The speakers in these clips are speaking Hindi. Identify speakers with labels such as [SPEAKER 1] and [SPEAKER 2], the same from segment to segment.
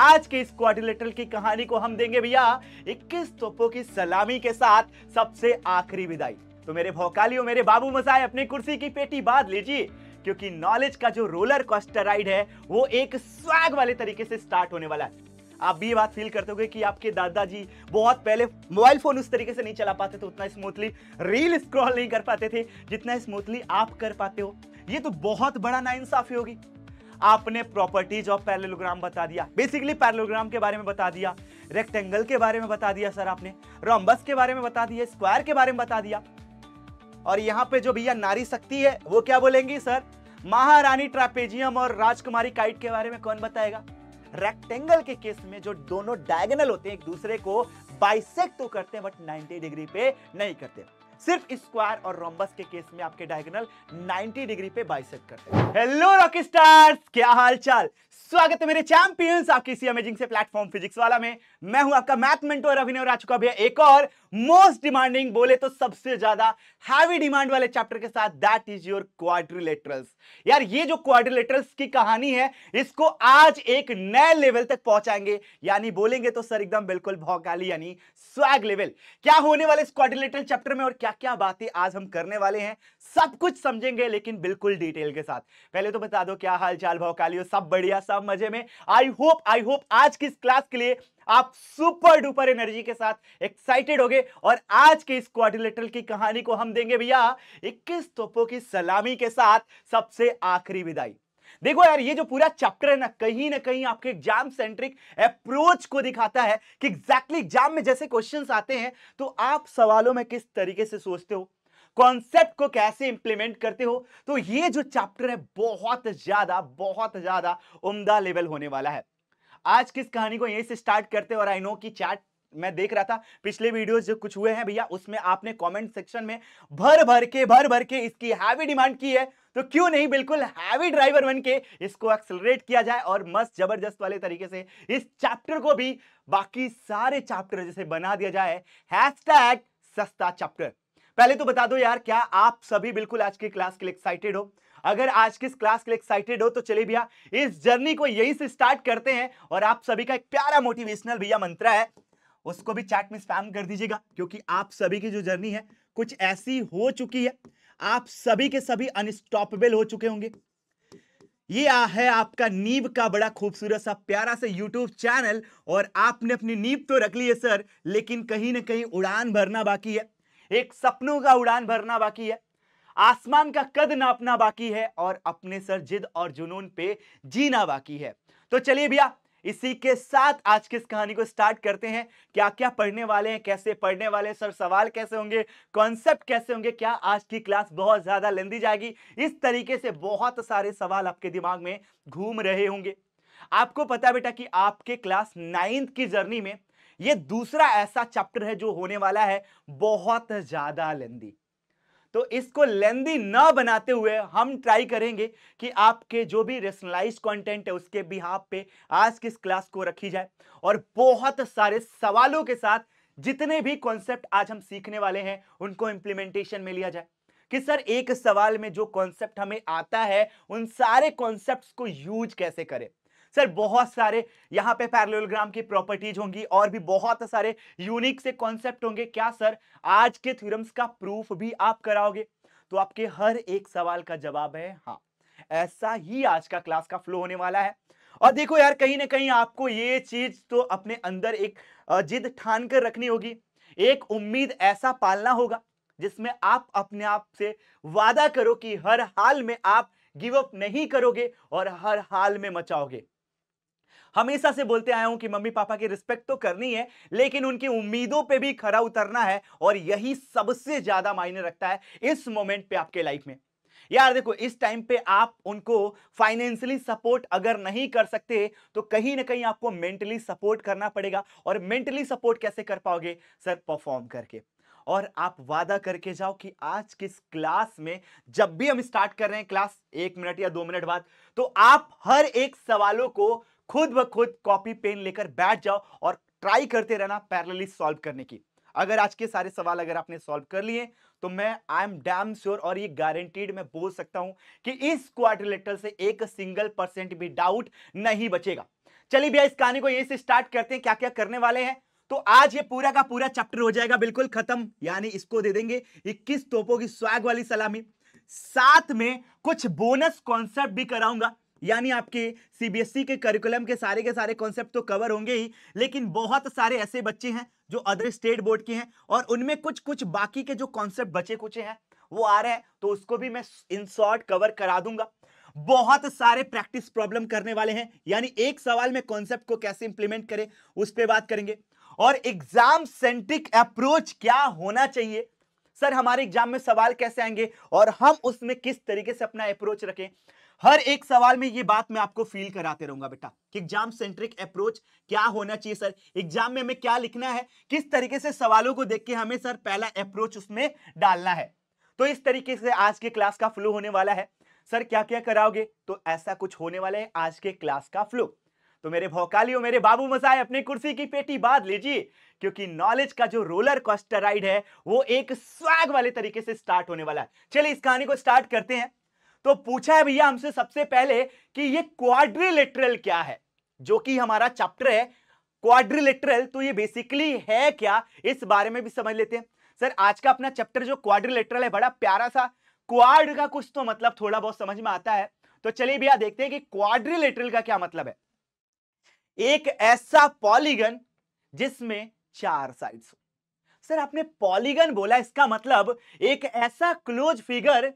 [SPEAKER 1] आज के इस क्वाड्रिलेटरल की कहानी को हम देंगे भैया 21 तोपों की सलामी के साथ सबसे आखिरी विदाई तो मेरे भौकालियों मेरे बाबू मसाए अपनी कुर्सी की पेटी बांध लीजिए क्योंकि नॉलेज का जो रोलर कोस्टर राइड है वो एक स्वैग वाले तरीके से स्टार्ट होने वाला है आप भी ये बात फील करते होंगे कि आपके दादाजी बहुत पहले मोबाइल फोन उस तरीके से नहीं चला पाते थे उतना स्मूथली रील स्क्रॉल नहीं कर पाते थे जितना स्मूथली आप कर पाते हो ये तो बहुत बड़ा नाइंसाफी होगी आपने प्रॉपर्टीज ऑफ पैरेलोग्राम बता दिया बेसिकली पैरेलोग्राम के बारे में बता दिया रेक्टेंगल के बारे में बता दिया सर आपने रोम्बस के बारे में बता दिया स्क्वायर के बारे में बता दिया और यहाँ पे जो भैया नारी शक्ति है वो क्या बोलेंगी सर महारानी ट्रापेजियम और राजकुमारी काइट के बारे में कौन बताएगा रेक्टेंगल के केस में जो दोनों डायगोनल होते हैं एक दूसरे को बाइसेक्ट तो करते हैं बट 90 डिग्री पे नहीं करते हैं। सिर्फ स्क्वायर और रोम्बस के केस में आपके डायगोनल 90 डिग्री पे बाइसेक्ट करते हैं हेलो रॉकी स्टार्स क्या हाल चाल स्वागत है मेरे चैंपियंस आपकी इसी अमेजिंग से प्लेटफॉर्म फिजिक्स वाला में मैं हूं आपका मैथ मेंटोर अभिनव आ चुका भैया एक और मोस्ट डिमांडिंग बोले तो सबसे ज्यादा हैवी डिमांड वाले चैप्टर के साथ दैट इज योर क्वाड्रिलेटरल्स यार ये जो क्वाड्रिलेटरल्स की कहानी है इसको आज एक नए लेवल तक पहुंचाएंगे यानी बोलेंगे तो सर एकदम बिल्कुल भौकाली यानी स्वैग लेवल क्या होने वाले इस क्वाड्रिलेटरल चैप्टर में और क्या क्या बातें आज हम करने वाले हैं सब कुछ समझेंगे लेकिन बिल्कुल डिटेल के साथ पहले तो बता दो क्या हाल चाल भौकाली हो सब बढ़िया सब मजे में आई होप आई होप आज की इस क्लास के लिए आप सुपर डुपर एनर्जी के साथ एक्साइटेड हो गए और आज के इस क्वाड्रिलेटरल की कहानी को हम देंगे भैया 21 तोपों की सलामी के साथ सबसे आखिरी विदाई देखो यार ये जो पूरा चैप्टर है ना कहीं ना कहीं आपके एग्जाम सेंट्रिक अप्रोच को दिखाता है कि एग्जैक्टली exactly एग्जाम में जैसे क्वेश्चंस आते हैं तो आप सवालों में किस तरीके से सोचते हो कॉन्सेप्ट को कैसे इंप्लीमेंट करते हो तो ये जो चैप्टर है बहुत ज्यादा बहुत ज्यादा उमदा लेवल होने वाला है आज किस कहानी को यहीं से स्टार्ट करते और आई नो की चैट मैं देख रहा था पिछले वीडियोस जो कुछ हुए हैं भैया उसमें आपने कमेंट सेक्शन में भर भर के भर भर के इसकी हैवी डिमांड की है तो क्यों नहीं बिल्कुल हैवी ड्राइवर बन के इसको एक्सलरेट किया जाए और मस्त जबरदस्त वाले तरीके से इस चैप्टर को भी बाकी सारे चैप्टर जैसे बना दिया जाए हैशटैग सस्ता चैप्टर पहले तो बता दो यार क्या आप सभी बिल्कुल आज की क्लास के लिए एक्साइटेड हो अगर आज इस क्लास के लिए एक्साइटेड हो तो चलिए भैया इस जर्नी को यहीं से स्टार्ट करते हैं और आप सभी का एक प्यारा मोटिवेशनल भैया मंत्र है उसको भी चैट में स्पैम कर दीजिएगा क्योंकि आप सभी की जो जर्नी है कुछ ऐसी हो चुकी है आप सभी के सभी अनस्टॉपेबल हो चुके होंगे ये है आपका नीब का बड़ा खूबसूरत सा प्यारा सा यूट्यूब चैनल और आपने अपनी नीब तो रख ली है सर लेकिन कहीं ना कहीं उड़ान भरना बाकी है एक सपनों का उड़ान भरना बाकी है आसमान का कद नापना बाकी है और अपने सर जिद और जुनून पे जीना बाकी है तो चलिए भैया इसी के साथ आज की इस कहानी को स्टार्ट करते हैं क्या क्या पढ़ने वाले हैं कैसे पढ़ने वाले हैं सर सवाल कैसे होंगे कॉन्सेप्ट कैसे होंगे क्या आज की क्लास बहुत ज़्यादा लेंदी जाएगी इस तरीके से बहुत सारे सवाल आपके दिमाग में घूम रहे होंगे आपको पता बेटा कि आपके क्लास नाइन्थ की जर्नी में ये दूसरा ऐसा चैप्टर है जो होने वाला है बहुत ज्यादा लेंदी तो इसको लेंदी ना बनाते हुए हम ट्राई करेंगे कि आपके जो भी रेशनलाइज कंटेंट है उसके बिहाफ पे आज किस क्लास को रखी जाए और बहुत सारे सवालों के साथ जितने भी कॉन्सेप्ट आज हम सीखने वाले हैं उनको इंप्लीमेंटेशन में लिया जाए कि सर एक सवाल में जो कॉन्सेप्ट हमें आता है उन सारे कॉन्सेप्ट को यूज कैसे करें सर बहुत सारे यहाँ पे पैरलोग्राम की प्रॉपर्टीज होंगी और भी बहुत सारे यूनिक से कॉन्सेप्ट होंगे क्या सर आज के थ्योरम्स का प्रूफ भी आप कराओगे तो आपके हर एक सवाल का जवाब है हाँ ऐसा ही आज का क्लास का फ्लो होने वाला है और देखो यार कहीं ना कहीं आपको ये चीज तो अपने अंदर एक जिद ठान कर रखनी होगी एक उम्मीद ऐसा पालना होगा जिसमें आप अपने आप से वादा करो कि हर हाल में आप गिव अप नहीं करोगे और हर हाल में मचाओगे हमेशा से बोलते आया हूं कि मम्मी पापा की रिस्पेक्ट तो करनी है लेकिन उनकी उम्मीदों पे भी खरा उतरना है और यही सबसे ज्यादा मायने रखता है इस मोमेंट पे आपके लाइफ में यार देखो इस टाइम पे आप उनको फाइनेंशियली सपोर्ट अगर नहीं कर सकते तो कहीं ना कहीं आपको मेंटली सपोर्ट करना पड़ेगा और मेंटली सपोर्ट कैसे कर पाओगे सर परफॉर्म करके और आप वादा करके जाओ कि आज किस क्लास में जब भी हम स्टार्ट कर रहे हैं क्लास एक मिनट या दो मिनट बाद तो आप हर एक सवालों को खुद ब खुद कॉपी पेन लेकर बैठ जाओ और ट्राई करते रहना पैरेलली सॉल्व करने की अगर आज के सारे सवाल अगर आपने सॉल्व कर लिए तो मैं आई एम डैम श्योर और ये गारंटीड मैं बोल सकता हूं कि इस क्वाड्रिलेटरल से एक सिंगल परसेंट भी डाउट नहीं बचेगा चलिए भैया इस कहानी को यहीं से स्टार्ट करते हैं क्या क्या करने वाले हैं तो आज ये पूरा का पूरा चैप्टर हो जाएगा बिल्कुल खत्म यानी इसको दे देंगे इक्कीस तोपों की स्वैग वाली सलामी साथ में कुछ बोनस कॉन्सेप्ट भी कराऊंगा यानी आपके सीबीएसई e के करिकुलम के सारे के सारे कॉन्सेप्ट तो कवर होंगे ही लेकिन बहुत सारे ऐसे बच्चे हैं जो अदर स्टेट बोर्ड के हैं और उनमें कुछ कुछ बाकी के जो कॉन्सेप्ट बचे कुछ हैं वो आ रहे हैं तो उसको भी मैं इन शॉर्ट कवर करा दूंगा बहुत सारे प्रैक्टिस प्रॉब्लम करने वाले हैं यानी एक सवाल में कॉन्सेप्ट को कैसे इंप्लीमेंट करें उस पर बात करेंगे और एग्जाम सेंट्रिक अप्रोच क्या होना चाहिए सर हमारे एग्जाम में सवाल कैसे आएंगे और हम उसमें किस तरीके से अपना अप्रोच रखें हर एक सवाल में ये बात मैं आपको फील कराते रहूंगा बेटा कि एग्जाम सेंट्रिक अप्रोच क्या होना चाहिए सर एग्जाम में हमें क्या लिखना है किस तरीके से सवालों को देख के हमें सर पहला अप्रोच उसमें डालना है तो इस तरीके से आज के क्लास का फ्लो होने वाला है सर क्या क्या कराओगे तो ऐसा कुछ होने वाला है आज के क्लास का फ्लो तो मेरे भौकाली और मेरे बाबू मसाए अपने कुर्सी की पेटी बांध लीजिए क्योंकि नॉलेज का जो रोलर कॉस्टराइड राइड है वो एक स्वैग वाले तरीके से स्टार्ट होने वाला है चलिए इस कहानी को स्टार्ट करते हैं तो पूछा है भैया हमसे सबसे पहले कि ये क्वाड्रिलेटरल क्या है जो कि हमारा चैप्टर है क्वाड्रिलेटरल तो ये बेसिकली है क्या इस बारे में भी समझ लेते हैं सर आज का अपना चैप्टर जो क्वाड्रिलेटरल है बड़ा प्यारा सा क्वाड का कुछ तो मतलब थोड़ा बहुत समझ में आता है तो चलिए भैया देखते हैं कि क्वाड्रिलेटरल का क्या मतलब है एक ऐसा पॉलीगन जिसमें चार साइड्स हो सर आपने पॉलीगन बोला इसका मतलब एक ऐसा क्लोज फिगर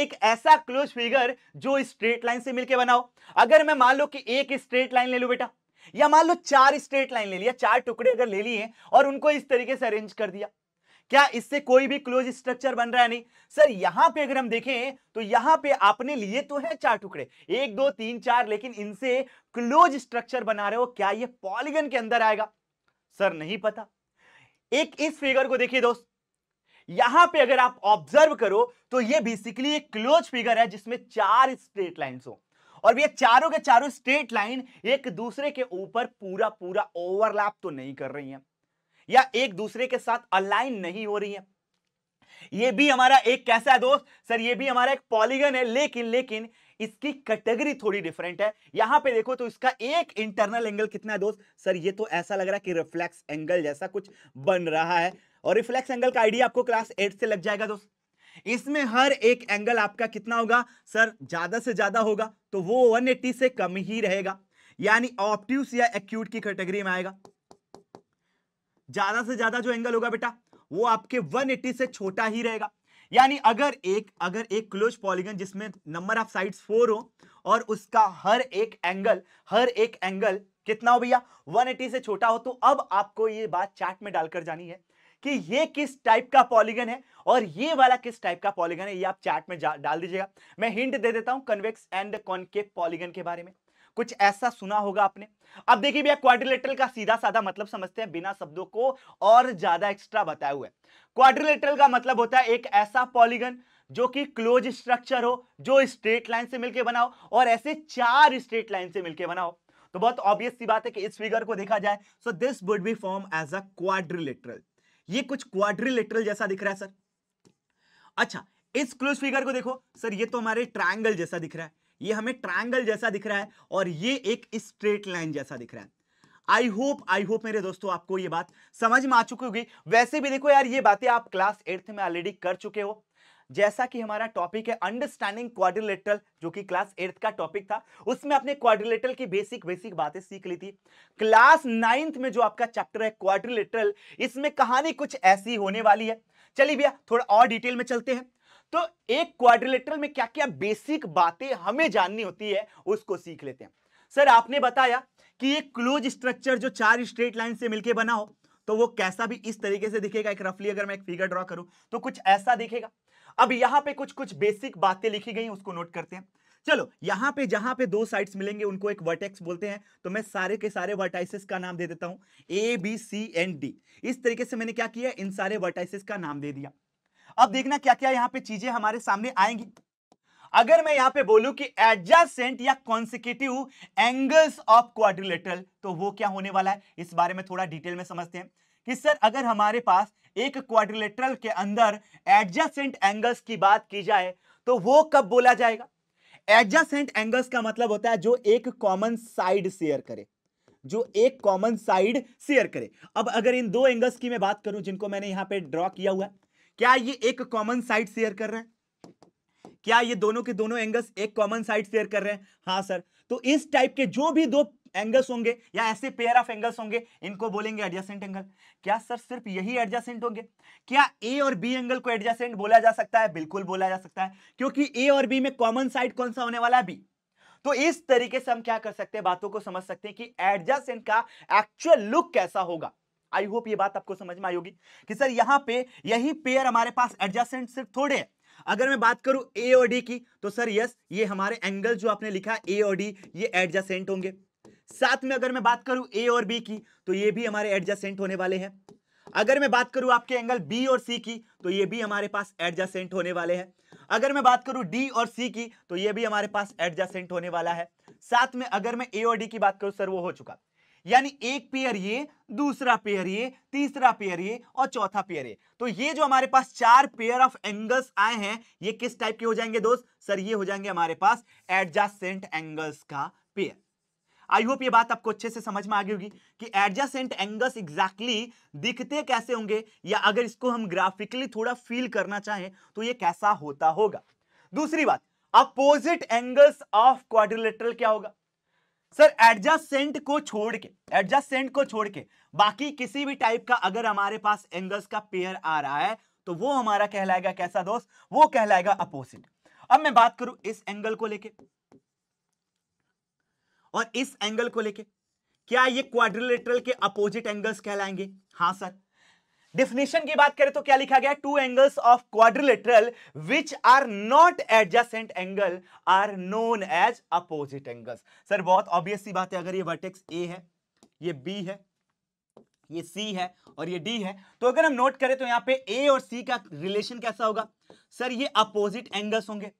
[SPEAKER 1] एक ऐसा क्लोज फिगर जो स्ट्रेट लाइन से मिलकर बनाओ अगर मैं मान लो कि एक स्ट्रेट लाइन ले लू बेटा या मान लो चार स्ट्रेट लाइन ले लिया चार टुकड़े अगर ले लिए और उनको इस तरीके से अरेंज कर दिया क्या इससे कोई भी क्लोज स्ट्रक्चर बन रहा है नहीं सर यहां पे अगर हम देखें तो यहां पे आपने लिए तो है चार टुकड़े एक दो तीन चार लेकिन इनसे क्लोज स्ट्रक्चर बना रहे हो क्या ये पॉलीगन के अंदर आएगा सर नहीं पता एक इस फिगर को देखिए दोस्त यहां पे अगर आप ऑब्जर्व करो तो ये बेसिकली एक क्लोज फिगर है जिसमें चार स्ट्रेट लाइन हो और ये चारों के चारों स्ट्रेट लाइन एक दूसरे के ऊपर पूरा पूरा ओवरलैप तो नहीं कर रही है या एक दूसरे के साथ अलाइन नहीं हो रही है ये भी हमारा एक कैसा है दोस्त सर ये भी हमारा एक पॉलीगन है लेकिन लेकिन इसकी कैटेगरी थोड़ी डिफरेंट है यहां पे देखो तो इसका एक इंटरनल एंगल कितना है दोस्त सर ये तो ऐसा लग रहा है कि रिफ्लेक्स एंगल जैसा कुछ बन रहा है और रिफ्लेक्स एंगल का आइडिया आपको क्लास एट से लग जाएगा दोस्त इसमें हर एक एंगल आपका कितना होगा सर ज्यादा से ज्यादा होगा तो वो 180 से कम ही रहेगा यानी ऑप्टिव या एक्यूट की कैटेगरी में आएगा ज्यादा से ज्यादा जो एंगल होगा बेटा वो आपके 180 से छोटा ही रहेगा यानी अगर एक अगर एक क्लोज पॉलीगन जिसमें नंबर ऑफ साइड्स फोर हो और उसका हर एक एंगल हर एक एंगल कितना हो भैया 180 से छोटा हो तो अब आपको ये बात चार्ट में डालकर जानी है कि ये किस टाइप का पॉलीगन है और ये वाला किस टाइप का पॉलीगन है ये आप चार्ट में डाल दीजिएगा मैं हिंट दे देता हूं कन्वेक्स एंड कॉनकेव पॉलीगन के बारे में कुछ ऐसा सुना होगा आपने अब देखिए भैया क्वाड्रिलेटरल का सीधा साधा मतलब समझते हैं बिना शब्दों को और ज्यादा एक्स्ट्रा बताया हुआ है क्वाड्रिलेटरल का मतलब होता है एक ऐसा पॉलीगन जो कि क्लोज स्ट्रक्चर हो जो स्ट्रेट लाइन से मिलकर बनाओ और ऐसे चार स्ट्रेट लाइन से मिलकर बनाओ तो बहुत ऑब्वियस सी बात है कि इस फिगर को देखा जाए so this would be form as a quadrilateral ये कुछ क्वाड्रिलेटरल जैसा दिख रहा है सर अच्छा इस क्लोज फिगर को देखो सर ये तो हमारे ट्रायंगल जैसा दिख रहा है ये हमें ट्रायंगल जैसा दिख रहा है और ये एक स्ट्रेट लाइन जैसा दिख रहा है आई होप आई होप मेरे दोस्तों आपको ये बात समझ में आ चुकी होगी वैसे भी देखो यार ये बातें आप क्लास एट्थ में ऑलरेडी कर चुके हो जैसा कि हमारा टॉपिक है अंडरस्टैंडिंग क्वाड्रिलेटरल जो कि क्लास एट्थ का टॉपिक था उसमें आपने क्वाड्रिलेटरल की बेसिक बेसिक बातें सीख ली थी क्लास नाइन्थ में जो आपका चैप्टर है क्वाड्रिलेटरल इसमें कहानी कुछ ऐसी होने वाली है चलिए भैया थोड़ा और डिटेल में चलते हैं तो एक क्वाड्रिलेटरल में क्या क्या बेसिक बातें हमें जाननी होती है उसको सीख लेते हैं सर आपने बताया कि ये क्लोज स्ट्रक्चर जो चार स्ट्रेट लाइन से मिलकर बना हो तो वो कैसा भी इस तरीके से दिखेगा एक रफली अगर मैं एक फिगर ड्रॉ करूं तो कुछ ऐसा दिखेगा अब यहां पे कुछ कुछ बेसिक बातें लिखी गई उसको नोट करते हैं चलो यहां पे जहां पे दो साइड्स मिलेंगे उनको एक वर्टेक्स बोलते हैं तो मैं सारे के सारे वर्टाइसिस का नाम दे देता हूं A B C and D इस तरीके से मैंने क्या किया इन सारे वर्टाइसिस का नाम दे दिया अब देखना क्या क्या यहां पे चीजें हमारे सामने आएंगी अगर मैं यहां पे बोलूं कि एडजस्टेंट या कॉन्सिक्यूटिव एंगल्स ऑफ क्वाड्रिलेटरल तो वो क्या होने वाला है इस बारे में थोड़ा डिटेल में समझते हैं कि सर अगर हमारे पास एक क्वाड्रिलेटरल के अंदर एडजस्टेंट एंगल्स की बात की जाए तो वो कब बोला जाएगा एडजस्टेंट एंगल्स का मतलब होता है जो एक कॉमन साइड शेयर करे जो एक कॉमन साइड शेयर करे अब अगर इन दो एंगल्स की मैं बात करूं जिनको मैंने यहां पे ड्रॉ किया हुआ है क्या ये एक कॉमन साइड शेयर कर रहे हैं क्या ये दोनों के दोनों एंगल्स एक कॉमन साइड शेयर कर रहे हैं हाँ सर तो इस टाइप के जो भी दो एंगल्स होंगे या ऐसे पेयर ऑफ एंगल्स होंगे इनको बोलेंगे एडजस्टेंट एंगल क्या सर सिर्फ यही एडजस्टेंट होंगे क्या ए और बी एंगल को एडजस्टेंट बोला जा सकता है बिल्कुल बोला जा सकता है क्योंकि ए और बी में कॉमन साइड कौन सा होने वाला है बी तो इस तरीके से हम क्या कर सकते हैं बातों को समझ सकते हैं कि एडजस्टेंट का एक्चुअल लुक कैसा होगा आई होप ये बात आपको समझ में आई होगी कि सर यहाँ पे यही पेयर हमारे पास एडजस्टेंट सिर्फ थोड़े हैं अगर मैं बात करूं ए और डी की तो सर यस ये हमारे एंगल जो आपने लिखा ए और डी ये एडजस्टेंट होंगे साथ में अगर मैं बात करूं ए और बी की तो ये भी हमारे एडजस्टेंट होने वाले हैं अगर मैं बात करूं आपके एंगल बी और सी की तो ये भी हमारे पास एडजस्टेंट होने वाले हैं अगर मैं बात करूं डी और सी की तो ये भी हमारे पास एडजस्टेंट होने वाला है साथ में अगर मैं ए और डी की बात करूं सर वो हो चुका यानी एक पेयर ये दूसरा पेयर ये तीसरा पेयर ये और चौथा पेयर ये तो ये जो हमारे पास चार पेयर ऑफ एंगल्स आए हैं ये किस टाइप के हो जाएंगे दोस्त सर ये हो जाएंगे हमारे पास एडजस्टेंट एंगल्स का पेयर आई होप ये बात आपको अच्छे से समझ में आ गई होगी कि एडजस्टेंट एंगल्स एग्जैक्टली दिखते कैसे होंगे या अगर इसको हम ग्राफिकली थोड़ा फील करना चाहें तो ये कैसा होता होगा दूसरी बात अपोजिट एंगल्स ऑफ क्वाड्रिलेटरल क्या होगा सर एडजस्टेंट को छोड़ के एडजस्टेंट को छोड़ के बाकी किसी भी टाइप का अगर हमारे पास एंगल्स का पेयर आ रहा है तो वो हमारा कहलाएगा कैसा दोस्त वो कहलाएगा अपोजिट अब मैं बात करूं इस एंगल को लेके और इस एंगल को लेके क्या ये क्वाड्रिलेटरल के अपोजिट एंगल्स कहलाएंगे हाँ सर डेफिनेशन की बात करें तो क्या लिखा गया two angles of quadrilateral which are not adjacent angle are known as opposite angles sir बहुत ऑब्वियस सी बात है अगर ये वर्टेक्स ए है ये बी है ये सी है और ये डी है तो अगर हम नोट करें तो यहां पे ए और सी का रिलेशन कैसा होगा सर ये अपोजिट एंगल्स होंगे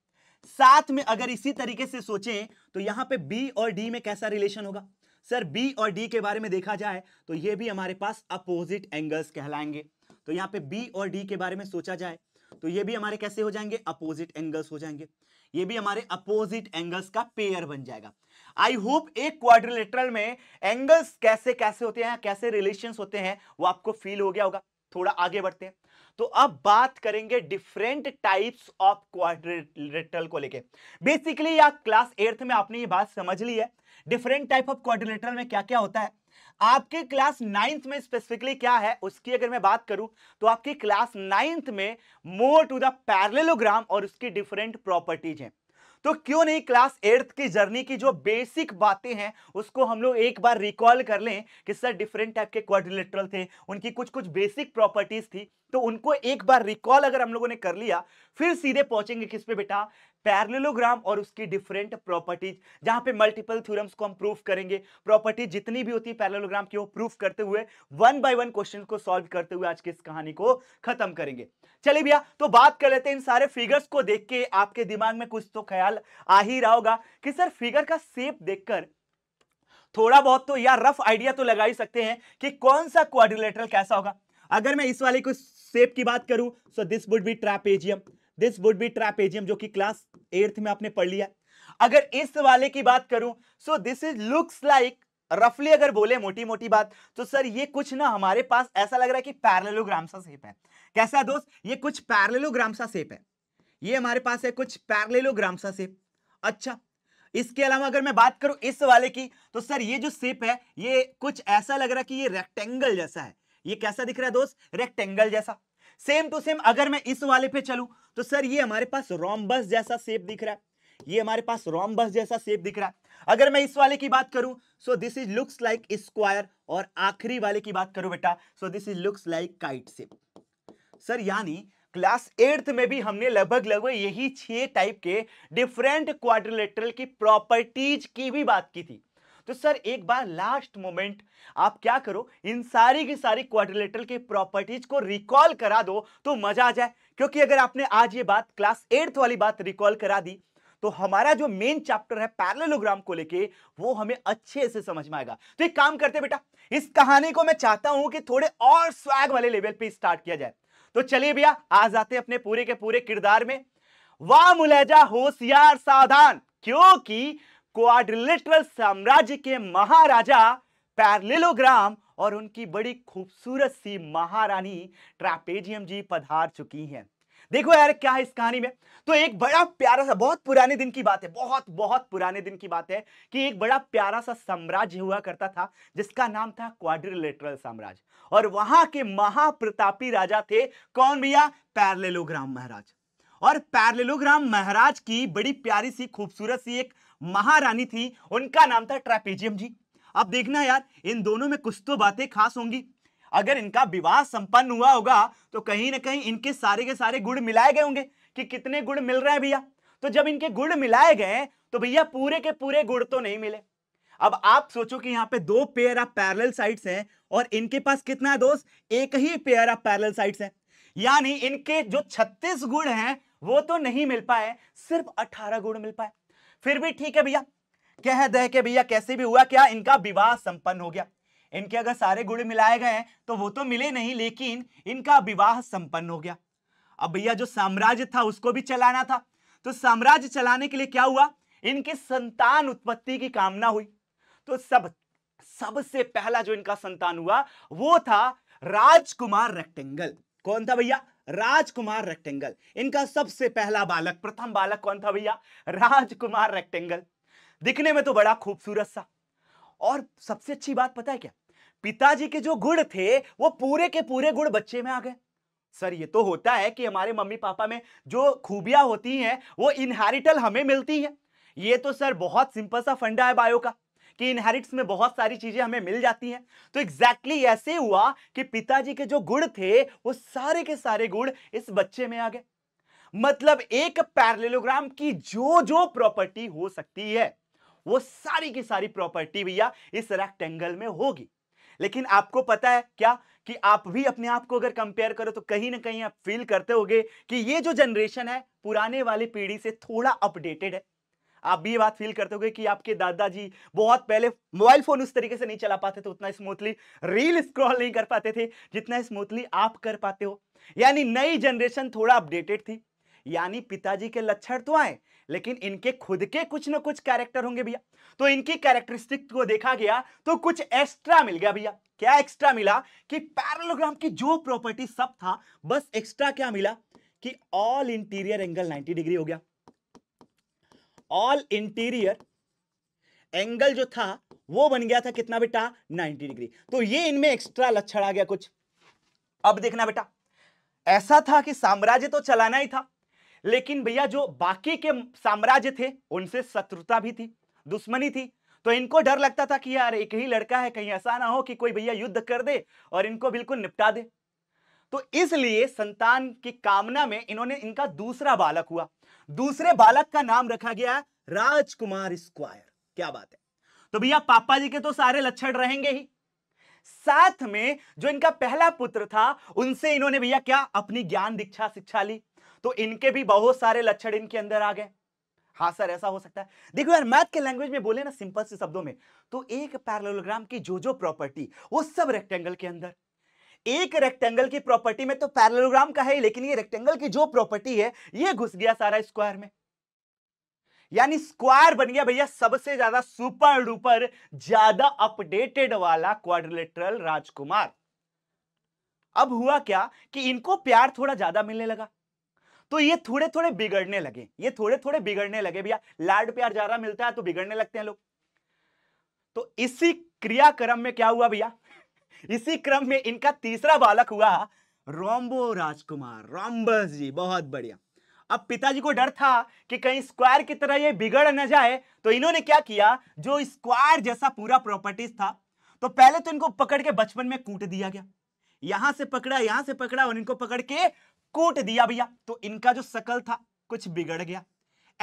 [SPEAKER 1] साथ में अगर इसी तरीके से सोचें तो यहां पे बी और डी में कैसा रिलेशन होगा सर बी और डी के बारे में देखा जाए तो ये भी हमारे पास अपोजिट एंगल्स कहलाएंगे तो यहाँ पे बी और डी के बारे में सोचा जाए तो ये भी हमारे कैसे हो जाएंगे अपोजिट एंगल्स हो जाएंगे ये भी हमारे अपोजिट एंगल्स का पेयर बन जाएगा आई होप एक क्वाड्रिलेटरल में एंगल्स कैसे कैसे होते हैं कैसे रिलेशन होते हैं वो आपको फील हो गया होगा थोड़ा आगे बढ़ते हैं तो अब बात करेंगे डिफरेंट टाइप्स ऑफ क्वाड्रिलेटरल को लेके बेसिकली या क्लास एर्थ में आपने ये बात समझ ली है डिफरेंट टाइप ऑफ क्वाड्रिलेटरल में क्या क्या होता है आपके क्लास नाइन्थ में स्पेसिफिकली क्या है उसकी अगर मैं बात करूं तो आपकी क्लास नाइन्थ में मोर टू द पैरेललोग्राम और उसकी डिफरेंट प्रॉपर्टीज हैं तो क्यों नहीं क्लास एर्थ की जर्नी की जो बेसिक बातें हैं उसको हम लोग एक बार रिकॉल कर लें कि सर डिफरेंट टाइप के क्वाड्रिलेटरल थे उनकी कुछ कुछ बेसिक प्रॉपर्टीज थी तो उनको एक बार रिकॉल अगर हम लोगों ने कर लिया फिर सीधे पहुंचेंगे किस पे बेटा पैरलोग्राम और उसकी डिफरेंट प्रॉपर्टीज जहां पे मल्टीपल थ्योरम्स को हम प्रूफ करेंगे प्रॉपर्टी जितनी भी होती है पैरलोग्राम की वो प्रूफ करते हुए वन बाय वन क्वेश्चन को सॉल्व करते हुए आज की इस कहानी को खत्म करेंगे चलिए भैया तो बात कर लेते हैं इन सारे फिगर्स को देख के आपके दिमाग में कुछ तो ख्याल आ ही रहा होगा कि सर फिगर का सेप देखकर थोड़ा बहुत तो या रफ आइडिया तो लगा ही सकते हैं कि कौन सा क्वाड्रिलेटरल कैसा होगा अगर मैं इस वाले को सेप की बात करूं so this would be trapezium this would be trapezium जो कि क्लास एट्थ में आपने पढ़ लिया अगर इस वाले की बात करूं so this is looks like रफली अगर बोले मोटी मोटी बात तो सर ये कुछ ना हमारे पास ऐसा लग रहा है कि पैरलोग्राम सा सेप है कैसा दोस्त ये कुछ पैरलोग्राम सा सेप है ये हमारे पास है कुछ पैरेललोग्राम सा सेप अच्छा इसके अलावा अगर मैं बात करूं इस वाले की तो सर ये जो सेप है ये कुछ ऐसा लग रहा है कि ये रेक्टेंगल जैसा है ये कैसा दिख रहा है दोस्त रेक्टेंगल जैसा सेम टू सेम अगर मैं इस वाले पे चलू तो सर ये हमारे पास रोमबस जैसा सेप दिख रहा है ये हमारे पास रोमबस जैसा सेप दिख रहा है अगर मैं इस वाले की बात करूं so this is looks like square और आखिरी वाले की बात करूं बेटा so this is looks like kite shape sir यानी क्लास एट्थ में भी हमने लगभग लगभग यही छह टाइप के डिफरेंट क्वाड्रिलेटरल की प्रॉपर्टीज की भी बात की थी तो सर एक बार लास्ट मोमेंट आप क्या करो इन सारी की सारी क्वाड्रिलेटरल की प्रॉपर्टीज को रिकॉल करा दो तो मजा आ जाए क्योंकि अगर आपने आज ये बात क्लास एट्थ वाली बात रिकॉल करा दी तो हमारा जो मेन चैप्टर है पैरेललोग्राम को लेके वो हमें अच्छे से समझ में आएगा तो एक काम करते बेटा इस कहानी को मैं चाहता हूं कि थोड़े और स्वैग वाले लेवल पे स्टार्ट किया जाए तो चलिए भैया आ जाते अपने पूरे के पूरे किरदार में वाह मुलेजा होशियार सावधान क्योंकि क्वाड्रिलेटरल साम्राज्य के महाराजा पैरलेलोग्राम और उनकी बड़ी खूबसूरत सी महारानी ट्रापेजियम जी पधार चुकी हैं देखो यार क्या है इस कहानी में तो एक बड़ा प्यारा सा बहुत पुराने दिन की बात है बहुत बहुत पुराने दिन की बात है कि एक बड़ा प्यारा सा साम्राज्य हुआ करता था जिसका नाम था क्वाड्रिलेटरल साम्राज्य और वहां के महाप्रतापी राजा थे कौन भैया पैरलेलोग्राम महाराज और पैरलेलोग्राम महाराज की बड़ी प्यारी सी खूबसूरत सी एक महारानी थी उनका नाम था ट्रेपेजियम जी अब देखना यार इन दोनों में कुछ तो बातें खास होंगी अगर इनका विवाह संपन्न हुआ होगा तो कहीं ना कहीं इनके सारे के सारे गुड़ मिलाए गए होंगे कि कितने गुड़ मिल रहे हैं भैया तो जब इनके गुड़ मिलाए गए तो भैया पूरे के पूरे गुड़ तो नहीं मिले अब आप सोचो कि यहाँ पे दो पेयर ऑफ पैरल साइड्स हैं और इनके पास कितना है दोस्त एक ही पेयर ऑफ पैरल साइड्स है यानी इनके जो 36 गुड़ हैं वो तो नहीं मिल पाए सिर्फ 18 गुड़ मिल पाए फिर भी ठीक है भैया कह दे के भैया कैसे भी हुआ क्या इनका विवाह संपन्न हो गया इनके अगर सारे गुड़ मिलाए गए हैं तो वो तो मिले नहीं लेकिन इनका विवाह संपन्न हो गया अब भैया जो साम्राज्य था उसको भी चलाना था तो साम्राज्य चलाने के लिए क्या हुआ इनकी संतान उत्पत्ति की कामना हुई तो सब सबसे पहला जो इनका संतान हुआ वो था राजकुमार रेक्टेंगल कौन था भैया राजकुमार रेक्टेंगल इनका सबसे पहला बालक प्रथम बालक कौन था भैया राजकुमार रेक्टेंगल दिखने में तो बड़ा खूबसूरत सा और सबसे अच्छी बात पता है क्या पिताजी के जो गुण थे वो पूरे के पूरे गुण बच्चे में आ गए सर ये तो होता है कि हमारे मम्मी पापा में जो खूबियां होती हैं वो इनहेरिटल हमें मिलती हैं ये तो सर बहुत सिंपल सा फंडा है बायो का कि इनहेरिट्स में बहुत सारी चीजें हमें मिल जाती हैं तो एग्जैक्टली exactly ऐसे हुआ कि पिताजी के जो गुण थे वो सारे के सारे गुण इस बच्चे में आ गए मतलब एक पैरलेलोग्राम की जो जो प्रॉपर्टी हो सकती है वो सारी की सारी प्रॉपर्टी भैया इस रेक्टेंगल में होगी लेकिन आपको पता है क्या कि आप भी अपने आप को अगर कंपेयर करो तो कहीं ना कहीं आप फील करते होगे कि ये जो जनरेशन है पुराने वाली पीढ़ी से थोड़ा अपडेटेड है आप भी ये बात फील करते होगे कि आपके दादाजी बहुत पहले मोबाइल फोन उस तरीके से नहीं चला पाते थे उतना स्मूथली रील स्क्रॉल नहीं कर पाते थे जितना स्मूथली आप कर पाते हो यानी नई जनरेशन थोड़ा अपडेटेड थी यानी पिताजी के लक्षण तो आए लेकिन इनके खुद के कुछ ना कुछ कैरेक्टर होंगे भैया तो इनकी कैरेक्टरिस्टिक को देखा गया तो कुछ एक्स्ट्रा मिल गया भैया क्या एक्स्ट्रा मिला कि पैरलोग्राम की जो प्रॉपर्टी सब था बस एक्स्ट्रा क्या मिला कि ऑल इंटीरियर एंगल 90 डिग्री हो गया ऑल इंटीरियर एंगल जो था वो बन गया था कितना बेटा 90 डिग्री तो ये इनमें एक्स्ट्रा लक्षण आ गया कुछ अब देखना बेटा ऐसा था कि साम्राज्य तो चलाना ही था लेकिन भैया जो बाकी के साम्राज्य थे उनसे शत्रुता भी थी दुश्मनी थी तो इनको डर लगता था कि यार एक ही लड़का है कहीं ऐसा ना हो कि कोई भैया युद्ध कर दे और इनको बिल्कुल निपटा दे तो इसलिए संतान की कामना में इन्होंने इनका दूसरा बालक हुआ दूसरे बालक का नाम रखा गया राजकुमार स्क्वायर क्या बात है तो भैया पापा जी के तो सारे लक्षण रहेंगे ही साथ में जो इनका पहला पुत्र था उनसे इन्होंने भैया क्या अपनी ज्ञान दीक्षा शिक्षा ली तो इनके भी बहुत सारे लक्षण इनके अंदर आ गए हाँ सर ऐसा हो सकता है देखो यार मैथ के लैंग्वेज में बोले ना सिंपल से शब्दों में तो एक पैरलोग्राम की जो जो प्रॉपर्टी वो सब रेक्टेंगल के अंदर एक रेक्टेंगल की प्रॉपर्टी में तो पैरलोग्राम का है लेकिन ये रेक्टेंगल की जो प्रॉपर्टी है ये घुस गया सारा स्क्वायर में यानी स्क्वायर बन गया भैया सबसे ज्यादा सुपर डुपर ज्यादा अपडेटेड वाला क्वाड्रिलेटरल राजकुमार अब हुआ क्या कि इनको प्यार थोड़ा ज्यादा मिलने लगा तो ये थोड़े थोड़े बिगड़ने लगे ये थोड़े थोड़े बिगड़ने लगे भैया लाड प्यार ज्यादा मिलता है तो बिगड़ने लगते हैं लोग तो इसी क्रियाक्रम में क्या हुआ भैया इसी क्रम में इनका तीसरा बालक हुआ रोम्बो राजकुमार रोम्बस जी बहुत बढ़िया अब पिताजी को डर था कि कहीं स्क्वायर की तरह ये बिगड़ न जाए तो इन्होंने क्या किया जो स्क्वायर जैसा पूरा प्रॉपर्टीज था तो पहले तो इनको पकड़ के बचपन में कूट दिया गया यहां से पकड़ा यहां से पकड़ा और इनको पकड़ के कूट दिया भैया तो इनका जो सकल था कुछ बिगड़ गया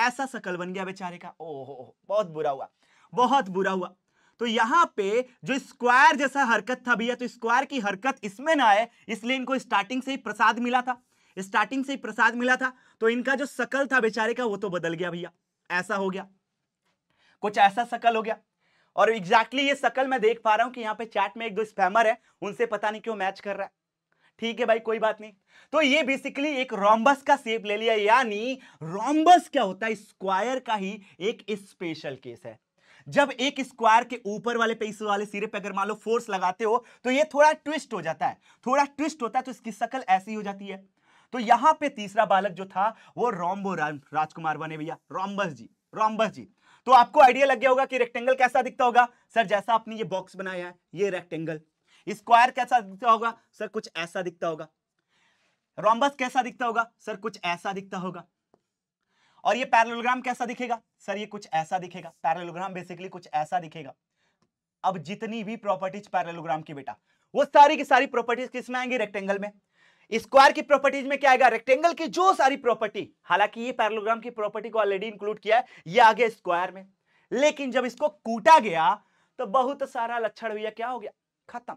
[SPEAKER 1] ऐसा शकल बन गया बेचारे का ओहो बहुत बुरा हुआ बहुत बुरा हुआ तो यहां पे जो स्क्वायर जैसा हरकत था भैया तो स्क्वायर की हरकत इसमें ना आए इसलिए इनको स्टार्टिंग से ही प्रसाद मिला था स्टार्टिंग से ही प्रसाद मिला था तो इनका जो सकल था बेचारे का वो तो बदल गया भैया ऐसा हो गया कुछ ऐसा सकल हो गया और एग्जैक्टली ये सकल मैं देख पा रहा हूं कि यहाँ पे चैट में एक दो स्पैमर है उनसे पता नहीं क्यों मैच कर रहा है ठीक है भाई कोई बात नहीं तो ये बेसिकली एक रोम्बस का शेप ले लिया यानी रोम्बस क्या होता है स्क्वायर का ही एक स्पेशल केस है जब एक स्क्वायर के ऊपर वाले पे इस वाले सिरे पे अगर मान लो फोर्स लगाते हो तो ये थोड़ा ट्विस्ट हो जाता है थोड़ा ट्विस्ट होता है तो इसकी शकल ऐसी हो जाती है तो यहां पे तीसरा बालक जो था वो रोम्बो राजकुमार बने भैया रोम्बस जी रोम्बस जी तो आपको आइडिया लग गया होगा कि रेक्टेंगल कैसा दिखता होगा सर जैसा आपने ये बॉक्स बनाया है ये रेक्टेंगल स्क्वायर कैसा दिखता होगा सर कुछ ऐसा दिखता होगा रोम्बस कैसा दिखता होगा सर कुछ ऐसा दिखता होगा और ये पैरलोग्राम कैसा दिखेगा सर ये कुछ ऐसा दिखेगा पैरलोग्राम बेसिकली कुछ ऐसा दिखेगा अब जितनी भी प्रॉपर्टीज पैरलोग्राम की बेटा वो सारी की सारी प्रॉपर्टीज किस में आएंगी रेक्टेंगल में स्क्वायर की प्रॉपर्टीज में क्या आएगा रेक्टेंगल की जो सारी प्रॉपर्टी हालांकि ये पैरलोग्राम की प्रॉपर्टी को ऑलरेडी इंक्लूड किया है ये आ गया स्क्वायर में लेकिन जब इसको कूटा गया तो बहुत सारा लक्षण भैया क्या हो गया खत्म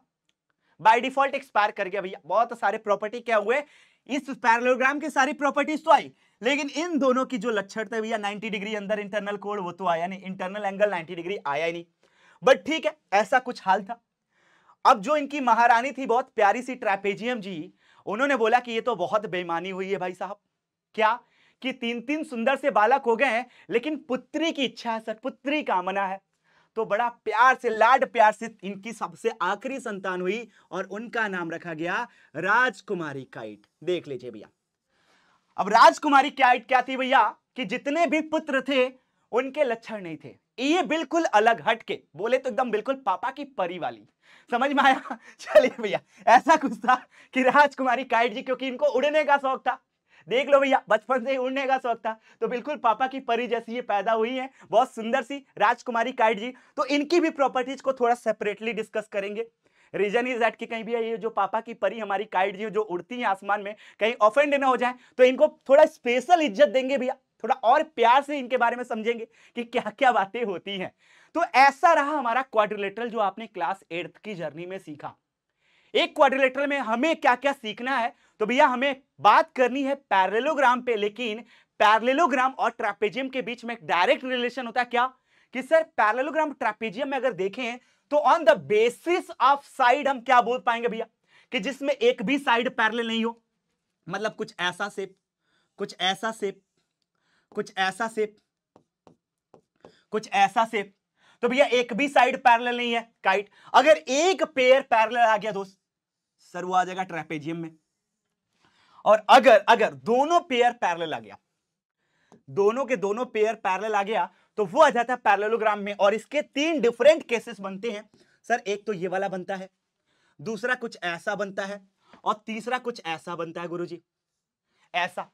[SPEAKER 1] बाय डिफॉल्ट एक्सपायर कर गया भैया बहुत सारे प्रॉपर्टी क्या हुए इस पैरलोग्राम की सारी प्रॉपर्टीज तो आई लेकिन इन दोनों की जो लक्षण थे भैया 90 डिग्री अंदर इंटरनल कोड वो तो आया नहीं इंटरनल एंगल 90 डिग्री आया ही नहीं बट ठीक है ऐसा कुछ हाल था अब जो इनकी महारानी थी बहुत प्यारी सी ट्रैपेजियम जी उन्होंने बोला कि ये तो बहुत बेईमानी हुई है भाई साहब क्या कि तीन तीन सुंदर से बालक हो गए हैं लेकिन पुत्री की इच्छा है सर पुत्री कामना है तो बड़ा प्यार से लाड प्यार से इनकी सबसे आखिरी संतान हुई और उनका नाम रखा गया राजकुमारी काइट देख लीजिए भैया अब राजकुमारी क्या क्या थी भैया कि जितने भी पुत्र थे उनके लक्षण नहीं थे ये बिल्कुल अलग हट के बोले तो एकदम बिल्कुल पापा की परी वाली समझ में आया चलिए भैया ऐसा कुछ था कि राजकुमारी काइट जी क्योंकि इनको उड़ने का शौक था देख लो भैया बचपन से ही उड़ने का शौक था तो बिल्कुल पापा की परी जैसी ये पैदा हुई है बहुत सुंदर सी राजकुमारी काइट जी तो इनकी भी प्रॉपर्टीज को थोड़ा सेपरेटली डिस्कस करेंगे रीजन इज दैट कि कहीं भी ये जो पापा की परी हमारी काइट जी जो उड़ती है आसमान में कहीं ऑफेंड ना हो जाए तो इनको थोड़ा स्पेशल इज्जत देंगे भैया थोड़ा और प्यार से इनके बारे में समझेंगे कि क्या क्या बातें होती हैं तो ऐसा रहा हमारा क्वाड्रिलेटरल जो आपने क्लास एट्थ की जर्नी में सीखा एक क्वाड्रिलेटरल में हमें क्या क्या सीखना है तो भैया हमें बात करनी है पैरेलोग्राम पे लेकिन पैरेलोग्राम और ट्रापेजियम के बीच में एक डायरेक्ट रिलेशन होता है क्या कि सर पैरेलोग्राम ट्रापेजियम में अगर देखें तो on the basis of side हम क्या बोल पाएंगे भैया कि जिसमें एक भी साइड पैरल नहीं हो मतलब कुछ ऐसा सेप कुछ ऐसा सेप कुछ ऐसा सेप कुछ ऐसा सेप तो भैया एक भी साइड पैरल नहीं है काइट अगर एक पेयर पैरल आ गया दोस्त सर वो आ जाएगा ट्रेपेजियम में और अगर अगर दोनों पेयर पैरल आ गया दोनों के दोनों पेयर पैरल आ गया तो वो आ जाता है पैरलोग्राम में और इसके तीन डिफरेंट केसेस बनते हैं सर एक तो ये वाला बनता है दूसरा कुछ ऐसा बनता है और तीसरा कुछ ऐसा बनता है गुरुजी ऐसा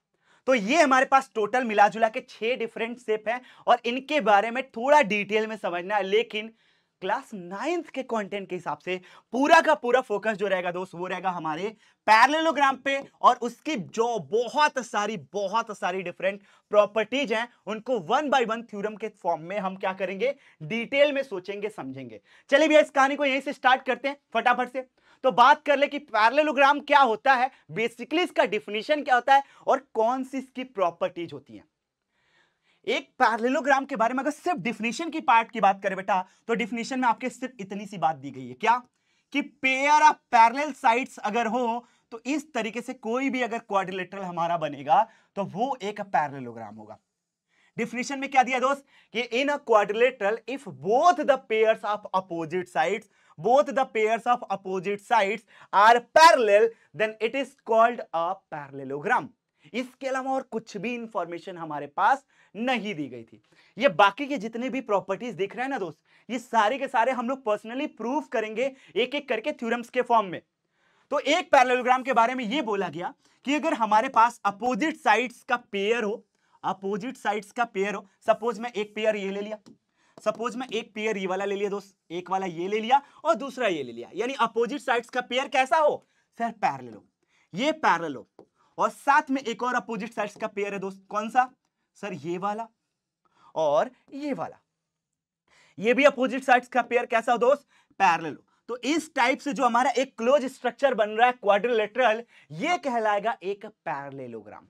[SPEAKER 1] तो ये हमारे पास टोटल मिला जुला के छह डिफरेंट सेप हैं और इनके बारे में थोड़ा डिटेल में समझना है लेकिन क्लास नाइन्थ के कंटेंट के हिसाब से पूरा का पूरा फोकस जो रहेगा दोस्त वो रहेगा हमारे पैरेललोग्राम पे और उसकी जो बहुत सारी बहुत सारी डिफरेंट प्रॉपर्टीज हैं उनको वन बाय वन थ्योरम के फॉर्म में हम क्या करेंगे डिटेल में सोचेंगे समझेंगे चलिए भैया इस कहानी को यहीं से स्टार्ट करते हैं फटाफट से तो बात कर ले कि पैरेललोग्राम क्या होता है बेसिकली इसका डिफिनेशन क्या होता है और कौन सी इसकी प्रॉपर्टीज होती हैं एक पैरलेलोग्राम के बारे में अगर सिर्फ डिफिनेशन की पार्ट की बात करें बेटा तो डिफिनेशन में आपके सिर्फ इतनी सी बात दी गई है क्या कि पेयर ऑफ पैरेलल साइड्स अगर हो तो इस तरीके से कोई भी अगर क्वारिलेटर हमारा बनेगा तो वो एक पैरलेलोग्राम होगा डिफिनेशन में क्या दिया दोस्त कि in a quadrilateral if both the pair of opposite side both the pair of opposite side are parallel then it is called a parallelogram इसके अलावा और कुछ भी इंफॉर्मेशन हमारे पास नहीं दी गई थी ये बाकी के जितने भी प्रॉपर्टीज दिख रहे हैं ना दोस्त ये सारे के सारे हम लोग पर्सनली प्रूव करेंगे एक एक करके थ्यूरम्स के फॉर्म में तो एक पैरलोग्राम के बारे में ये बोला गया कि अगर हमारे पास अपोजिट साइड्स का पेयर हो अपोजिट साइड्स का पेयर हो सपोज मैं एक पेयर ये ले लिया सपोज मैं एक पेयर ये वाला ले लिया दोस्त एक वाला ये ले लिया और दूसरा ये ले लिया यानी अपोजिट साइड्स का पेयर कैसा हो सर पैरल हो ये पैरल हो और साथ में एक और अपोजिट साइड्स का पेयर है दोस्त कौन सा सर ये वाला और ये वाला ये भी अपोजिट साइड्स का पेयर कैसा हो दोस्त पैरेलल तो इस टाइप से जो हमारा एक क्लोज स्ट्रक्चर बन रहा है क्वाड्रिलेटरल ये कहलाएगा एक पैरेललोग्राम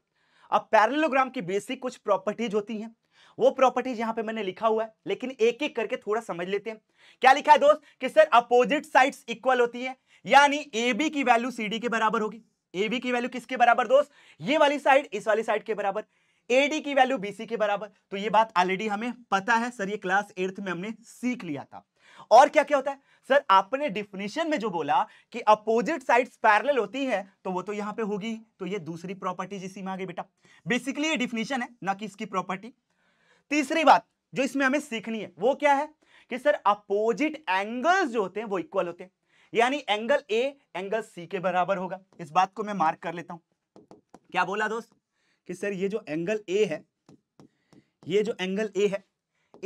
[SPEAKER 1] अब पैरेललोग्राम की बेसिक कुछ प्रॉपर्टीज होती हैं वो प्रॉपर्टीज यहां पे मैंने लिखा हुआ है लेकिन एक एक करके थोड़ा समझ लेते हैं क्या लिखा है दोस्त कि सर अपोजिट साइड्स इक्वल होती है यानी ए बी की वैल्यू सी डी के बराबर होगी ए बी की वैल्यू किसके बराबर दोस्त ये वाली साइड इस वाली साइड के बराबर एडी की वैल्यू बी सी के बराबर तो ये बात ऑलरेडी हमें पता है सर ये क्लास एट्थ में हमने सीख लिया था और क्या क्या होता है सर आपने डिफिनेशन में जो बोला कि अपोजिट साइड्स पैरेलल होती है तो वो तो यहां पे होगी तो ये दूसरी प्रॉपर्टी जिसी में आ गई बेटा बेसिकली ये डिफिनेशन है ना कि इसकी प्रॉपर्टी तीसरी बात जो इसमें हमें सीखनी है वो क्या है कि सर अपोजिट एंगल्स जो होते हैं वो इक्वल होते हैं यानी एंगल ए एंगल सी के बराबर होगा इस बात को मैं मार्क कर लेता हूं क्या बोला दोस्त कि सर ये जो एंगल ए है ये जो एंगल ए है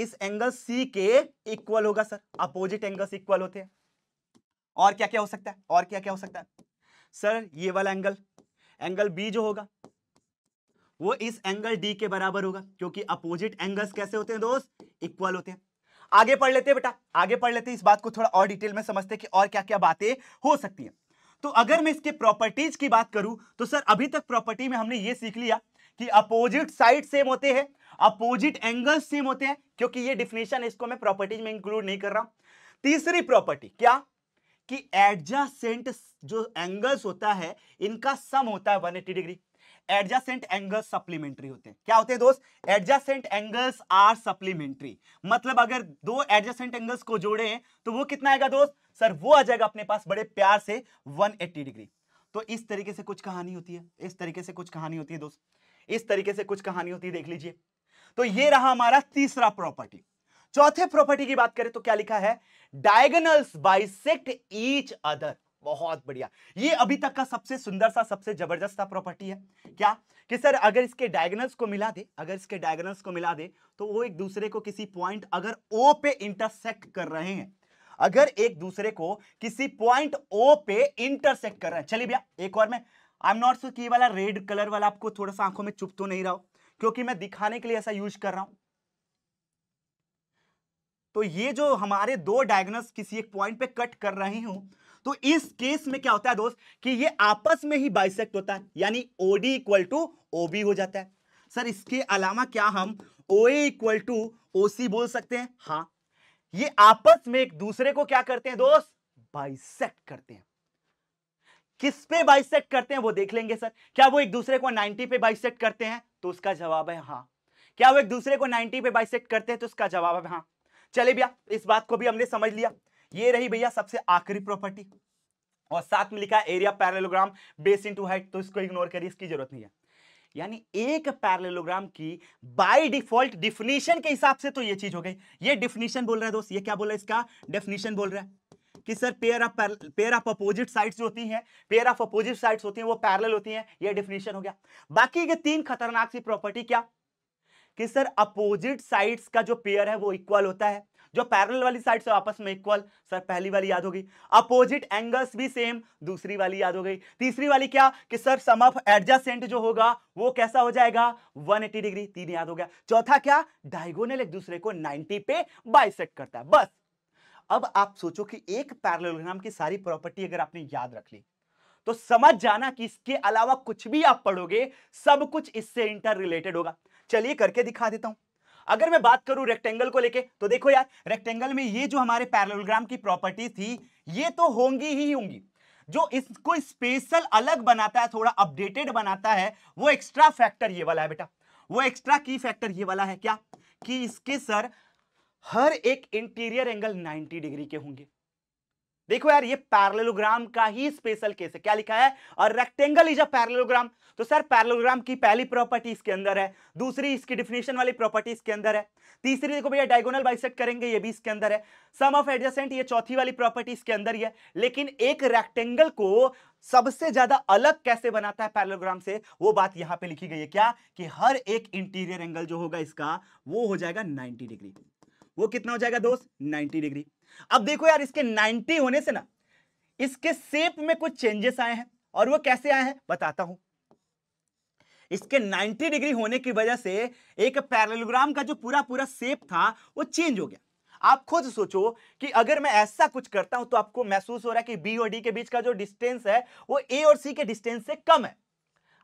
[SPEAKER 1] इस एंगल सी के इक्वल होगा सर अपोजिट एंगल्स इक्वल होते हैं और क्या क्या हो सकता है और क्या क्या हो सकता है सर ये वाला एंगल एंगल बी जो होगा वो इस एंगल डी के बराबर होगा क्योंकि अपोजिट एंगल्स कैसे होते हैं दोस्त इक्वल होते हैं आगे पढ़ लेते हैं बेटा आगे पढ़ लेते हैं इस बात को थोड़ा और डिटेल में समझते हैं कि और क्या क्या बातें हो सकती हैं तो अगर मैं इसके प्रॉपर्टीज की बात करूं तो सर अभी तक प्रॉपर्टी में हमने ये सीख लिया कि अपोजिट साइड सेम होते हैं अपोजिट एंगल सेम होते हैं क्योंकि ये डिफिनेशन इसको मैं प्रॉपर्टीज में इंक्लूड नहीं कर रहा तीसरी प्रॉपर्टी क्या कि एडजासेंट जो एंगल्स होता है इनका सम होता है 180 डिग्री एडजस्टेंट एंगल्स सप्लीमेंट्री होते हैं क्या होते हैं दोस्त एडजस्टेंट एंगल्स आर सप्लीमेंट्री मतलब अगर दो एडजस्टेंट एंगल्स को जोड़े हैं तो वो कितना आएगा दोस्त सर वो आ जाएगा अपने पास बड़े प्यार से 180 डिग्री तो इस तरीके से कुछ कहानी होती है इस तरीके से कुछ कहानी होती है दोस्त इस तरीके से कुछ कहानी होती है देख लीजिए तो ये रहा हमारा तीसरा प्रॉपर्टी चौथे प्रॉपर्टी की बात करें तो क्या लिखा है डायगनल्स बाइसेक्ट ईच अदर बहुत बढ़िया ये अभी तक का सबसे सुंदर सा सबसे जबरदस्त सा प्रॉपर्टी है क्या कि सर अगर इसके डायगनल्स को मिला दे अगर इसके डायगनल्स को मिला दे तो वो एक दूसरे को किसी पॉइंट अगर ओ पे इंटरसेक्ट कर रहे हैं अगर एक दूसरे को किसी पॉइंट ओ पे इंटरसेक्ट कर रहे हैं चलिए भैया एक और मैं आई एम नॉट सो की वाला रेड कलर वाला आपको थोड़ा सा आंखों में चुप तो नहीं रहा क्योंकि मैं दिखाने के लिए ऐसा यूज कर रहा हूं तो ये जो हमारे दो डायगनस किसी एक पॉइंट पे कट कर रहे हूं तो इस केस में क्या होता है दोस्त कि ये आपस में ही बाइसेक्ट होता है यानी OD इक्वल टू OB हो जाता है सर इसके अलावा क्या हम OA इक्वल टू OC बोल सकते हैं हाँ ये आपस में एक दूसरे को क्या करते हैं दोस्त बाइसेक्ट करते हैं किस पे बाइसेक्ट करते हैं वो देख लेंगे सर क्या वो एक दूसरे को 90 पे बाइसेक्ट करते हैं तो उसका जवाब है हाँ क्या वो एक दूसरे को 90 पे बाइसेक्ट करते हैं तो उसका जवाब है हाँ चले भैया इस बात को भी हमने समझ लिया ये रही भैया सबसे आखिरी प्रॉपर्टी और साथ में लिखा area parallelogram base into height तो इसको इग्नोर करिए इसकी जरूरत नहीं है यानी एक पैरेलोग्राम की बाय डिफॉल्ट डिफिनेशन के हिसाब से तो ये चीज हो गई ये डिफिनेशन बोल रहा है दोस्त ये क्या बोल रहा है इसका डेफिनेशन बोल रहा है कि sir pair of pair of opposite sides जो होती हैं पेयर ऑफ अपोजिट साइड्स होती हैं वो पैरेलल होती हैं ये डिफिनीशन हो गया बाकी के तीन खतरनाक सी प्रॉपर्टी क्या कि सर अपोजिट साइड्स का जो पेयर है वो इक्वल होता है जो पैरल वाली साइड से आपस में इक्वल सर पहली वाली याद हो गई अपोजिट एंगल्स भी सेम दूसरी वाली याद हो गई तीसरी वाली क्या कि सर सम ऑफ एडजस्टेंट जो होगा वो कैसा हो जाएगा 180 डिग्री तीन याद हो गया चौथा क्या डायगोनल एक दूसरे को 90 पे बाइसेक्ट करता है बस अब आप सोचो कि एक पैरलोग्राम की सारी प्रॉपर्टी अगर आपने याद रख ली तो समझ जाना कि इसके अलावा कुछ भी आप पढ़ोगे सब कुछ इससे इंटर रिलेटेड होगा चलिए करके दिखा देता हूं अगर मैं बात करूं रेक्टेंगल को लेके तो देखो यार रेक्टेंगल में ये जो हमारे पैरलोग्राम की प्रॉपर्टी थी ये तो होंगी ही होंगी जो इसको स्पेशल अलग बनाता है थोड़ा अपडेटेड बनाता है वो एक्स्ट्रा फैक्टर ये वाला है बेटा वो एक्स्ट्रा की फैक्टर ये वाला है क्या कि इसके सर हर एक इंटीरियर एंगल 90 डिग्री के होंगे देखो यार ये पैरलोग्राम का ही स्पेशल केस है क्या लिखा है और रेक्टेंगल इज अ पैरलोग्राम तो सर पैरलोग्राम की पहली प्रॉपर्टी इसके अंदर है दूसरी इसकी डिफिनेशन वाली प्रॉपर्टी इसके अंदर है तीसरी देखो भैया डायगोनल बाइसेक्ट करेंगे ये भी इसके अंदर है सम ऑफ एडजेसेंट ये चौथी वाली प्रॉपर्टी इसके अंदर ही है लेकिन एक रेक्टेंगल को सबसे ज्यादा अलग कैसे बनाता है पैरलोग्राम से वो बात यहां पर लिखी गई है क्या कि हर एक इंटीरियर एंगल जो होगा इसका वो हो जाएगा नाइनटी डिग्री वो कितना हो जाएगा दोस्त नाइनटी डिग्री अब देखो यार इसके 90 होने से ना इसके सेप में कुछ चेंजेस आए हैं और वो कैसे आए हैं बताता हूं इसके 90 डिग्री होने की वजह से एक पैरलोग्राम का जो पूरा पूरा सेप था वो चेंज हो गया आप खुद सोचो कि अगर मैं ऐसा कुछ करता हूं तो आपको महसूस हो रहा है कि बी और डी के बीच का जो डिस्टेंस है वो ए और सी के डिस्टेंस से कम है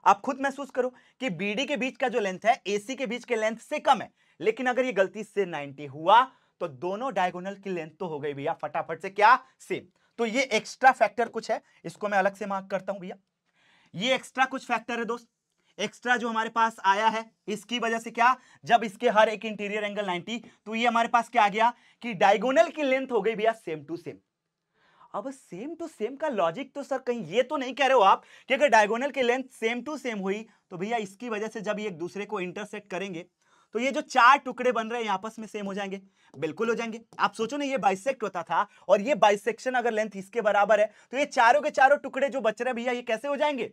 [SPEAKER 1] आप खुद महसूस करो कि बी डी के बीच का जो लेंथ है ए सी के बीच के लेंथ से कम है लेकिन अगर ये गलती से 90 हुआ तो दोनों डायगोनल की लेंथ तो हो गई भैया फटाफट से क्या सेम तो ये एक्स्ट्रा फैक्टर कुछ है इसको मैं अलग से मार्क करता हूं भैया ये एक्स्ट्रा कुछ फैक्टर है दोस्त एक्स्ट्रा जो हमारे पास आया है इसकी वजह से क्या जब इसके हर एक इंटीरियर एंगल 90 तो ये हमारे पास क्या आ गया कि डायगोनल की लेंथ हो गई भैया सेम टू सेम अब सेम टू सेम का लॉजिक तो सर कहीं ये तो नहीं कह रहे हो आप कि अगर डायगोनल की लेंथ सेम टू सेम हुई तो भैया इसकी वजह से जब ये एक दूसरे को इंटरसेक्ट करेंगे तो ये जो चार टुकड़े बन रहे हैं आपस में सेम हो जाएंगे बिल्कुल हो जाएंगे आप सोचो ना ये बाइसेक्ट होता था और ये बाइसेक्शन अगर लेंथ इसके बराबर है तो ये चारों के चारों टुकड़े जो बच रहे हैं भैया ये कैसे हो जाएंगे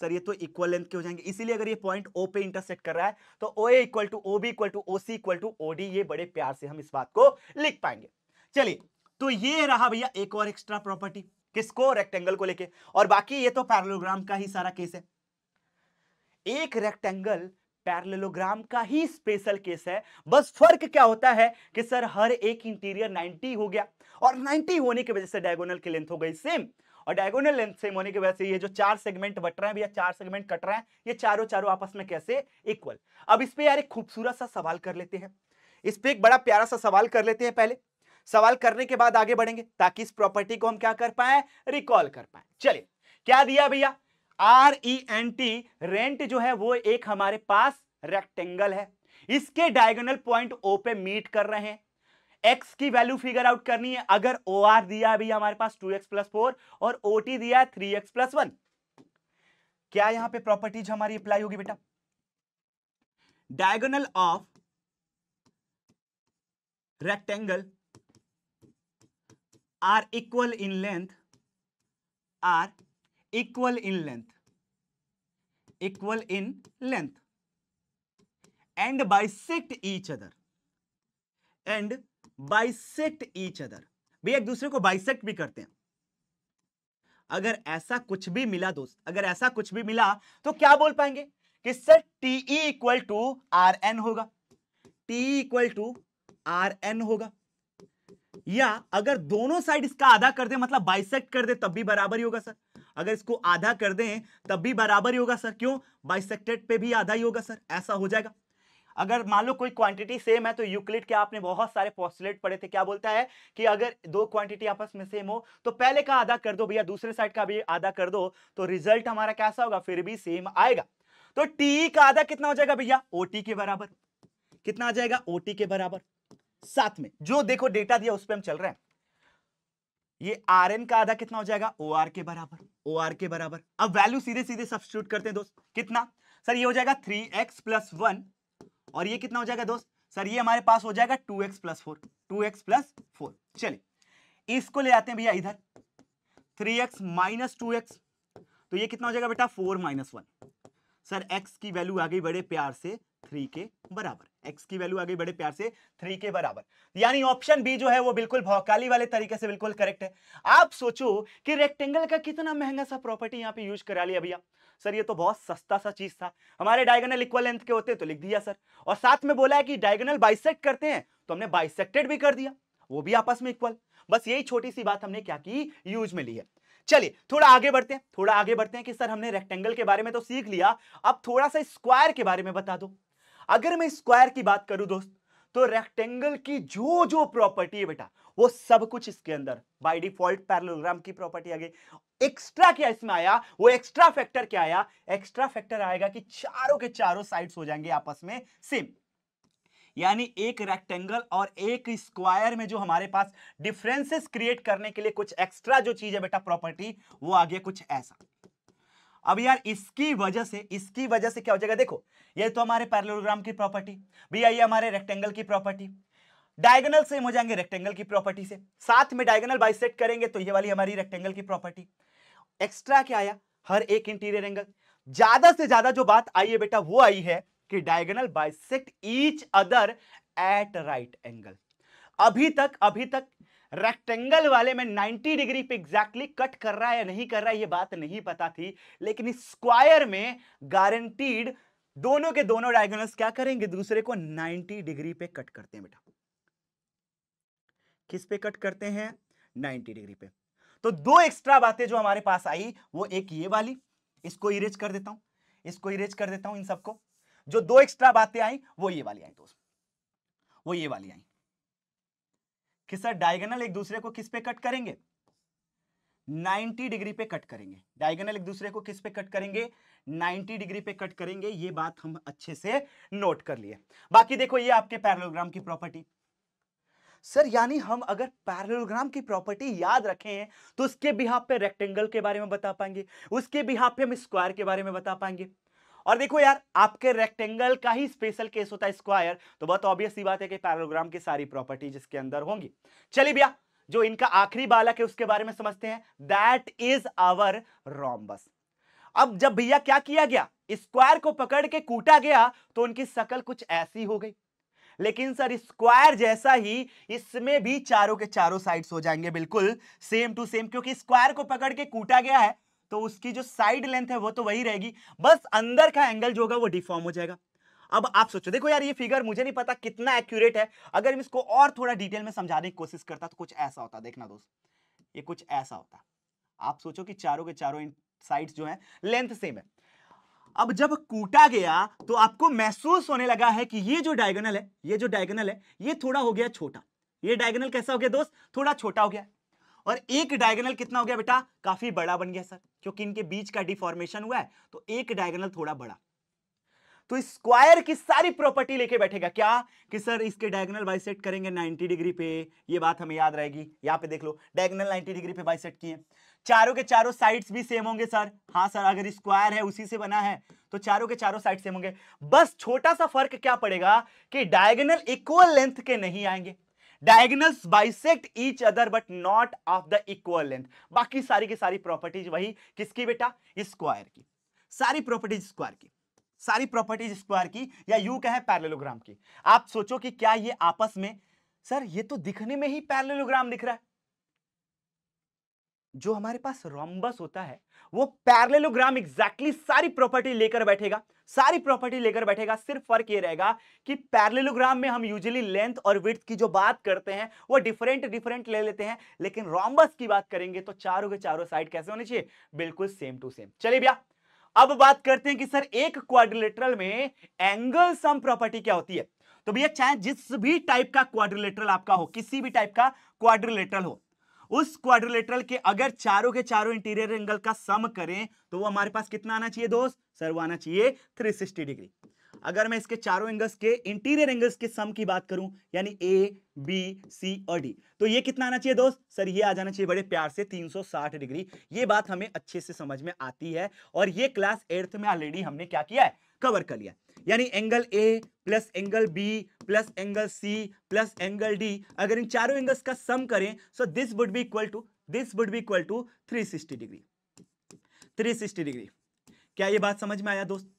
[SPEAKER 1] सर ये तो इक्वल लेंथ के हो जाएंगे इसीलिए अगर ये पॉइंट ओ पे इंटरसेक्ट कर रहा है तो O equal to O B equal to O C equal to O D ये बड़े प्यार से हम इस बात को लिख पाएंगे चलिए तो ये रहा भैया एक और एक्स्ट्रा प्रॉपर्टी किसको रेक्टेंगल को लेके और बाकी ये तो पैरलोग्राम का ही सारा केस है एक रेक्टेंगल पैरलेलोग्राम का ही स्पेशल केस है बस फर्क क्या होता है कि सर हर एक इंटीरियर 90 हो गया और 90 होने की वजह से डायगोनल की लेंथ हो गई सेम और डायगोनल लेंथ सेम होने की वजह से ये जो चार सेगमेंट बट रहे हैं भैया चार सेगमेंट कट रहे हैं ये चारों चारों आपस में कैसे इक्वल अब इस पर यार एक खूबसूरत सा सवाल कर लेते हैं इस पर एक बड़ा प्यारा सा सवाल कर लेते हैं पहले सवाल करने के बाद आगे बढ़ेंगे ताकि इस प्रॉपर्टी को हम क्या कर पाए रिकॉल कर पाए चलिए क्या दिया भैया R E N T rent जो है वो एक हमारे पास रेक्टेंगल है इसके डायगोनल पॉइंट ओ पे मीट कर रहे हैं एक्स की वैल्यू फिगर आउट करनी है अगर ओ आर दिया अभी हमारे पास टू एक्स प्लस फोर और ओ टी दिया थ्री एक्स प्लस वन क्या यहां पे प्रॉपर्टीज हमारी अप्लाई होगी बेटा diagonal of rectangle are equal in length are equal in length equal in length and bisect each other and bisect each other भैया एक दूसरे को बाइसेक्ट भी करते हैं अगर ऐसा कुछ भी मिला दोस्त अगर ऐसा कुछ भी मिला तो क्या बोल पाएंगे कि sir T equal to R N होगा T equal to R N होगा या अगर दोनों साइड इसका आधा कर दे मतलब बाइसेक्ट कर दे तब भी बराबर ही होगा सर अगर इसको आधा कर दें तब भी बराबर ही होगा सर क्यों बाइसेक्टेड पे भी आधा ही होगा सर ऐसा हो जाएगा अगर मान लो कोई क्वांटिटी सेम है तो यूक्लिड के आपने बहुत सारे पॉस्टुलेट पढ़े थे क्या बोलता है कि अगर दो क्वांटिटी आपस में सेम हो तो पहले का आधा कर दो भैया दूसरे साइड का भी आधा कर दो तो रिजल्ट हमारा कैसा होगा फिर भी सेम आएगा तो टी का आधा कितना हो जाएगा भैया ओटी के बराबर कितना आ जाएगा ओटी के बराबर साथ में जो देखो डेटा दिया उस पर हम चल रहे हैं ये आर एन का आधा कितना हो जाएगा ओ आर के बराबर ओ आर के बराबर अब वैल्यू सीधे सीधे सब्सिट्यूट करते हैं दोस्त कितना सर ये हो जाएगा थ्री एक्स प्लस वन और ये कितना हो जाएगा दोस्त सर ये हमारे पास हो जाएगा two x plus four two x plus four चलिए इसको ले आते हैं भैया इधर three x minus two x तो ये कितना हो जाएगा बेटा four minus one sir x की वैल्यू आ गई बड़े प्यार से थ्री के बराबर एक्स की वैल्यू आ गई बड़े प्यार से थ्री के बराबर यानी ऑप्शन बी जो है वो बिल्कुल भौकाली वाले तरीके से बिल्कुल करेक्ट है आप सोचो कि रेक्टेंगल का कितना महंगा सा प्रॉपर्टी यहाँ पे यूज करा लिया भैया सर ये तो बहुत सस्ता सा चीज था हमारे डायगनल इक्वल लेंथ के होते तो लिख दिया सर और साथ में बोला है कि डायगनल बाइसेक्ट करते हैं तो हमने बाइसेक्टेड भी कर दिया वो भी आपस में इक्वल बस यही छोटी सी बात हमने क्या की यूज में ली है चलिए थोड़ा आगे बढ़ते हैं थोड़ा आगे बढ़ते हैं कि सर हमने रेक्टेंगल के बारे में तो सीख लिया अब थोड़ा सा स्क्वायर के बारे में बता दो अगर मैं स्क्वायर की बात करूं दोस्त तो रेक्टेंगल की जो जो प्रॉपर्टी है बेटा वो सब कुछ इसके अंदर बाय डिफॉल्ट पैरलोग्राम की प्रॉपर्टी आ गई एक्स्ट्रा क्या इसमें आया वो एक्स्ट्रा फैक्टर क्या आया एक्स्ट्रा फैक्टर आएगा कि चारों के चारों साइड्स हो जाएंगे आपस में सेम यानी एक रेक्टेंगल और एक स्क्वायर में जो हमारे पास डिफरेंसेस क्रिएट करने के लिए कुछ एक्स्ट्रा जो चीज है बेटा प्रॉपर्टी वो आ गया कुछ ऐसा अब यार इसकी वजह से इसकी वजह से क्या हो जाएगा देखो ये तो हमारे पैरलोग्राम की प्रॉपर्टी भैया ये हमारे रेक्टेंगल की प्रॉपर्टी डायगोनल सेम हो जाएंगे रेक्टेंगल की प्रॉपर्टी से साथ में डायगोनल बाई करेंगे तो ये वाली हमारी रेक्टेंगल की प्रॉपर्टी एक्स्ट्रा क्या आया हर एक इंटीरियर एंगल ज्यादा से ज्यादा जो बात आई है बेटा वो आई है कि diagonal bisect each other at right angle अभी तक अभी तक रेक्टेंगल वाले में 90 डिग्री पे एग्जैक्टली कट कर रहा है या नहीं कर रहा है ये बात नहीं पता थी लेकिन स्क्वायर में गारंटीड दोनों के दोनों डायगोनल्स क्या करेंगे दूसरे को 90 डिग्री पे कट करते हैं बेटा किस पे कट करते हैं 90 डिग्री पे तो दो एक्स्ट्रा बातें जो हमारे पास आई वो एक ये वाली इसको इरेज कर देता हूं इसको इरेज कर देता हूं इन सबको जो दो एक्स्ट्रा बातें आई वो ये वाली आई दोस्त वो ये वाली आई कि सर डायगनल एक दूसरे को किस पे कट करेंगे 90 डिग्री पे कट करेंगे डायगनल एक दूसरे को किस पे कट करेंगे 90 डिग्री पे कट करेंगे ये बात हम अच्छे से नोट कर लिए बाकी देखो ये आपके पैरलोग्राम की प्रॉपर्टी सर यानी हम अगर पैरलोग्राम की प्रॉपर्टी याद रखे हैं तो उसके बिहाफ पे रेक्टेंगल के बारे में बता पाएंगे उसके बिहाफ पे हम स्क्वायर के बारे में बता पाएंगे और देखो यार आपके रेक्टेंगल का ही स्पेशल केस होता है स्क्वायर तो बहुत ऑब्वियस सी बात है कि पैरोग्राम की सारी प्रॉपर्टीज इसके अंदर होंगी चलिए भैया जो इनका आखिरी बालक है उसके बारे में समझते हैं दैट इज आवर रोमबस अब जब भैया क्या किया गया स्क्वायर को पकड़ के कूटा गया तो उनकी शकल कुछ ऐसी हो गई लेकिन सर स्क्वायर जैसा ही इसमें भी चारों के चारों साइड्स हो जाएंगे बिल्कुल सेम टू सेम क्योंकि स्क्वायर को पकड़ के कूटा गया है तो उसकी जो साइड लेंथ है वो तो वही रहेगी बस अंदर का एंगल जो होगा वो डिफॉर्म हो जाएगा अब आप सोचो देखो यार ये फिगर मुझे नहीं पता कितना एक्यूरेट है अगर मैं इसको और थोड़ा डिटेल में समझाने की कोशिश करता तो कुछ ऐसा होता देखना दोस्त ये कुछ ऐसा होता आप सोचो कि चारों के चारों साइड जो है लेंथ सेम है अब जब कूटा गया तो आपको महसूस होने लगा है कि ये जो डायगोनल है ये जो डायगोनल है ये थोड़ा हो गया छोटा ये डायगोनल कैसा हो गया दोस्त थोड़ा छोटा हो गया और एक डायगोनल कितना हो गया बेटा काफी बड़ा बन गया सर क्योंकि इनके बीच का डिफॉर्मेशन हुआ है तो एक डायगोनल थोड़ा बड़ा तो स्क्वायर की सारी प्रॉपर्टी लेके बैठेगा क्या कि सर इसके डायगोनल बाइसेट करेंगे 90 डिग्री पे ये बात हमें याद रहेगी यहाँ पे देख लो डायगोनल 90 डिग्री पे बाइसेट किए चारों के चारों साइड्स भी सेम होंगे सर हाँ सर अगर स्क्वायर है उसी से बना है तो चारों के चारों साइड सेम होंगे बस छोटा सा फर्क क्या पड़ेगा कि डायगनल इक्वल लेंथ के नहीं आएंगे diagonals bisect each other but not of the equal length बाकी सारी की सारी प्रॉपर्टीज वही किसकी बेटा स्क्वायर की सारी प्रॉपर्टीज स्क्वायर की सारी प्रॉपर्टीज स्क्वायर की या यू कहें पैरेलोग्राम की आप सोचो कि क्या ये आपस में सर ये तो दिखने में ही पैरेलोग्राम दिख रहा है जो हमारे पास रोमबस होता है वो पैरलेलोग्राम एग्जैक्टली सारी प्रॉपर्टी लेकर बैठेगा सारी प्रॉपर्टी लेकर बैठेगा सिर्फ फर्क ये रहेगा कि पैरलेलोग्राम में हम यूजुअली लेंथ और विथ की जो बात करते हैं वो डिफरेंट डिफरेंट ले लेते हैं लेकिन रॉम्बस की बात करेंगे तो चारों के चारों साइड कैसे होने चाहिए बिल्कुल सेम टू सेम चलिए भैया अब बात करते हैं कि सर एक क्वाड्रिलेटरल में एंगल सम प्रॉपर्टी क्या होती है तो भैया चाहे जिस भी टाइप का क्वाड्रिलेटरल आपका हो किसी भी टाइप का क्वाड्रिलेटरल हो उस क्वाड्रिलेटरल के अगर चारों के चारों इंटीरियर एंगल का सम करें तो वो हमारे पास कितना आना चाहिए दोस्त सर वो आना चाहिए 360 डिग्री अगर मैं इसके चारों एंगल्स के इंटीरियर एंगल्स के सम की बात करूं यानी ए बी सी और डी तो ये कितना आना चाहिए दोस्त सर ये आ जाना चाहिए बड़े प्यार से 360 डिग्री ये बात हमें अच्छे से समझ में आती है और ये क्लास एट्थ में ऑलरेडी हमने क्या किया है कवर कर लिया है यानी angle A plus angle B plus angle C plus angle D अगर इन चारों एंगल्स का सम करें so this would be equal to this would be equal to 360 degree 360 degree क्या ये बात समझ में आया दोस्त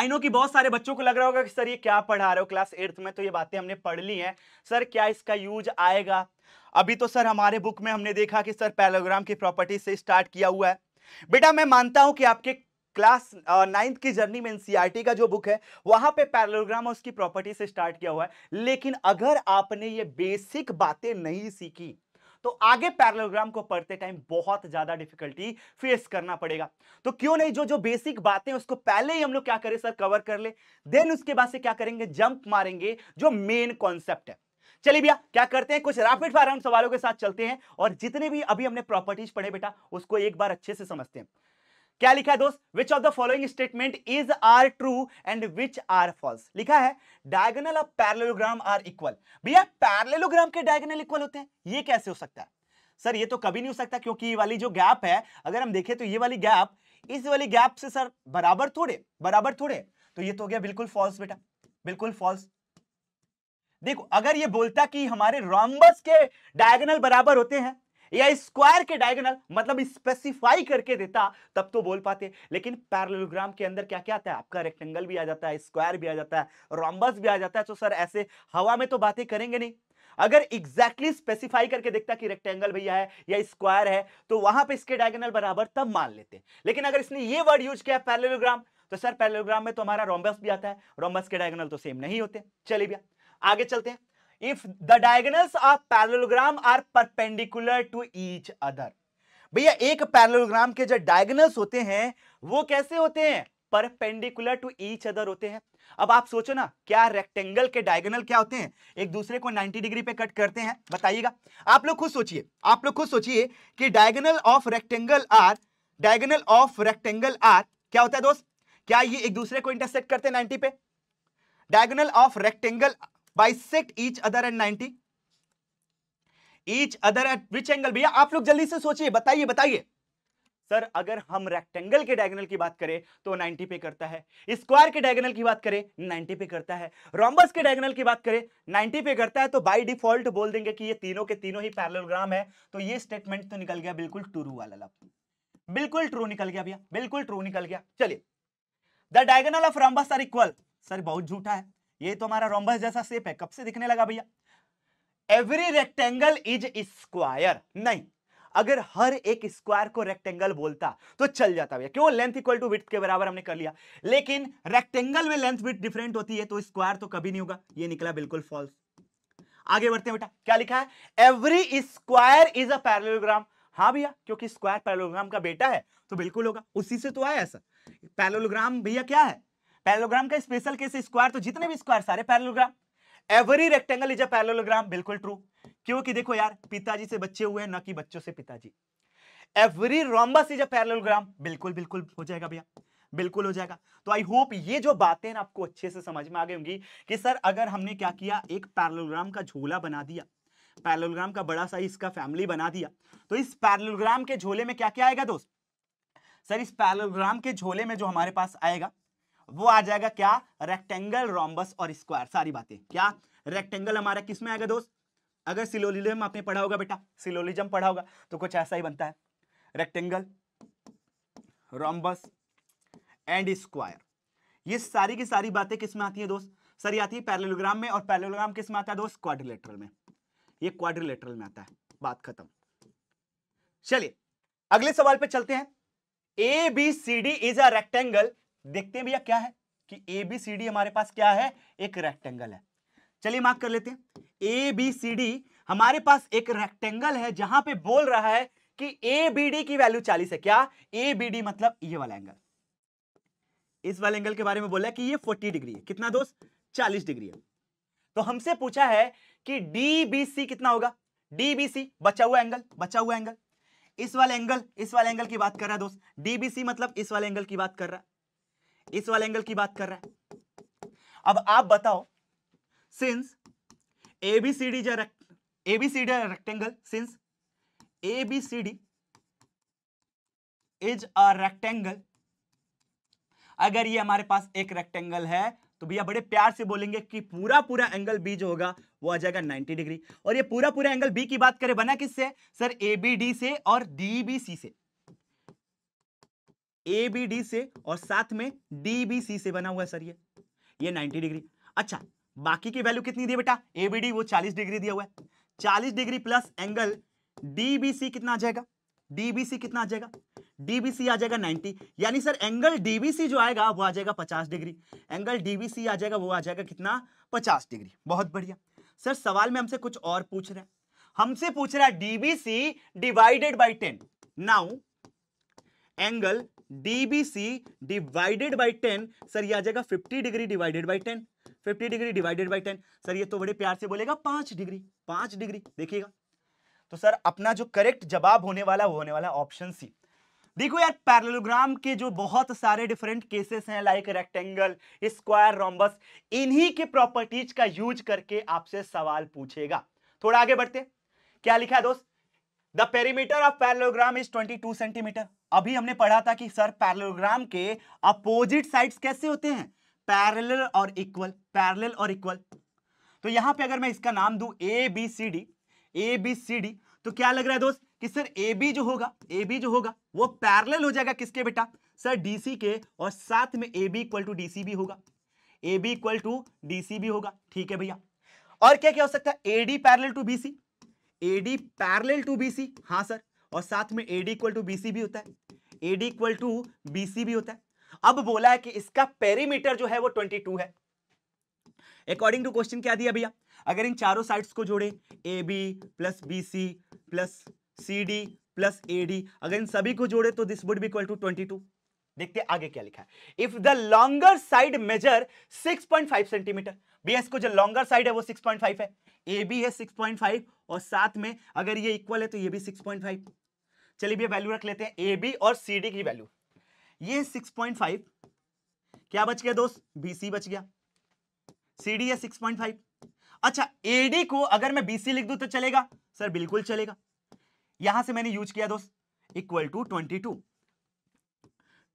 [SPEAKER 1] आई नो कि बहुत सारे बच्चों को लग रहा होगा कि सर ये क्या पढ़ा रहे हो क्लास एट्थ में तो ये बातें हमने पढ़ ली हैं सर क्या इसका यूज आएगा अभी तो सर हमारे बुक में हमने देखा कि सर पैलोग्राम की प्रॉपर्टी से स्टार्ट किया हुआ है बेटा मैं मानता हूं कि आपके क्लास नाइन्थ की जर्नी में एनसीईआरटी e का जो बुक है वहां पे पैरेललोग्राम और उसकी प्रॉपर्टी से स्टार्ट किया हुआ है लेकिन अगर आपने ये बेसिक बातें नहीं सीखी तो आगे पैरेललोग्राम को पढ़ते टाइम बहुत ज्यादा डिफिकल्टी फेस करना पड़ेगा तो क्यों नहीं जो जो बेसिक बातें उसको पहले ही हम लोग क्या करें सर कवर कर ले देन उसके बाद से क्या करेंगे जंप मारेंगे जो मेन कॉन्सेप्ट है चलिए भैया क्या करते हैं कुछ रैपिड फायर राउंड सवालों के साथ चलते हैं और जितने भी अभी हमने प्रॉपर्टीज पढ़े बेटा उसको एक बार अच्छे से समझते हैं क्या लिखा है दोस्त which of the following statement is are true and which are false लिखा है diagonal of parallelogram are equal भैया पैरलोग्राम के डायगोनल इक्वल होते हैं ये कैसे हो सकता है सर ये तो कभी नहीं हो सकता क्योंकि ये वाली जो गैप है अगर हम देखें तो ये वाली गैप इस वाली गैप से सर बराबर थोड़े बराबर थोड़े तो ये तो हो गया बिल्कुल फॉल्स बेटा बिल्कुल फॉल्स देखो अगर ये बोलता कि हमारे रॉम्बस के डायगोनल बराबर होते हैं या स्क्वायर के डायगोनल मतलब स्पेसिफाई करके देता तब तो बोल पाते लेकिन पैरलोग्राम के अंदर क्या क्या आता है आपका रेक्टेंगल भी आ जाता है स्क्वायर भी आ जाता है रोम्बस भी आ जाता है तो सर ऐसे हवा में तो बातें करेंगे नहीं अगर एग्जैक्टली exactly स्पेसिफाई करके देखता कि रेक्टेंगल भैया है या स्क्वायर है तो वहां पे इसके डायगोनल बराबर तब मान लेते हैं लेकिन अगर इसने ये वर्ड यूज किया पैरेललोग्राम तो सर पैरेललोग्राम में तो हमारा रोम्बस भी आता है रोम्बस के डायगोनल तो सेम नहीं होते चलिए भैया आगे चलते हैं if the diagonals of parallelogram are perpendicular to each other भैया एक पैरलोग्राम के जो डायगनल्स होते हैं वो कैसे होते हैं परपेंडिकुलर टू ईच अदर होते हैं अब आप सोचो ना क्या रेक्टेंगल के डायगोनल क्या होते हैं एक दूसरे को 90 डिग्री पे कट करते हैं बताइएगा आप लोग खुद सोचिए आप लोग खुद सोचिए कि diagonal of rectangle are diagonal of rectangle are क्या होता है दोस्त क्या ये एक दूसरे को इंटरसेक्ट करते हैं 90 पे diagonal of rectangle bisect each other at ninety each other at which angle भैया आप लोग जल्दी से सोचिए बताइए बताइए सर अगर हम रेक्टेंगल के डायगोनल की बात करें तो 90 पे करता है स्क्वायर के डायगोनल की बात करें 90 पे करता है रोम्बस के डायगोनल की बात करें 90 पे करता है तो बाय डिफॉल्ट बोल देंगे कि ये तीनों के तीनों ही पैरेललोग्राम है तो ये स्टेटमेंट तो निकल गया बिल्कुल ट्रू वाला लाभ बिल्कुल ट्रू निकल गया भैया बिल्कुल ट्रू निकल गया चलिए the diagonal of rhombus are equal sir बहुत झूठा है ये तो हमारा रोम्बस जैसा सेप है कब से दिखने लगा भैया एवरी रेक्टेंगल इज स्क्वायर नहीं अगर हर एक स्क्वायर को रेक्टेंगल बोलता तो चल जाता भैया क्यों लेंथ इक्वल टू विथ के बराबर हमने कर लिया लेकिन रेक्टेंगल में लेंथ विथ डिफरेंट होती है तो स्क्वायर तो कभी नहीं होगा ये निकला बिल्कुल फॉल्स आगे बढ़ते हैं बेटा क्या लिखा है every square is a parallelogram हाँ भैया क्योंकि स्क्वायर पैरेललोग्राम का बेटा है तो बिल्कुल होगा उसी से तो आया सर पैरेललोग्राम भैया क्या है पैरेललोग्राम का स्पेशल केस स्क्वायर तो जितने भी स्क्वायर सारे parallelogram every rectangle is a parallelogram बिल्कुल ट्रू क्योंकि देखो यार पिताजी से बच्चे हुए हैं ना कि बच्चों से पिताजी every rhombus is a parallelogram बिल्कुल बिल्कुल हो जाएगा भैया बिल्कुल हो जाएगा तो आई होप ये जो बातें आपको अच्छे से समझ में आ गई होंगी कि सर अगर हमने क्या किया एक पैरेललोग्राम का झोला बना दिया पैरेललोग्राम का बड़ा सा इसका फैमिली बना दिया तो इस पैरेललोग्राम के झोले में क्या क्या आएगा दोस्त सर इस पैरेललोग्राम के झोले में जो हमारे पास आएगा वो आ जाएगा क्या रेक्टेंगल रोमबस और स्क्वायर सारी बातें क्या रेक्टेंगल हमारा किस में आएगा दोस्त अगर सिलोलिजम आपने पढ़ा होगा बेटा सिलोलिजम पढ़ा होगा तो कुछ ऐसा ही बनता है रेक्टेंगल रोम्बस एंड स्क्वायर ये सारी की सारी बातें किस में आती है दोस्त सर आती है पैरेलोग्राम में और पैरेलोग्राम किस में आता है दोस्त क्वाड्रिलेटरल में ये क्वाड्रिलेटरल में आता है बात खत्म चलिए अगले सवाल पे चलते हैं A B C D is a rectangle देखते हैं भैया क्या है कि ए बी सी डी हमारे पास क्या है एक रेक्टेंगल है चलिए मार्क कर लेते हैं ए बी सी डी हमारे पास एक रेक्टेंगल है जहां पे बोल रहा है कि ए बी डी की वैल्यू चालीस है क्या ए बी डी मतलब ये वाला एंगल इस वाले एंगल के बारे में बोला है कि ये फोर्टी डिग्री है कितना दोस्त चालीस डिग्री है तो हमसे पूछा है कि डी बी सी कितना होगा डी बी सी बचा हुआ एंगल बचा हुआ एंगल इस वाले एंगल इस वाले एंगल की बात कर रहा है दोस्त डी बी सी मतलब इस वाले एंगल की बात कर रहा है इस वाले एंगल की बात कर रहा है अब आप बताओ since ABCD ABCD rectangle since ABCD is a rectangle अगर ये हमारे पास एक रेक्टेंगल है तो भैया बड़े प्यार से बोलेंगे कि पूरा पूरा एंगल बी जो होगा वो आ जाएगा 90 डिग्री और ये पूरा पूरा एंगल बी की बात करें बना किससे सर ए बी डी से और डी बी सी से ए बी डी से और साथ में डी बी सी से बना हुआ है सर ये ये 90 डिग्री अच्छा बाकी की वैल्यू कितनी दी बेटा ए बी डी वो 40 डिग्री दिया हुआ है 40 degree plus angle D B C कितना आ जाएगा डी बी सी कितना आ जाएगा डी बी सी आ जाएगा 90 यानी sir angle D B C जो आएगा वो आ जाएगा 50 degree angle D B C आ जाएगा वो आ जाएगा कितना 50 डिग्री बहुत बढ़िया सर सवाल में हमसे कुछ और पूछ रहे हैं हमसे पूछ रहा है DBC divided by ten now angle DBC divided by ten sir ये आ जाएगा fifty degree divided by ten fifty degree divided by ten sir ये तो बड़े प्यार से बोलेगा पांच डिग्री पांच डिग्री देखिएगा तो सर अपना जो करेक्ट जवाब होने वाला वो होने वाला ऑप्शन सी देखो यार पैरेललोग्राम के जो बहुत सारे डिफरेंट केसेस हैं लाइक रेक्टेंगल स्क्वायर रोम्बस इन्हीं के प्रॉपर्टीज का यूज करके आपसे सवाल पूछेगा थोड़ा आगे बढ़ते क्या लिखा है दोस्त the perimeter of parallelogram is 22 centimetre अभी हमने पढ़ा था कि सर पैरलोग्राम के अपोजिट साइड्स कैसे होते हैं पैरेलल और इक्वल पैरेलल और इक्वल तो यहां पे अगर मैं इसका नाम दू A B C D A B C D तो क्या लग रहा है दोस्त कि सर ए बी जो होगा ए बी जो होगा वो पैरेलल हो जाएगा किसके बेटा सर डीसी के और साथ में A B equal to D C भी होगा A B equal to D C भी होगा ठीक है भैया और क्या क्या हो सकता है A D parallel to C AD parallel to BC हाँ सर और साथ में एडी इक्वल टू बीसी भी होता है एडी इक्वल टू बीसी भी होता है अब बोला है कि इसका पेरीमीटर जो है वो 22 है अकॉर्डिंग टू क्वेश्चन क्या दिया भैया अगर इन चारों साइड्स को जोड़े A B plus B C plus C D plus A D अगर इन सभी को जोड़े तो this would be equal to 22 two देखते आगे क्या लिखा है if the longer side measure 6.5 centimetre B S को जो लॉन्गर साइड है वो 6.5 है ए बी है 6.5 और साथ में अगर ये इक्वल है तो ये भी सिक्स पॉइंट फाइव चलिए भैया वैल्यू रख लेते हैं ए बी और सी डी की वैल्यू ये सिक्स पॉइंट फाइव क्या बच गया दोस्त बी सी बच गया सी डी है सिक्स पॉइंट फाइव अच्छा ए डी को अगर मैं बी सी लिख दू तो चलेगा सर बिल्कुल चलेगा यहां से मैंने यूज किया दोस्त equal to twenty two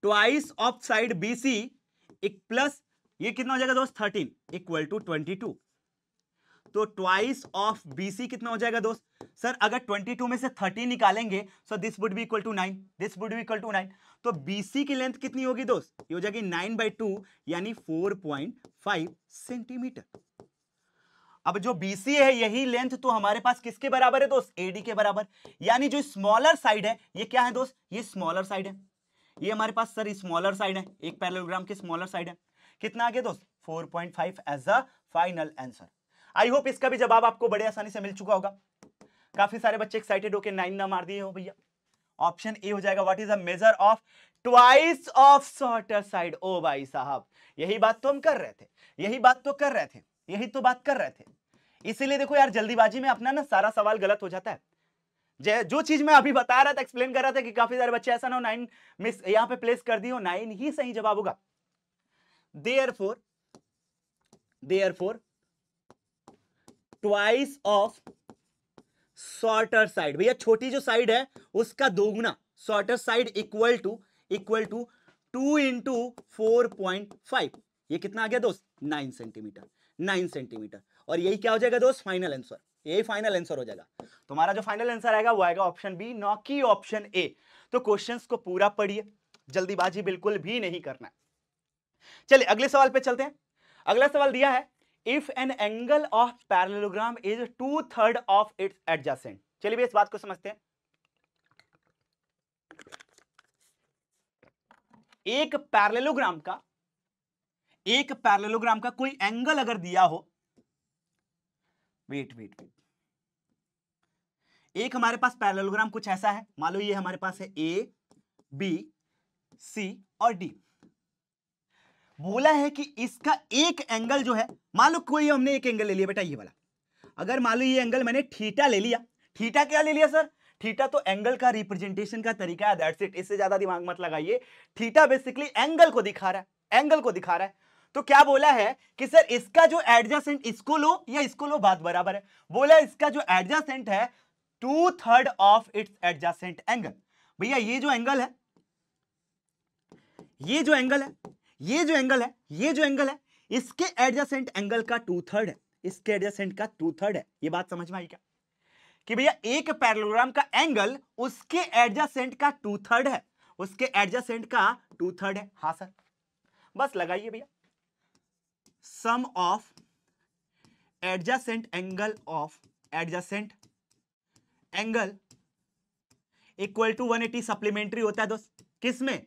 [SPEAKER 1] twice of side B C plus ये कितना हो जाएगा दोस्त thirteen equal to twenty two तो ट्वाइस ऑफ BC कितना हो जाएगा दोस्त सर अगर 22 में से 30 निकालेंगे so this would be equal to nine this would be equal to nine तो BC की लेंथ कितनी होगी दोस्त ये हो जाएगी नाइन बाई टू यानी फोर पॉइंट फाइव सेंटीमीटर अब जो BC है यही लेंथ तो हमारे पास किसके बराबर है दोस्त AD के बराबर यानी जो स्मॉलर साइड है ये क्या है दोस्त ये स्मॉलर साइड है ये हमारे पास सर स्मॉलर साइड है एक पैरेललोग्राम की स्मॉलर साइड है कितना आ गया दोस्त 4.5 as a final answer I hope इसका भी जवाब आपको बड़े आसानी से मिल चुका होगा काफी सारे बच्चे एक्साइटेड होकर नाइन ना मार दिए हो भैया ऑप्शन ए हो जाएगा what is a measure of twice of shorter side ओ भाई साहब यही बात तो हम कर रहे थे यही बात तो कर रहे थे यही तो बात कर रहे थे इसीलिए देखो यार जल्दीबाजी में अपना ना सारा सवाल गलत हो जाता है जो चीज मैं अभी बता रहा था एक्सप्लेन कर रहा था कि काफी सारे बच्चे ऐसा ना हो नाइन मिस यहाँ पे प्लेस कर दी हो नाइन ही सही जवाब होगा therefore therefore twice of shorter side भैया छोटी जो साइड है उसका दोगुना shorter side equal to equal to two into four point five ये कितना आ गया दोस्त नाइन सेंटीमीटर नाइन सेंटीमीटर और यही क्या हो जाएगा दोस्त फाइनल आंसर यही फाइनल आंसर हो जाएगा तुम्हारा जो फाइनल आंसर आएगा वो आएगा ऑप्शन बी नॉकी की ऑप्शन ए तो क्वेश्चंस को पूरा पढ़िए जल्दीबाजी बिल्कुल भी नहीं करना चलिए अगले सवाल पे चलते हैं अगला सवाल दिया है if an angle of parallelogram is two third of its adjacent चलिए इस बात को समझते हैं एक पैरलोग्राम का एक पैरलोग्राम का कोई एंगल अगर दिया हो वेट वेट वेट एक हमारे पास पैरलोग्राम कुछ ऐसा है मान लो ये हमारे पास है ए बी सी और डी बोला है कि इसका एक एंगल जो है मान लो कोई हमने एक एंगल ले लिया बेटा ये वाला अगर मान लो ये एंगल मैंने थीटा ले लिया थीटा क्या ले लिया सर थीटा तो एंगल का रिप्रेजेंटेशन का तरीका है दैट्स इट इससे ज्यादा दिमाग मत लगाइए थीटा बेसिकली एंगल को दिखा रहा है एंगल को दिखा रहा है तो क्या बोला है कि सर इसका जो एडजसेंट इसको लो या इसको लो बात बराबर है बोला इसका जो एडजसेंट है two third of its adjacent angle भैया ये जो एंगल है ये जो एंगल है ये जो एंगल है ये जो एंगल है इसके एडजस्टेंट एंगल का टू थर्ड है इसके एडजस्टेंट का टू थर्ड है ये बात समझ में आई क्या कि भैया एक पैरलोग्राम का एंगल उसके एडजस्टेंट का टू थर्ड है उसके एडजस्टेंट का टू थर्ड है हा सर बस लगाइए भैया sum of adjacent angle of adjacent angle equal to 180 supplementary होता है दोस्त किसमें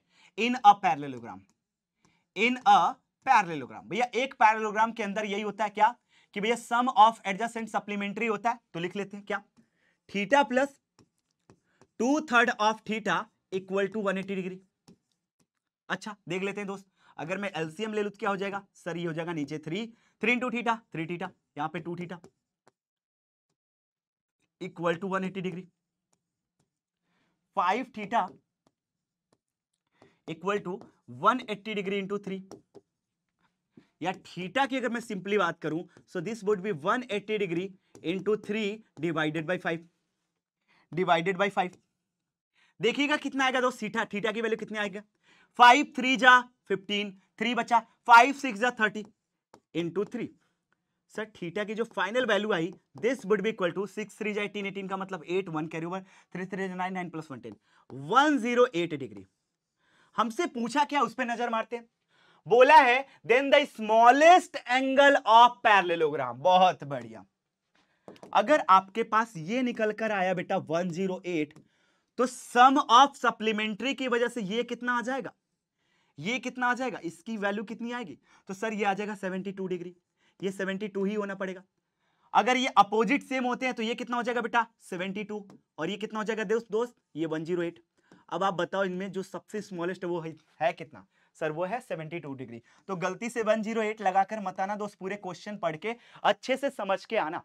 [SPEAKER 1] इन a parallelogram in a parallelogram भैया एक पैरेललोग्राम के अंदर यही होता है क्या कि भैया सम ऑफ एडजस्टेंट सप्लीमेंट्री होता है तो लिख लेते हैं क्या theta plus two third of theta equal to one degree अच्छा देख लेते हैं दोस्त अगर मैं एलसीएम ले लू तो क्या हो जाएगा सर ये हो जाएगा नीचे three three into theta three theta यहां पे two theta equal to one eighty degree five theta equal to 180 degree into three या थीटा की अगर मैं सिंपली बात करूं so this would be 180 degree into three divided by five divided by five देखिएगा कितना आएगा दोस्त थीटा थीटा की वैल्यू कितनी आएगा फाइव थ्री जा फिफ्टीन थ्री बचा फाइव सिक्स जा thirty into three sir theta की जो फाइनल वैल्यू आई this would be equal to six three जा एटीन एटीन का मतलब eight one carry over three three nine nine plus one ten one zero eight degree हमसे पूछा क्या उस पर नजर मारते हैं बोला है then the smallest angle of parallelogram बहुत बढ़िया अगर आपके पास ये निकल कर आया बेटा 108 तो सम ऑफ सप्लीमेंट्री की वजह से ये कितना आ जाएगा ये कितना आ जाएगा इसकी वैल्यू कितनी आएगी तो सर ये आ जाएगा 72 डिग्री ये 72 ही होना पड़ेगा अगर ये अपोजिट सेम होते हैं तो ये कितना हो जाएगा बेटा 72 और ये कितना हो जाएगा दोस्त दोस्त ये 108 अब आप बताओ इनमें जो सबसे स्मॉलेस्ट वो है, है कितना सर वो है 72 डिग्री तो गलती से 108 लगाकर मत आना दोस्त पूरे क्वेश्चन पढ़ के अच्छे से समझ के आना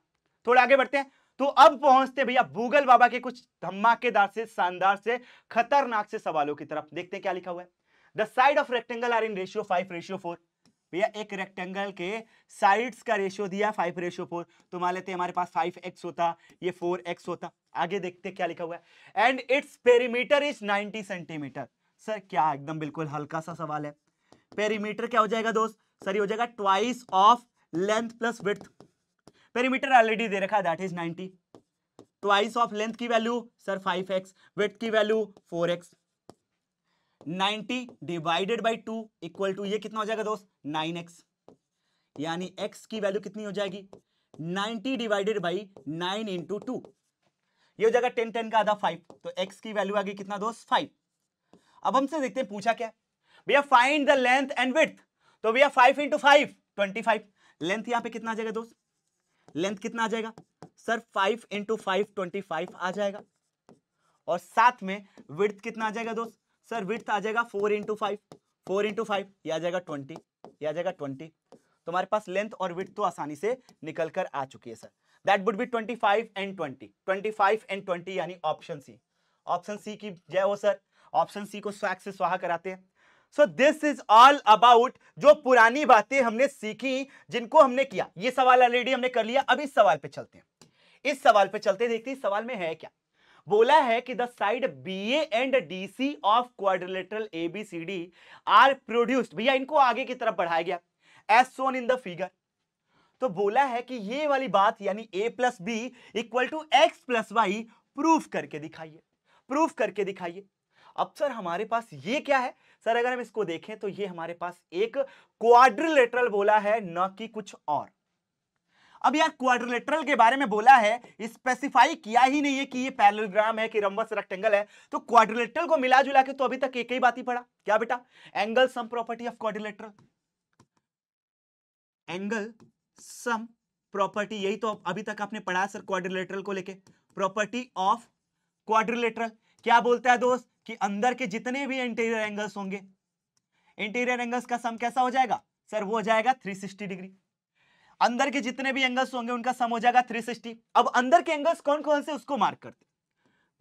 [SPEAKER 1] थोड़ा आगे बढ़ते हैं तो अब पहुंचते भैया भूगल बाबा के कुछ धमाकेदार से शानदार से खतरनाक से सवालों की तरफ देखते हैं क्या लिखा हुआ है the side of rectangle are in ratio five ratio four भैया एक रेक्टेंगल के साइड्स का रेशियो दिया फाइव रेशियो फोर तो मान लेते हमारे पास फाइव एक्स होता ये फोर एक्स होता आगे देखते क्या लिखा हुआ है and its perimeter is ninety centimetre sir क्या एकदम बिल्कुल हल्का सा सवाल है पेरीमीटर क्या हो जाएगा दोस्त सर हो जाएगा twice of length plus with perimeter already दे रखा that is ninety twice of length की वैल्यू सर फाइव एक्स की value four x ninety divided by two equal to ये कितना हो जाएगा दोस्त नाइन एक्स यानी एक्स की वैल्यू कितनी हो जाएगी ninety divided by nine into two ये हो जाएगा टेन टेन का आधा फाइव तो एक्स की वैल्यू आ गई कितना दोस्त फाइव अब हमसे देखते हैं पूछा क्या भैया find the length and with तो भैया five into five twenty five length यहां पे कितना आ जाएगा दोस्त लेंथ कितना आ जाएगा sir five into five twenty five आ जाएगा और साथ में विर्थ कितना आ जाएगा दोस्त सर विथ आ जाएगा four into five four into five यह आ जाएगा ट्वेंटी यह आ जाएगा ट्वेंटी तुम्हारे पास लेंथ और विथ तो आसानी से निकल कर आ चुकी है sir that would be twenty five and twenty twenty five and twenty यानी ऑप्शन सी ऑप्शन सी की जय हो सर ऑप्शन सी को स्वैग से स्वाहा कराते हैं so this is all about जो पुरानी बातें हमने सीखी जिनको हमने किया ये सवाल ऑलरेडी हमने कर लिया अब इस सवाल पे चलते हैं इस सवाल पे चलते देखते हैं सवाल में है क्या बोला है कि the side B A and D C of quad A B C D are produced भैया इनको आगे की तरफ बढ़ाया गया as shown in the figure तो बोला है कि ये वाली बात यानी A plus B equal to x plus Y proof करके दिखाइए प्रूफ करके दिखाइए अब सर हमारे पास ये क्या है सर अगर हम इसको देखें तो ये हमारे पास एक क्वाड्रिलेटरल बोला है न कि कुछ और अब यार क्वाड्रिलेटरल के बारे में बोला है स्पेसिफाई किया ही नहीं है कि ये पैरेललोग्राम है कि रंबस रेक्टेंगल है तो क्वाड्रिलेटरल को मिला जुला के तो अभी तक एक ही बात ही पड़ा क्या बेटा angle sum property of quadrilateral angle sum property यही तो अभी तक आपने पढ़ा सर क्वाड्रिलेटरल को लेके प्रॉपर्टी ऑफ क्वाड्रिलेटरल क्या बोलता है दोस्त कि अंदर के जितने भी इंटीरियर एंगल्स होंगे इंटीरियर एंगल्स का सम कैसा हो जाएगा सर वो हो जाएगा 360 डिग्री अंदर के जितने भी एंगल्स होंगे उनका सम हो जाएगा 360 अब अंदर के एंगल्स कौन कौन से उसको मार्क करते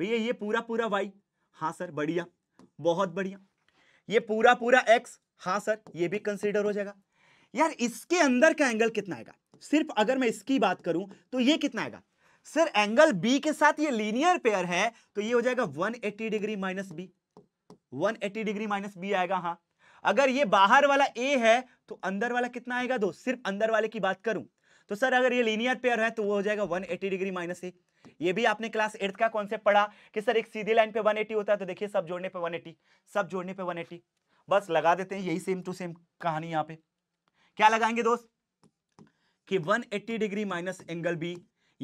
[SPEAKER 1] भैया ये पूरा पूरा वाई हाँ सर बढ़िया बहुत बढ़िया ये पूरा पूरा एक्स हाँ सर ये भी कंसिडर हो जाएगा यार इसके अंदर का एंगल कितना आएगा सिर्फ अगर मैं इसकी बात करूं तो ये कितना आएगा सर एंगल बी के साथ ये लीनियर पेयर है तो ये हो जाएगा 180 degree minus B 180 degree minus B आएगा हाँ अगर ये बाहर वाला ए है तो अंदर वाला कितना आएगा दो सिर्फ अंदर वाले की बात करूं तो सर अगर ये लीनियर पेयर है तो वो हो जाएगा 180 डिग्री माइनस ए ये भी आपने क्लास एट्थ का कॉन्सेप्ट पढ़ा कि सर एक सीधी लाइन पे 180 होता है तो देखिए सब जोड़ने पे 180 सब जोड़ने पे 180 बस लगा देते हैं यही सेम टू सेम कहानी यहाँ पे क्या लगाएंगे दोस्त कि 180 डिग्री माइनस एंगल बी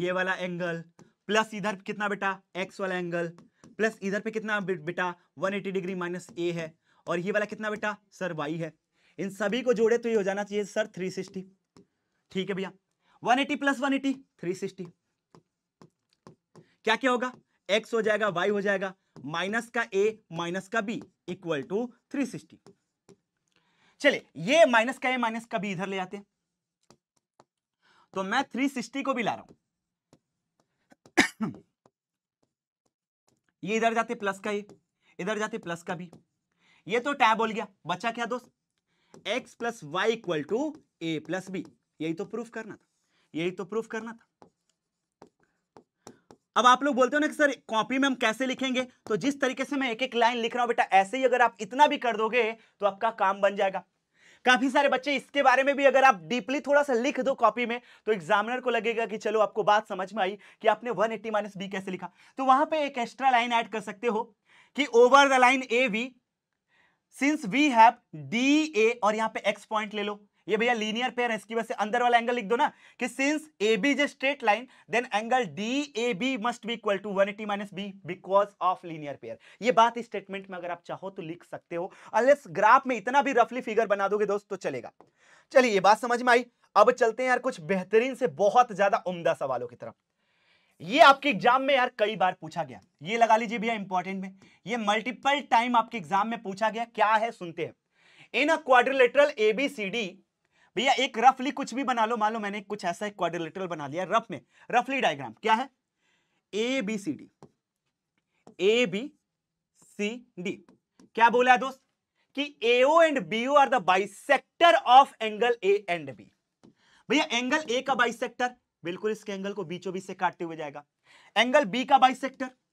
[SPEAKER 1] ये वाला एंगल प्लस इधर कितना बेटा एक्स वाला एंगल प्लस इधर पे कितना बेटा 180 डिग्री माइनस ए है और ये वाला कितना बेटा सर वाई है इन सभी को जोड़े तो ये हो जाना चाहिए सर थ्री सिक्सटी ठीक है भैया one eighty plus one eighty three sixty क्या क्या होगा एक्स हो जाएगा वाई हो जाएगा माइनस का ए माइनस का B equal to three sixty चले ये माइनस का ए माइनस का बी इधर ले आते तो मैं थ्री सिक्सटी को भी ला रहा हूं ये इधर जाते प्लस का ए इधर जाते प्लस का बी ये तो टैब बोल गया बच्चा क्या दोस्त X plus Y equal to A plus B यही तो प्रूफ करना था यही तो प्रूफ करना था अब आप लोग बोलते हो ना कि सर कॉपी में हम कैसे लिखेंगे तो जिस तरीके से मैं एक एक लाइन लिख रहा हूं बेटा ऐसे ही अगर आप इतना भी कर दोगे तो आपका काम बन जाएगा काफी सारे बच्चे इसके बारे में भी अगर आप डीपली थोड़ा सा लिख दो कॉपी में तो एग्जामिनर को लगेगा कि चलो आपको बात समझ में आई कि आपने 180 एट्टी माइनस बी कैसे लिखा तो वहां पे एक एक्स्ट्रा लाइन ऐड कर सकते हो कि over the line A V since we have D A और यहां पे एक्स पॉइंट ले लो ये भैया लीनियर पेयर है इसकी वजह से अंदर वाला एंगल लिख दो ना कि since A B is straight line then angle D A B must be equal to 180 eighty minus B because of linear pair ये बात इस स्टेटमेंट में अगर आप चाहो तो लिख सकते हो अनलेस ग्राफ में इतना भी रफली फिगर बना दोगे दोस्त तो चलेगा चलिए ये बात समझ में आई अब चलते हैं यार कुछ बेहतरीन से बहुत ज्यादा उम्दा सवालों की तरफ ये आपके एग्जाम में यार कई बार पूछा गया ये लगा लीजिए भैया इंपॉर्टेंट में ये मल्टीपल टाइम आपके एग्जाम में पूछा गया क्या है सुनते हैं in a quadrilateral A B C D भैया एक रफली कुछ भी बना लो मान लो मैंने कुछ ऐसा क्वाड्रिलेटरल बना लिया रफ में रफली डायग्राम क्या है A B C D A B C D क्या बोला है दोस्त कि AO and O are the bisector of angle A and B भैया एंगल ए का बाइसेक्टर बिल्कुल इसके एंगल को बीचों बीच से काटते हुए जाएगा एंगल बी का बाई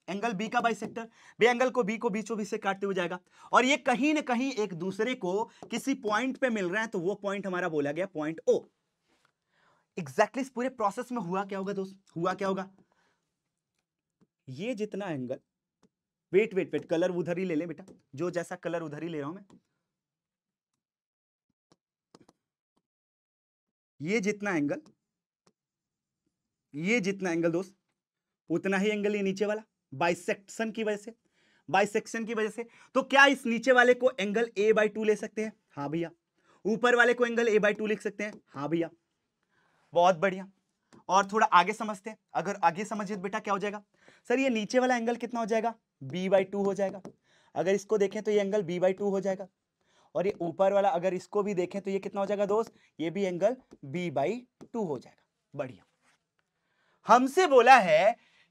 [SPEAKER 1] एंगल बी का बाइसेक्टर बे एंगल को बी को बीचों बीच से काटते हुए जाएगा और ये कहीं ना कहीं एक दूसरे को किसी पॉइंट पे मिल रहे हैं तो वो पॉइंट हमारा बोला गया पॉइंट ओ एग्जैक्टली इस पूरे प्रोसेस में हुआ क्या होगा दोस्त हुआ क्या होगा ये जितना angle wait wait wait colour उधर ही ले ले बेटा जो जैसा कलर उधर ही ले रहा हूं मैं ये जितना एंगल ये जितना एंगल दोस्त उतना ही एंगल ये नीचे वाला बाइसेक्शन की वजह से बाइसेक्शन की वजह से तो क्या इस नीचे वाले को एंगल ए बाई टू ले सकते हैं हाँ भैया ऊपर वाले को एंगल ए बाई टू लिख सकते हैं हाँ भैया बहुत बढ़िया और थोड़ा आगे समझते हैं अगर आगे समझिए तो बेटा क्या हो जाएगा सर ये नीचे वाला एंगल कितना हो जाएगा बी बाई टू हो जाएगा अगर इसको देखें तो ये एंगल बी बाई टू हो जाएगा और ये ऊपर वाला अगर इसको भी देखें तो ये कितना हो जाएगा दोस्त ये भी एंगल बी बाई टू हो जाएगा बढ़िया हमसे बोला है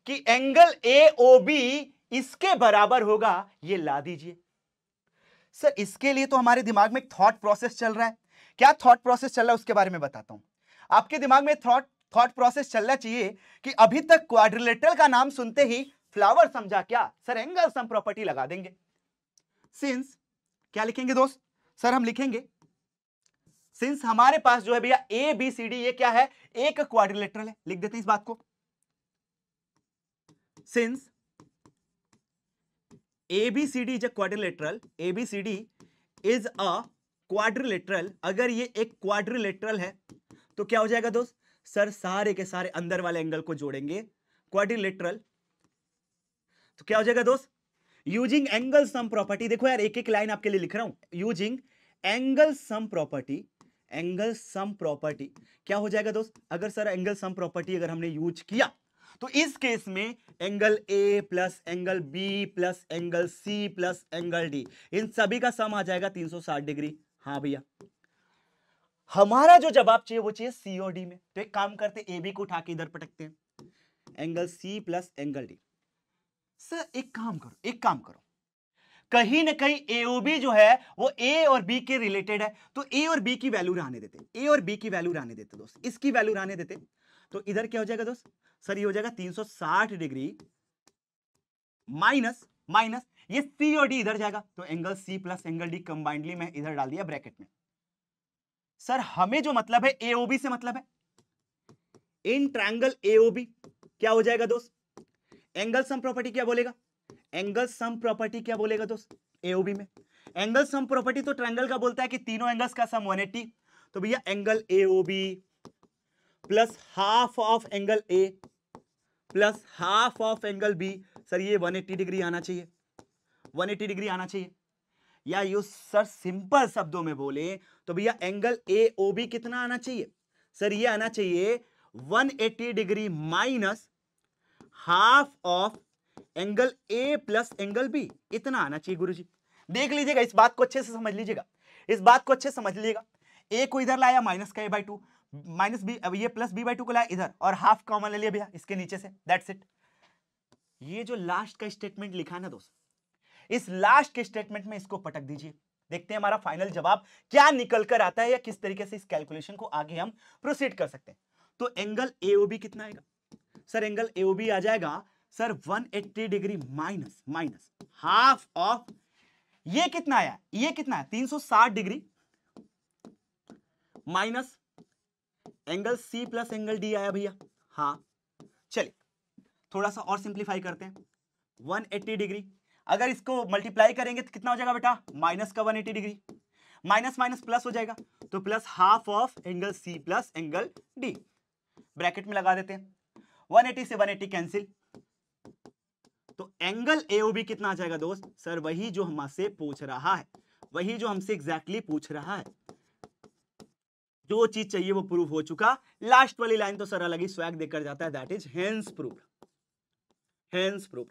[SPEAKER 1] कि एंगल ए ओ बी इसके बराबर होगा ये ला दीजिए सर इसके लिए तो हमारे दिमाग में एक थॉट प्रोसेस चल रहा है क्या थॉट प्रोसेस चल रहा है उसके बारे में बताता हूं आपके दिमाग में थॉट थॉट प्रोसेस चलना चाहिए कि अभी तक क्वाड्रिलेटरल का नाम सुनते ही फ्लावर समझा क्या सर एंगल सम प्रॉपर्टी लगा देंगे सिंस क्या लिखेंगे दोस्त सर हम लिखेंगे सिंस हमारे पास जो है भैया ए बी सी डी ये क्या है एक क्वाड्रिलेटरल है लिख देते हैं इस बात को since A B C D is a quadrilateral A B C D is a quadrilateral अगर ये एक क्वाड्रिलेटरल है तो क्या हो जाएगा दोस्त सर सारे के सारे अंदर वाले एंगल को जोड़ेंगे क्वाड्रिलेटरल तो क्या हो जाएगा दोस्त यूजिंग एंगल सम प्रॉपर्टी देखो यार एक एक लाइन आपके लिए लिख रहा हूं using angle sum property angle sum property क्या हो जाएगा दोस्त अगर सर एंगल सम प्रॉपर्टी अगर हमने यूज किया तो इस केस में angle A plus angle B plus angle C plus angle D इन सभी का सम आ जाएगा 360 डिग्री हाँ भैया हमारा जो जवाब चाहिए वो चाहिए सी और डी में तो एक काम करते ए बी को उठा के इधर पटकते हैं angle C plus angle D sir एक काम करो एक काम करो कहीं ना कहीं ए जो है वो ए और बी के रिलेटेड है तो ए और बी की वैल्यू रहने देते ए और बी की वैल्यू रहने देते दोस्त इसकी वैल्यू रहने देते तो इधर क्या हो जाएगा दोस्त सर ये हो जाएगा 360 डिग्री माइनस माइनस ये सी और डी इधर जाएगा तो angle C plus angle D combinedly मैं इधर डाल दिया ब्रैकेट में सर हमें जो मतलब है एओबी से मतलब है इन ट्रायंगल एओबी क्या हो जाएगा दोस्त एंगल सम प्रॉपर्टी क्या बोलेगा एंगल सम प्रॉपर्टी क्या बोलेगा दोस्त एओबी में एंगल सम प्रॉपर्टी तो ट्रायंगल का बोलता है कि तीनों एंगल्स का सम 180 तो भैया angle AOB plus half of angle A plus half of angle B sir ये 180 डिग्री आना चाहिए 180 डिग्री आना चाहिए या यू सर सिंपल शब्दों में बोले तो भैया एंगल एओबी कितना आना चाहिए सर ये आना चाहिए 180 degree minus half of angle A plus angle B इतना आना चाहिए गुरु जी देख लीजिएगा इस बात को अच्छे से समझ लीजिएगा इस बात को अच्छे से समझ लीजिएगा ए को इधर लाया माइनस का A by two minus B अब ये प्लस बी बाई टू को लाया इधर और हाफ कॉमन ले लिया भैया इसके नीचे से दैट्स इट ये जो लास्ट का स्टेटमेंट लिखा है ना दोस्त इस लास्ट के स्टेटमेंट में इसको पटक दीजिए देखते हैं हमारा फाइनल जवाब क्या निकल कर आता है या किस तरीके से इस कैलकुलेशन को आगे हम प्रोसीड कर सकते हैं तो एंगल एओबी कितना आएगा सर एंगल एओबी आ जाएगा sir 180 degree minus minus half of ये कितना आया ये कितना है 360 degree minus angle C plus angle D आया भैया हाँ चलिए थोड़ा सा और सिंप्लीफाई करते हैं 180 डिग्री अगर इसको मल्टीप्लाई करेंगे तो कितना हो जाएगा बेटा माइनस का 180 डिग्री माइनस माइनस प्लस हो जाएगा तो plus half of angle C plus angle D bracket में लगा देते हैं 180 से 180 कैंसिल तो एंगल एओबी कितना आ जाएगा दोस्त सर वही जो हमसे पूछ रहा है वही जो हमसे एग्जैक्टली पूछ रहा है जो चीज चाहिए वो प्रूफ हो चुका लास्ट वाली लाइन तो सर अलग ही स्वैग देकर जाता है that is hence proof hence proof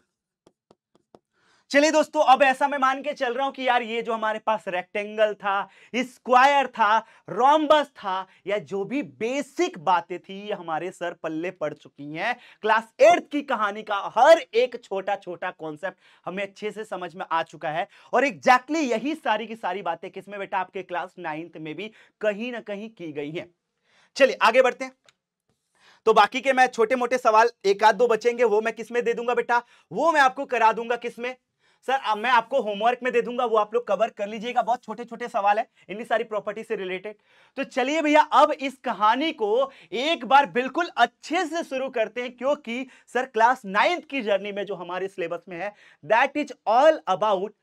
[SPEAKER 1] चलिए दोस्तों अब ऐसा मैं मान के चल रहा हूं कि यार ये जो हमारे पास रेक्टेंगल था स्क्वायर था रोमबस था या जो भी बेसिक बातें थी ये हमारे सर पल्ले पड़ चुकी हैं क्लास एट्थ की कहानी का हर एक छोटा छोटा कॉन्सेप्ट हमें अच्छे से समझ में आ चुका है और एग्जैक्टली exactly यही सारी की सारी बातें किसमें बेटा आपके क्लास नाइन्थ में भी कहीं ना कहीं की गई है चलिए आगे बढ़ते हैं तो बाकी के मैं छोटे मोटे सवाल एक आध दो बचेंगे वो मैं किसमें दे दूंगा बेटा वो मैं आपको करा दूंगा किसमें सर अब मैं आपको होमवर्क में दे दूंगा वो आप लोग कवर कर लीजिएगा बहुत छोटे छोटे सवाल है इन्हीं सारी प्रॉपर्टी से रिलेटेड तो चलिए भैया अब इस कहानी को एक बार बिल्कुल अच्छे से शुरू करते हैं क्योंकि सर क्लास नाइन्थ की जर्नी में जो हमारे सिलेबस में है that is all about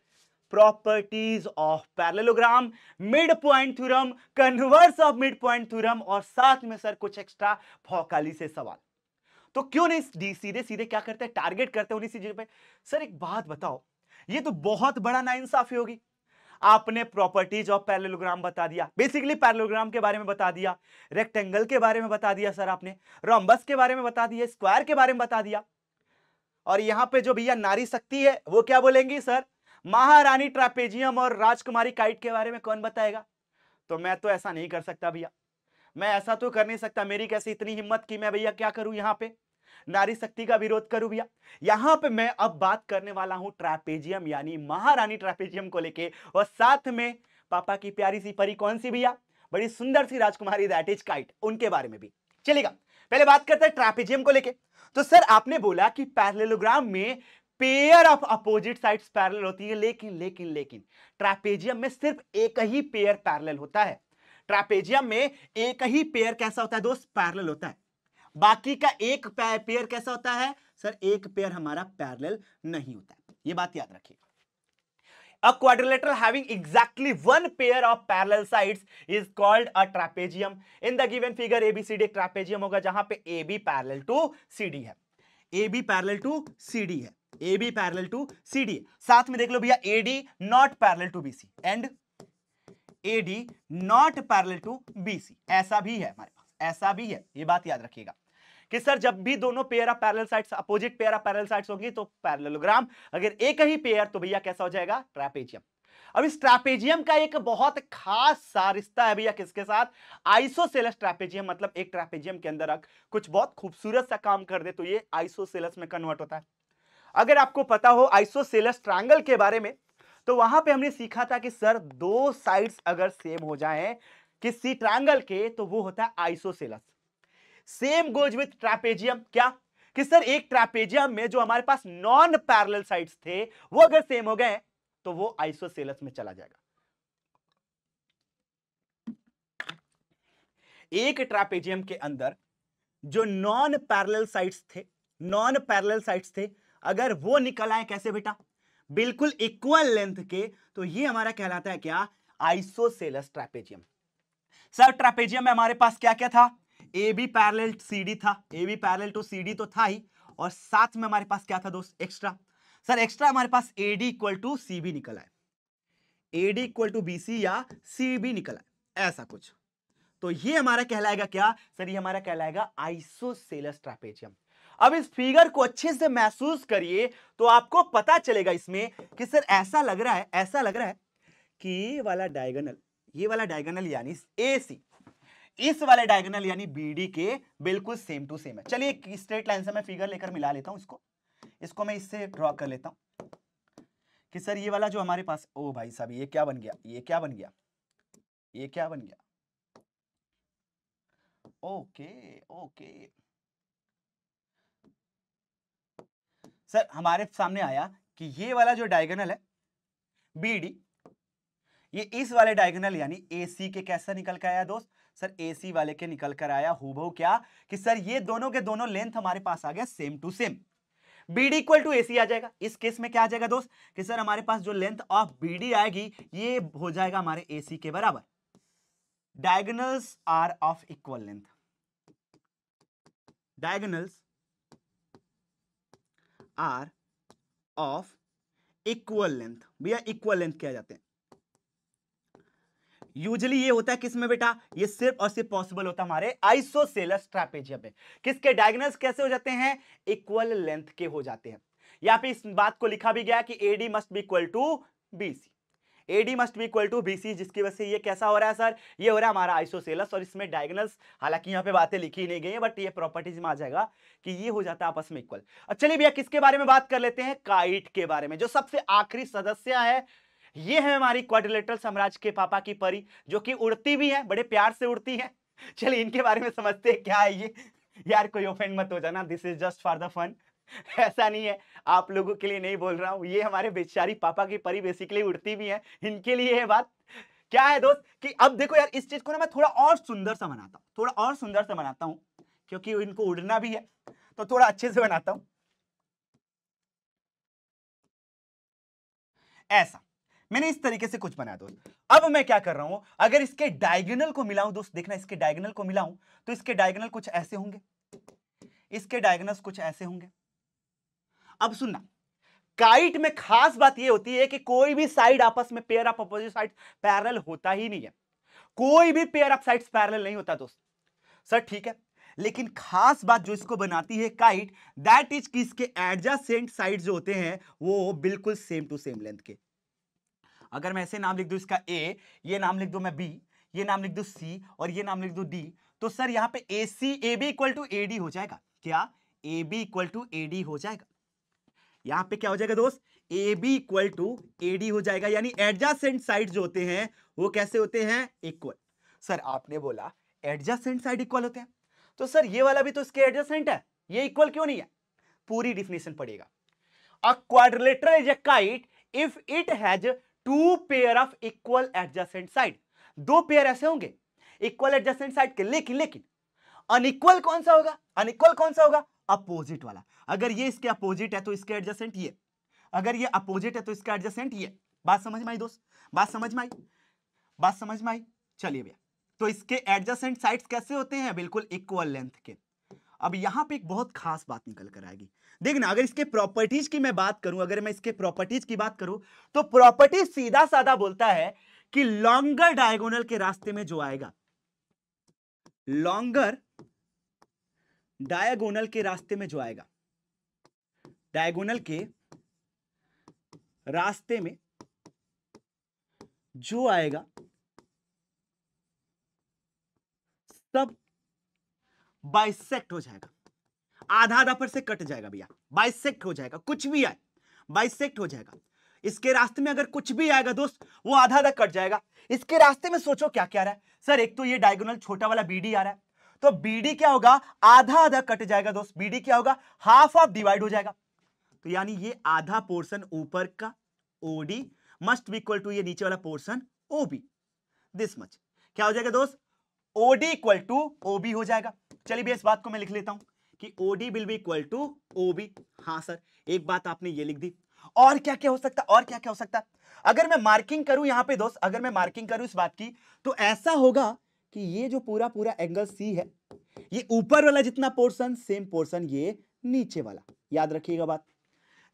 [SPEAKER 1] properties of parallelogram mid point theorem converse of mid point theorem और साथ में सर कुछ एक्स्ट्रा फौकाली से सवाल तो क्यों नहीं सीधे सीधे क्या करते हैं टारगेट करते हैं उन्हीं चीजों पे सर एक बात बताओ ये तो बहुत बड़ा नाइंसाफी होगी आपने प्रॉपर्टीज ऑफ पैरेललोग्राम बता दिया बेसिकली पैरेललोग्राम के बारे में बता दिया रेक्टेंगल के बारे में बता दिया सर आपने रोम्बस के बारे में बता दिया स्क्वायर के बारे में बता दिया और यहाँ पे जो भैया नारी शक्ति है वो क्या बोलेंगी सर महारानी ट्रापेजियम और राजकुमारी काइट के बारे में कौन बताएगा तो मैं तो ऐसा नहीं कर सकता भैया मैं ऐसा तो कर नहीं सकता मेरी कैसे इतनी हिम्मत की मैं भैया क्या करूं यहाँ पे नारी शक्ति का विरोध करूं भैया यहां पे मैं अब बात करने वाला हूं ट्रैपेजियम यानी महारानी ट्रैपेजियम को लेके और साथ में पापा की प्यारी सी परी कौन सी भैया बड़ी सुंदर सी राजकुमारी दैट इज काइट उनके बारे में भी चलेगा पहले बात करते हैं ट्रैपेजियम को लेके तो सर आपने बोला कि पैरलेलोग्राम में pair of opposite sides parallel होती है लेकिन लेकिन लेकिन ट्रैपेजियम में सिर्फ एक ही पेयर पैरेलल होता है ट्रैपेजियम में एक ही पेयर कैसा होता है दोस्त पैरेलल होता है बाकी का एक पेयर कैसा होता है सर एक पेयर हमारा पैरल नहीं होता है यह बात याद रखिए a quadrilateral having exactly one pair of parallel sides is called होगा जहां पे A B parallel to CD है A B parallel to CD है A B parallel to CD साथ में देख लो भैया AD not parallel to BC and AD not parallel to BC ऐसा भी है हमारे पास ऐसा भी है ये बात याद रखिएगा कि सर जब भी दोनों pair of parallel side opposite pair of parallel side होगी तो पैरलोग्राम अगर एक ही पेयर तो भैया कैसा हो जाएगा ट्रैपेजियम अब इस ट्रैपेजियम का एक बहुत खास सा रिश्ता है भैया किसके साथ आइसोसेलस ट्रैपेजियम मतलब एक ट्रैपेजियम के अंदर रख कुछ बहुत खूबसूरत सा काम कर दे तो ये आइसोसेलस में कन्वर्ट होता है अगर आपको पता हो आइसोसेलस ट्रायंगल के बारे में तो वहां पे हमने सीखा था कि सर दो साइड्स अगर सेम हो जाएं किसी ट्रायंगल के तो वो होता है isosceles same goes with trapezium क्या कि सर एक ट्रापेजियम में जो हमारे पास नॉन पैरल साइड थे वो अगर सेम हो गए तो वो आइसोसेलस में चला जाएगा एक ट्रापेजियम के अंदर जो नॉन पैरल साइड्स थे नॉन पैरल साइड्स थे अगर वो निकल आए कैसे बेटा बिल्कुल इक्वल लेंथ के तो ये हमारा कहलाता है क्या आइसोसेलस ट्रापेजियम सर ट्रापेजियम में हमारे पास क्या क्या था A B parallel C D था A B parallel to C D तो था ही और साथ में हमारे पास क्या था दोस्त एक्स्ट्रा सर एक्स्ट्रा हमारे पास A D equal to C B निकल आए A D equal to B C या सी बी निकल आए ऐसा कुछ तो ये हमारा कहलाएगा क्या सर ये हमारा कहलाएगा आइसोसेलस ट्रापेजियम अब इस फिगर को अच्छे से महसूस करिए तो आपको पता चलेगा इसमें कि सर ऐसा लग रहा है ऐसा लग रहा है कि ये वाला डायगनल ये वाला डायगनल यानी ए सी इस वाले डायगोनल यानी बीडी के बिल्कुल सेम टू सेम है चलिए स्ट्रेट लाइन से मैं फिगर लेकर मिला लेता हूं इसको इसको मैं इससे ड्रॉ कर लेता हूं कि सर ये वाला जो हमारे पास ओ भाई साहब ये क्या बन गया ये क्या बन गया ये क्या बन गया ओके ओके सर हमारे सामने आया कि ये वाला जो डायगोनल है बीडी ये इस वाले डायगोनल यानी सी के कैसा निकल के आया दोस्त सर एसी वाले के निकल कर आया हु क्या कि सर ये दोनों के दोनों लेंथ हमारे पास आ गया same to same BD equal to AC आ जाएगा इस केस में क्या आ जाएगा दोस्त कि सर हमारे पास जो लेंथ ऑफ BD आएगी ये हो जाएगा हमारे AC के बराबर diagonals are of equal length diagonals are of equal length भैया इक्वल लेंथ क्या जाते हैं यूजली ये होता है किसमें बेटा ये सिर्फ और सिर्फ पॉसिबल होता है हमारे आइसोसेलस ट्रापेजियम में किसके डायगनस कैसे हो जाते हैं इक्वल लेंथ के हो जाते हैं या फिर इस बात को लिखा भी गया कि A D must be equal to B C AD must be equal to B C जिसकी वजह से ये कैसा हो रहा है सर ये हो रहा है हमारा आइसोसेलस और इसमें डायगनस हालांकि यहाँ पे बातें लिखी नहीं गई है बट ये प्रॉपर्टीज में आ जाएगा कि ये हो जाता है आपस में इक्वल अच्छा, चलिए भैया किसके बारे में बात कर लेते हैं काइट के बारे में जो सबसे आखिरी सदस्य है ये है हमारी क्वाड्रिलेटरल साम्राज्य के पापा की परी जो कि उड़ती भी है बड़े प्यार से उड़ती है चलिए इनके बारे में समझते हैं क्या है ये यार कोई ओफेंड मत हो जाना this is just for the fun ऐसा नहीं है आप लोगों के लिए नहीं बोल रहा हूँ ये हमारे बेचारी पापा की परी बेसिकली उड़ती भी है इनके लिए है बात क्या है दोस्त कि अब देखो यार इस चीज को ना मैं थोड़ा और सुंदर सा बनाता हूँ थोड़ा और सुंदर सा बनाता हूँ क्योंकि इनको उड़ना भी है तो थोड़ा अच्छे से बनाता हूं ऐसा मैंने इस तरीके से कुछ बनाया दोस्त अब मैं क्या कर रहा हूं अगर इसके डायगोनल को मिलाऊं दोस्त देखना इसके डायगोनल को मिलाऊं तो इसके डायगोनल कुछ ऐसे होंगे इसके डायगोनल कुछ ऐसे होंगे अब सुनना काइट में खास बात यह होती है कि कोई भी साइड आपस में pair of opposite side parallel होता ही नहीं है कोई भी पेयर ऑफ साइड पैरल नहीं होता दोस्त सर ठीक है लेकिन खास बात जो इसको बनाती है काइट दैट इज कि इसके एडजासेंट साइड जो होते हैं वो बिल्कुल सेम टू सेम लेंथ के अगर मैं ऐसे नाम लिख दूँ इसका ए ये नाम लिख दूँ मैं बी ये नाम लिख दूँ सी और ये नाम लिख दूँ डी तो सर यहाँ पे A C A B equal to A D हो जाएगा क्या A B equal to A D हो जाएगा यहाँ पे क्या हो जाएगा दोस्त A B equal to A D हो जाएगा यानी एडजस्टेंट साइड जो होते हैं वो कैसे होते हैं इक्वल सर आपने बोला एडजस्टेंट साइड इक्वल होते हैं तो सर ये वाला भी तो इसके एडजस्टेंट है ये इक्वल क्यों नहीं है पूरी डिफिनेशन पड़ेगा a quadrilateral is a kite if it has two pair of equal adjacent side दो पेयर ऐसे होंगे इक्वल एडजस्टेंट साइड के लेकिन लेकिन अनइक्वल कौन सा होगा अनइक्वल कौन सा होगा अपोजिट वाला अगर ये इसके अपोजिट है तो इसके एडजस्टेंट ये अगर ये अपोजिट है तो इसका एडजस्टेंट ये बात समझ में आई दोस्त बात समझ में आई बात समझ में आई चलिए भैया तो इसके एडजस्टेंट साइड्स कैसे होते हैं बिल्कुल इक्वल लेंथ के अब यहाँ पे एक बहुत खास बात निकल कर आएगी देखना अगर इसके प्रॉपर्टीज की मैं बात करूं अगर मैं इसके प्रॉपर्टीज की बात करूं तो प्रॉपर्टी सीधा साधा बोलता है कि लॉन्गर डायगोनल के रास्ते में जो आएगा लॉन्गर डायगोनल के रास्ते में जो आएगा डायगोनल के रास्ते में जो आएगा सब बाइसेक्ट हो जाएगा आधा आधा पर से कट जाएगा भैया बाइसेक्ट हो जाएगा कुछ भी आए बाइसेक्ट हो जाएगा इसके रास्ते में अगर कुछ भी आएगा दोस्त वो आधा आधा कट जाएगा इसके रास्ते में सोचो क्या क्या रहा है सर एक तो ये डायगोनल छोटा वाला बीडी आ रहा है तो बीडी क्या होगा आधा आधा कट जाएगा दोस्त बीडी क्या होगा हाफ ऑफ डिवाइड हो जाएगा तो यानी ये आधा पोर्शन ऊपर का OD must be equal to ये नीचे वाला पोर्शन ओबी दिस मच क्या हो जाएगा दोस्त OD इक्वल टू OB हो जाएगा चलिए भैया इस बात को मैं लिख लेता हूं कि OD will be equal to OB हां सर एक बात आपने ये लिख दी और क्या क्या हो सकता और क्या क्या हो सकता अगर मैं मार्किंग करूं यहां पे दोस्त अगर मैं मार्किंग करूं इस बात की तो ऐसा होगा कि ये जो पूरा पूरा एंगल सी है ये ऊपर वाला जितना पोर्शन सेम पोर्शन ये नीचे वाला याद रखिएगा बात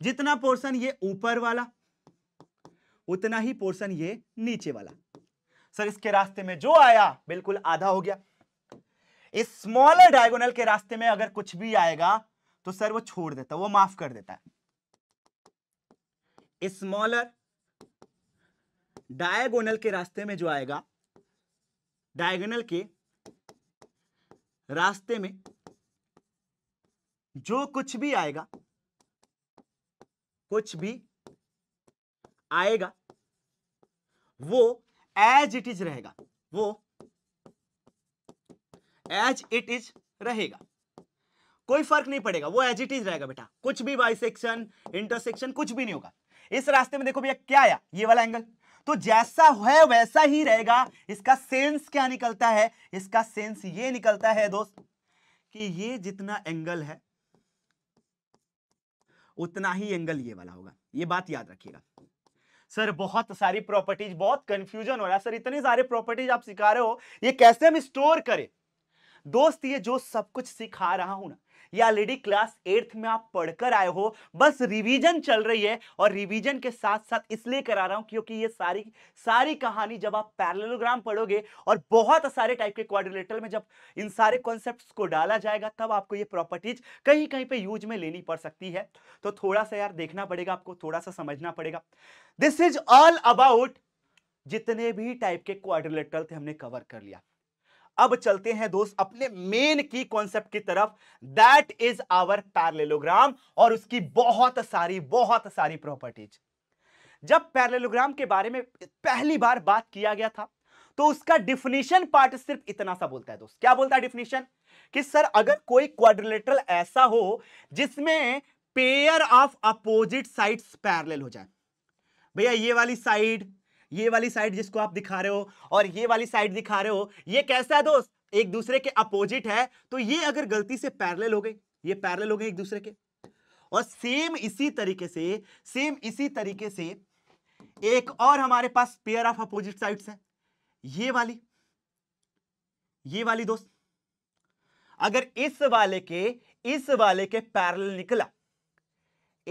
[SPEAKER 1] जितना पोर्शन ये ऊपर वाला उतना ही पोर्शन ये नीचे वाला सर इसके रास्ते में जो आया बिल्कुल आधा हो गया इस स्मॉलर डायगोनल के रास्ते में अगर कुछ भी आएगा तो सर वो छोड़ देता वो माफ कर देता है स्मॉलर डायगोनल के रास्ते में जो आएगा डायगोनल के रास्ते में जो कुछ भी आएगा कुछ भी आएगा वो एज इट इज रहेगा वो एज इट इज रहेगा कोई फर्क नहीं पड़ेगा वो एज इट इज रहेगा बेटा कुछ भी बाइसेक्शन इंटरसेक्शन कुछ भी नहीं होगा इस रास्ते में देखो भैया क्या आया ये वाला एंगल तो जैसा है वैसा ही रहेगा इसका सेंस क्या निकलता है इसका सेंस ये निकलता है दोस्त कि ये जितना एंगल है उतना ही एंगल ये वाला होगा ये बात याद रखिएगा सर बहुत सारी प्रॉपर्टीज बहुत कंफ्यूजन हो रहा है सर इतनी सारी प्रॉपर्टीज आप सिखा रहे हो ये कैसे हम स्टोर करें दोस्त ये जो सब कुछ सिखा रहा हूं ना या ऑलरेडी क्लास एट्थ में आप पढ़कर आए हो बस रिवीजन चल रही है और रिवीजन के साथ साथ इसलिए करा रहा हूं क्योंकि ये सारी सारी कहानी जब आप पैरलोग्राम पढ़ोगे और बहुत सारे टाइप के क्वारिलेटर में जब इन सारे कॉन्सेप्ट को डाला जाएगा तब आपको ये प्रॉपर्टीज कहीं कहीं पर यूज में लेनी पड़ सकती है तो थोड़ा सा यार देखना पड़ेगा आपको थोड़ा सा समझना पड़ेगा दिस इज ऑल अबाउट जितने भी टाइप के क्वारिलेटर थे हमने कवर कर लिया अब चलते हैं दोस्त अपने मेन की कॉन्सेप्ट की तरफ दैट इज आवर पैरलेलोग्राम और उसकी बहुत सारी बहुत सारी प्रॉपर्टीज जब पैरलेलोग्राम के बारे में पहली बार बात किया गया था तो उसका डिफिनेशन पार्ट सिर्फ इतना सा बोलता है दोस्त क्या बोलता है डिफिनेशन कि सर अगर कोई क्वाड्रिलेटरल ऐसा हो जिसमें pair of opposite sides parallel हो जाए भैया ये वाली साइड ये वाली साइड जिसको आप दिखा रहे हो और ये वाली साइड दिखा रहे हो ये कैसा है दोस्त एक दूसरे के अपोजिट है तो ये अगर गलती से पैरल हो गए ये पैरल हो गए एक दूसरे के और सेम इसी तरीके से सेम इसी तरीके से एक और हमारे पास पेयर ऑफ अपोजिट साइड्स है ये वाली ये वाली दोस्त अगर इस वाले के इस वाले के पैरल निकला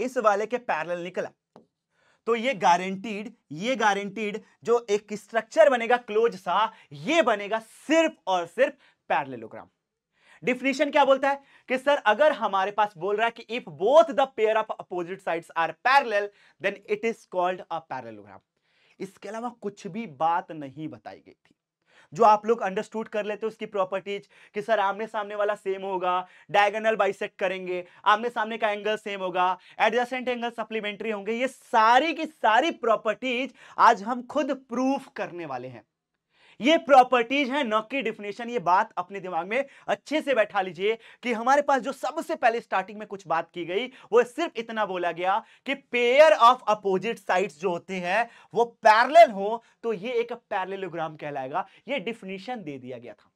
[SPEAKER 1] इस वाले के पैरल निकला तो ये गारंटीड ये गारंटीड जो एक स्ट्रक्चर बनेगा क्लोज सा ये बनेगा सिर्फ और सिर्फ पैरलेलोग्राम डिफिनेशन क्या बोलता है कि सर अगर हमारे पास बोल रहा है कि if both the pair of opposite sides are parallel then it is called a parallelogram इसके अलावा कुछ भी बात नहीं बताई गई थी जो आप लोग अंडरस्टूड कर लेते हो उसकी प्रॉपर्टीज कि सर आमने सामने वाला सेम होगा डायगोनल बाइसेक करेंगे आमने सामने का एंगल सेम होगा एडजस्टेंट एंगल सप्लीमेंट्री होंगे ये सारी की सारी प्रॉपर्टीज आज हम खुद प्रूफ करने वाले हैं ये प्रॉपर्टीज है न की डिफिनेशन ये बात अपने दिमाग में अच्छे से बैठा लीजिए कि हमारे पास जो सबसे पहले स्टार्टिंग में कुछ बात की गई वो सिर्फ इतना बोला गया कि पेयर ऑफ अपोजिट साइड्स जो होते हैं वो पैरेलल हो तो ये एक पैरेललोग्राम कहलाएगा ये डिफिनेशन दे दिया गया था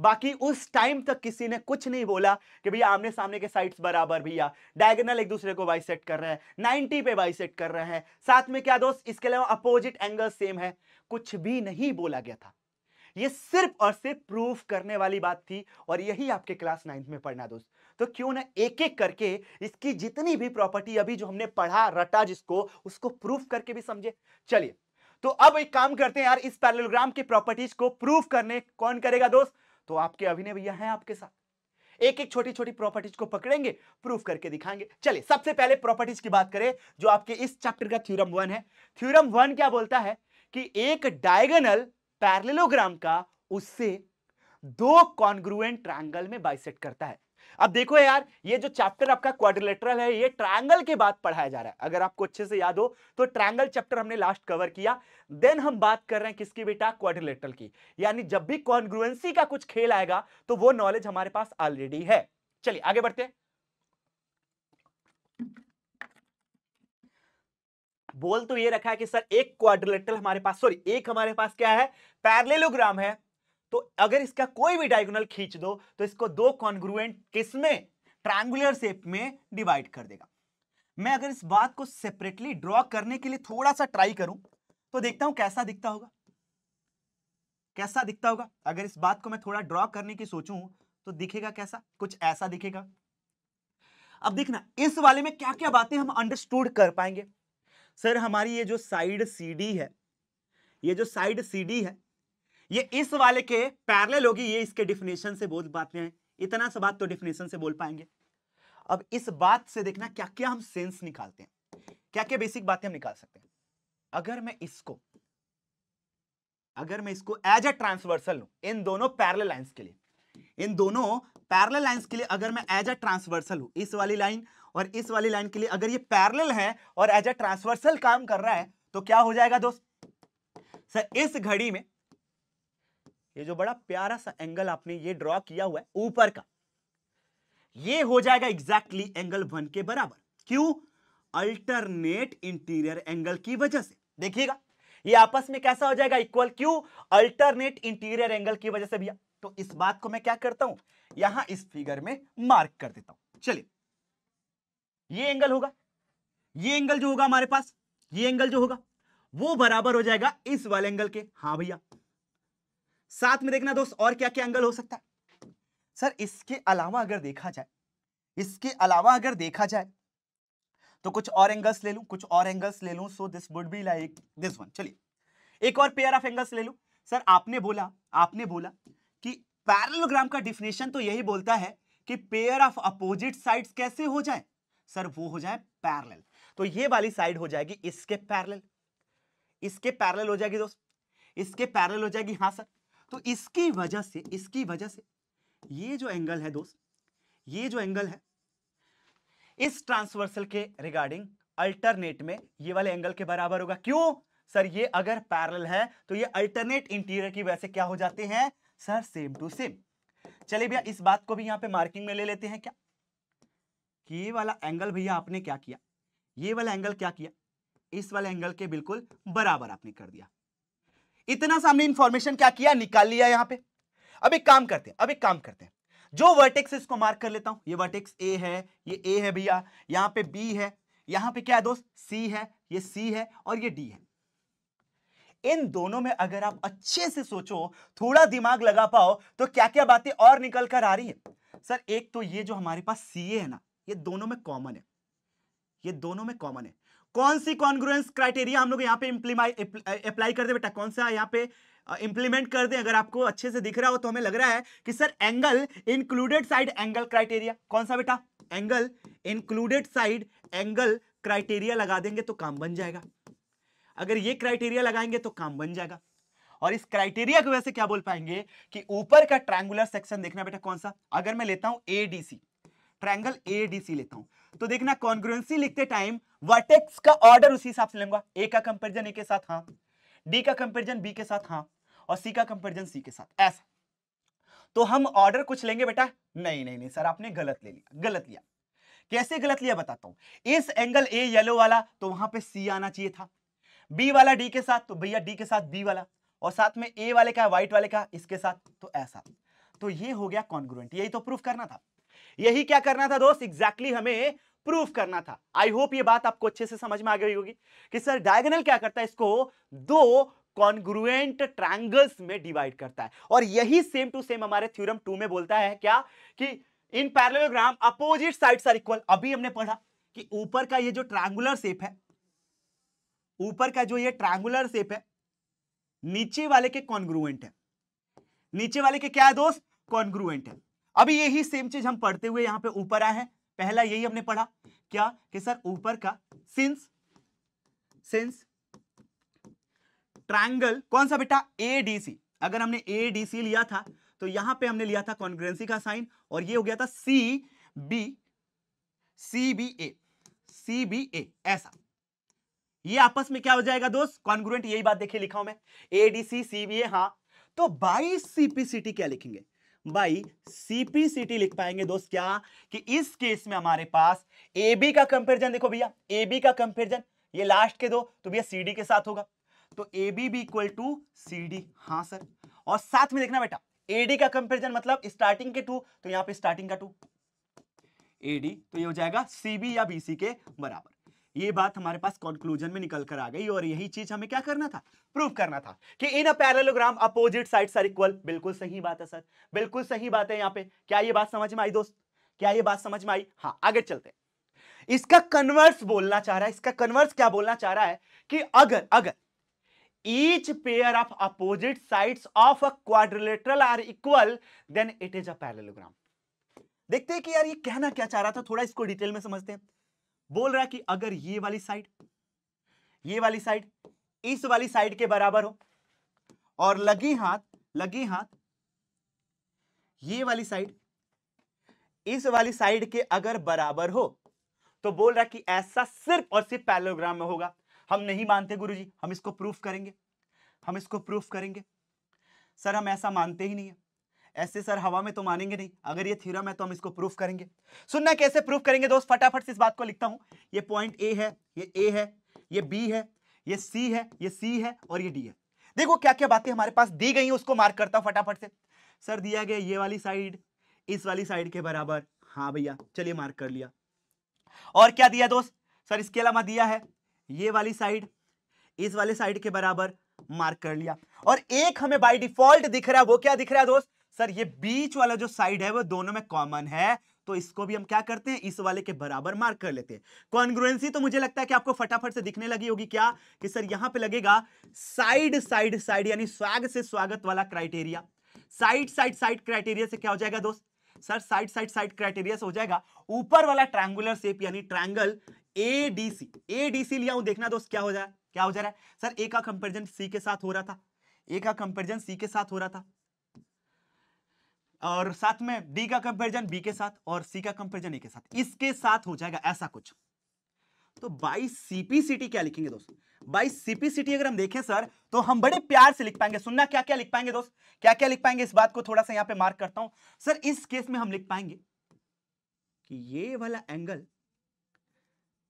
[SPEAKER 1] बाकी उस टाइम तक किसी ने कुछ नहीं बोला कि भैया आमने सामने के साइड्स बराबर भैया डायगोनल एक दूसरे को बाइसेट कर रहे हैं 90 पे बाइसेट कर रहे हैं साथ में क्या दोस्त इसके अलावा अपोजिट एंगल सेम है कुछ भी नहीं बोला गया था ये सिर्फ और सिर्फ प्रूफ करने वाली बात थी और यही आपके क्लास नाइन्थ में पढ़ना दोस्त तो क्यों ना एक एक करके इसकी जितनी भी प्रॉपर्टी अभी जो हमने पढ़ा रटा जिसको उसको प्रूफ करके भी समझे चलिए तो अब एक काम करते हैं यार इस पैरलोग्राम की प्रॉपर्टीज को प्रूफ करने कौन करेगा दोस्त तो आपके अभिनय भैया हैं आपके साथ एक एक छोटी छोटी प्रॉपर्टीज को पकड़ेंगे प्रूफ करके दिखाएंगे चलिए सबसे पहले प्रॉपर्टीज की बात करें जो आपके इस चैप्टर का थ्योरम वन है थ्योरम वन क्या बोलता है कि एक डायगोनल पैरलेलोग्राम का उससे दो कॉन्ग्रुएंट ट्रायंगल में बाइसेट करता है अब देखो यार ये जो चैप्टर आपका क्वाड्रिलेटरल है ये ट्रायंगल के बाद पढ़ाया जा रहा है अगर आपको अच्छे से याद हो तो ट्रायंगल चैप्टर हमने लास्ट कवर किया देन हम बात कर रहे हैं किसकी बेटा क्वाड्रिलेटरल की यानी जब भी कॉन्ग्रुएंसी का कुछ खेल आएगा तो वो नॉलेज हमारे पास ऑलरेडी है चलिए आगे बढ़ते हैं बोल तो ये रखा है कि सर एक क्वाड्रिलेटरल हमारे पास सॉरी एक हमारे पास क्या है पैरलेलोग्राम है तो अगर इसका कोई भी डायगोनल खींच दो तो इसको दो कॉन्ग्रुएंट किसमें ट्रायंगुलर शेप में डिवाइड कर देगा मैं अगर इस बात को सेपरेटली ड्रॉ करने के लिए थोड़ा सा ट्राई करूं तो देखता हूं कैसा दिखता होगा कैसा दिखता होगा अगर इस बात को मैं थोड़ा ड्रॉ करने की सोचूं तो दिखेगा कैसा कुछ ऐसा दिखेगा अब देखना इस वाले में क्या क्या बातें हम अंडरस्टूड कर पाएंगे सर हमारी ये जो साइड सी है ये जो साइड सी है ये इस वाले के पैरल होगी ये इसके डिफिनेशन से बोल पाते हैं इतना सा बात तो डिफिनेशन से बोल पाएंगे अब इस बात से देखना क्या क्या हम सेंस निकालते हैं क्या क्या बेसिक बातें हम निकाल सकते हैं अगर मैं इसको अगर मैं इसको एज अ ट्रांसवर्सल लू इन दोनों पैरल लाइन के लिए इन दोनों पैरल लाइन के लिए अगर मैं एज अ ट्रांसवर्सल हूं इस वाली लाइन और इस वाली लाइन के लिए अगर ये पैरेलल है और एज ए ट्रांसवर्सल काम कर रहा है तो क्या हो जाएगा दोस्त सर इस घड़ी में ये जो बड़ा प्यारा सा एंगल आपने ये ड्रॉ किया हुआ है ऊपर का ये हो जाएगा एग्जैक्टली एंगल वन के बराबर क्यों अल्टरनेट इंटीरियर एंगल की वजह से देखिएगा ये आपस में कैसा हो जाएगा इक्वल क्यों अल्टरनेट इंटीरियर एंगल की वजह से भैया तो इस बात को मैं क्या करता हूं यहां इस फिगर में मार्क कर देता हूं चलिए ये एंगल होगा ये एंगल जो होगा हमारे पास ये एंगल जो होगा वो बराबर हो जाएगा इस वाले एंगल के हाँ भैया साथ में देखना दोस्त और क्या क्या एंगल हो सकता है सर इसके अलावा अगर देखा जाए इसके अलावा अगर देखा जाए तो कुछ और एंगल्स ले लू कुछ और एंगल्स ले लू so this would be like this one चलिए एक और पेयर ऑफ एंगल्स ले लू सर आपने बोला आपने बोला कि पैरलोग्राम का डिफिनेशन तो यही बोलता है कि पेयर ऑफ अपोजिट साइड्स कैसे हो जाए सर वो हो जाए पैरेलल तो ये वाली साइड हो जाएगी इसके पैरेलल इसके पैरेलल हो जाएगी दोस्त इसके पैरेलल हो जाएगी हाँ सर तो इसकी वजह से इसकी वजह से ये जो एंगल है दोस्त ये जो एंगल है इस ट्रांसवर्सल के रिगार्डिंग अल्टरनेट में ये वाले एंगल के बराबर होगा क्यों सर ये अगर पैरल है तो ये अल्टरनेट इंटीरियर की वजह से क्या हो जाते हैं सर सेम टू सेम चलिए भैया इस बात को भी यहां पे मार्किंग में ले लेते हैं क्या कि ये वाला एंगल भैया आपने क्या किया ये वाला एंगल क्या किया इस वाले एंगल के बिल्कुल बराबर आपने कर दिया इतना सा हमने इंफॉर्मेशन क्या किया निकाल लिया यहां पे अब एक काम करते हैं अब एक काम करते हैं जो वर्टेक्स इसको मार्क कर लेता हूं ये वर्टेक्स ए है ये ए है भैया यहाँ पे बी है यहाँ पे क्या है दोस्त सी है ये सी है और ये डी है इन दोनों में अगर आप अच्छे से सोचो थोड़ा दिमाग लगा पाओ तो क्या क्या बातें और निकल कर आ रही है सर एक तो ये जो हमारे पास सी है ना ये दोनों में कॉमन है ये दोनों में कॉमन है कौन सी कॉन्ग्रुएंस क्राइटेरिया हम लोग यहाँ पे अप्लाई कर दे बेटा कौन सा यहाँ पे इंप्लीमेंट कर दे अगर आपको अच्छे से दिख रहा हो तो हमें लग रहा है कि sir angle included side angle criteria कौन सा बेटा angle included side angle criteria लगा देंगे तो काम बन जाएगा अगर ये क्राइटेरिया लगाएंगे तो काम बन जाएगा और इस क्राइटेरिया की वजह से क्या बोल पाएंगे कि ऊपर का ट्रायंगुलर सेक्शन देखना बेटा कौन सा अगर मैं लेता हूं ADC triangle A D C लेता हूं तो देखना कॉन्ग्रुएंसी लिखते टाइम वर्टेक्स का ऑर्डर उसी हिसाब से लूंगा ए का कंपेरिजन ए के साथ हाँ डी का कंपेरिजन बी के साथ हाँ और सी का कंपेरिजन सी के साथ ऐसा तो हम ऑर्डर कुछ लेंगे बेटा नहीं नहीं नहीं सर आपने गलत ले लिया गलत लिया कैसे गलत लिया बताता हूं इस एंगल ए येलो वाला तो वहां पे सी आना चाहिए था बी वाला डी के साथ तो भैया डी के साथ बी वाला और साथ में ए वाले का व्हाइट वाले का इसके साथ तो ऐसा तो ये हो गया कॉन्ग्रुएंट यही तो प्रूफ करना था यही क्या करना था दोस्त एग्जैक्टली exactly हमें प्रूफ करना था आई होप ये बात आपको अच्छे से समझ में आ गई होगी कि सर डायगोनल क्या करता है इसको दो कॉन्ग्रुएंट ट्रायंगल्स में डिवाइड करता है और यही सेम टू सेम हमारे थ्योरम टू में बोलता है क्या कि in parallelogram opposite sides are equal अभी हमने पढ़ा कि ऊपर का ये जो ट्रायंगुलर शेप है ऊपर का जो ये ट्रायंगुलर शेप है नीचे वाले के कॉन्ग्रुएंट है नीचे वाले के क्या है दोस्त कॉन्ग्रुएंट है अभी यही सेम चीज हम पढ़ते हुए यहां पे ऊपर आए हैं पहला यही हमने पढ़ा क्या कि सर ऊपर का सिंस सिंस ट्रायंगल कौन सा बेटा एडीसी अगर हमने एडीसी लिया था तो यहां पे हमने लिया था कॉन्ग्रेंसी का साइन और ये हो गया था C B C B A C B A ऐसा ये आपस में क्या हो जाएगा दोस्त कॉन्ग्रुएंट यही बात देखिए लिखा हूं मैं एडीसी सीबीए हाँ तो बाईस सीपीसीटी क्या लिखेंगे बाई सीपीसीटी लिख पाएंगे दोस्त क्या कि इस केस में हमारे पास ए बी का कंपेरिजन देखो भैया ए बी का कंपेरिजन ये लास्ट के दो तो भैया सी डी के साथ होगा तो A B B equal to C D हाँ सर और साथ में देखना बेटा ए डी का कंपेरिजन मतलब स्टार्टिंग के टू तो यहां पे स्टार्टिंग का टू ए डी तो ये हो जाएगा सी बी या बी सी के बराबर ये बात हमारे पास कंक्लूजन में निकल कर आ गई और यही चीज हमें क्या करना था प्रूव करना था कि in a parallelogram opposite sides are equal बिल्कुल सही बात है सर बिल्कुल सही बात है यहाँ पे क्या ये बात समझ में आई दोस्त क्या ये बात समझ में आई हाँ आगे चलते हैं इसका कन्वर्स बोलना चाह रहा है इसका कन्वर्स क्या बोलना चाह रहा है कि अगर अगर each pair of opposite side of a quadrilateral are equal then it is a parallelogram देखते हैं कि यार ये कहना क्या चाह रहा था थोड़ा इसको डिटेल में समझते हैं बोल रहा है कि अगर ये वाली साइड ये वाली साइड इस वाली साइड के बराबर हो और लगी हाथ लगी हाथ ये वाली साइड इस वाली साइड के अगर बराबर हो तो बोल रहा कि ऐसा सिर्फ और सिर्फ पैलोग्राम में होगा हम नहीं मानते गुरुजी हम इसको प्रूफ करेंगे हम इसको प्रूफ करेंगे सर हम ऐसा मानते ही नहीं है ऐसे सर हवा में तो मानेंगे नहीं अगर ये थ्योरम है तो हम इसको प्रूफ करेंगे सुनना कैसे प्रूफ करेंगे दोस्त फटाफट से इस बात को लिखता हूं ये पॉइंट ए है ये ए है ये बी है ये सी है ये सी है और ये डी है देखो क्या क्या बातें हमारे पास दी गई उसको मार्क करता हूं फटाफट से सर दिया गया ये वाली साइड इस वाली साइड के बराबर हाँ भैया चलिए मार्क कर लिया और क्या दिया दोस्त सर इसके अलावा दिया है ये वाली साइड इस वाले साइड के बराबर मार्क कर लिया और एक हमें बाय डिफॉल्ट दिख रहा है वो क्या दिख रहा है दोस्त सर ये बीच वाला जो साइड है वो दोनों में कॉमन है तो इसको भी हम क्या करते हैं इस वाले के बराबर मार्क कर लेते हैं कॉन्ग्रुएंसी तो मुझे लगता है कि आपको फटाफट से दिखने लगी होगी क्या कि सर यहां पे लगेगा साइड साइड साइड यानी स्वाग से स्वागत वाला criteria side side side criteria से क्या हो जाएगा दोस्त sir side side side criteria से हो जाएगा ऊपर वाला ट्रैंगुलर शेप यानी triangle A D C A D C लिया हूं देखना दोस्त क्या हो जाए क्या हो जा रहा है सर ए का कंपेरिजन सी के साथ हो रहा था ए का कंपेरिजन सी के साथ हो रहा था और साथ में डी का कंपेरिजन बी के साथ और सी का कंपेरिजन ए के साथ इसके साथ हो जाएगा ऐसा कुछ तो बाई सीपीसीटी क्या लिखेंगे दोस्त बाई सीपीसीटी अगर हम देखें सर तो हम बड़े प्यार से लिख पाएंगे सुनना क्या क्या लिख पाएंगे दोस्त क्या क्या लिख पाएंगे इस बात को थोड़ा सा यहां पे मार्क करता हूं सर इस केस में हम लिख पाएंगे कि ये वाला एंगल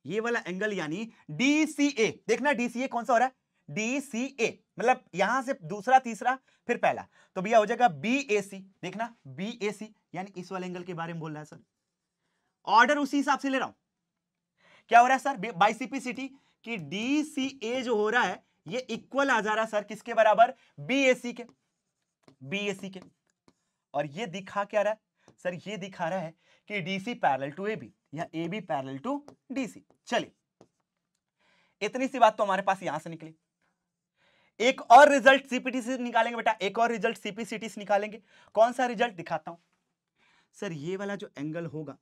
[SPEAKER 1] ये वाला एंगल यानी डीसीए देखना डीसीए कौन सा हो रहा है डी सी ए मतलब यहां से दूसरा तीसरा फिर पहला तो भैया हो जाएगा बी ए सी देखना बी ए सी यानी इस वाले एंगल के बारे में बोल रहा है सर ऑर्डर उसी हिसाब से ले रहा हूं क्या हो रहा है सर बाईसीपीसीटी की डी सी ए जो हो रहा है ये इक्वल आ जा रहा है सर किसके बराबर बी ए सी के बी ए सी के और ये दिखा क्या रहा है सर ये दिखा रहा है कि DC parallel to A B या A B parallel to DC चलिए इतनी सी बात तो हमारे पास यहां से निकली एक और रिजल्ट सीपीटी से निकालेंगे बेटा एक और रिजल्ट सीपीसीटी से निकालेंगे कौन सा रिजल्ट दिखाता हूं सर ये वाला जो एंगल होगा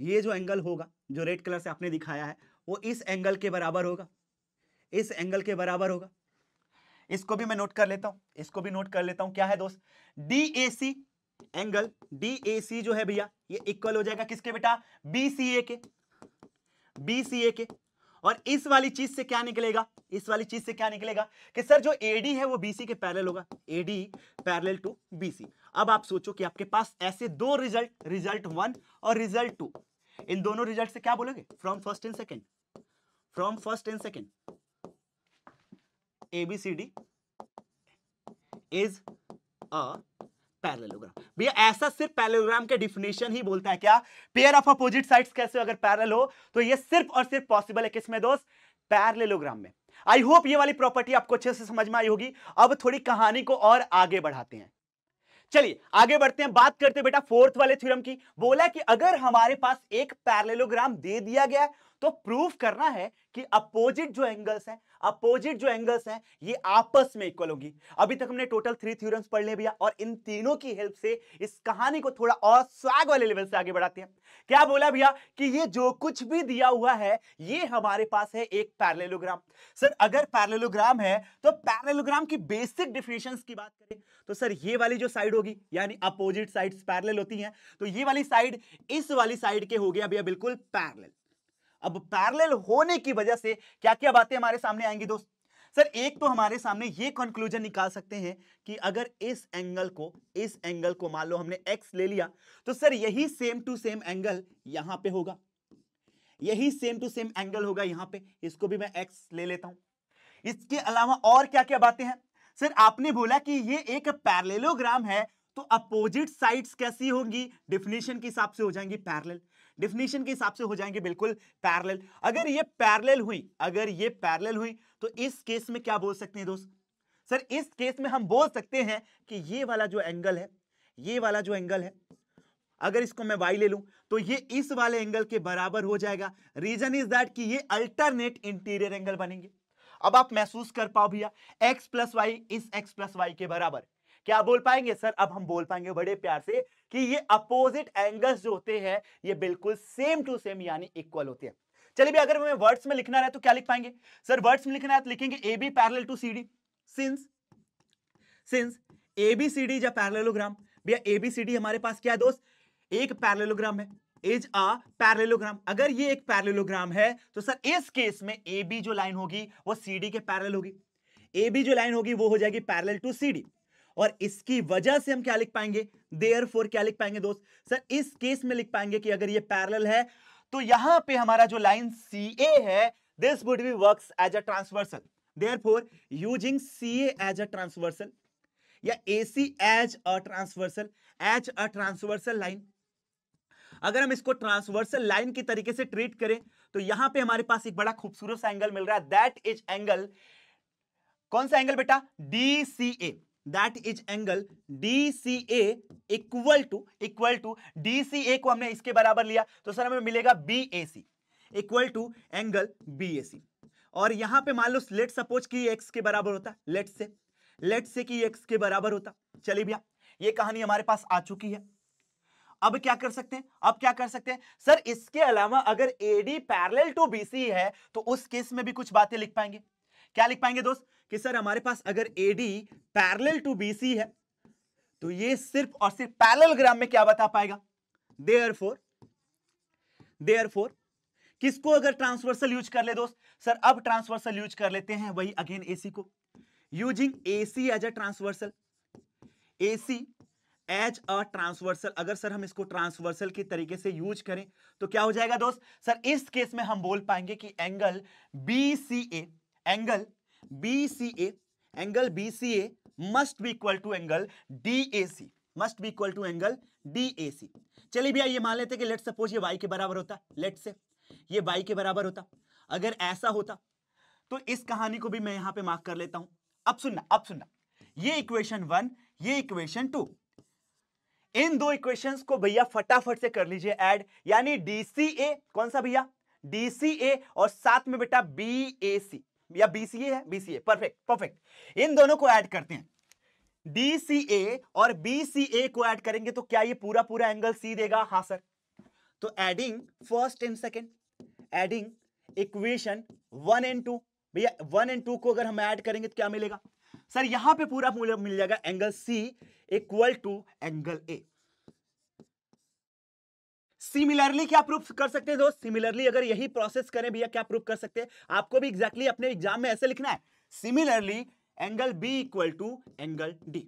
[SPEAKER 1] ये जो एंगल होगा जो रेड कलर से आपने दिखाया है वो इस एंगल के बराबर होगा इस एंगल के बराबर होगा इसको भी मैं नोट कर लेता हूं इसको भी नोट कर लेता हूं क्या है दोस्त डी एंगल डी जो है भैया ये इक्वल हो जाएगा किसके बेटा बी के बी के और इस वाली चीज से क्या निकलेगा इस वाली चीज से क्या निकलेगा कि सर जो AD है वो BC के पैरेलल होगा एडी पैरेलल टू BC अब आप सोचो कि आपके पास ऐसे दो रिजल्ट रिजल्ट वन और रिजल्ट टू इन दोनों रिजल्ट से क्या बोलोगे from first and second from first and second ABCD is a parallelogram भैया ऐसा सिर्फ पैरेलोग्राम के डिफिनेशन ही बोलता है क्या पेयर ऑफ अपोजिट साइड्स कैसे अगर पैरल हो तो ये सिर्फ और सिर्फ पॉसिबल है किसमें दोस्त पैरलेलोग्राम में आई होप ये वाली प्रॉपर्टी आपको अच्छे से समझ में आई होगी अब थोड़ी कहानी को और आगे बढ़ाते हैं चलिए आगे बढ़ते हैं बात करते हैं बेटा फोर्थ वाले थ्योरम की बोला कि अगर हमारे पास एक पैरेललोग्राम दे दिया गया तो प्रूफ करना है कि अपोजिट जो एंगल्स हैं अपोजिट जो एंगल्स हैं ये आपस में इक्वल होगी अभी तक हमने टोटल थ्री थ्योरम्स पढ़ लिए भैया और इन तीनों की हेल्प से इस कहानी को थोड़ा और स्वैग वाले लेवल से आगे बढ़ाते हैं क्या बोला भैया कि ये जो कुछ भी दिया हुआ है ये हमारे पास है एक पैरेललोग्राम सर अगर पैरेललोग्राम है तो पैरेललोग्राम की बेसिक डिफिनेशन की बात करें तो सर ये वाली जो साइड होगी यानी अपोजिट साइड पैरेलल होती है तो ये वाली साइड इस वाली साइड के हो गया भैया बिल्कुल पैरेलल अब पैरेलल होने की वजह से क्या क्या बातें हमारे सामने आएंगी दोस्त सर एक तो हमारे सामने ये कंक्लूजन निकाल सकते हैं कि अगर इस एंगल को इस एंगल को मान लो हमने एक्स ले लिया तो सर यही सेम टू सेम एंगल यहां पे होगा यही सेम टू सेम एंगल होगा यहां पे इसको भी मैं एक्स ले लेता हूं इसके अलावा और क्या क्या बातें हैं सर आपने बोला कि ये एक पैरलेलोग्राम है तो अपोजिट साइड्स कैसी होंगी डिफिनेशन के हिसाब से हो जाएंगी पैरेलल डिफिनेशन के हिसाब से हो जाएंगे बिल्कुल पैरल अगर ये पैरल हुई अगर ये पैरल हुई तो इस केस में क्या बोल सकते हैं दोस्त सर इस केस में हम बोल सकते हैं कि ये वाला जो एंगल है ये वाला जो एंगल है अगर इसको मैं वाई ले लूं तो ये इस वाले एंगल के बराबर हो जाएगा रीजन इज दैट कि ये अल्टरनेट इंटीरियर एंगल बनेंगे अब आप महसूस कर पाओ भैया एक्स प्लस वाई इस एक्स प्लस वाई के बराबर क्या बोल पाएंगे सर अब हम बोल पाएंगे बड़े प्यार से कि ये अपोजिट एंगल्स जो होते हैं ये बिल्कुल सेम टू सेम यानी इक्वल होते हैं चलिए भी अगर हमें वर्ड्स में लिखना है तो क्या लिख पाएंगे सर वर्ड्स में लिखना है तो लिखेंगे A B parallel to C D since since A B C D या पैरलोग्राम भैया ए बी सी डी हमारे पास क्या है दोस्त एक पैरलोग्राम है इज अ पैरेलोग्राम अगर ये एक पैरेलोग्राम है तो सर इस केस में ए बी जो लाइन होगी वो सी डी के पैरेलल होगी ए बी जो लाइन होगी वो हो जाएगी पैरेलल टू सी डी और इसकी वजह से हम क्या लिख पाएंगे देयर फोर क्या लिख पाएंगे दोस्त सर इस केस में लिख पाएंगे कि अगर ये पैरल है तो यहां पे हमारा जो लाइन सी ए है this would be work as a transversal therefore using C A as a transversal या A C as a transversal as a transversal line अगर हम इसको ट्रांसवर्सल लाइन के तरीके से ट्रीट करें तो यहां पे हमारे पास एक बड़ा खूबसूरत सा एंगल मिल रहा है दैट इज एंगल कौन सा एंगल बेटा D C A that is angle D C A equal to equal to D C A को हमने इसके बराबर लिया तो सर हमें मिलेगा B A C equal to angle B A C और यहां पे मान लो लेट सपोज कि एक्स के बराबर होता लेट से लेट से कि एक्स के बराबर होता चलिए भैया ये कहानी हमारे पास आ चुकी है अब क्या कर सकते हैं अब क्या कर सकते हैं सर इसके अलावा अगर एडी पैरेलल टू बीसी है तो उस केस में भी कुछ बातें लिख पाएंगे क्या लिख पाएंगे दोस्त कि सर हमारे पास अगर AD पैरेलल टू BC है तो ये सिर्फ और सिर्फ पैरल ग्राम में क्या बता पाएगा देयर फोर फोर किसको अगर ट्रांसवर्सल यूज कर ले दोस्त सर अब ट्रांसवर्सल यूज कर लेते हैं वही अगेन सी को using C as a transversal C as a transversal अगर सर हम इसको ट्रांसवर्सल के तरीके से यूज करें तो क्या हो जाएगा दोस्त सर इस केस में हम बोल पाएंगे कि angle B C A angle B C A angle B C A must be equal to angle D A C must be equal to angle D A C चलिए भैया ये मान लेते कि लेट सपोज ये वाई के बराबर होता लेट से ये वाई के बराबर होता अगर ऐसा होता तो इस कहानी को भी मैं यहां पे मार्क कर लेता हूं अब सुनना अब सुनना ये इक्वेशन वन ये इक्वेशन टू इन दो इक्वेशंस को भैया फटाफट से कर लीजिए ऐड यानी डीसीए कौन सा भैया डीसीए और साथ में बेटा बीएसी या बीसीए है बीसीए परफेक्ट परफेक्ट इन दोनों को ऐड करते हैं डीसीए और बीसीए को ऐड करेंगे तो क्या ये पूरा पूरा एंगल सी देगा हाँ सर तो adding first and second adding equation one and two भैया वन एंड टू को अगर हम ऐड करेंगे तो क्या मिलेगा सर यहां पे पूरा मिल जाएगा angle C equal to angle A similarly क्या प्रूफ कर सकते हैं दोस्त सिमिलरली अगर यही प्रोसेस करें भैया क्या प्रूफ कर सकते हैं आपको भी एग्जैक्टली exactly अपने एग्जाम में ऐसे लिखना है similarly angle B equal to angle D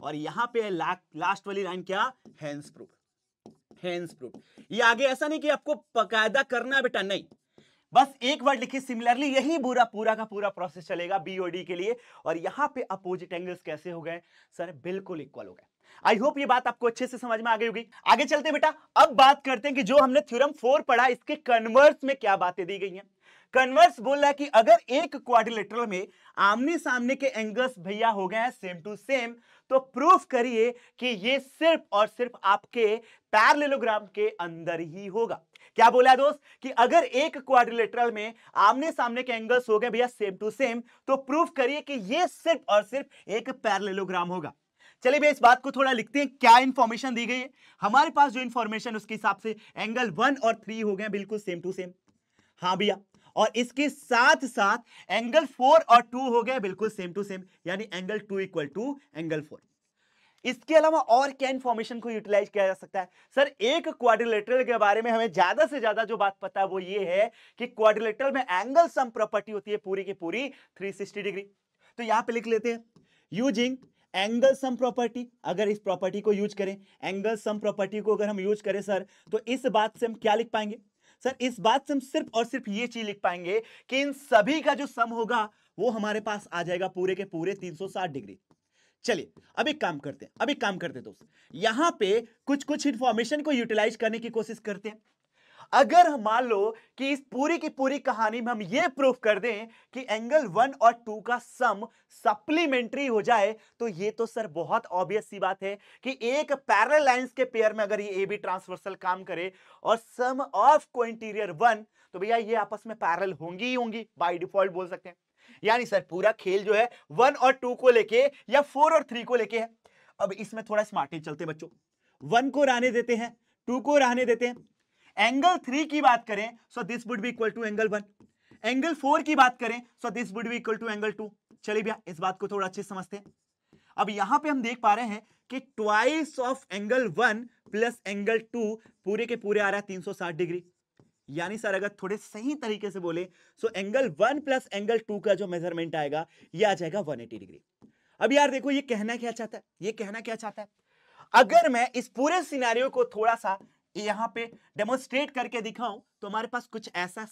[SPEAKER 1] और यहां पे ला, लास्ट वाली लाइन क्या हैंस प्रूफ हैंस प्रूफ ये आगे ऐसा नहीं कि आपको पकायदा करना है बेटा नहीं बस एक वर्ड लिखिए सिमिलरली यही पूरा पूरा का पूरा प्रोसेस चलेगा बीओडी के लिए और यहां पे अपोजिट एंगल्स कैसे हो गए सर बिल्कुल इक्वल हो गए आई होप ये बात आपको अच्छे से समझ में आ गई होगी आगे चलते बेटा अब बात करते हैं कि जो हमने थ्योरम फोर पढ़ा इसके कन्वर्स में क्या बातें दी गई हैं कन्वर्स बोल रहा है कि अगर एक क्वाड्रिलेटरल में आमने सामने के एंगल्स भैया हो गए हैं सेम टू सेम तो प्रूफ करिए कि ये सिर्फ और सिर्फ आपके पैरलेलोग्राम के अंदर ही होगा क्या बोला है दोस्त कि अगर एक क्वारिलेटरल में आमने सामने के एंगल्स हो गए भैया सेम टू सेम तो प्रूफ करिए कि ये सिर्फ और सिर्फ एक पैरलेलोग्राम होगा चलिए भैया इस बात को थोड़ा लिखते हैं क्या इन्फॉर्मेशन दी गई है हमारे पास जो इन्फॉर्मेशन उसके हिसाब से एंगल वन और थ्री हो गए बिल्कुल सेम टू सेम हाँ भैया और इसके साथ साथ एंगल फोर और टू हो गया बिल्कुल सेम टू सेम यानी angle two equal to angle four इसके अलावा और क्या इंफॉर्मेशन को यूटिलाइज किया जा सकता है सर एक क्वाड्रिलेटरल के बारे में हमें ज्यादा से ज्यादा जो बात पता है वो ये है कि क्वाड्रिलेटरल में एंगल सम प्रॉपर्टी होती है पूरी की पूरी 360 डिग्री तो यहां पे लिख लेते हैं यूजिंग एंगल सम प्रॉपर्टी अगर इस प्रॉपर्टी को यूज करें एंगल सम प्रॉपर्टी को अगर हम यूज करें सर तो इस बात से हम क्या लिख पाएंगे सर इस बात से हम सिर्फ और सिर्फ ये चीज लिख पाएंगे कि इन सभी का जो सम होगा वो हमारे पास आ जाएगा पूरे के पूरे 360 डिग्री चलिए अब एक काम करते हैं अब एक काम करते हैं दोस्त यहां पे कुछ कुछ इंफॉर्मेशन को यूटिलाइज करने की कोशिश करते हैं अगर हम मान लो कि इस पूरी की पूरी कहानी में हम ये प्रूफ कर दें कि एंगल वन और टू का सम सप्लीमेंट्री हो जाए तो ये तो सर बहुत ऑब्वियस सी बात है कि एक पैरल लाइंस के पेयर में अगर ये ए बी ट्रांसवर्सल काम करे और सम ऑफ को इंटीरियर वन तो भैया ये आपस में पैरल होंगी ही होंगी बाई डिफॉल्ट बोल सकते हैं यानी सर पूरा खेल जो है वन और टू को लेके या फोर और थ्री को लेके है अब इसमें थोड़ा स्मार्टली चलते बच्चों वन को रहने देते हैं टू को रहने देते हैं एंगल थ्री की बात करें so this would be equal to angle one angle four की बात करें so this would be equal to angle two चलिए भैया इस बात को थोड़ा अच्छे समझते हैं अब यहां पे हम देख पा रहे हैं कि twice of angle one plus angle two पूरे के पूरे आ रहा है 360 डिग्री यानी सर अगर थोड़े सही तरीके से बोले so angle one plus angle two का जो मेजरमेंट आएगा ये आ जाएगा 180 डिग्री अब यार देखो ये कहना क्या चाहता है ये कहना क्या चाहता है अगर मैं इस पूरे सिनेरियो को थोड़ा सा यहाँ पे डेमोन्स्ट्रेट करके दिखाऊं तो हमारे पास कुछ ऐसा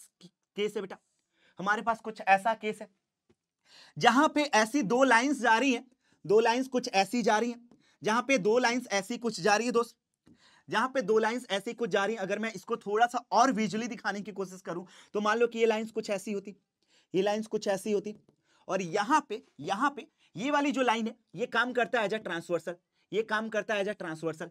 [SPEAKER 1] केस है बेटा हमारे पास कुछ ऐसा केस है जहां पे ऐसी दो लाइंस जा रही हैं दो लाइंस कुछ ऐसी जा रही हैं जहां पे दो लाइंस ऐसी कुछ जा रही है दोस्त जहां पे दो लाइंस ऐसी कुछ जा रही हैं अगर मैं इसको थोड़ा सा और विजुअली दिखाने की कोशिश करूं तो मान लो कि ये लाइंस कुछ ऐसी होती ये लाइंस कुछ ऐसी होती और यहां पे यहां पे ये वाली जो लाइन है ये काम करता है एज अ ट्रांसवर्सल ये काम करता है एज अ ट्रांसवर्सल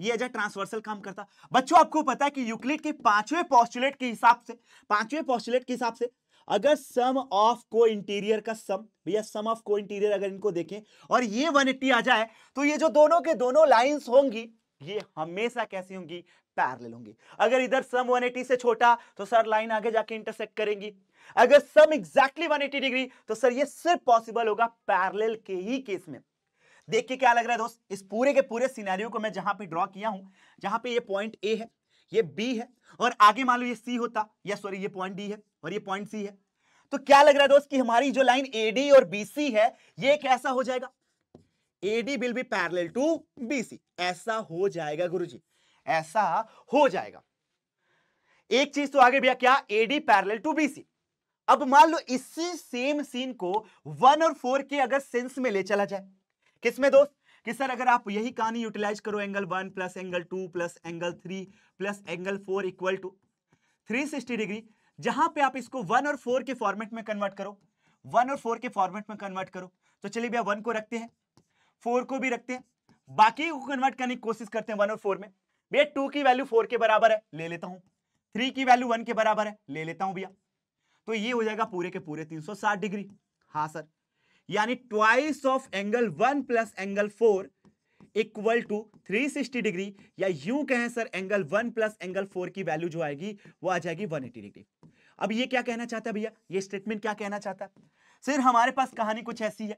[SPEAKER 1] ये एज ए ट्रांसवर्सल काम करता बच्चों आपको पता है कि यूक्लिड के पांचवें पॉस्टुलेट के हिसाब से पांचवें पॉस्टुलेट के हिसाब से अगर सम ऑफ को इंटीरियर का सम भैया सम ऑफ को इंटीरियर अगर इनको देखें और ये 180 आ जाए तो ये जो दोनों के दोनों लाइंस होंगी ये हमेशा कैसी होंगी पैरेलल होंगी अगर इधर सम 180 से छोटा तो सर लाइन आगे जाके इंटरसेक्ट करेंगी अगर सम एग्जैक्टली exactly 180 डिग्री तो सर ये सिर्फ पॉसिबल होगा पैरेलल के ही केस में देख के क्या लग रहा है दोस्त इस पूरे के पूरे सिनेरियो को मैं जहां पे ड्रॉ किया हूं जहां पे ये पॉइंट ए है ये बी है और आगे मान लो ये सी होता या सॉरी ये पॉइंट डी है और ये पॉइंट सी है तो क्या लग रहा है दोस्त कि हमारी जो लाइन ए डी और बी सी है ये कैसा हो जाएगा A D will be parallel to B C ऐसा हो जाएगा गुरुजी ऐसा हो जाएगा एक चीज तो आगे भैया क्या A D parallel to BC अब मान लो इसी सेम सीन को वन और फोर के अगर सेंस में ले चला जाए किस में दोस्त कि सर अगर आप यही कहानी यूटिलाइज करो angle one plus angle two plus angle three plus angle four equal to three sixty degree जहां पे आप इसको वन और फोर के फॉर्मेट में कन्वर्ट करो वन और फोर के फॉर्मेट में कन्वर्ट करो तो चलिए भैया वन को रखते हैं फोर को भी रखते हैं बाकी को कन्वर्ट करने की कोशिश करते हैं वन और फोर में भैया टू की वैल्यू फोर के बराबर है ले लेता हूँ थ्री की वैल्यू वन के बराबर है ले लेता हूँ भैया तो ये हो जाएगा पूरे के पूरे तीन सौ साठ डिग्री हाँ सर यानी twice of angle one plus angle four equal to 360 degree या यू कहें sir angle one plus angle four की वैल्यू जो आएगी वो आ जाएगी 180 डिग्री अब ये क्या कहना चाहता है भैया ये स्टेटमेंट क्या कहना चाहता है सर हमारे पास कहानी कुछ ऐसी है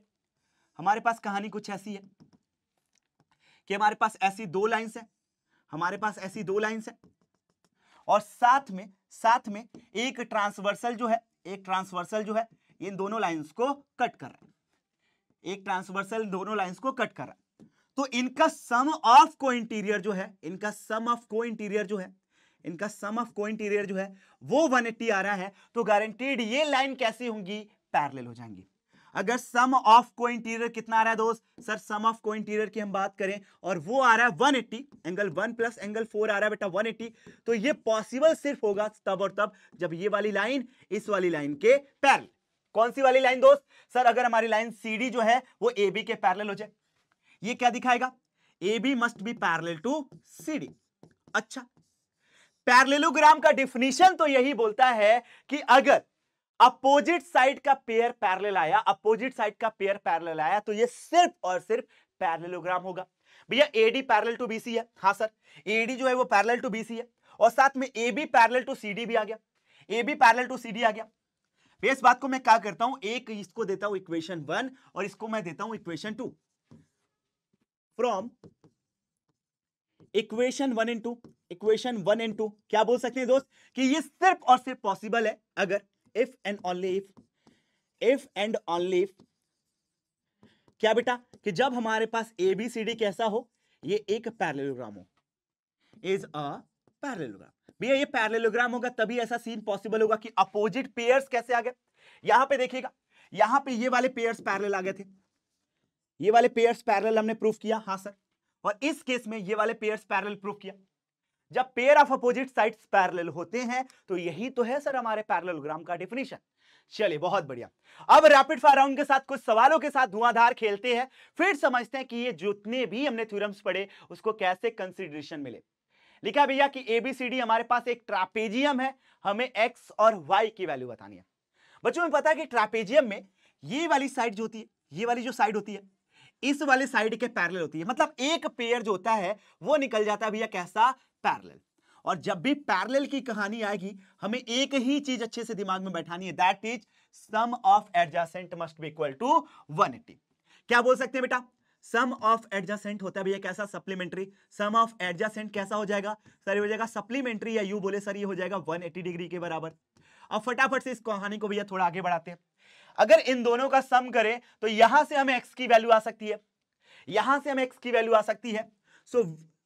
[SPEAKER 1] हमारे पास कहानी कुछ ऐसी है कि हमारे पास ऐसी दो लाइन्स है हमारे पास ऐसी दो लाइन्स है और साथ में साथ में एक ट्रांसवर्सल जो है एक ट्रांसवर्सल जो है इन दोनों लाइंस को कट कर रहा है एक ट्रांसवर्सल दोनों लाइंस को कट करा तो इनका सम ऑफ को इंटीरियर जो है इनका सम ऑफ को इंटीरियर जो है इनका सम ऑफ को इंटीरियर जो है वो 180 आ रहा है तो गारंटीड ये लाइन कैसी होंगी पैरेलल हो जाएंगी अगर सम ऑफ को इंटीरियर कितना आ रहा है दोस्त सर सम ऑफ को इंटीरियर की हम बात करें और वो आ रहा है 180 एंगल 1 प्लस एंगल 4 आ रहा है बेटा 180 तो ये पॉसिबल सिर्फ होगा तब और तब जब ये वाली लाइन इस वाली लाइन के पैरेलल कौन सी वाली लाइन दोस्त सर अगर हमारी लाइन सी जो है वो ए बी के पैरल हो जाए ये क्या दिखाएगा A B must be parallel to C D अच्छा पैरलेलोग्राम का डिफिनीशन तो यही बोलता है कि अगर अपोजिट साइड का पेयर पैरल आया अपोजिट साइड का पेयर पैरल आया तो ये सिर्फ और सिर्फ पैरलेलोग्राम होगा भैया A D parallel to BC है हाँ सर ए डी जो है वो पैरल टू बीसी है और साथ में A B parallel to CD भी आ गया A B parallel to CD आ गया इस बात को मैं क्या करता हूं एक इसको देता हूं इक्वेशन वन और इसको मैं देता हूं equation two from equation one into equation one into क्या बोल सकते हैं दोस्त कि ये सिर्फ और सिर्फ पॉसिबल है अगर if and only if if and only if क्या बेटा कि जब हमारे पास ए बी सी डी कैसा हो ये एक पैरेललोग्राम हो इज अ पैरलोग्राम भैया ये पैरेलोग्राम होगा तभी ऐसा सीन पॉसिबल होगा कि अपोजिट पेयर्स कैसे आ गए यहां पे देखिएगा यहां पे ये वाले पेयर्स पैरेलल आ गए थे ये वाले पेयर्स पैरेलल हमने प्रूफ किया हाँ सर और इस केस में ये वाले पेयर्स पैरेलल प्रूफ किया जब pair of opposite sides parallel होते हैं तो यही तो है सर हमारे पैरेलोग्राम का डेफिनेशन चलिए बहुत बढ़िया अब रैपिड फायर राउंड के साथ कुछ सवालों के साथ धुआंधार खेलते हैं फिर समझते हैं कि ये जितने भी हमने थ्योरम्स पढ़े उसको कैसे कंसिडरेशन मिले लिखा भैया कि एबीसीडी हमारे पास एक ट्रापेजियम है हमें एक्स और वाई की वैल्यू बतानी है बच्चों में पता है कि ट्रापेजियम में ये वाली साइड जो होती है ये वाली जो साइड होती है इस वाले साइड के पैरल होती है मतलब एक पेयर जो होता है वो निकल जाता है भैया कैसा पैरल और जब भी पैरल की कहानी आएगी हमें एक ही चीज अच्छे से दिमाग में बैठानी है that is sum of adjacent must be equal to one क्या बोल सकते हैं बेटा सम ऑफ एडजस्टेंट होता है भैया कैसा सप्लीमेंट्री सम ऑफ एडजस्टेंट कैसा हो जाएगा सर हो जाएगा सप्लीमेंट्री या यू बोले सर ये हो जाएगा 180 डिग्री के बराबर अब फटाफट से इस कहानी को भैया थोड़ा आगे बढ़ाते हैं अगर इन दोनों का सम करें तो यहां से हमें एक्स की वैल्यू आ सकती है यहां से हमें एक्स की वैल्यू आ सकती है so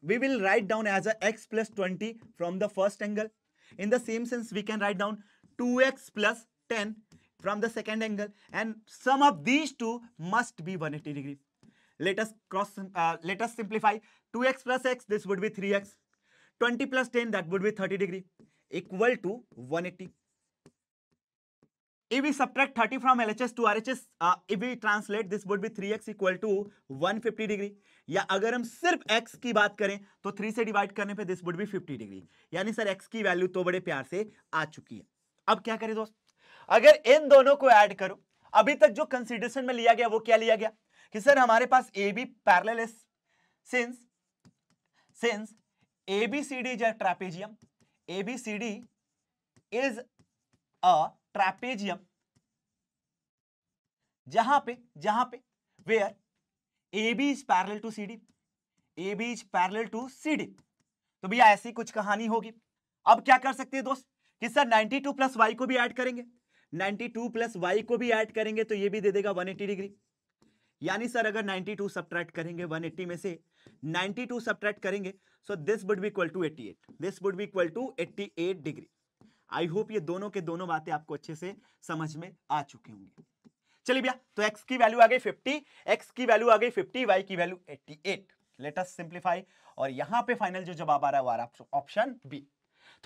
[SPEAKER 1] we we will write down x plus twenty from the first angle in the same sense we can write down two x plus ten from the second angle and sum of these two must be one 180 degree let us cross uh, let us simplify 2x plus x this would be 3x 20 plus 10 that would be 30 degree equal to 180 if we subtract 30 from LHS to RHS, uh, if we translate this would be 3x equal to 150 degree ya agar hum sirf x ki baat kare to 3 se divide karne pe this would be 50 degree yani sir x ki value to bade pyar se aa chuki hai ab kya kare dost agar in dono ko add karo abhi tak jo consideration mein liya gaya wo kya liya gaya कि सर हमारे पास A B parallel is since since A B C D is a trapezium A B C D is a trapezium जहां पे जहां पे where A B is parallel to C D A B is parallel to C D तो भैया ऐसी कुछ कहानी होगी अब क्या कर सकते हैं दोस्त कि सर 92 टू प्लस वाई को भी ऐड करेंगे 92 टू प्लस वाई को भी ऐड करेंगे तो ये भी दे देगा 180 डिग्री यानी सर अगर 92 टू सब्ट्रैक्ट करेंगे 180 में से 92 टू सब्ट्रैक्ट करेंगे so this would be equal to 88 this would be equal to 88 degree I hope ये दोनों के दोनों बातें आपको अच्छे से समझ में आ चुकी होंगी चलिए भैया तो x की वैल्यू आ गई 50 x की वैल्यू आ गई 50 y की value 88 at let us simplify और यहां पे फाइनल जो जवाब आ रहा है वो आ रहा है ऑप्शन बी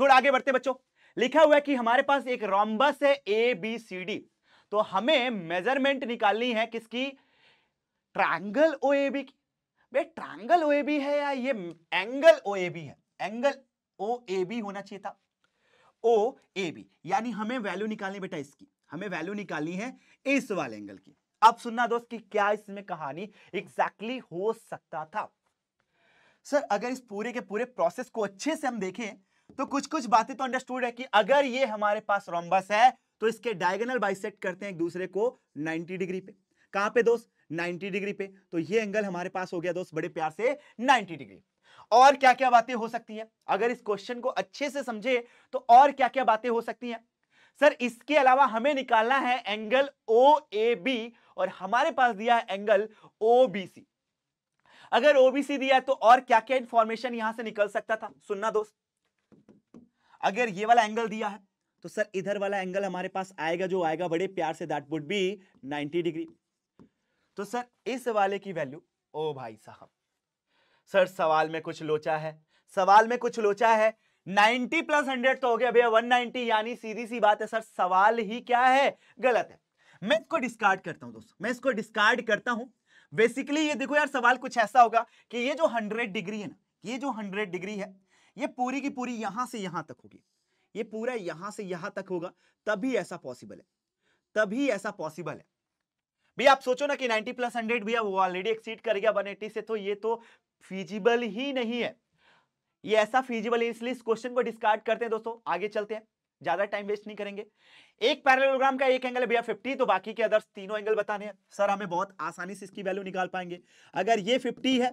[SPEAKER 1] थोड़ा आगे बढ़ते बच्चों लिखा हुआ है कि हमारे पास एक रोम्बस है ए बी सी डी तो हमें मेजरमेंट निकालनी है किसकी ट्रायंगल ओ ए बी की भाई ट्रायंगल ओ ए बी है या ये एंगल ओ ए बी है एंगल ओ ए बी होना चाहिए था ओ ए बी यानी हमें वैल्यू निकालनी बेटा इसकी हमें वैल्यू निकालनी है इस वाले एंगल की अब सुनना दोस्त कि क्या इसमें कहानी एग्जैक्टली हो सकता था सर अगर इस पूरे के पूरे प्रोसेस को अच्छे से हम देखें तो कुछ कुछ बातें तो अंडरस्टूड है कि अगर ये हमारे पास रोम्बस है तो इसके डायगोनल बाइसेक्ट करते हैं एक दूसरे को 90 डिग्री पे कहां पे दोस्त 90 डिग्री पे तो ये एंगल हमारे पास हो गया दोस्त बड़े प्यार से 90 डिग्री और क्या क्या बातें हो सकती हैं अगर इस क्वेश्चन को अच्छे से समझे तो और क्या क्या बातें हो सकती हैं सर इसके अलावा हमें निकालना है एंगल ओ ए बी और हमारे पास दिया है एंगल ओ बी सी अगर ओबीसी दिया है तो और क्या क्या इंफॉर्मेशन यहां से निकल सकता था सुनना दोस्त अगर ये वाला एंगल दिया है तो सर इधर वाला एंगल हमारे पास आएगा जो आएगा बड़े प्यार से दैट वुड बी 90 डिग्री तो सर इस वाले की वैल्यू ओ भाई साहब सर सवाल में कुछ लोचा है सवाल में कुछ लोचा है 90 प्लस 100 तो हो गया भैया 190 यानी सीधी सी बात है सर सवाल ही क्या है गलत है मैं इसको डिस्कार्ड करता हूं दोस्तों मैं इसको डिस्कार्ड करता हूं बेसिकली ये देखो यार सवाल कुछ ऐसा होगा कि ये जो 100 डिग्री है ना ये जो 100 डिग्री है ये पूरी की पूरी यहां से यहां तक होगी ये पूरा यहां से यहां तक होगा तभी ऐसा पॉसिबल है तभी ऐसा पॉसिबल है भैया आप सोचो ना कि 90 प्लस 100 भैया वो ऑलरेडी एक्सीड कर गया 180 से तो ये तो फिजिबल ही नहीं है ये ऐसा फिजिबल है इसलिए इस क्वेश्चन को डिस्कार्ड करते हैं दोस्तों आगे चलते हैं ज्यादा टाइम वेस्ट नहीं करेंगे एक पैरेलोग्राम का एक एंगल भैया 50 तो बाकी के अदर्स तीनों एंगल बताने हैं सर हमें बहुत आसानी से इसकी वैल्यू निकाल पाएंगे अगर ये 50 है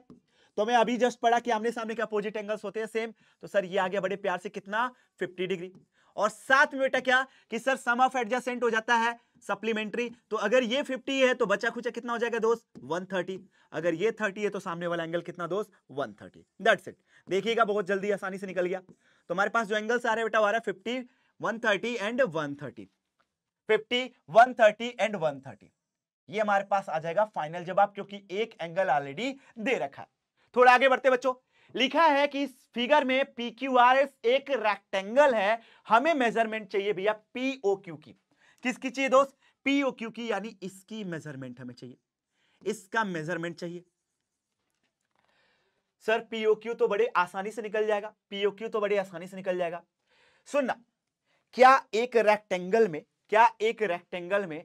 [SPEAKER 1] तो मैं अभी जस्ट पढ़ा कि आमने सामने के अपोजिट एंगल्स होते हैं सेम तो सर ये आ गया बड़े प्यार से कितना 50 डिग्री और साथ में बेटा क्या कि सर सम ऑफ एडजस्टेंट हो जाता है सप्लीमेंट्री तो अगर ये 50 है तो बचा खुचा कितना हो जाएगा दोस्त 130 अगर ये 30 है तो सामने वाला एंगल कितना दोस्त 130 थर्टी दैट्स इट देखिएगा बहुत जल्दी आसानी से निकल गया तो हमारे पास जो एंगल्स आ रहे हैं बेटा हमारा fifty one and one thirty fifty one thirty and one thirty ये हमारे पास आ जाएगा फाइनल जवाब क्योंकि एक एंगल ऑलरेडी दे रखा है थोड़ा आगे बढ़ते बच्चों लिखा है कि इस फिगर में पी क्यू आर एस एक रेक्टेंगल है हमें मेजरमेंट चाहिए भैया पीओ क्यू की किसकी चाहिए दोस्त पीओ क्यू की यानी इसकी मेजरमेंट हमें चाहिए इसका मेजरमेंट चाहिए सर पीओ क्यू तो बड़े आसानी से निकल जाएगा पीओ क्यू तो बड़े आसानी से निकल जाएगा सुनना क्या एक रेक्टेंगल में क्या एक रेक्टेंगल में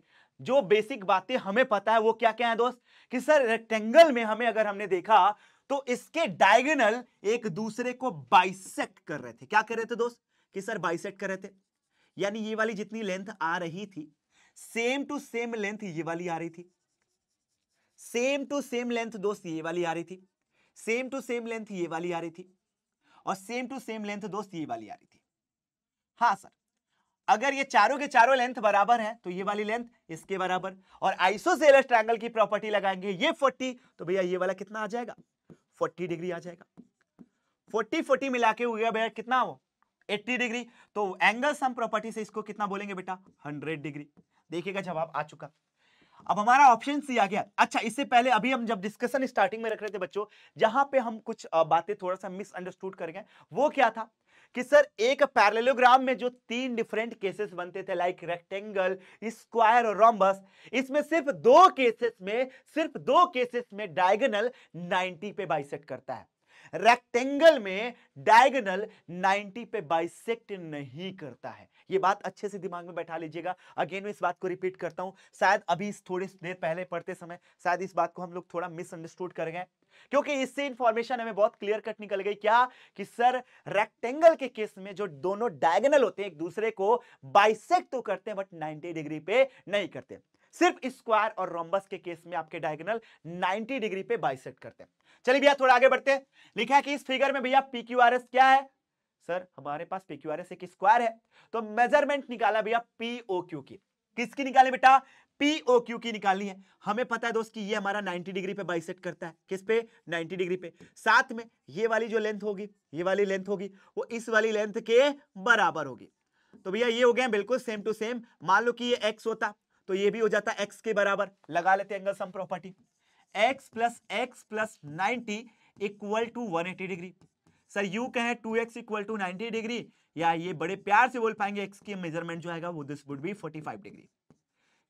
[SPEAKER 1] जो बेसिक बातें हमें पता है वो क्या क्या है दोस्त कि सर रेक्टेंगल में हमें अगर हमने देखा तो इसके डायगोनल एक दूसरे को बाइसेक्ट कर रहे थे क्या कर रहे थे दोस्त कि सर बाइसेक्ट कर रहे थे यानी ये वाली जितनी लेंथ आ रही थी सेम टू सेम लेंथ ये वाली आ रही थी सेम टू सेम लेंथ दोस्त ये वाली आ रही थी सेम टू सेम लेंथ ये वाली आ रही थी और सेम टू सेम लेंथ दोस्त ये वाली आ रही थी हाँ सर अगर ये चारों के चारों लेंथ बराबर है तो ये वाली लेंथ इसके बराबर और आइसोसेलस ट्रायंगल की प्रॉपर्टी लगाएंगे ये 40 तो भैया ये वाला कितना आ जाएगा फोर्टी डिग्री आ जाएगा फोर्टी फोर्टी मिला के हो गया भैया कितना वो 80 डिग्री तो एंगल सम प्रॉपर्टी से इसको कितना बोलेंगे बेटा 100 डिग्री देखिएगा जवाब आ चुका अब हमारा ऑप्शन सी आ गया अच्छा इससे पहले अभी हम जब डिस्कशन स्टार्टिंग में रख रहे थे बच्चों जहां पे हम कुछ बातें थोड़ा सा मिसअंडरस्टूड कर गए वो क्या था कि सर एक पैरेललोग्राम में जो तीन डिफरेंट केसेस बनते थे लाइक रेक्टेंगल स्क्वायर और रॉम्बस इसमें सिर्फ दो केसेस में सिर्फ दो केसेस में डायगोनल 90 पे बाइसेक्ट करता है रेक्टेंगल में डायगनल 90 पे बाइसेक्ट नहीं करता है ये बात अच्छे से दिमाग में बैठा लीजिएगा अगेन मैं इस बात को रिपीट करता हूं शायद अभी इस थोड़ी देर पहले पढ़ते समय शायद इस बात को हम लोग थोड़ा मिसअंडरस्टूड कर गए क्योंकि इससे इंफॉर्मेशन हमें बहुत क्लियर कट निकल गई क्या कि सर रेक्टेंगल के केस में जो दोनों डायगनल होते हैं एक दूसरे को बाइसेक तो करते हैं बट 90 डिग्री पे नहीं करते सिर्फ स्क्वायर और रोम्बस के केस में आपके डायगोनल 90 डिग्री पे बाइसेक्ट करते हैं चलिए भैया थोड़ा आगे बढ़ते हैं लिखा है कि इस फिगर में भैया पी क्यू आर एस क्या है सर हमारे पास पी क्यू आर एस एक स्क्वायर है तो मेजरमेंट निकाला भैया पी ओ क्यू की किसकी निकाले बेटा पी ओ क्यू की निकालनी है हमें पता है दोस्त कि ये हमारा 90 डिग्री पे बाइसेट करता है किस पे 90 डिग्री पे साथ में ये वाली जो लेंथ होगी ये वाली लेंथ होगी वो इस वाली लेंथ के बराबर होगी तो भैया ये हो गए बिल्कुल सेम टू सेम मान लो कि ये एक्स होता तो ये भी हो जाता एक्स के बराबर लगा लेते angle sum property x plus x plus ninety equal to one eighty degree sir यू कहें two x equal to ninety degree या ये बड़े प्यार से बोल पाएंगे एक्स की मेजरमेंट जो आएगा वो this would be forty five degree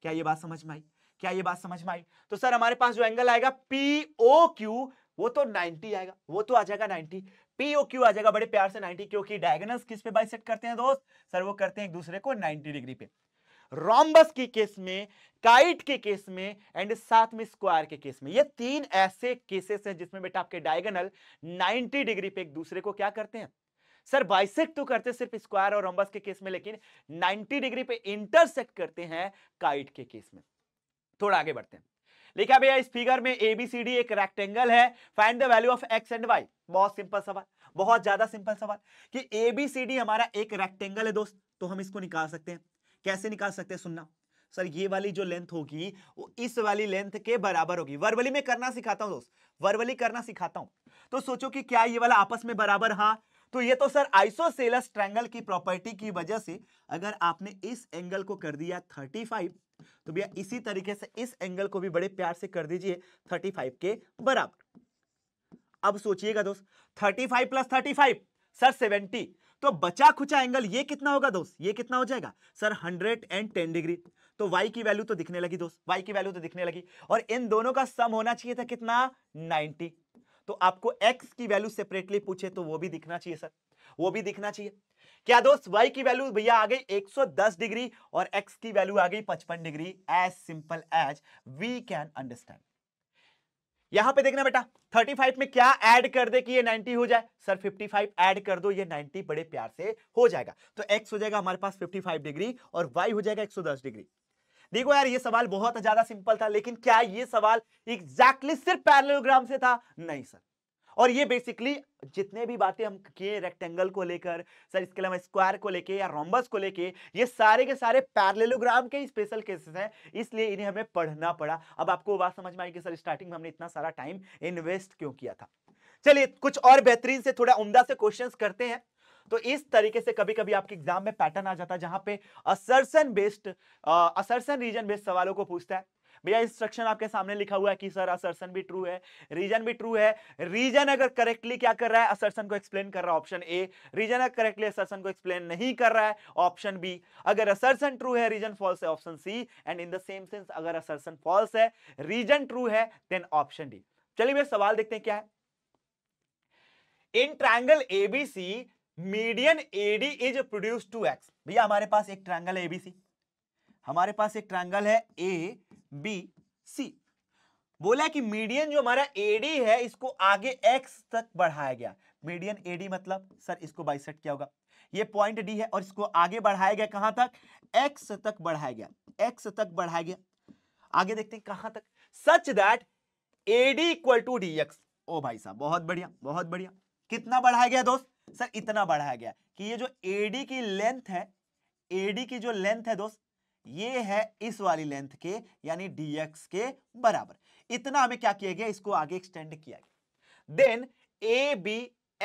[SPEAKER 1] क्या ये बात समझ में आई क्या ये बात समझ में आई तो सर हमारे पास जो एंगल आएगा पी ओ क्यू वो तो 90 आएगा वो तो आ जाएगा 90 पीओ क्यू आ जाएगा बड़े प्यार से 90 क्योंकि डायगोनल्स किस पे बाइसेक्ट करते हैं दोस्त सर वो करते हैं एक दूसरे को 90 डिग्री पे रॉम्बस के केस में काइट के केस में एंड साथ में स्क्वायर के केस में ये तीन ऐसे केसेस हैं जिसमें बेटा आपके डायगोनल 90 डिग्री पे एक दूसरे को क्या करते हैं सर बाइसेक्ट तो करते सिर्फ स्क्वायर और रॉम्बस के केस में लेकिन 90 डिग्री पे इंटरसेक्ट करते हैं काइट के केस में थोड़ा आगे बढ़ते हैं लिखा भैया इस फिगर में एबीसीडी एक रेक्टेंगल है find the value of x and y बहुत सिंपल सवाल बहुत ज्यादा सिंपल सवाल कि एबीसीडी हमारा एक रेक्टेंगल है दोस्त तो हम इसको निकाल सकते हैं कैसे निकाल सकते हैं सुनना सर ये वाली जो लेंथ होगी वो इस वाली लेंथ के बराबर होगी वर्वली में करना सिखाता हूं दोस्त वर्वली करना सिखाता हूं तो सोचो कि क्या ये वाला आपस में बराबर हाँ तो ये तो सर आइसोसेलस ट्रैंगल की प्रॉपर्टी की वजह से अगर आपने इस एंगल को कर दिया 35 तो भैया इसी तरीके से इस एंगल को भी बड़े प्यार से कर दीजिए 35 के बराबर अब सोचिएगा दोस्त 35 प्लस 35 सर तो बचा खुचा एंगल ये कितना होगा दोस्त ये कितना हो जाएगा sir hundred and ten degree तो y की वैल्यू तो दिखने लगी दोस्त y की वैल्यू तो दिखने लगी और इन दोनों का सम होना चाहिए था कितना 90 तो आपको x की वैल्यू सेपरेटली पूछे तो वो भी दिखना चाहिए सर वो भी दिखना चाहिए क्या दोस्त y की वैल्यू भैया आ गई 110 डिग्री और x की वैल्यू आ गई 55 degree as simple as we can understand यहां पे देखना बेटा 35 में क्या ऐड कर दे कि ये 90 हो जाए सर 55 ऐड कर दो ये 90 बड़े प्यार से हो जाएगा तो x हो जाएगा हमारे पास 55 डिग्री और y हो जाएगा 110 डिग्री देखो यार ये सवाल बहुत ज्यादा सिंपल था लेकिन क्या ये सवाल एग्जैक्टली exactly सिर्फ पैरेललोग्राम से था नहीं सर और ये बेसिकली जितने भी बातें हम किए रेक्टेंगल को लेकर सर इसके अलावा स्क्वायर को लेके या रोम्बस को लेके ये सारे के सारे पैरलेलोग्राम के स्पेशल केसेस हैं इसलिए इन्हें हमें पढ़ना पड़ा अब आपको बात समझ में आई कि सर स्टार्टिंग में हमने इतना सारा टाइम इन्वेस्ट क्यों किया था चलिए कुछ और बेहतरीन से थोड़ा उमदा से क्वेश्चन करते हैं तो इस तरीके से कभी कभी आपके एग्जाम में पैटर्न आ जाता है जहां पे assertion based assertion reason based सवालों को पूछता है भैया इंस्ट्रक्शन आपके सामने लिखा हुआ है कि सर असरसन भी ट्रू है रीजन भी ट्रू है रीजन अगर करेक्टली क्या कर रहा है असरसन को एक्सप्लेन कर रहा है ऑप्शन ए रीजन अगर करेक्टली असरसन को एक्सप्लेन नहीं कर रहा है ऑप्शन बी अगर असरसन ट्रू है रीजन फॉल्स है option C and in the same sense अगर असरसन फॉल्स है रीजन ट्रू है देन ऑप्शन डी चलिए भैया सवाल देखते हैं क्या है in triangle ABC median AD is produce to X भैया हमारे पास एक ट्रायंगल एबीसी हमारे पास एक ट्रायंगल है ए बी सी बोला कि मीडियन जो हमारा एडी है इसको आगे एक्स तक बढ़ाया गया मीडियन एडी मतलब सर इसको बाइसेट क्या होगा ये पॉइंट डी है और इसको आगे बढ़ाया गया कहां तक एक्स तक बढ़ाया गया एक्स तक बढ़ाया गया आगे देखते हैं कहां तक such that AD equal to D X ओ भाई साहब बहुत बढ़िया बहुत बढ़िया कितना बढ़ाया गया दोस्त सर इतना बढ़ाया गया कि ये जो एडी की लेंथ है एडी की जो लेंथ है दोस्त ये है इस वाली लेंथ के यानी dx के बराबर इतना हमें क्या किया गया इसको आगे एक्सटेंड किया गया then A B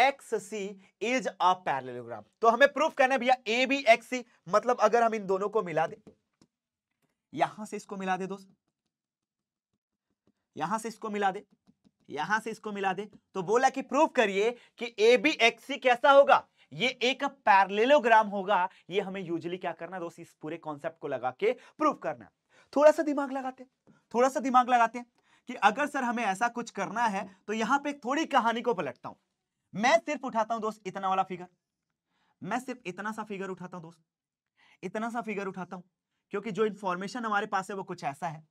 [SPEAKER 1] X C is a parallelogram तो हमें प्रूफ करना है भैया ए बी एक्स सी मतलब अगर हम इन दोनों को मिला दे यहां से इसको मिला दे दोस्त यहां से इसको मिला दे यहां से इसको मिला दे तो बोला कि प्रूफ करिए कि ए बी एक्स सी कैसा होगा ये एक पैरलेलोग्राम होगा ये हमें यूजली क्या करना दोस्त इस पूरे कॉन्सेप्ट को लगा के प्रूव करना थोड़ा सा दिमाग लगाते थोड़ा सा दिमाग लगाते कि अगर सर हमें ऐसा कुछ करना है तो यहां पे थोड़ी कहानी को पलटता हूं मैं सिर्फ उठाता हूं दोस्त इतना वाला फिगर मैं सिर्फ इतना सा फिगर उठाता हूं दोस्त इतना सा फिगर उठाता हूं क्योंकि जो इंफॉर्मेशन हमारे पास है वो कुछ ऐसा है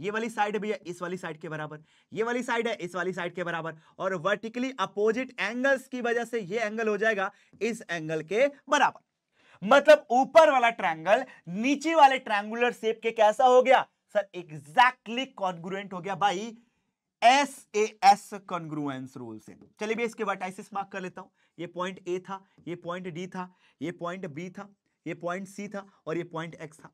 [SPEAKER 1] ये वाली साइड भी है इस वाली साइड के बराबर ये वाली साइड है इस वाली साइड के बराबर और वर्टिकली अपोजिट एंगल्स की वजह से ये एंगल हो जाएगा इस एंगल के बराबर मतलब ऊपर वाला ट्रायंगल नीचे वाले ट्रायंगुलर शेप के कैसा हो गया सर एग्जैक्टली कॉन्ग्रुएंट हो गया by S A S congruence rule से चलिए भैया इसके वर्टाइसिस मार्क कर लेता हूं ये पॉइंट ए था ये पॉइंट डी था ये पॉइंट बी था ये पॉइंट सी था और ये पॉइंट एक्स था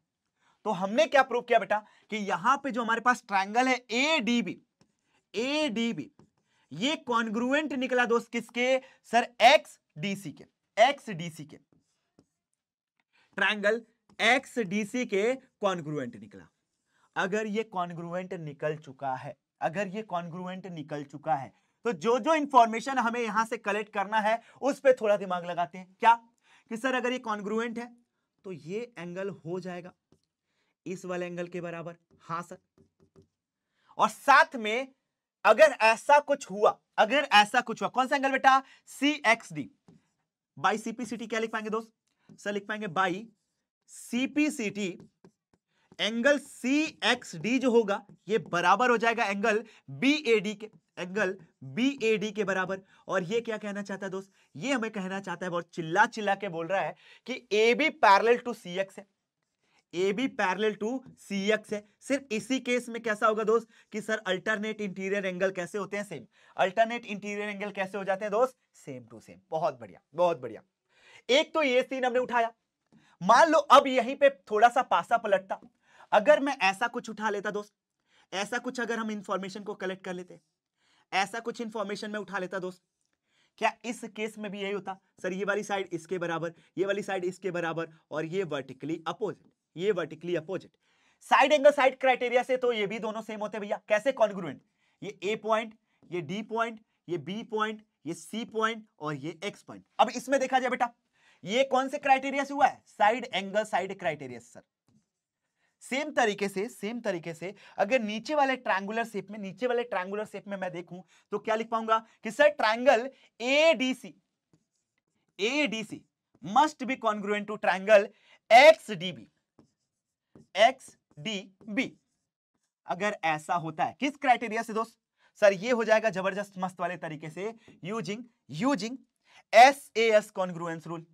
[SPEAKER 1] तो हमने क्या प्रूव किया बेटा कि यहां पे जो हमारे पास ट्रायंगल है A D B A D B ये कॉन्ग्रुएंट निकला दोस्त किसके सर एक्स डीसी के एक्स डीसी के ट्रायंगल एक्स सी के कॉन्ग्रुएंट निकला अगर ये कॉन्ग्रुएंट निकल चुका है अगर ये कॉन्ग्रुएंट निकल चुका है तो जो जो इंफॉर्मेशन हमें यहां से कलेक्ट करना है उस पर थोड़ा दिमाग लगाते हैं क्या कि सर अगर ये कॉन्ग्रुएंट है तो ये एंगल हो जाएगा इस वाले एंगल के बराबर हाँ सर और साथ में अगर ऐसा कुछ हुआ अगर ऐसा कुछ हुआ कौन सा एंगल बेटा C X D by CPCT क्या लिख पाएंगे दोस्त सर लिख पाएंगे by CPCT angle C X D जो होगा ये बराबर हो जाएगा एंगल बी ए डी के एंगल बी ए डी के बराबर और ये क्या कहना चाहता है दोस्त ये हमें कहना चाहता है बहुत चिल्ला चिल्ला के बोल रहा है कि A B parallel to C X है A B parallel to C X है सिर्फ इसी केस में कैसा होगा दोस्त कि सर अल्टरनेट इंटीरियर एंगल कैसे होते हैं सेम अल्टरनेट इंटीरियर एंगल कैसे हो जाते हैं दोस्त सेम टू सेम बहुत बढ़िया बहुत बढ़िया एक तो ये सीन हमने उठाया मान लो अब यहीं पे थोड़ा सा पासा पलटता अगर मैं ऐसा कुछ उठा लेता दोस्त ऐसा कुछ अगर हम इंफॉर्मेशन को कलेक्ट कर लेते ऐसा कुछ इंफॉर्मेशन में उठा लेता दोस्त क्या इस केस में भी यही होता सर ये वाली साइड इसके बराबर ये वाली साइड इसके बराबर और ये वर्टिकली अपोजिट ये vertically opposite side angle side criteria से तो ये भी दोनों सेम होते हैं भैया कैसे कॉन्ग्रुएंट ये ए पॉइंट ये डी पॉइंट ये बी पॉइंट ये सी पॉइंट और ये एक्स पॉइंट अब इसमें देखा जाए बेटा ये कौन से क्राइटेरिया से हुआ है side angle side criteria sir same तरीके से सेम तरीके से अगर नीचे वाले ट्रायंगुलर शेप में नीचे वाले ट्रायंगुलर शेप में मैं देखूं तो क्या लिख पाऊंगा कि sir triangle ADC ADC must be congruent to triangle X D B X D B अगर ऐसा होता है किस क्राइटेरिया से दोस्त सर ये हो जाएगा जबरदस्त मस्त वाले तरीके से using using S A S congruence rule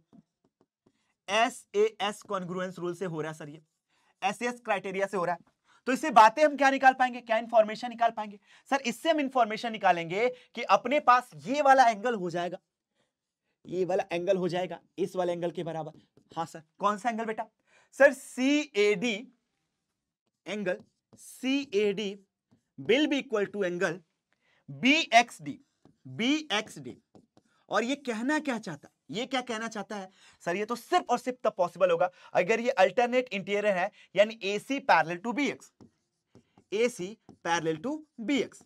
[SPEAKER 1] S A S congruence rule से हो रहा है सर ये एस एस क्राइटेरिया से हो रहा है तो इससे बातें हम क्या निकाल पाएंगे क्या इंफॉर्मेशन निकाल पाएंगे सर इससे हम इंफॉर्मेशन निकालेंगे कि अपने पास ये वाला एंगल हो जाएगा ये वाला एंगल हो जाएगा इस वाले एंगल के बराबर हाँ सर कौन सा एंगल बेटा sir C A D angle C A D will be equal to angle B X D B X D और ये कहना क्या चाहता है ये क्या कहना चाहता है सर ये तो सिर्फ और सिर्फ तब पॉसिबल होगा अगर ये अल्टरनेट इंटीरियर है यानी A C parallel to B X A C parallel to B X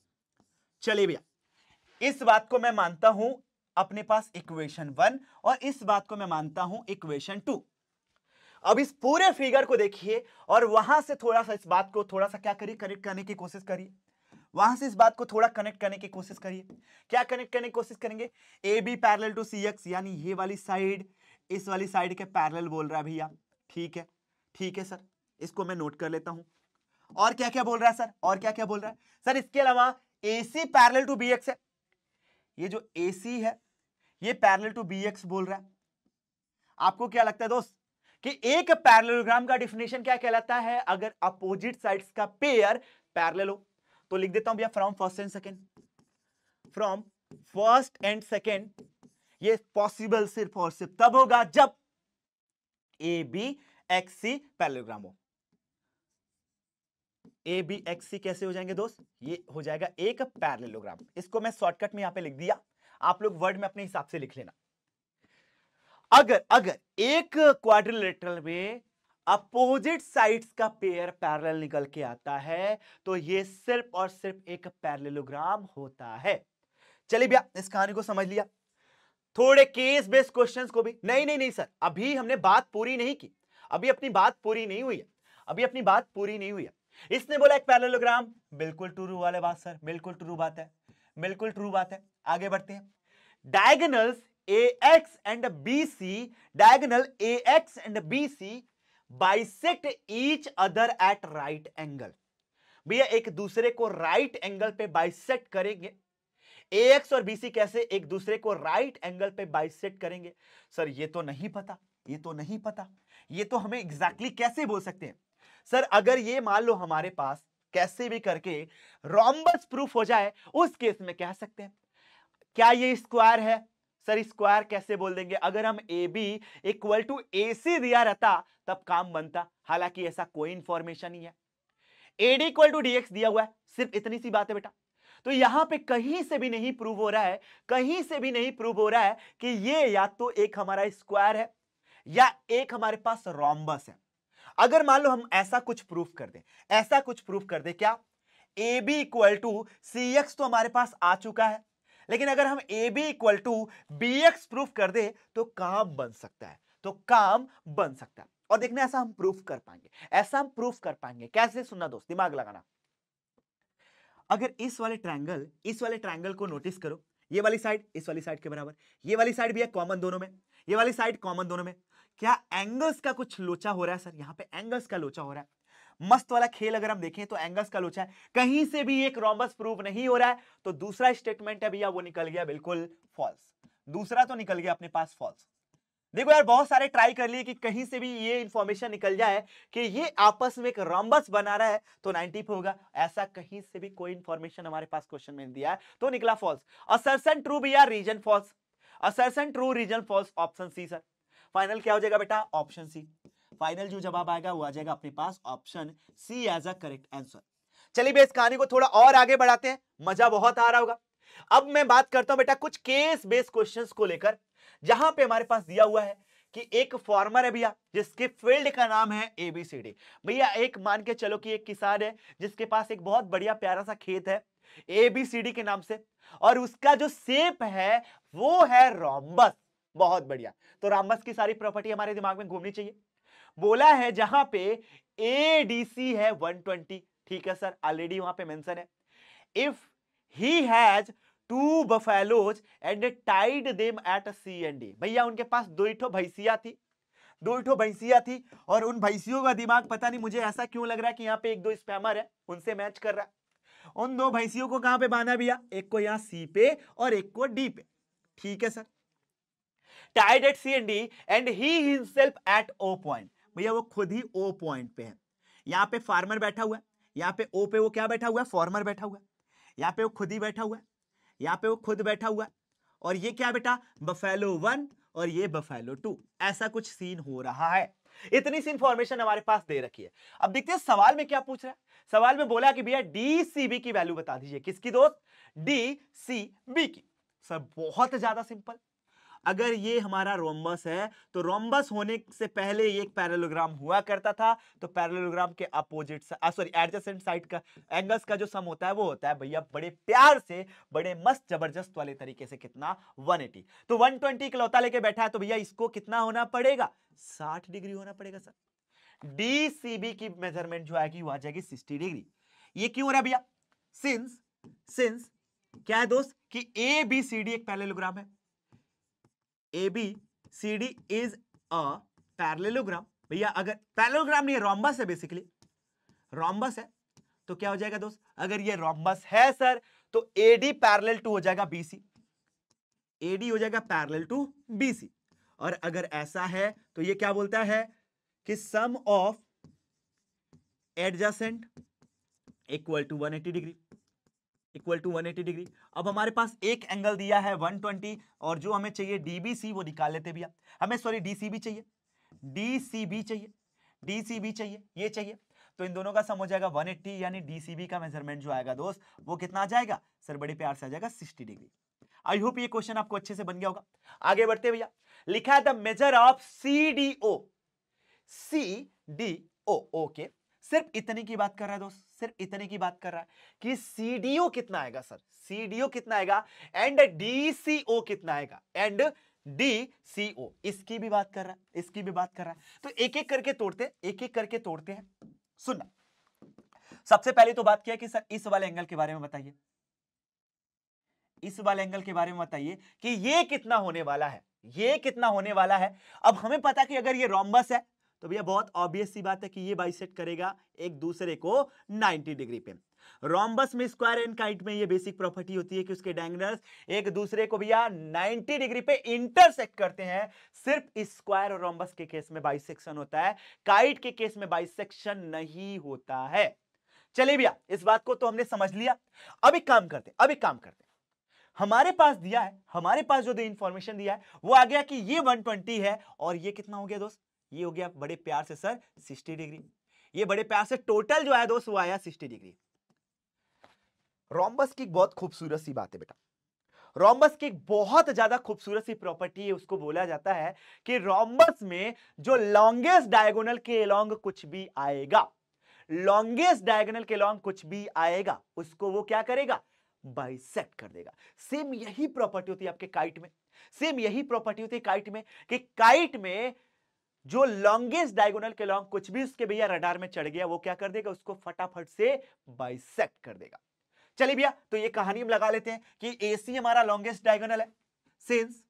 [SPEAKER 1] चलिए भैया इस बात को मैं मानता हूं अपने पास इक्वेशन वन और इस बात को मैं मानता हूं इक्वेशन टू अब इस पूरे फिगर को देखिए और वहां से थोड़ा सा इस बात को थोड़ा सा क्या करिए कनेक्ट करने की कोशिश करिए वहां से इस बात को थोड़ा कनेक्ट करने की कोशिश करिए क्या कनेक्ट करने की कोशिश करेंगे A B parallel to C X यानी ये वाली साइड इस वाली साइड के पैरल बोल रहा है भैया ठीक है ठीक है सर इसको मैं नोट कर लेता हूं और क्या क्या बोल रहा है सर और क्या क्या बोल रहा है सर इसके अलावा A C parallel to B X है ये जो ए सी है ये पैरल टू बी एक्स बोल रहा है आपको क्या लगता है दोस्त कि एक पैरलोग्राम का डिफिनेशन क्या कहलाता है अगर अपोजिट साइड्स का पेयर पैरेलल हो तो लिख देता हूं भैया from first and second from first and second ये पॉसिबल सिर्फ और सिर्फ तब होगा जब A B X C parallelogram हो ए बी एक्स सी कैसे हो जाएंगे दोस्त ये हो जाएगा एक पैरलोग्राम इसको मैं शॉर्टकट में यहां पे लिख दिया आप लोग वर्ड में अपने हिसाब से लिख लेना अगर अगर एक क्वाड्रिलेटरल में अपोजिट साइड्स का पेयर पैरेलल निकल के आता है तो ये सिर्फ और सिर्फ एक पैरेललोग्राम होता है चलिए भैया इस कहानी को समझ लिया थोड़े केस बेस्ड क्वेश्चंस को भी नहीं नहीं नहीं सर अभी हमने बात पूरी नहीं की अभी अपनी बात पूरी नहीं हुई है अभी अपनी बात पूरी नहीं हुई है इसने बोला एक पैरेललोग्राम बिल्कुल ट्रू वाले बात सर बिल्कुल ट्रू बात है बिल्कुल ट्रू बात है आगे बढ़ते हैं diagonals A X and B C diagonal A X and B C bisect each other at right angle भैया एक दूसरे को राइट right एंगल पे बाइसेक्ट करेंगे AX और BC कैसे एक दूसरे को राइट right एंगल पे बाइसेक्ट करेंगे सर ये तो नहीं पता ये तो नहीं पता ये तो हमें एग्जैक्टली exactly कैसे बोल सकते हैं सर अगर ये मान लो हमारे पास कैसे भी करके रॉम्बस प्रूफ हो जाए उस केस में कह सकते हैं क्या ये स्क्वायर है सर स्क्वायर कैसे बोल देंगे अगर हम A B equal to A C दिया रहता तब काम बनता हालांकि ऐसा कोई इंफॉर्मेशन नहीं है एडी इक्वल टू डीएक्स दिया हुआ है सिर्फ इतनी सी बात है बेटा तो यहां पे कहीं से भी नहीं प्रूव हो रहा है कहीं से भी नहीं प्रूव हो रहा है कि ये या तो एक हमारा स्क्वायर है या एक हमारे पास रॉम्बस है अगर मान लो हम ऐसा कुछ प्रूफ कर दें ऐसा कुछ प्रूफ कर दें क्या A B equal to C X तो हमारे पास आ चुका है लेकिन अगर हम A B equal to B X proof कर दे तो काम बन सकता है तो काम बन सकता है और देखना ऐसा हम प्रूफ कर पाएंगे ऐसा हम प्रूफ कर पाएंगे कैसे सुनना दोस्त दिमाग लगाना अगर इस वाले ट्रायंगल इस वाले ट्रायंगल को नोटिस करो ये वाली साइड इस वाली साइड के बराबर ये वाली साइड भी है कॉमन दोनों में ये वाली साइड कॉमन दोनों में क्या एंगल्स का कुछ लोचा हो रहा है सर यहाँ पे एंगल्स का लोचा हो रहा है मस्त वाला खेल अगर हम देखें तो एंगस का लोचा है कहीं से भी एक रोमबस प्रूव नहीं हो रहा है तो दूसरा स्टेटमेंट है भैया वो निकल गया बिल्कुल फॉल्स दूसरा तो निकल गया अपने पास फॉल्स देखो यार बहुत सारे ट्राई कर लिए कि कहीं से भी ये इंफॉर्मेशन निकल जाए कि ये आपस में एक रॉम्बस बना रहा है तो 90 पे होगा ऐसा कहीं से भी कोई इंफॉर्मेशन हमारे पास क्वेश्चन में दिया है तो निकला फॉल्स असरसन ट्रू भी यार reason false assertion true reason false option C sir final क्या हो जाएगा बेटा ऑप्शन सी फाइनल जो जवाब आएगा वो आ जाएगा अपने पास option C as a correct answer चलिए बेस कहानी को थोड़ा और आगे बढ़ाते हैं मजा बहुत आ रहा होगा अब मैं बात करता हूं बेटा कुछ केस बेस्ड क्वेश्चंस को लेकर जहां पे हमारे पास दिया हुआ है कि एक फार्मर है भैया जिसके फील्ड का नाम है एबीसीडी भैया एक मान के चलो कि एक किसान है जिसके पास एक बहुत बढ़िया प्यारा सा खेत है एबीसीडी के नाम से और उसका जो सेप है वो है रोम्बस बहुत बढ़िया तो रामबस की सारी प्रॉपर्टी हमारे दिमाग में घूमनी चाहिए बोला है जहां पे सी है 120 ठीक है सर ऑलरेडी वहां पे मेंशन है if he has two buffaloes and tied them at C and D भैया उनके पास दो इठो भैंसिया थी दो इठो भैंसिया थी और उन भैंसियों का दिमाग पता नहीं मुझे ऐसा क्यों लग रहा है कि यहाँ पे एक दो स्पैमर है उनसे मैच कर रहा है उन दो भैंसियों को कहां पे बांधा भैया एक को यहां सी पे और एक को डी पे ठीक है sir tied at C and D and he himself at O point भैया वो खुद ही ओ पॉइंट पे है यहाँ पे फार्मर बैठा हुआ है यहाँ पे ओ पे वो क्या बैठा हुआ है फॉर्मर बैठा हुआ है यहाँ पे वो खुद ही बैठा हुआ है यहाँ पे वो खुद बैठा हुआ है और ये क्या बेटा बफेलो वन और ये बफेलो टू ऐसा कुछ सीन हो रहा है इतनी सी इंफॉर्मेशन हमारे पास दे रखी है अब देखते हैं सवाल में क्या पूछ रहा है सवाल में बोला कि भैया डीसीबी की वैल्यू बता दीजिए किसकी दोस्त डी सी बी की सर बहुत ज्यादा सिंपल अगर ये हमारा रोम्बस है तो रोम्बस होने से पहले ये एक पैरेलोग्राम हुआ करता था तो पैरेलोग्राम के अपोजिट सॉरी एडजस्टेंट साइड का एंगल्स का जो सम होता है वो होता है भैया बड़े प्यार से बड़े मस्त जबरदस्त वाले तरीके से कितना 180 तो 120 इकलौता लेके बैठा है तो भैया इसको कितना होना पड़ेगा साठ डिग्री होना पड़ेगा सर डीसीबी की मेजरमेंट जो आएगी वो आ जाएगी सिक्सटी डिग्री ये क्यों हो रहा है भैया सिंस सिंस क्या है दोस्त कि ए बी सी डी एक पैरेलोग्राम है A B C D is a parallelogram भैया अगर पैरलोग्राम नहीं है रोम्बस है बेसिकली रोम्बस है तो क्या हो जाएगा दोस्त अगर ये रोम्बस है सर तो ए डी पैरल टू हो जाएगा बी सी ए डी हो जाएगा पैरल टू बी सी और अगर ऐसा है तो ये क्या बोलता है कि sum of adjacent equal to 180 degree equal to 180 degree अब हमारे पास एक एंगल दिया है 120 और जो हमें चाहिए डीबीसी वो निकाल लेते भैया हमें सॉरी डीसीबी चाहिए डीसीबी चाहिए डीसीबी चाहिए ये चाहिए तो इन दोनों का सम हो जाएगा 180 यानी डीसीबी का मेजरमेंट जो आएगा दोस्त वो कितना आ जाएगा सर बड़े प्यार से आ जाएगा 60 डिग्री आई होप ये क्वेश्चन आपको अच्छे से बन गया होगा आगे बढ़ते भैया लिखा है the measure of C D O C D O okay सिर्फ इतने की बात कर रहा है दोस्त सिर्फ इतने की बात कर रहा है कि सीडीओ कितना आएगा सर सीडीओ कितना आएगा एंड डीसीओ कितना आएगा एंड डी सी ओ इसकी भी बात कर रहा है इसकी भी बात कर रहा है तो एक एक करके तोड़ते एक एक करके तोड़ते हैं सुनना सबसे पहले तो बात किया कि सर इस वाले एंगल के बारे में बताइए इस वाले एंगल के बारे में बताइए कि ये कितना होने वाला है ये कितना होने वाला है अब हमें पता कि अगर ये रोमबस है तो भैया बहुत ऑब्वियस सी बात है कि ये बाइसेट करेगा एक दूसरे को 90 डिग्री पे रोम्बस में स्क्वायर एंड काइट में ये बेसिक प्रॉपर्टी होती है कि उसके डायंगनल्स एक दूसरे को भैया 90 डिग्री पे इंटरसेक्ट करते हैं सिर्फ स्क्वायर और रोम्बस के केस में बाइसेक्शन होता है काइट के केस में बाइसेक्शन नहीं होता है चलिए भैया इस बात को तो हमने समझ लिया अभी काम करते अभी काम करते हमारे पास दिया है हमारे पास जो इंफॉर्मेशन दिया है वो आ गया कि ये 120 है और ये कितना हो गया दोस्त ये हो गया बड़े प्यार से सर सिक्सटी डिग्री ये बड़े प्यार से टोटल जो आया दोस्त वो आया सिक्सटी डिग्री रोम्बस की बहुत खूबसूरत सी बात है बेटा रोम्बस की बहुत ज्यादा खूबसूरत सी प्रॉपर्टी है उसको बोला जाता है कि रोम्बस में जो लॉन्गेस्ट डायगोनल के लॉन्ग कुछ भी आएगा लॉन्गेस्ट डायगोनल के लॉन्ग कुछ भी आएगा उसको वो क्या करेगा बाइसेक्ट कर देगा सेम यही प्रॉपर्टी होती है आपके काइट में सेम यही प्रॉपर्टी होती है काइट में कि काइट में जो लॉन्गेस्ट डायगोनल के लॉन्ग कुछ भी उसके भैया रडार में चढ़ गया वो क्या कर देगा उसको फटाफट से बाइसेक्ट कर देगा चलिए भैया तो ये कहानी हम लगा लेते हैं कि एसी हमारा लॉन्गेस्ट डायगोनल है since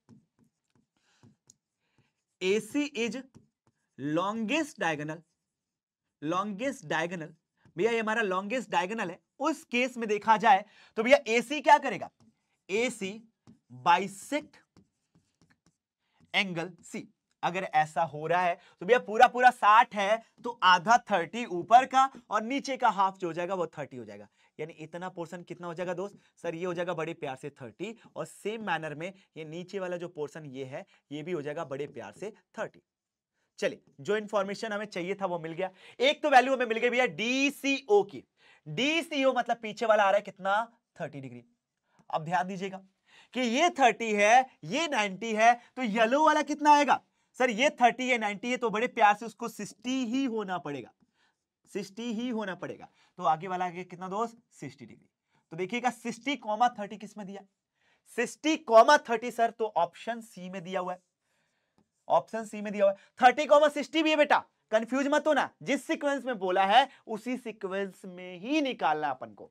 [SPEAKER 1] AC is longest diagonal longest diagonal भैया ये हमारा लॉन्गेस्ट डायगोनल है उस केस में देखा जाए तो भैया एसी क्या करेगा एसी बाइसेक्ट एंगल सी अगर ऐसा हो रहा है तो भैया पूरा पूरा साठ है तो आधा थर्टी ऊपर का और नीचे का हाफ जो हो जाएगा वो थर्टी हो जाएगा यानी इतना पोर्शन कितना हो जाएगा दोस्त सर ये हो जाएगा बड़े प्यार से थर्टी और सेम मैनर में ये नीचे वाला जो पोर्शन ये है ये भी हो जाएगा बड़े प्यार से थर्टी चलिए जो इन्फॉर्मेशन हमें चाहिए था वो मिल गया एक तो वैल्यू हमें मिल गई भैया डीसीओ की डीसीओ मतलब पीछे वाला आ रहा है कितना थर्टी डिग्री अब ध्यान दीजिएगा कि ये थर्टी है ये नाइनटी है तो येलो वाला कितना आएगा सर ये थर्टी है नाइन्टी है तो बड़े प्यार से उसको सिक्सटी ही होना पड़ेगा सिक्सटी ही होना पड़ेगा तो आगे वाला आगे कितना दोस्त सिक्सटी डिग्री तो देखिएगा सिक्सटी कॉमा थर्टी किस में दिया सिक्सटी कॉमा थर्टी सर तो ऑप्शन सी में दिया हुआ है ऑप्शन सी में दिया हुआ है थर्टी कॉमा सिक्सटी भी है बेटा कंफ्यूज मत हो ना जिस सीक्वेंस में बोला है उसी सीक्वेंस में ही निकालना अपन को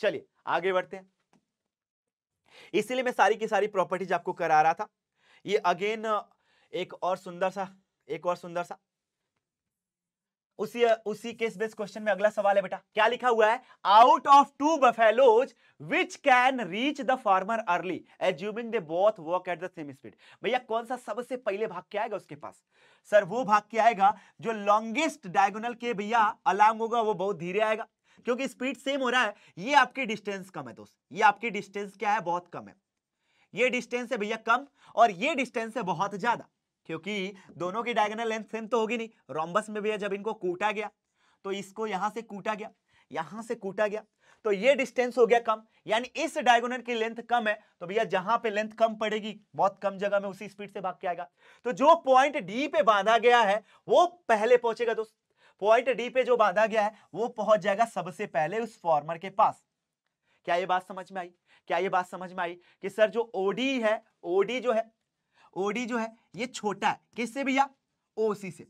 [SPEAKER 1] चलिए आगे बढ़ते हैं इसलिए मैं सारी की सारी प्रॉपर्टीज आपको करा रहा था ये अगेन एक और सुंदर सा एक और सुंदर सा उसी उसी केस बेस क्वेश्चन में अगला सवाल है बेटा क्या लिखा हुआ है out of two buffaloes which can reach the farmer early assuming they both walk at the same speed भैया कौन सा सबसे पहले भाग के आएगा उसके पास सर वो भाग के आएगा जो लॉन्गेस्ट डायगोनल के भैया अलार्म होगा वो बहुत धीरे आएगा क्योंकि स्पीड सेम हो रहा है ये आपकी डिस्टेंस कम है दोस्त ये आपकी डिस्टेंस क्या है बहुत कम है ये डिस्टेंस है भैया कम और ये डिस्टेंस है बहुत ज्यादा क्योंकि दोनों की डायगोनल लेंथ सेम तो होगी नहीं रोम्बस में भी है जब इनको कूटा गया तो इसको यहां से कूटा गया यहां से कूटा गया तो ये डिस्टेंस हो गया कम यानी इस डायगोनल की लेंथ कम है तो भैया जहां पे लेंथ कम पड़ेगी बहुत कम जगह में उसी स्पीड से भाग के आएगा तो जो पॉइंट डी पे बांधा गया है वो पहले पहुंचेगा दोस्त पॉइंट डी पे जो बांधा गया है वो पहुंच जाएगा सबसे पहले उस फॉर्मर के पास क्या ये बात समझ में आई क्या ये बात समझ में आई कि सर जो ओडी है ओडी जो है ओडी जो है ये छोटा है किससे भैया ओसी से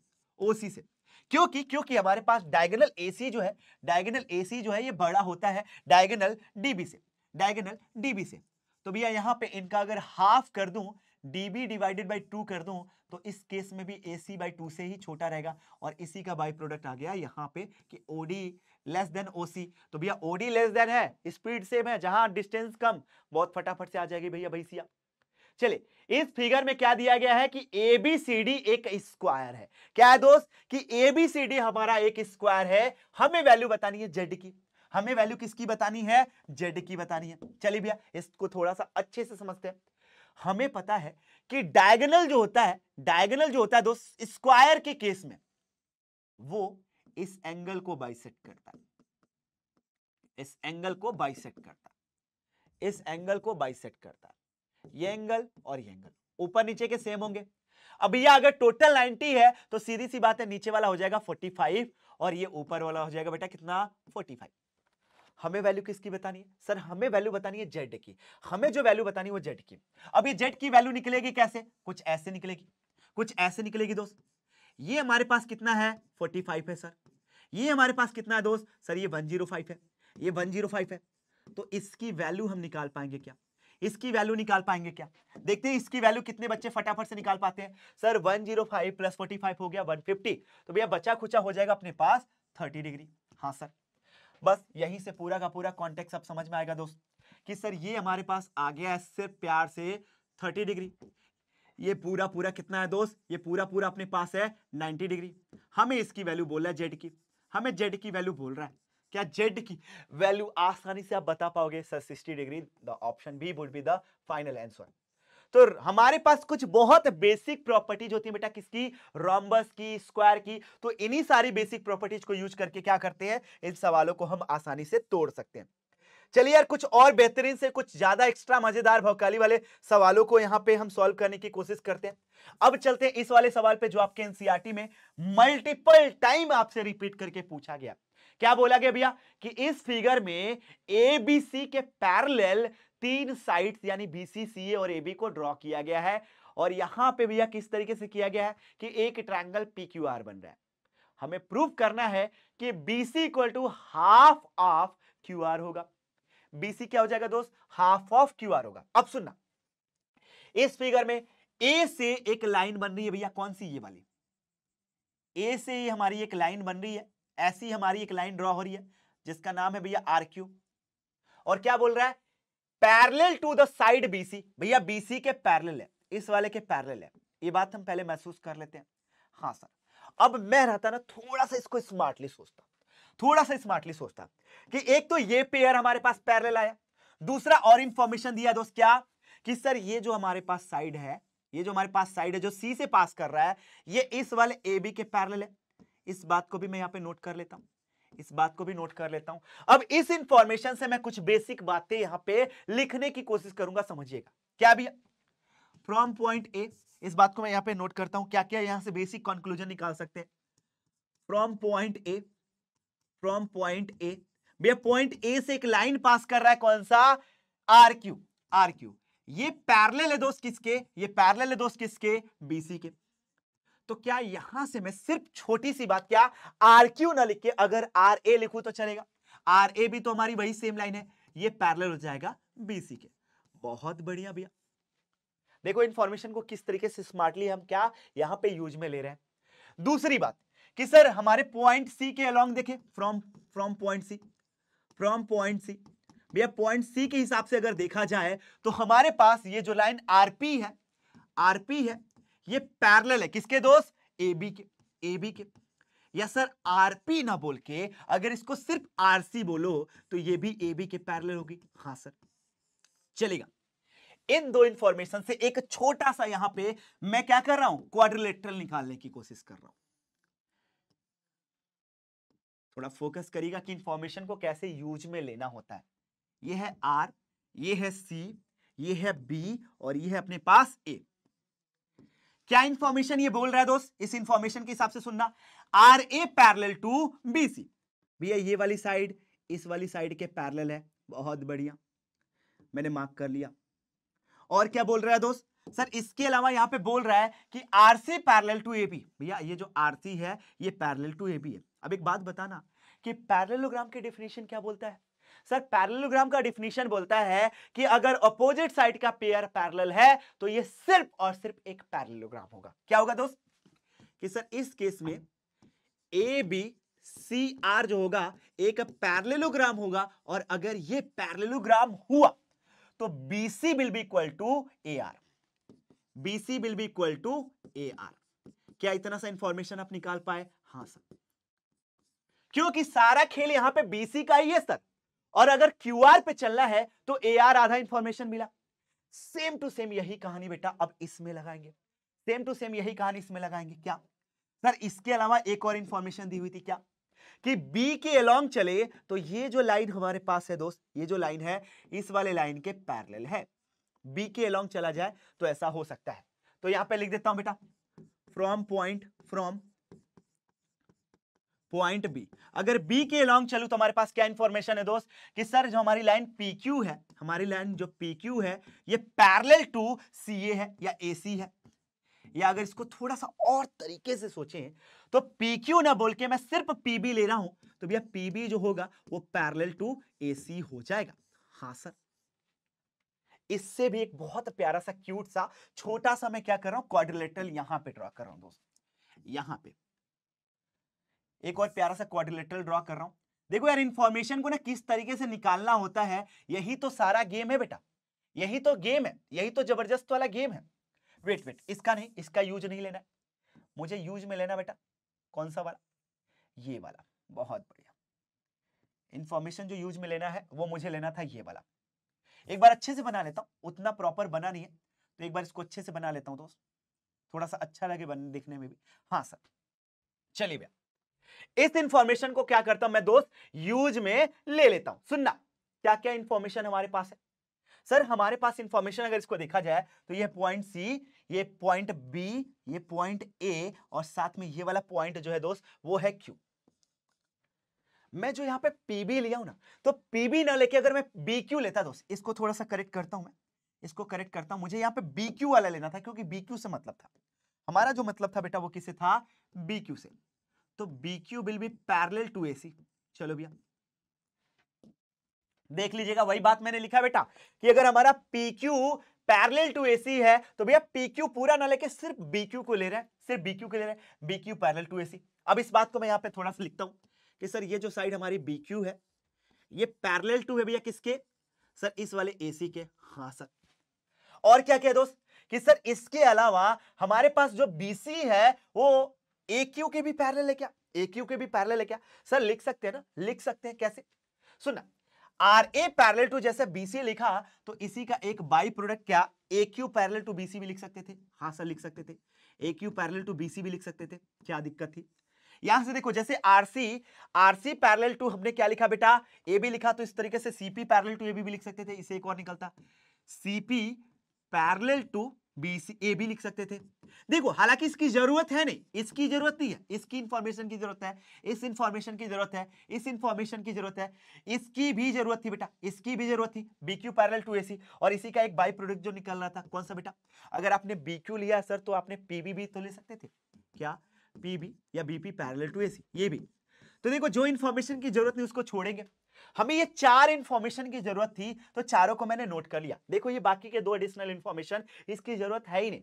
[SPEAKER 1] ओसी से क्योंकि क्योंकि हमारे पास डायगोनल एसी जो है डायगोनल एसी जो है ये बड़ा होता है डायगोनल डीबी से डायगोनल डीबी से तो भैया यहाँ पे इनका अगर हाफ कर दूं डीबी डिवाइडेड बाई टू कर दूं तो इस केस में भी ए सी बाई टू से ही छोटा रहेगा और इसी का बाई प्रोडक्ट आ गया यहाँ पे कि O D less than O C तो भैया ओ डी लेस देन है स्पीड सेम है जहां डिस्टेंस कम बहुत फटाफट से आ जाएगी भैया भैसिया चलिए इस फिगर में क्या दिया गया है कि ए बी सी डी एक स्क्वायर है क्या है दोस्त कि ए बी सी डी हमारा एक स्क्वायर है हमें वैल्यू बतानी है जेड की हमें वैल्यू किसकी बतानी है जेड की बतानी है चलिए भैया इसको थोड़ा सा अच्छे से समझते हैं हमें पता है कि डायगोनल जो होता है डायगोनल जो होता है दोस्त स्क्वायर के केस में वो इस एंगल को बाइसेट करता है इस एंगल को बाइसेट करता है इस एंगल को बाइसेट करता है ये एंगल और ये एंगल ऊपर नीचे के सेम होंगे अब ये अगर टोटल 90 है तो सीधी सी बात है नीचे वाला हो जाएगा 45 और ये ऊपर वाला हो जाएगा बेटा कितना 45 हमें वैल्यू किसकी बतानी है सर हमें वैल्यू बतानी है जेड की हमें जो वैल्यू बतानी है वो जेड की अब ये जेड की वैल्यू निकलेगी कैसे कुछ ऐसे निकलेगी कुछ ऐसे निकलेगी दोस्त ये हमारे पास कितना है फोर्टी है सर ये हमारे पास कितना है दोस्त सर ये वन है ये वन है तो इसकी वैल्यू हम निकाल पाएंगे क्या इसकी वैल्यू निकाल पाएंगे क्या देखते हैं इसकी वैल्यू कितने बच्चे फटाफट से निकाल पाते हैं sir 105 zero five plus forty हो गया 150 तो भैया बचा खुचा हो जाएगा अपने पास 30 डिग्री हाँ सर बस यहीं से पूरा का पूरा कॉन्टेक्ट सब समझ में आएगा दोस्त कि सर ये हमारे पास आ गया है सिर्फ प्यार से थर्टी डिग्री ये पूरा पूरा कितना है दोस्त ये पूरा पूरा अपने पास है नाइनटी डिग्री हमें इसकी वैल्यू बोल रहा है जेड की हमें जेड की वैल्यू बोल रहा है क्या जेड की वैल्यू आसानी से आप बता पाओगे sir sixty degree the option B would be the final answer तो हमारे पास कुछ बहुत बेसिक प्रॉपर्टीज होती है बेटा किसकी रॉम्बस की स्क्वायर की तो इन्हीं सारी बेसिक प्रॉपर्टीज को यूज करके क्या करते हैं इन सवालों को हम आसानी से तोड़ सकते हैं चलिए यार कुछ और बेहतरीन से कुछ ज्यादा एक्स्ट्रा मजेदार भौकाली वाले सवालों को यहाँ पे हम सॉल्व करने की कोशिश करते हैं अब चलते हैं इस वाले सवाल पे जो आपके एनसीआरटी e में मल्टीपल टाइम आपसे रिपीट करके पूछा गया क्या बोला गया भैया कि इस फिगर में ए बी सी के पैरेलल तीन साइड्स यानी बी सी सी ए और ए बी को ड्रॉ किया गया है और यहां पे भैया किस तरीके से किया गया है कि एक ट्रायंगल पी क्यू आर बन रहा है हमें प्रूफ करना है कि B C equal to half of Q R होगा बीसी क्या हो जाएगा दोस्त हाफ ऑफ क्यू आर होगा अब सुनना इस फिगर में ए से एक लाइन बन रही है भैया कौन सी ये वाली ए से ही हमारी एक लाइन बन रही है ऐसी हमारी एक लाइन ड्रॉ हो रही है जिसका नाम है भैया आर क्यू और क्या बोल रहा है parallel to the side BC भैया बीसी के पैरेलल है इस वाले के पैरेलल है ये बात हम पहले महसूस कर लेते हैं हाँ सर अब मैं रहता ना थोड़ा सा इसको स्मार्टली सोचता थोड़ा सा स्मार्टली सोचता कि एक तो ये पेयर हमारे पास पैरेलल आया दूसरा और इंफॉर्मेशन दिया दोस्त क्या कि सर ये जो हमारे पास साइड है ये जो हमारे पास साइड है जो सी से पास कर रहा है ये इस वाले ए बी के पैरल है इस बात को भी मैं यहाँ पे नोट कर लेता हूँ इस बात को भी नोट कर लेता हूं अब इस इंफॉर्मेशन से मैं कुछ बेसिक बातें यहां पे लिखने की कोशिश करूंगा समझिएगा क्या भी फ्रॉम पॉइंट ए इस बात को मैं यहां पे नोट करता हूं क्या क्या यहां से बेसिक कंक्लूजन निकाल सकते हैं from point A from point A भैया पॉइंट ए से एक लाइन पास कर रहा है कौन सा आर क्यू आर क्यू ये पैरल है दोस्त किसके ये पैरल है दोस्त किसके बीसी के तो क्या यहां से मैं सिर्फ छोटी सी बात क्या आर क्यू ना लिख के अगर आर ए लिखू तो चलेगा आर ए भी तो हमारी वही सेम लाइन है ये पैरल हो जाएगा बीसी के बहुत बढ़िया भैया देखो इन्फॉर्मेशन को किस तरीके से स्मार्टली हम क्या यहां पे यूज में ले रहे हैं दूसरी बात कि सर हमारे पॉइंट सी के अलोंग देखें from from point C from point C भैया पॉइंट सी के हिसाब से अगर देखा जाए तो हमारे पास ये जो लाइन आरपी है आरपी है ये पैरेलल है किसके दोस्त एबी के एबी के या सर आरपी ना बोल के अगर इसको सिर्फ आरसी बोलो तो ये भी एबी के पैरेलल होगी हाँ सर चलेगा इन दो इंफॉर्मेशन से एक छोटा सा यहां पे मैं क्या कर रहा हूं क्वाड्रिलेटरल निकालने की कोशिश कर रहा हूं थोड़ा फोकस करिएगा कि इंफॉर्मेशन को कैसे यूज में लेना होता है ये है आर ये है सी ये है बी और ये है अपने पास ए क्या इंफॉर्मेशन ये बोल रहा है दोस्त इस इंफॉर्मेशन के हिसाब से सुनना R A parallel to B C भैया ये वाली साइड इस वाली साइड के पैरल है बहुत बढ़िया मैंने मार्क कर लिया और क्या बोल रहा है दोस्त सर इसके अलावा यहां पे बोल रहा है कि R C parallel to A B भैया ये जो आर सी है ये पैरल टू ए बी है अब एक बात बताना कि पैरलोग्राम के डेफिनेशन क्या बोलता है सर पैरेललोग्राम का डिफिनेशन बोलता है कि अगर अपोजिट साइड का पेयर पैरल है तो ये सिर्फ और सिर्फ एक पैरेललोग्राम होगा क्या होगा दोस्त कि सर इस केस में ए बी सी आर जो होगा एक पैरेललोग्राम होगा और अगर ये पैरेललोग्राम हुआ तो B C will be equal to A R B C will be equal to A R क्या इतना सा इंफॉर्मेशन आप निकाल पाए हाँ सर क्योंकि सारा खेल यहां पे बीसी का ही है सर और अगर क्यू पे चलना है तो ए आधा इंफॉर्मेशन मिला सेम टू सेम यही कहानी बेटा अब इसमें लगाएंगे सेम टू सेम यही कहानी इसमें लगाएंगे क्या सर इसके अलावा एक और इंफॉर्मेशन दी हुई थी क्या कि बी के अलोंग चले तो ये जो लाइन हमारे पास है दोस्त ये जो लाइन है इस वाले लाइन के पैरेलल है बी के अलोंग चला जाए तो ऐसा हो सकता है तो यहां पे लिख देता हूं बेटा from point from point B अगर बी के लॉन्ग चलू तो हमारे पास क्या इंफॉर्मेशन है दोस्त कि सर जो हमारी लाइन पी क्यू है हमारी लाइन जो पी क्यू है ये पैरेलल टू सी ए है या ए सी है या अगर इसको थोड़ा सा और तरीके से सोचें तो पी क्यू ना बोल के मैं सिर्फ पी बी ले रहा हूं तो भैया पी बी जो होगा वो पैरेलल टू ए सी हो जाएगा हाँ सर इससे भी एक बहुत प्यारा सा क्यूट सा छोटा सा मैं क्या कर रहा हूं क्वाड्रिलेटरल यहां पर ड्रॉ कर रहा हूं दोस्त यहां पर एक और प्यारा सा क्वाड्रिलेटरल ड्रॉ कर रहा हूँ देखो यार इन्फॉर्मेशन को ना किस तरीके से निकालना होता है यही तो सारा गेम है बेटा यही तो गेम है यही तो जबरदस्त वाला गेम है वेट वेट इसका नहीं इसका यूज नहीं लेना मुझे यूज में लेना बेटा कौन सा वाला ये वाला बहुत बढ़िया इन्फॉर्मेशन जो यूज में लेना है वो मुझे लेना था ये वाला एक बार अच्छे से बना लेता हूँ उतना प्रॉपर बना नहीं है तो एक बार इसको अच्छे से बना लेता हूँ दोस्त थोड़ा सा अच्छा लगे बन दिखने में भी हाँ सर चलिए भैया इस इंफॉर्मेशन को क्या करता हूं मैं दोस्त यूज में ले लेता हूं सुनना क्या क्या इंफॉर्मेशन हमारे पास है सर हमारे पास इंफॉर्मेशन अगर इसको देखा जाए तो ये पॉइंट सी ये पॉइंट बी ये पॉइंट ए और साथ में ये वाला पॉइंट जो है दोस्त वो है क्यू मैं जो यहां पे पीबी लिया हूं ना तो पीबी ना लेके अगर मैं बी क्यू लेता दोस्त इसको थोड़ा सा करेक्ट करता हूं मैं इसको करेक्ट करता हूं मुझे यहां पे बी क्यू वाला लेना था क्योंकि बी क्यू से मतलब था हमारा जो मतलब था बेटा वो किससे था बी क्यू से तो B Q will be parallel to A C चलो भैया देख लीजिएगा वही बात मैंने लिखा बेटा कि अगर हमारा P Q parallel to AC है तो भैया पी क्यू पूरा ना लेके सिर्फ बी क्यू को ले रहा है सिर्फ बी क्यू को ले रहा है क्यू पैरल टू एसी अब इस बात को मैं यहां पे थोड़ा सा लिखता हूं कि सर ये जो साइड हमारी बी क्यू है ये पैरल टू है भैया किसके सर इस वाले एसी के हाँ सर और क्या क्या दोस्त कि सर इसके अलावा हमारे पास जो बीसी है वो ए के भी पैरेलल है क्या ए के भी पैरेलल है क्या सर लिख सकते हैं ना लिख सकते हैं कैसे सुनना आर ए पैरल टू जैसे बीसी लिखा तो इसी का एक बाई प्रोडक्ट क्या A parallel parallel to BC भी लिख सकते थे हाँ सर लिख सकते थे A parallel parallel to BC भी लिख सकते थे क्या दिक्कत थी यहां से देखो जैसे आरसी आरसी पैरेलल टू हमने क्या लिखा बेटा ए भी लिखा तो इस तरीके से सीपी पैरेलल टू ए भी, भी लिख सकते थे इसे एक और निकलता CP parallel to B C A भी लिख सकते थे देखो हालांकि इसकी जरूरत है नहीं इसकी जरूरत नहीं है इसकी इंफॉर्मेशन की जरूरत है इस इंफॉर्मेशन की जरूरत है इस इंफॉर्मेशन की जरूरत है इसकी भी जरूरत थी बेटा इसकी भी जरूरत थी B Q parallel to A C और इसी का एक बाई प्रोडक्ट जो निकल रहा था कौन सा बेटा अगर आपने बी क्यू लिया सर तो आपने पीबी भी तो ले सकते थे क्या पीबी या BP parallel to A C ये भी तो देखो जो इन्फॉर्मेशन की जरूरत नहीं उसको छोड़ेंगे हमें ये चार इंफॉर्मेशन की जरूरत थी तो चारों को मैंने नोट कर लिया देखो ये बाकी के दो एडिशनल इंफॉर्मेशन इसकी जरूरत है ही नहीं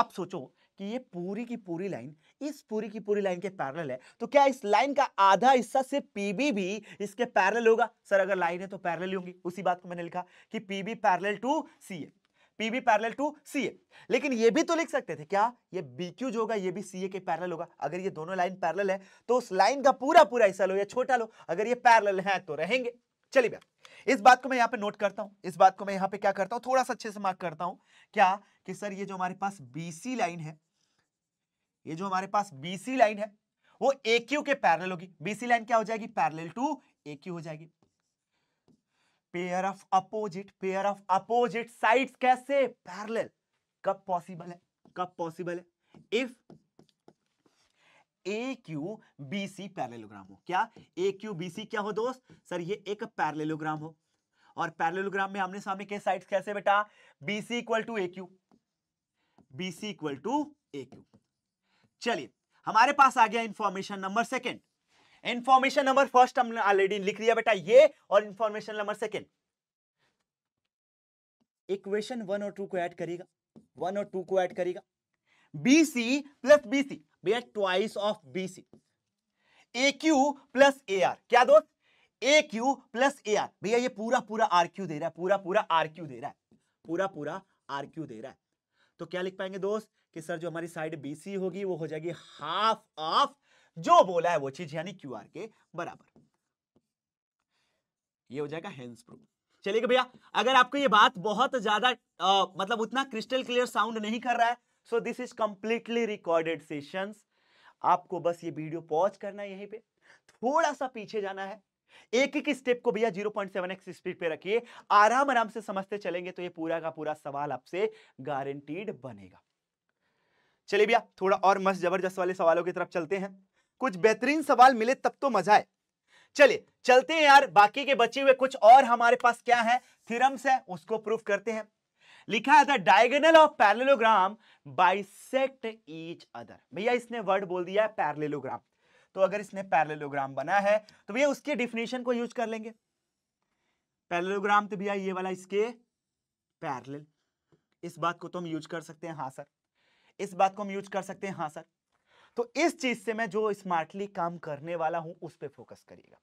[SPEAKER 1] आप सोचो कि ये पूरी की पूरी लाइन इस पूरी की पूरी लाइन के पैरल है तो क्या इस लाइन का आधा हिस्सा सिर्फ पीबी भी इसके पैरल होगा सर अगर लाइन है तो पैरल ही होंगी उसी बात को मैंने लिखा कि पीबी पैरल टू सी है पीबी पैरेलल टू सीए लेकिन ये भी तो लिख सकते थे क्या ये बीक्यू जो होगा ये भी सीए के पैरेलल होगा अगर ये दोनों लाइन पैरेलल है तो उस लाइन का पूरा पूरा हिस्सा लो या छोटा लो अगर ये पैरेलल है तो रहेंगे चलिए भैया इस बात को मैं यहाँ पे नोट करता हूँ इस बात को मैं यहाँ पे क्या करता हूँ थोड़ा सा अच्छे से मार्क करता हूँ क्या कि सर ये जो हमारे पास बीसी लाइन है ये जो हमारे पास बीसी लाइन है वो ए के पैरेलल होगी बीसी लाइन क्या हो जाएगी पैरेलल टू ए हो जाएगी pair of opposite pair of opposite sides कैसे पैरेलल कब पॉसिबल है कब पॉसिबल है if A Q B C हो क्या ए क्यू बी सी क्या हो दोस्त सर ये एक पैरेलोग्राम हो और पैरेलोग्राम में आमने सामने के साइड्स कैसे बेटा B C equal to A Q B C equal to A Q चलिए हमारे पास आ गया information number second information number first हमने ऑलरेडी लिख लिया बेटा ये और information number second equation one और टू को ऐड करेगा वन और टू को ऐड करेगा B C plus B C भैया twice of B C A Q plus A R क्या दोस्त A Q plus A R भैया ये पूरा पूरा आर क्यू दे रहा है पूरा पूरा आर क्यू दे रहा है पूरा पूरा आर क्यू दे रहा है तो क्या लिख पाएंगे दोस्त कि सर जो हमारी साइड बी सी होगी वो हो जाएगी हाफ ऑफ जो बोला है वो चीज यानी क्यू आर के बराबर ये हो जाएगा हेंस प्रूफ चलिए भैया अगर आपको ये बात बहुत ज्यादा मतलब उतना क्रिस्टल क्लियर साउंड नहीं कर रहा है so this is completely recorded session आपको बस ये वीडियो पॉज करना है यहीं पे थोड़ा सा पीछे जाना है एक एक स्टेप को भैया 0.7x स्पीड पे रखिए आराम आराम से समझते चलेंगे तो ये पूरा का पूरा सवाल आपसे गारंटीड बनेगा चलिए भैया थोड़ा और मस्त जबरदस्त वाले सवालों की तरफ चलते हैं कुछ बेहतरीन सवाल मिले तब तो मजा आए चलिए चलते हैं यार बाकी के बचे हुए कुछ और हमारे पास क्या है थ्योरम्स है उसको प्रूफ करते हैं लिखा है diagonal of parallelogram bisect each other भैया इसने वर्ड बोल दिया है पैरेललोग्राम तो अगर इसने पैरेललोग्राम बना है तो भैया उसके डिफिनेशन को यूज कर लेंगे पैरेललोग्राम तो भैया ये वाला इसके पैरेलल इस बात को तो हम यूज कर सकते हैं हाँ सर इस बात को हम यूज कर सकते हैं हाँ सर तो इस चीज से मैं जो स्मार्टली काम करने वाला हूं उस पर फोकस करिएगा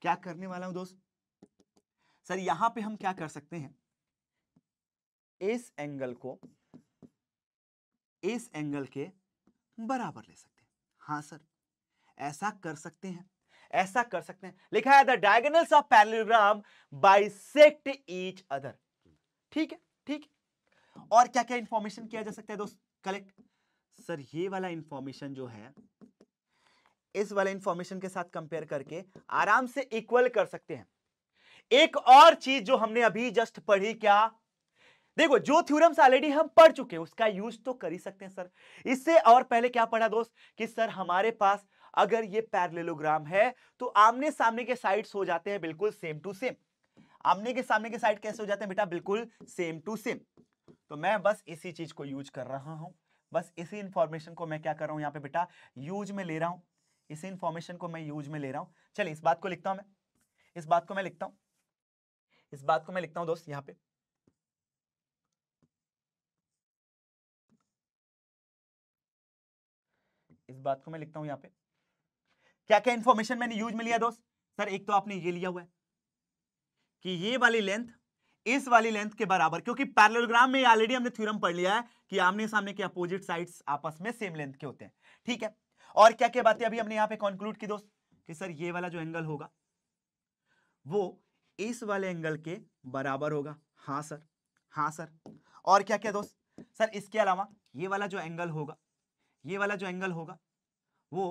[SPEAKER 1] क्या करने वाला हूं दोस्त सर यहां पे हम क्या कर सकते हैं इस एंगल को इस एंगल के बराबर ले सकते हैं हाँ सर ऐसा कर सकते हैं ऐसा कर सकते हैं लिखा है the diagonals of parallelogram bisect each other ठीक है ठीक है और क्या क्या इंफॉर्मेशन किया जा सकता है दोस्त कलेक्ट सर ये वाला इंफॉर्मेशन जो है इस वाले इंफॉर्मेशन के साथ कंपेयर करके आराम से इक्वल कर सकते हैं एक और चीज जो हमने अभी जस्ट पढ़ी क्या देखो जो थ्योरम्स ऑलरेडी हम पढ़ चुके हैं उसका यूज तो कर ही सकते हैं सर इससे और पहले क्या पढ़ा दोस्त कि सर हमारे पास अगर ये पैरेललोग्राम है तो आमने सामने के साइड्स हो जाते हैं बिल्कुल सेम टू सेम आमने के सामने के साइड कैसे हो जाते हैं बेटा बिल्कुल सेम टू सेम तो मैं बस इसी चीज को यूज कर रहा हूं बस इसी इन्फॉर्मेशन को मैं क्या कर रहा हूँ यहाँ पे बेटा यूज में ले रहा हूँ इसी इन्फॉर्मेशन को मैं यूज में ले रहा हूँ चलिए इस बात को लिखता हूँ मैं इस बात को मैं लिखता हूँ इस बात को मैं लिखता हूँ दोस्त यहाँ पे इस बात को मैं लिखता हूं यहां पे क्या क्या इंफॉर्मेशन मैंने यूज में लिया दोस्त सर एक तो आपने ये लिया हुआ है कि ये वाली लेंथ इस वाली लेंथ के बराबर क्योंकि पैरलोग्राम में ऑलरेडी हमने थ्योरम पढ़ लिया है कि आमने सामने के अपोजिट साइड्स आपस में सेम लेंथ के होते हैं ठीक है और क्या क्या बातें अभी हमने यहां पे कंक्लूड की दोस्त कि सर ये वाला जो एंगल होगा वो इस वाले एंगल के बराबर होगा हाँ सर हाँ सर और क्या क्या दोस्त सर इसके अलावा ये वाला जो एंगल होगा ये वाला जो एंगल होगा वो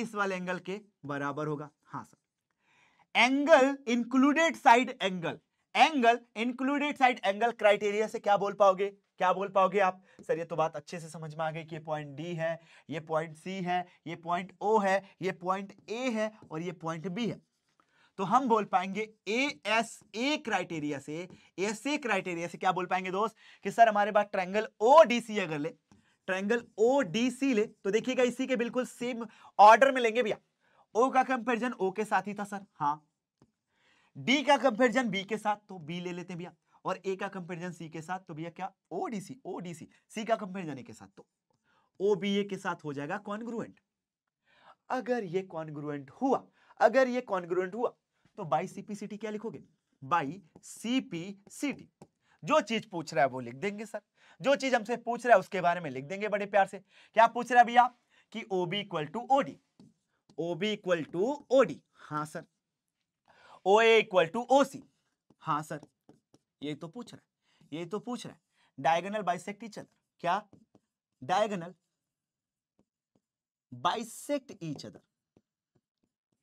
[SPEAKER 1] इस वाले एंगल के बराबर होगा हाँ sir angle included side angle angle included side angle criteria से क्या बोल पाओगे क्या बोल पाओगे आप सर ये तो बात अच्छे से समझ में आ गई कि ये पॉइंट डी है ये पॉइंट सी है ये पॉइंट ओ है ये पॉइंट ए है और ये पॉइंट बी है तो हम बोल पाएंगे ए एस ए क्राइटेरिया से एस ए क्राइटेरिया से क्या बोल पाएंगे दोस्त कि सर हमारे पास ट्रैंगल ओ डी सी अगर ले ट्रैंगल ओ डी सी ले तो देखिएगा इसी के बिल्कुल सेम ऑर्डर में लेंगे भैया ओ का कंपेरिजन ओ के साथ ही था सर हाँ डी का कंपेरिजन बी के साथ तो बी ले लेते भैया और ए का कंपेरिजन सी के साथ तो भैया क्या ओडीसी ओडीसी सी का कंपेरिजन ए के साथ तो ओ बी ए के साथ हो जाएगा कॉन्ग्रुएंट अगर ये कॉन्ग्रुएंट हुआ अगर ये कॉन्ग्रुएंट हुआ तो बाई सीपीसीटी क्या लिखोगे बाई सीपीसीटी जो चीज पूछ रहा है वो लिख देंगे सर जो चीज हमसे पूछ रहा है उसके बारे में लिख देंगे बड़े प्यार से क्या पूछ रहा है भैया कि OB equal to OD OB equal to OD हाँ sir O equal to O C हाँ सर ये तो पूछ रहा है ये तो पूछ रहा है डायगोनल बाइसेक्ट इच अदर क्या diagonal bisect each other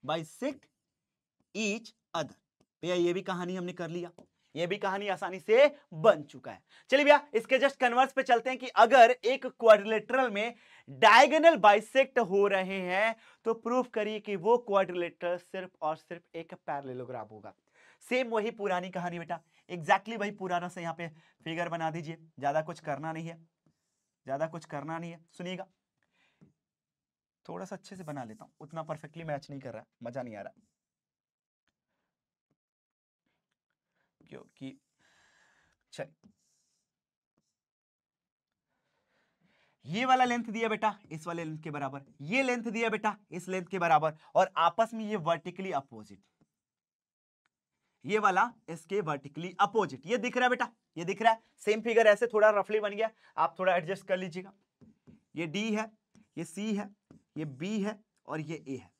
[SPEAKER 1] bisect each other भैया ये भी कहानी हमने कर लिया ये भी कहानी आसानी से बन चुका है चलिए भैया इसके जस्ट कन्वर्स पे चलते हैं कि अगर एक क्वाड्रिलेटरल में डायगोनल बाइसेक्ट हो रहे हैं तो प्रूफ करिए कि वो क्वाड्रिलेटरल सिर्फ और सिर्फ एक पैरेललोग्राम होगा सेम वही पुरानी कहानी बेटा एग्जैक्टली वही पुराना से यहाँ पे फिगर बना दीजिए ज्यादा कुछ करना नहीं है ज्यादा कुछ करना नहीं है सुनिएगा थोड़ा सा अच्छे से बना लेता हूँ उतना परफेक्टली मैच नहीं कर रहा मजा नहीं आ रहा जो कि चलिए ये वाला लेंथ दिया बेटा इस वाले लेंथ के बराबर ये लेंथ दिया बेटा इस लेंथ के बराबर और आपस में ये वर्टिकली अपोजिट ये वाला इसके वर्टिकली अपोजिट ये दिख रहा है बेटा ये दिख रहा है सेम फिगर ऐसे थोड़ा रफली बन गया आप थोड़ा एडजस्ट कर लीजिएगा ये डी है ये सी है ये बी है और ये ए है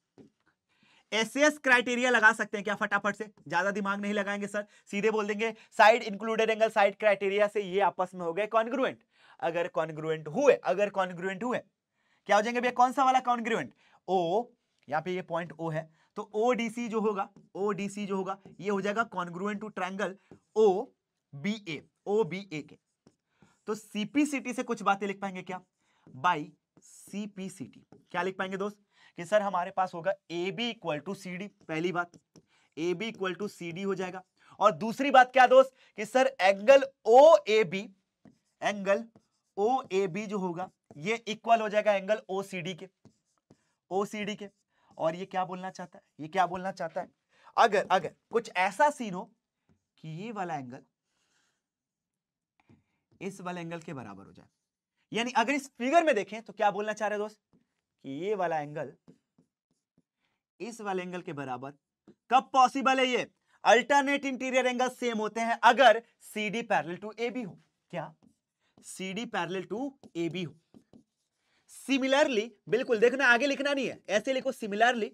[SPEAKER 1] एस क्राइटेरिया लगा सकते हैं क्या फटाफट से ज्यादा दिमाग नहीं लगाएंगे सर सीधे बोल देंगे side included angle side criteria से ये आपस में हो गए कॉन्ग्रुएंट अगर कॉन्ग्रुएंट हुए अगर कॉन्ग्रुएंट हुए क्या हो जाएंगे भैया कौन सा वाला कॉन्ग्रुएंट ओ यहाँ पे ये पॉइंट ओ है तो ओ जो होगा ओ जो होगा ये हो जाएगा congruent to triangle O B A O B A के तो सीपीसीटी से कुछ बातें लिख पाएंगे क्या बाई सीपीसीटी क्या लिख पाएंगे दोस्त कि सर हमारे पास होगा A B equal to C D पहली बात A B equal to C D हो जाएगा और दूसरी बात क्या दोस्त कि sir angle O A B angle O A B जो होगा ये इक्वल हो जाएगा एंगल ओ सी डी के ओ सी डी के और ये क्या बोलना चाहता है ये क्या बोलना चाहता है अगर अगर कुछ ऐसा सीन हो कि ये वाला एंगल इस वाले एंगल के बराबर हो जाए यानी अगर इस फिगर में देखें तो क्या बोलना चाह रहे दोस्त कि ये वाला एंगल इस वाले एंगल के बराबर कब पॉसिबल है ये अल्टरनेट इंटीरियर एंगल सेम होते हैं अगर C D parallel to A B हो क्या C D parallel to A B हो सिमिलरली बिल्कुल देखना आगे लिखना नहीं है ऐसे लिखो सिमिलरली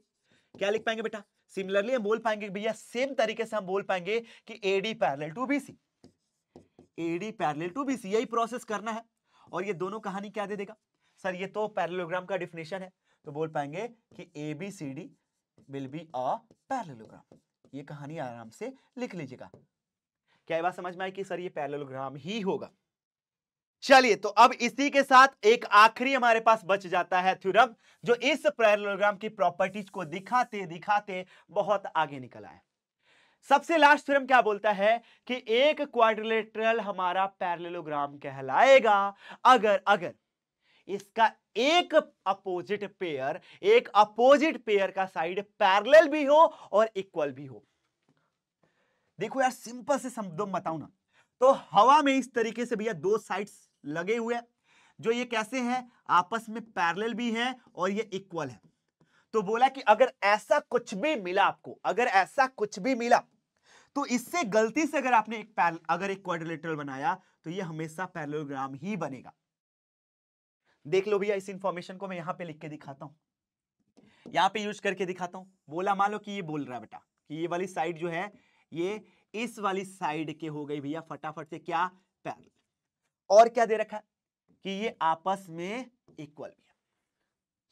[SPEAKER 1] क्या लिख पाएंगे बेटा सिमिलरली हम बोल पाएंगे भैया सेम तरीके से हम बोल पाएंगे कि AD parallel to B A AD parallel to B C यही प्रोसेस करना है और ये दोनों कहानी क्या दे देगा सर ये तो पैरलोग्राम का डिफिनेशन है तो बोल पाएंगे कि A B C D will be a parallelogram ये कहानी आराम से लिख लीजिएगा क्या ये बात समझ में आई कि सर ये पैरलोग्राम ही होगा चलिए तो अब इसी के साथ एक आखिरी हमारे पास बच जाता है थ्योरम जो इस पैरलोग्राम की प्रॉपर्टीज को दिखाते दिखाते बहुत आगे निकल आए सबसे लास्ट थ्योरम क्या बोलता है कि एक क्वाड्रिलेटरल हमारा पैरलोग्राम कहलाएगा अगर अगर इसका एक अपोजिट पेयर एक अपोजिट पेयर का साइड पैरेलल भी हो और इक्वल भी हो देखो यार सिंपल से शब्दों बताऊ ना तो हवा में इस तरीके से भैया दो साइड्स लगे हुए हैं जो ये कैसे हैं आपस में पैरेलल भी हैं और ये इक्वल है तो बोला कि अगर ऐसा कुछ भी मिला आपको अगर ऐसा कुछ भी मिला तो इससे गलती से अगर आपने एक अगर एक क्वाड्रिलेटरल बनाया तो ये हमेशा पैरेललोग्राम ही बनेगा देख लो भैया इस इंफॉर्मेशन को मैं यहाँ पे लिख के दिखाता हूँ यहाँ पे यूज करके दिखाता हूँ बोला मान लो कि ये बोल रहा है बेटा कि ये वाली साइड जो है ये इस वाली साइड के हो गई भैया फटाफट से क्या पैरल और क्या दे रखा है कि ये आपस में इक्वल भैया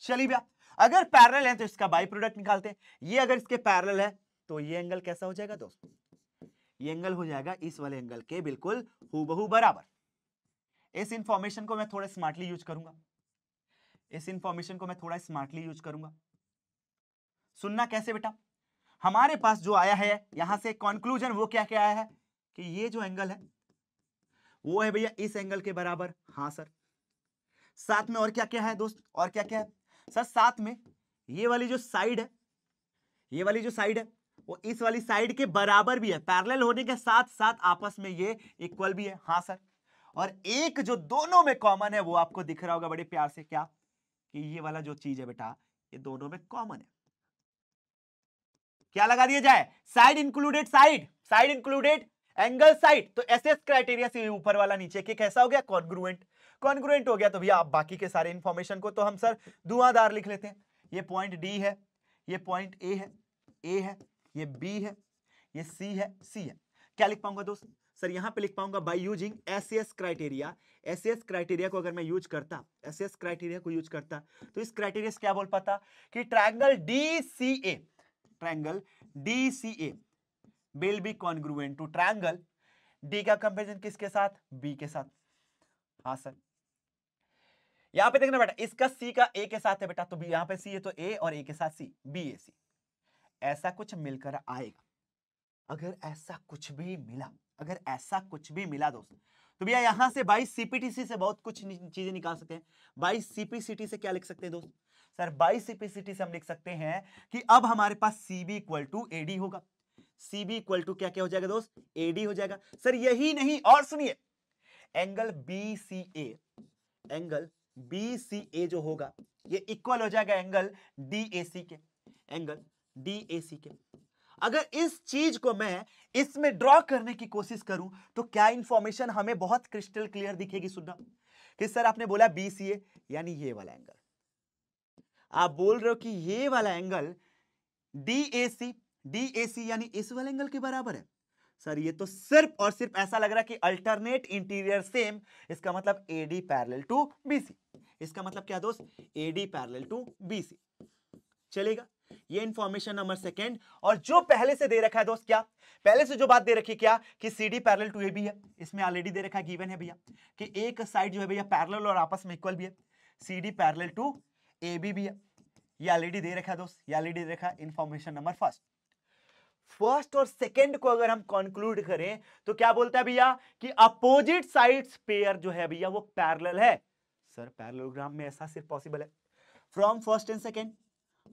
[SPEAKER 1] चलिए भैया अगर पैरल है तो इसका बाई प्रोडक्ट निकालते हैं ये अगर इसके पैरल है तो ये एंगल कैसा हो जाएगा दोस्तों ये एंगल हो जाएगा इस वाले एंगल के बिल्कुल हूबहू बराबर इस इंफॉर्मेशन को मैं थोड़ा स्मार्टली यूज करूंगा इस इंफॉर्मेशन को मैं थोड़ा स्मार्टली यूज करूंगा सुनना कैसे बेटा हमारे पास जो आया है यहां से कॉन्क्लूजन वो क्या क्या आया है कि ये जो एंगल है वो है भैया इस एंगल के बराबर हाँ सर साथ में और क्या क्या है दोस्त और क्या क्या है सर साथ में ये वाली जो साइड है ये वाली जो साइड है वो इस वाली साइड के बराबर भी है पैरेलल होने के साथ साथ आपस में ये इक्वल भी है हाँ सर और एक जो दोनों में कॉमन है वो आपको दिख रहा होगा बड़े प्यार से क्या कि ये वाला जो चीज है बेटा ये दोनों में कॉमन है क्या लगा दिया जाए side included side side included angle side तो एस एस क्राइटेरिया से ऊपर वाला नीचे के कैसा हो गया कॉन्ग्रुएंट कॉन्ग्रुएंट हो गया तो भैया आप बाकी के सारे इंफॉर्मेशन को तो हम सर धुआंधार लिख लेते हैं ये पॉइंट डी है ये पॉइंट ए है ए है ये बी है ये सी है सी है क्या लिख पाऊंगा दोस्त सर यहां पे लिख पाऊंगा by using S S criteria S S criteria को अगर मैं यूज करता एस क्राइटेरिया को यूज करता तो इस क्राइटेरिया से क्या बोल पाता कि triangle D C A triangle D C A will be congruent to triangle D का कंपेरिजन किसके साथ बी के साथ हाँ सर यहां पे देखना बेटा इसका सी का ए के साथ है बेटा तो बी यहां पे सी है तो ए और ए के साथ सी बी ए सी ऐसा कुछ मिलकर आएगा अगर ऐसा कुछ भी मिला अगर ऐसा कुछ भी मिला दोस्तों तो भैया यहां से बाईस सीपीटीसी से बहुत कुछ चीजें निकाल सकते हैं बाईस सीपीसीटी से क्या लिख सकते हैं दोस्त सर बाईस सीपीसीटी से हम लिख सकते हैं कि अब हमारे पास सीबी इक्वल टू एडी होगा सीबी इक्वल टू क्या क्या हो जाएगा दोस्त एडी हो जाएगा सर यही नहीं और सुनिए angle B C A angle B C A जो होगा ये इक्वल हो जाएगा एंगल डी ए सी के एंगल डी ए सी के अगर इस चीज को मैं इसमें ड्रॉ करने की कोशिश करूं तो क्या इंफॉर्मेशन हमें बहुत क्रिस्टल क्लियर दिखेगी सुनना कि सर आपने बोला बी सी ए यानी ये वाला एंगल आप बोल रहे हो कि ये वाला angle D A C D A C यानी इस वाले एंगल के बराबर है सर ये तो सिर्फ और सिर्फ ऐसा लग रहा है कि अल्टरनेट इंटीरियर सेम इसका मतलब A D parallel to B C इसका मतलब क्या दोस्त A D parallel to B C चलेगा ये इंफॉर्मेशन नंबर सेकंड और जो पहले से दे रखा है दोस्त क्या पहले से जो बात दे रखी क्या कि C D parallel to A B है इसमें ऑलरेडी दे रखा गिवन है भैया कि एक साइड जो है भैया पैरल और आपस में इक्वल भी है C D parallel to A B भी है ये ऑलरेडी दे रखा है दोस्त ये ऑलरेडी दे रखा है इंफॉर्मेशन नंबर फर्स्ट फर्स्ट और सेकंड को अगर हम कंक्लूड करें तो क्या बोलता है भैया कि अपोजिट साइड्स पेयर जो है भैया वो पैरेलल है सर पैरेललोग्राम में ऐसा सिर्फ पॉसिबल है from first and second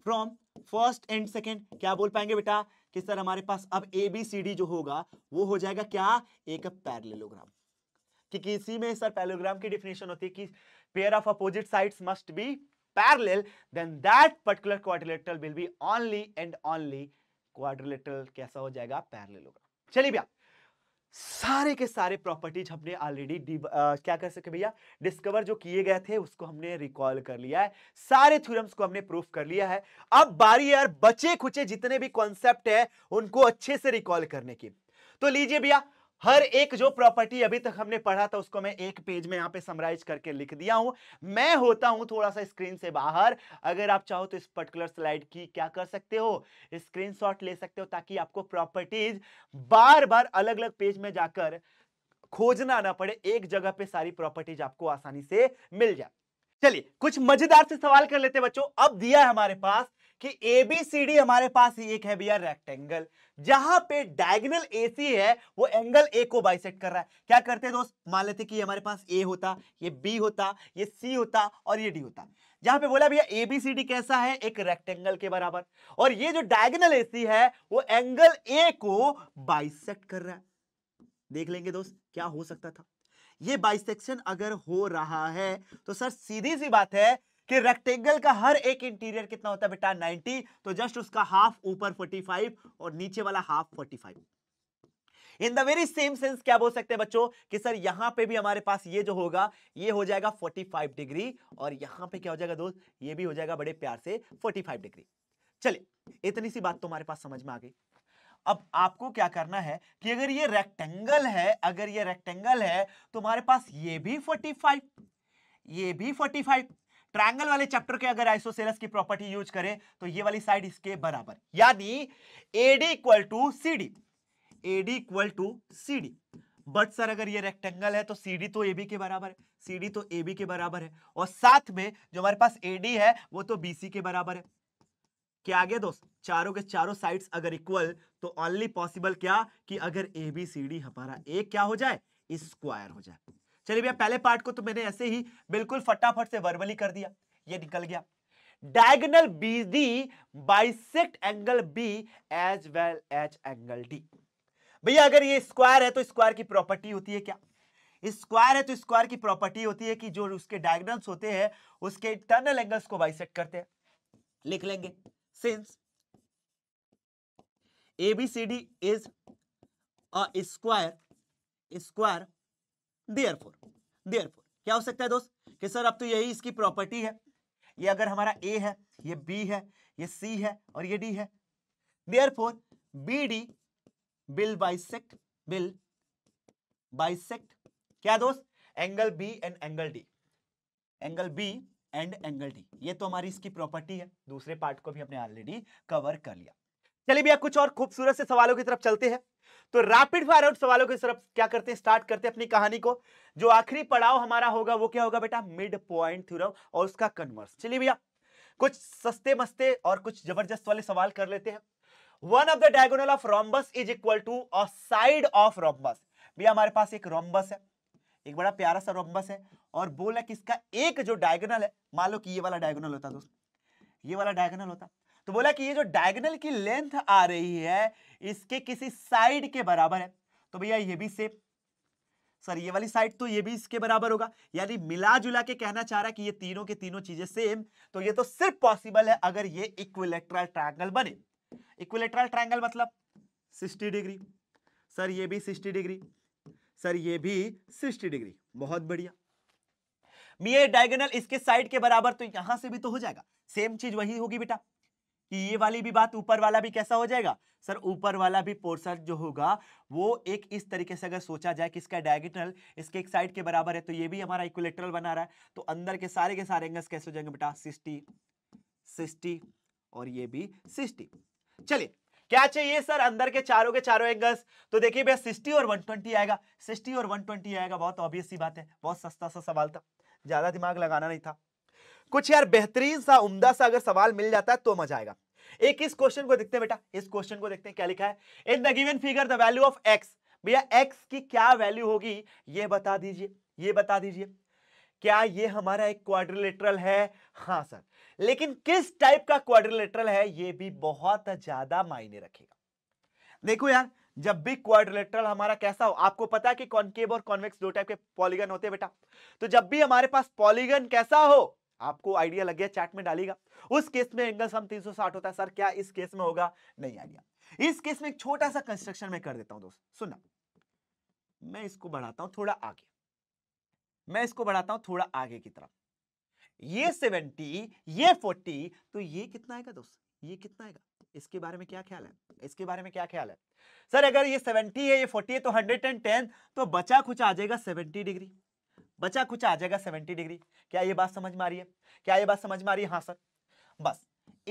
[SPEAKER 1] from first and second क्या बोल पाएंगे बेटा कि सर हमारे पास अब ए बी सी डी जो होगा वो हो जाएगा क्या एक पैरलेलोग्राम कि किसी में सर पैरलोग्राम की डिफिनेशन होती है कि pair of opposite sides must be parallel then that particular quadrilateral will be only and only quadrilateral कैसा हो जाएगा पैरलेलोग्राम चलिए भैया सारे के सारे प्रॉपर्टीज हमने ऑलरेडी क्या कर सके भैया डिस्कवर जो किए गए थे उसको हमने रिकॉल कर लिया है सारे थ्योरम्स को हमने प्रूफ कर लिया है अब बारी यार बचे खुचे जितने भी कॉन्सेप्ट है उनको अच्छे से रिकॉल करने की तो लीजिए भैया हर एक जो प्रॉपर्टी अभी तक हमने पढ़ा था उसको मैं एक पेज में यहाँ पे समराइज करके लिख दिया हूं मैं होता हूं थोड़ा सा स्क्रीन से बाहर अगर आप चाहो तो इस पर्टिकुलर स्लाइड की क्या कर सकते हो स्क्रीनशॉट ले सकते हो ताकि आपको प्रॉपर्टीज बार बार अलग अलग पेज में जाकर खोजना ना पड़े एक जगह पे सारी प्रॉपर्टीज आपको आसानी से मिल जाए चलिए कुछ मजेदार से सवाल कर लेते हैं बच्चों अब दिया है हमारे पास कि ए बी सी डी हमारे पास एक है भैया रेक्टेंगल जहां पे डायगनल सी है वो एंगल ए को बाइसेक्ट कर रहा है क्या करते हैं दोस्त मान लेते कि हमारे पास ए होता ये बी होता ये सी होता और ये डी होता जहां पे बोला भैया एबीसीडी कैसा है एक रेक्टेंगल के बराबर और ये जो डायगनल सी है वो एंगल ए को बाइसेक्ट कर रहा है देख लेंगे दोस्त क्या हो सकता था ये बाइसेक्शन अगर हो रहा है तो सर सीधी सी बात है कि रेक्टेंगल का हर एक इंटीरियर कितना होता है बेटा 90 तो जस्ट उसका हाफ ऊपर 45 और नीचे वाला half 45 in the very same sense क्या बोल सकते हैं बच्चों कि सर यहां पे भी हमारे पास ये जो होगा ये हो जाएगा 45 डिग्री और यहां पे क्या हो जाएगा दोस्त ये भी हो जाएगा बड़े प्यार से 45 डिग्री चलिए इतनी सी बात तो हमारे पास समझ में आ गई अब आपको क्या करना है कि अगर ये रेक्टेंगल है अगर ये रेक्टेंगल है तो हमारे पास ये भी 45 ये भी 45 ट्रायंगल वाले चैप्टर के अगर आइसोसेलस की प्रॉपर्टी यूज करें तो ये वाली साइड इसके बराबर यानी AD equal to C D equal to C D but sir अगर ये रेक्टेंगल है तो सी डी तो ए बी के बराबर है सी डी तो ए बी के बराबर है और साथ में जो हमारे पास ए डी है वो तो बी सी के बराबर है कि गया दोस्त चारों के चारों साइड्स अगर इक्वल तो ओनली पॉसिबल क्या कि अगर ए बी सी डी हमारा ए क्या हो जाए स्क्वायर हो जाए चलिए भैया पहले पार्ट को तो मैंने ऐसे ही बिल्कुल फटाफट से वर्बली कर दिया ये निकल गया diagonal B D bisect angle B as well H angle D भैया अगर ये स्क्वायर है तो स्क्वायर की प्रॉपर्टी होती है क्या स्क्वायर है तो स्क्वायर की प्रॉपर्टी होती है कि जो उसके डायगनल्स होते हैं उसके इंटरनल एंगल्स को बाइसेक्ट करते हैं लिख लेंगे since A B C D is a square square therefore therefore क्या हो सकता है दोस्त कि सर अब तो यही इसकी प्रॉपर्टी है ये अगर हमारा ए है ये बी है ये सी है और ये डी है therefore B D will by bisect will by bisect क्या दोस्त angle B and angle D angle B and angle D ये तो हमारी इसकी प्रॉपर्टी है दूसरे पार्ट को भी हमने ऑलरेडी कवर कर लिया चलिए भैया कुछ और खूबसूरत से सवालों की तरफ चलते हैं तो रैपिड फायर आउट सवालों की तरफ क्या करते हैं स्टार्ट करते हैं अपनी कहानी को जो आखिरी पड़ाव हमारा होगा वो क्या होगा बेटा मिड पॉइंट थ्योरम और उसका कन्वर्स चलिए भैया कुछ सस्ते मस्ते और कुछ जबरदस्त वाले सवाल कर लेते हैं one of the diagonal of rhombus is equal to a side of rhombus भैया हमारे पास एक रोम्बस है एक बड़ा प्यारा सा रोम्बस है और बोल है इसका एक जो डायगोनल है मान लो कि ये वाला डायगोनल होता दोस्त ये वाला डायगोनल होता तो बोला कि ये जो डायगोनल की लेंथ आ रही है इसके किसी साइड के बराबर है तो भैया ये भी सेम सर ये वाली साइड तो ये भी इसके बराबर होगा यानी मिला जुला के कहना चाह रहा है कि ये तीनों के तीनों चीजें सेम तो ये तो सिर्फ पॉसिबल है अगर ये इक्विलेक्ट्रल ट्रायंगल बने इक्विलेक्ट्रल ट्रायंगल मतलब सिक्सटी डिग्री सर ये भी सिक्सटी डिग्री सर ये भी सिक्सटी डिग्री बहुत बढ़िया मे डायगोनल इसके साइड के बराबर तो यहां से भी तो हो जाएगा सेम चीज वही होगी बेटा कि ये वाली भी बात ऊपर वाला भी कैसा हो जाएगा सर ऊपर वाला भी पोर्सन जो होगा वो एक इस तरीके से अगर सोचा जाए कि इसका डायगोनल इसके एक साइड के बराबर है तो ये भी हमारा इक्वलेटरल बना रहा है तो अंदर के सारे के सारे एंगल्स कैसे हो जाएंगे बेटा सिक्सटी सिक्सटी और ये भी सिक्सटी चलिए क्या चाहिए सर अंदर के चारों के चारों एंगल्स तो देखिए भैया सिक्सटी और वन ट्वेंटी आएगा सिक्सटी और वन ट्वेंटी आएगा बहुत ऑब्वियस सी बात है बहुत सस्ता सा सवाल था ज्यादा दिमाग लगाना नहीं था कुछ यार बेहतरीन सा उमदा सा अगर सवाल मिल जाता है तो मजा आएगा एक इस क्वेश्चन को देखते हैं बेटा इस क्वेश्चन को देखते हैं क्या लिखा है in the given figure the value of x भैया एक्स की क्या वैल्यू होगी ये बता दीजिए ये बता दीजिए क्या ये हमारा एक क्वाड्रिलेटरल है हाँ सर लेकिन किस टाइप का क्वाड्रिलेटरल है ये भी बहुत ज्यादा मायने रखेगा देखो यार जब भी क्वाड्रिलेटरल हमारा कैसा हो आपको पता है कि कॉन्केव और कॉन्वेक्स दो टाइप के पॉलीगन होते हैं बेटा तो जब भी हमारे पास पॉलीगन कैसा हो आपको आइडिया लग गया चैट में डालेगा उस केस में एंगल सम 360 होता है सर क्या इस केस में होगा नहीं आइडिया इस केस में एक छोटा सा कंस्ट्रक्शन में कर देता हूं दोस्त सुनना मैं इसको बढ़ाता हूं थोड़ा आगे मैं इसको बढ़ाता हूं थोड़ा आगे की तरफ ये सेवेंटी ये फोर्टी तो ये कितना आएगा दोस्त ये कितना आएगा इसके बारे में क्या ख्याल है इसके बारे में क्या ख्याल है सर अगर ये सेवेंटी है ये फोर्टी है तो हंड्रेड एंड टेन तो बचा कुछ आ जाएगा सेवेंटी डिग्री बचा कुछ आ जाएगा सेवेंटी डिग्री क्या ये बात समझ में आ रही है क्या ये बात समझ में आ रही है हाँ सर बस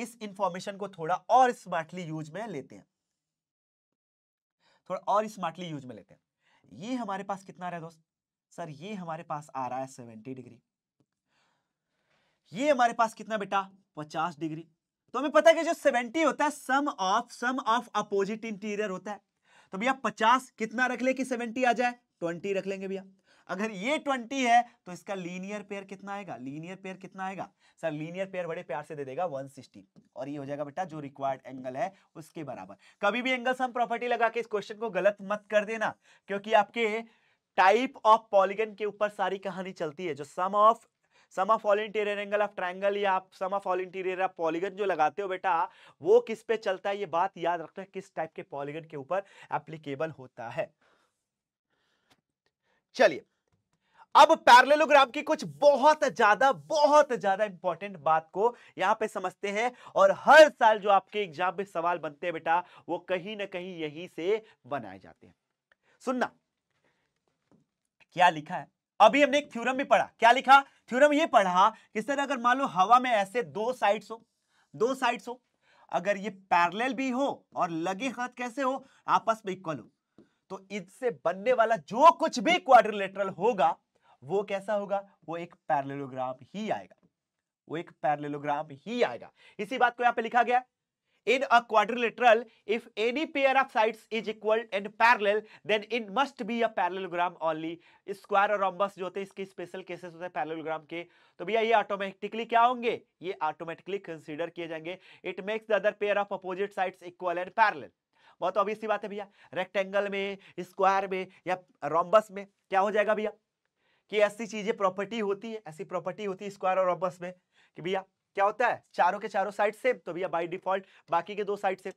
[SPEAKER 1] इस इंफॉर्मेशन को थोड़ा और स्मार्टली यूज में लेते हैं थोड़ा और स्मार्टली यूज में लेते हैं ये हमारे पास कितना रहा दोस्त सर ये हमारे पास आ रहा है सेवेंटी डिग्री ये हमारे पास कितना बेटा पचास डिग्री तो हमें पता है कि जो सेवेंटी होता है sum of sum of opposite interior होता है तो भैया पचास कितना रख ले कि सेवेंटी आ जाए ट्वेंटी रख लेंगे भैया अगर ये ट्वेंटी है तो इसका लीनियर पेयर कितना आएगा लीनियर पेयर कितना आएगा सर लीनियर पेयर बड़े प्यार से दे देगा 160 और ये हो जाएगा बेटा जो रिक्वायर्ड एंगल है उसके बराबर कभी भी एंगल सम प्रॉपर्टी लगा के इस क्वेश्चन को गलत मत कर देना क्योंकि आपके टाइप ऑफ पॉलीगन के ऊपर सारी कहानी चलती है जो sum of sum of all interior angle of triangle या आप sum of all interior of polygon जो लगाते हो बेटा वो किस पे चलता है ये बात याद रखना किस टाइप के पॉलीगन के ऊपर एप्लीकेबल होता है चलिए अब पैरलेलोग्राम की कुछ बहुत ज्यादा बहुत ज्यादा इंपॉर्टेंट बात को यहां पे समझते हैं और हर साल जो आपके एग्जाम में सवाल बनते हैं बेटा वो कहीं ना कहीं यहीं से बनाए जाते हैं सुनना क्या लिखा है अभी हमने एक थ्योरम भी पढ़ा क्या लिखा थ्योरम ये पढ़ा कि सर अगर मान लो हवा में ऐसे दो साइड्स हो दो साइड्स हो अगर ये पैरेलल भी हो और लगे हाथ कैसे हो आपस में इक्वल हो तो इससे बनने वाला जो कुछ भी क्वाड्रिलेटरल होगा वो कैसा होगा वो एक पैरेललोग्राम ही आएगा वो एक पैरेललोग्राम ही आएगा इसी बात को यहां पे लिखा गया in a quadrilateral if any pair of sides is equal and parallel then it must be a parallelogram only square और rhombus जो होते हैं इसके स्पेशल केसेस होते हैं पैरेललोग्राम के तो भैया ये ऑटोमेटिकली क्या होंगे ये ऑटोमेटिकली कंसीडर किए जाएंगे it makes the other pair of opposite sides equal and parallel बहुत ऑब्वियस सी बात है भैया रेक्टेंगल में स्क्वायर में या रोम्बस में क्या हो जाएगा भैया कि ऐसी चीजें प्रॉपर्टी होती है ऐसी प्रॉपर्टी होती है स्क्वायर और रोम्बस में कि भैया क्या होता है चारों के चारों साइड सेम तो भैया बाई डिफॉल्ट बाकी के दो साइड सेम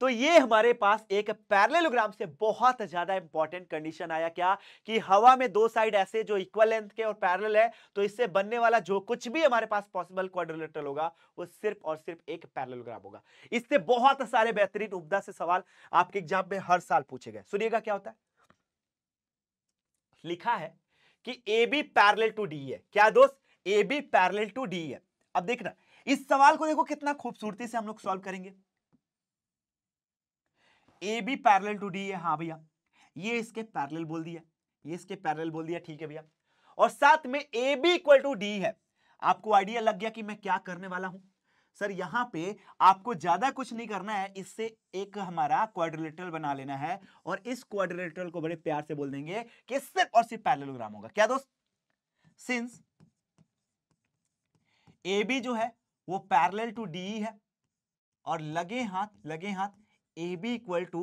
[SPEAKER 1] तो ये हमारे पास एक पैरेललोग्राम से बहुत ज्यादा इंपॉर्टेंट कंडीशन आया क्या कि हवा में दो साइड ऐसे जो इक्वल लेंथ के और पैरेलल है तो इससे बनने वाला जो कुछ भी हमारे पास पॉसिबल क्वाड्रिलेटरल होगा वो सिर्फ और सिर्फ एक पैरेललोग्राम होगा इससे बहुत सारे बेहतरीन उपदा से सवाल आपके एग्जाम में हर साल पूछे गए सुनिएगा क्या होता है लिखा है कि A B parallel to D है क्या दोस्त A B parallel to D है अब देखना इस सवाल को देखो कितना खूबसूरती से हम लोग सॉल्व करेंगे A B parallel to D है हाँ भैया ये इसके पैरल बोल दिया ये इसके पैरल बोल दिया ठीक है भैया और साथ में A B equal to D है आपको आइडिया लग गया कि मैं क्या करने वाला हूं सर यहां पे आपको ज्यादा कुछ नहीं करना है इससे एक हमारा क्वाड्रिलेटरल बना लेना है और इस क्वाड्रिलेटरल को बड़े प्यार से बोल देंगे कि सिर्फ और सिर्फ पैरलोग्राम होगा क्या दोस्त सिंस ए बी जो है वो पैरेलल टू डी ई है और लगे हाथ लगे हाथ A B equal to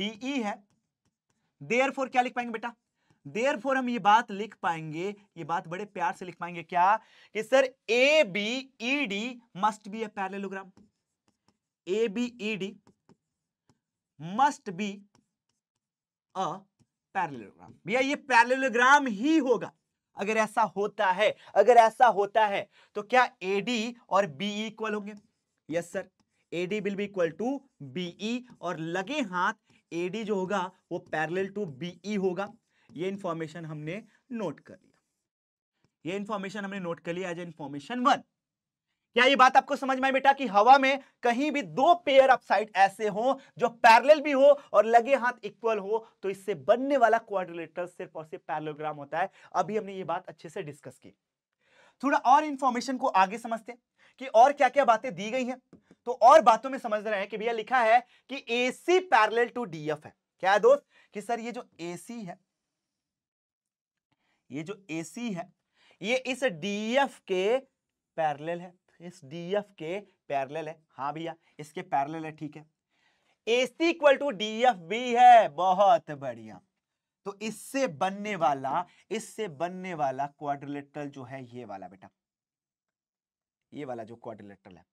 [SPEAKER 1] D E है देयर फोर क्या लिख पाएंगे बेटा देयर फोर हम ये बात लिख पाएंगे ये बात बड़े प्यार से लिख पाएंगे क्या कि sir A B E D must be a parallelogram A B E D must be a parallelogram भैया ये पैरेललोग्राम ही होगा अगर ऐसा होता है अगर ऐसा होता है तो क्या एडी और बी इक्वल e होंगे yes sir AD will be equal to BE और लगे हाथ एडी जो होगा वो पैरेलल टू बीई होगा ये इंफॉर्मेशन हमने नोट कर लिया ये इंफॉर्मेशन हमने नोट कर लिया एज इंफॉर्मेशन वन क्या ये बात आपको समझ में बेटा कि हवा में कहीं भी दो पेयर ऑफ साइड ऐसे हो जो पैरेलल भी हो और लगे हाथ इक्वल हो तो इससे बनने वाला क्वार सिर्फ और सिर्फ पैरलोग्राम होता है अभी हमने ये बात अच्छे से डिस्कस की थोड़ा और इंफॉर्मेशन को आगे समझते हैं कि और क्या क्या बातें दी गई हैं तो और बातों में समझ रहे हैं कि भैया लिखा है कि A C parallel to F है क्या है दोस्त कि सर ये जो सी है ये जो सी है ये इस एफ के पैरल है इस डी एफ के पैरेलल है हाँ भैया इसके पैरेलल है ठीक है A C equal to D F B है बहुत बढ़िया तो इससे बनने वाला इससे बनने वाला क्वाड्रिलेटरल जो है ये वाला बेटा ये वाला जो क्वाड्रिलेटरल है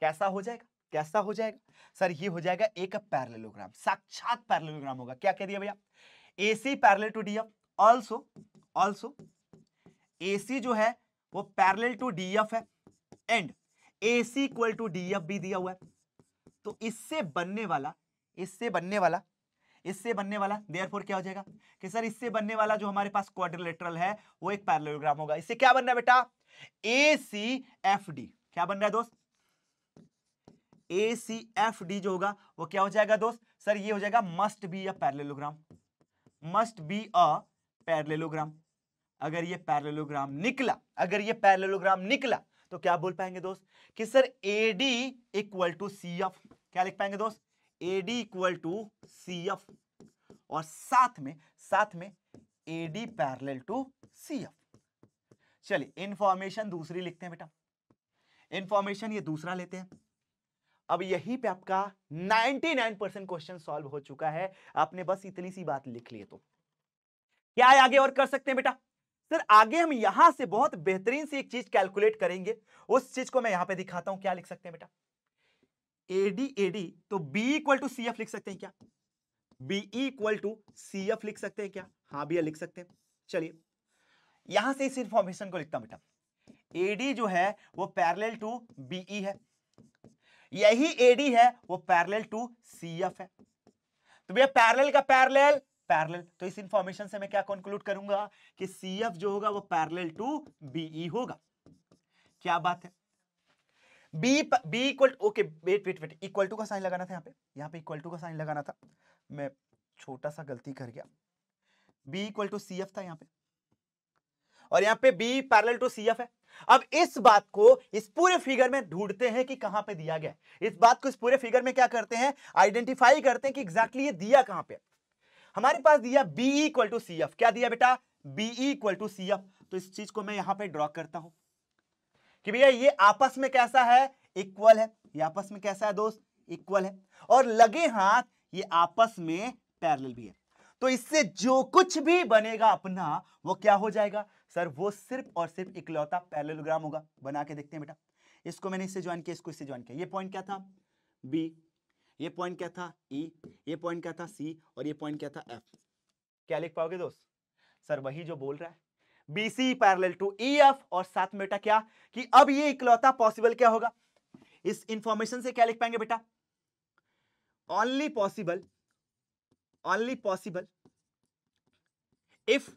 [SPEAKER 1] कैसा हो जाएगा कैसा हो जाएगा सर ये हो जाएगा एक पैरेललोग्राम साक्षात पैरेललोग्राम होगा क्या कह दिया भैया AC parallel to DF also also AC जो है वो पैरेलल टू डीएफ है and A C equal to D F भी दिया हुआ है तो इससे बनने वाला इससे बनने वाला इससे बनने वाला देयर फोर क्या हो जाएगा कि सर इससे बनने वाला जो हमारे पास क्वाड्रिलेटरल है वो एक पैरलोग्राम होगा इससे क्या बन रहा है बेटा ए सी एफ डी क्या बन रहा है दोस्त ए सी एफ डी जो होगा वो क्या हो जाएगा दोस्त सर ये हो जाएगा must be a parallelogram must be a parallelogram अगर ये पैरलेलोग्राम निकला अगर ये पैरलेलोग्राम निकला तो क्या बोल पाएंगे दोस्त कि sir A D equal to C F क्या लिख पाएंगे दोस्त A D equal to C F और साथ में साथ में A D parallel to C F चलिए इंफॉर्मेशन दूसरी लिखते हैं बेटा इंफॉर्मेशन ये दूसरा लेते हैं अब यही पे आपका 99 परसेंट क्वेश्चन सॉल्व हो चुका है आपने बस इतनी सी बात लिख ली तो क्या आगे और कर सकते हैं बेटा सर आगे हम यहां से बहुत बेहतरीन से एक चीज कैलकुलेट करेंगे उस चीज को मैं यहां पे दिखाता हूं क्या लिख सकते हैं बेटा एडी एडी तो B equal to C F लिख सकते हैं क्या B equal to C F लिख सकते हैं क्या हाँ भैया लिख सकते हैं चलिए यहां से इस इंफॉर्मेशन को लिखता हूं बेटा एडी जो है वो पैरेलल टू बीई है यही एडी है वो पैरेलल टू सी एफ है तो भैया पैरेलल का पैरेलल पैरेलल तो इस इंफॉर्मेशन से मैं क्या कंक्लूड करूंगा कि सी एफ जो होगा वो पैरेलल टू बीई होगा क्या बात है B B equal okay wait wait wait equal to का साइन लगाना था यहाँ पे यहाँ पे इक्वल टू का साइन लगाना था मैं छोटा सा गलती कर गया B equal to C F था यहाँ पे और यहाँ पे B parallel to C F है अब इस बात को इस पूरे फिगर में ढूंढते हैं कि कहां पे दिया गया इस बात को इस पूरे फिगर में क्या करते हैं आइडेंटिफाई करते हैं कि एग्जैक्टली exactly ये दिया कहां पे हमारे पास दिया B equal to C F क्या दिया बेटा B equal to C F तो इस चीज को मैं यहां पर ड्रॉ करता हूं कि भैया ये आपस में कैसा है इक्वल है ये आपस में कैसा है दोस्त इक्वल है और लगे हाथ ये आपस में पैरेलल भी है तो इससे जो कुछ भी बनेगा अपना वो क्या हो जाएगा सर वो सिर्फ और सिर्फ इकलौता पैरेललोग्राम होगा बना के देखते हैं बेटा इसको मैंने इससे ज्वाइन किया इसको इससे ज्वाइन किया ये पॉइंट क्या था बी ये पॉइंट क्या था ई e, ये पॉइंट क्या था सी और ये पॉइंट क्या था एफ क्या लिख पाओगे दोस्त सर वही जो बोल रहा है BC parallel to E F और साथ में बेटा क्या कि अब ये इकलौता पॉसिबल क्या होगा इस इंफॉर्मेशन से क्या लिख पाएंगे बेटा only possible only possible if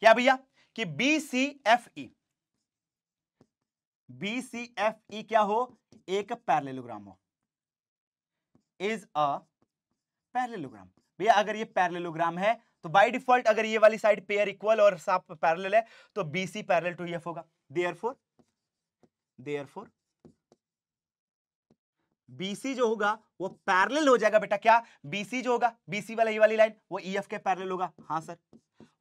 [SPEAKER 1] क्या भैया कि B C F E B C F E क्या हो एक पैरलेलोग्राम हो इज अ पैरेललोग्राम भैया अगर ये पैरेललोग्राम है तो बाय डिफॉल्ट अगर ये वाली साइड पेयर इक्वल और साफ पैरेलल है तो बीसी पैरेलल टू एफ होगा देयरफॉर देयरफॉर बीसी जो होगा वो पैरेलल हो जाएगा बेटा क्या बीसी जो होगा बीसी वाला ये वाली लाइन वो ईएफ के पैरेलल होगा हाँ सर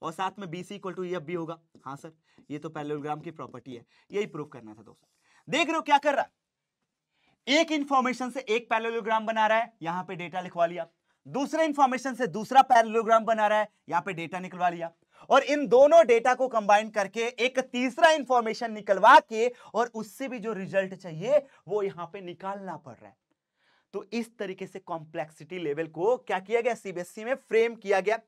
[SPEAKER 1] और साथ में बीसी इक्वल टू ईएफ भी होगा हाँ सर ये तो पैरेललोग्राम की प्रॉपर्टी है यही प्रूव करना था दोस्तों देख रहे हो क्या कर रहा है एक इंफॉर्मेशन से एक पैरेललोग्राम बना रहा है यहां पे डेटा लिखवा लिया दूसरे इंफॉर्मेशन से दूसरा पैरेललोग्राम बना रहा है यहां पे डेटा निकलवा लिया और इन दोनों डेटा को कंबाइन करके एक तीसरा इंफॉर्मेशन निकलवा के और उससे भी जो रिजल्ट चाहिए वो यहां पर निकालना पड़ रहा है तो इस तरीके से कॉम्प्लेक्सिटी लेवल को क्या किया गया सीबीएसई e में फ्रेम किया गया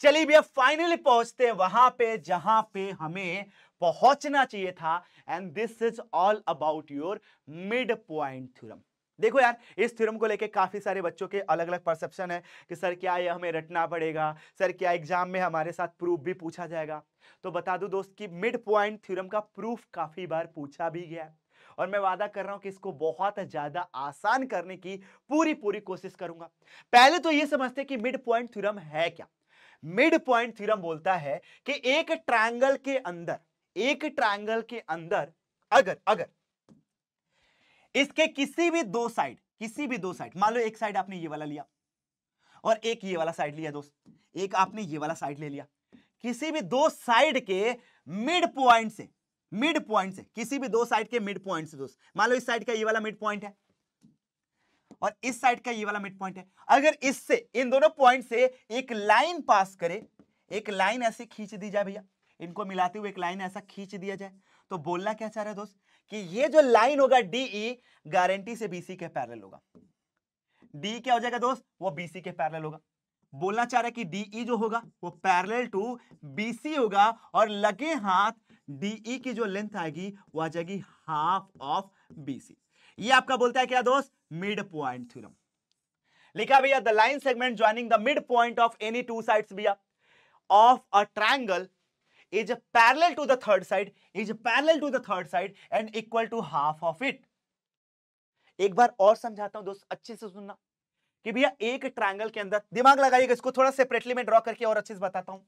[SPEAKER 1] चलिए भैया फाइनली पहुंचते हैं वहां पे जहां पे हमें पहुंचना चाहिए था and this is all about your mid point theorem देखो यार इस थ्योरम को लेके काफ़ी सारे बच्चों के अलग अलग परसेप्शन है कि सर क्या यह हमें रटना पड़ेगा सर क्या एग्जाम में हमारे साथ प्रूफ भी पूछा जाएगा तो बता दूं दोस्त कि मिड पॉइंट थ्योरम का प्रूफ काफ़ी बार पूछा भी गया और मैं वादा कर रहा हूं कि इसको बहुत ज़्यादा आसान करने की पूरी पूरी कोशिश करूंगा पहले तो ये समझते कि मिड पॉइंट थ्योरम है क्या मिड पॉइंट थ्योरम बोलता है कि एक ट्रायंगल के अंदर एक ट्रायंगल के अंदर अगर अगर इसके किसी भी दो साइड किसी भी दो साइड मान लो एक साइड आपने ये वाला लिया और एक ये वाला साइड लिया दोस्त एक आपने ये वाला साइड ले लिया किसी भी दो साइड के मिड पॉइंट से मिड पॉइंट से किसी भी दो साइड के मिड पॉइंट से दोस्त मान लो इस साइड का ये वाला मिड पॉइंट है और इस साइड का ये वाला मिड पॉइंट है अगर इससे इन दोनों पॉइंट से एक लाइन पास करे एक लाइन ऐसे खींच दी जाए भैया इनको मिलाते हुए एक लाइन ऐसा खींच दिया जाए तो बोलना क्या चाह रहे दोस्त कि ये जो लाइन होगा डीई गारंटी e, से बीसी के पैरल होगा डी e क्या हो जाएगा दोस्त वो बीसी के पैरल होगा बोलना चाह रहे है कि डीई e जो होगा वो पैरल टू बीसी होगा और लगे हाथ डीई की जो लेंथ आएगी वो आ जाएगी हाफ ऑफ बीसी ये आपका बोलता है क्या दोस्त मिड पॉइंट थ्योरम लिखा भैया the line segment joining the mid point of any two sides भैया of a triangle is parallel to the third side is parallel to the third side and equal to half of it एक बार और समझाता हूं दोस्त अच्छे से सुनना कि भैया एक ट्रायंगल के अंदर दिमाग लगाइएगा इसको थोड़ा सेपरेटली मैं ड्रॉ करके और अच्छे से बताता हूं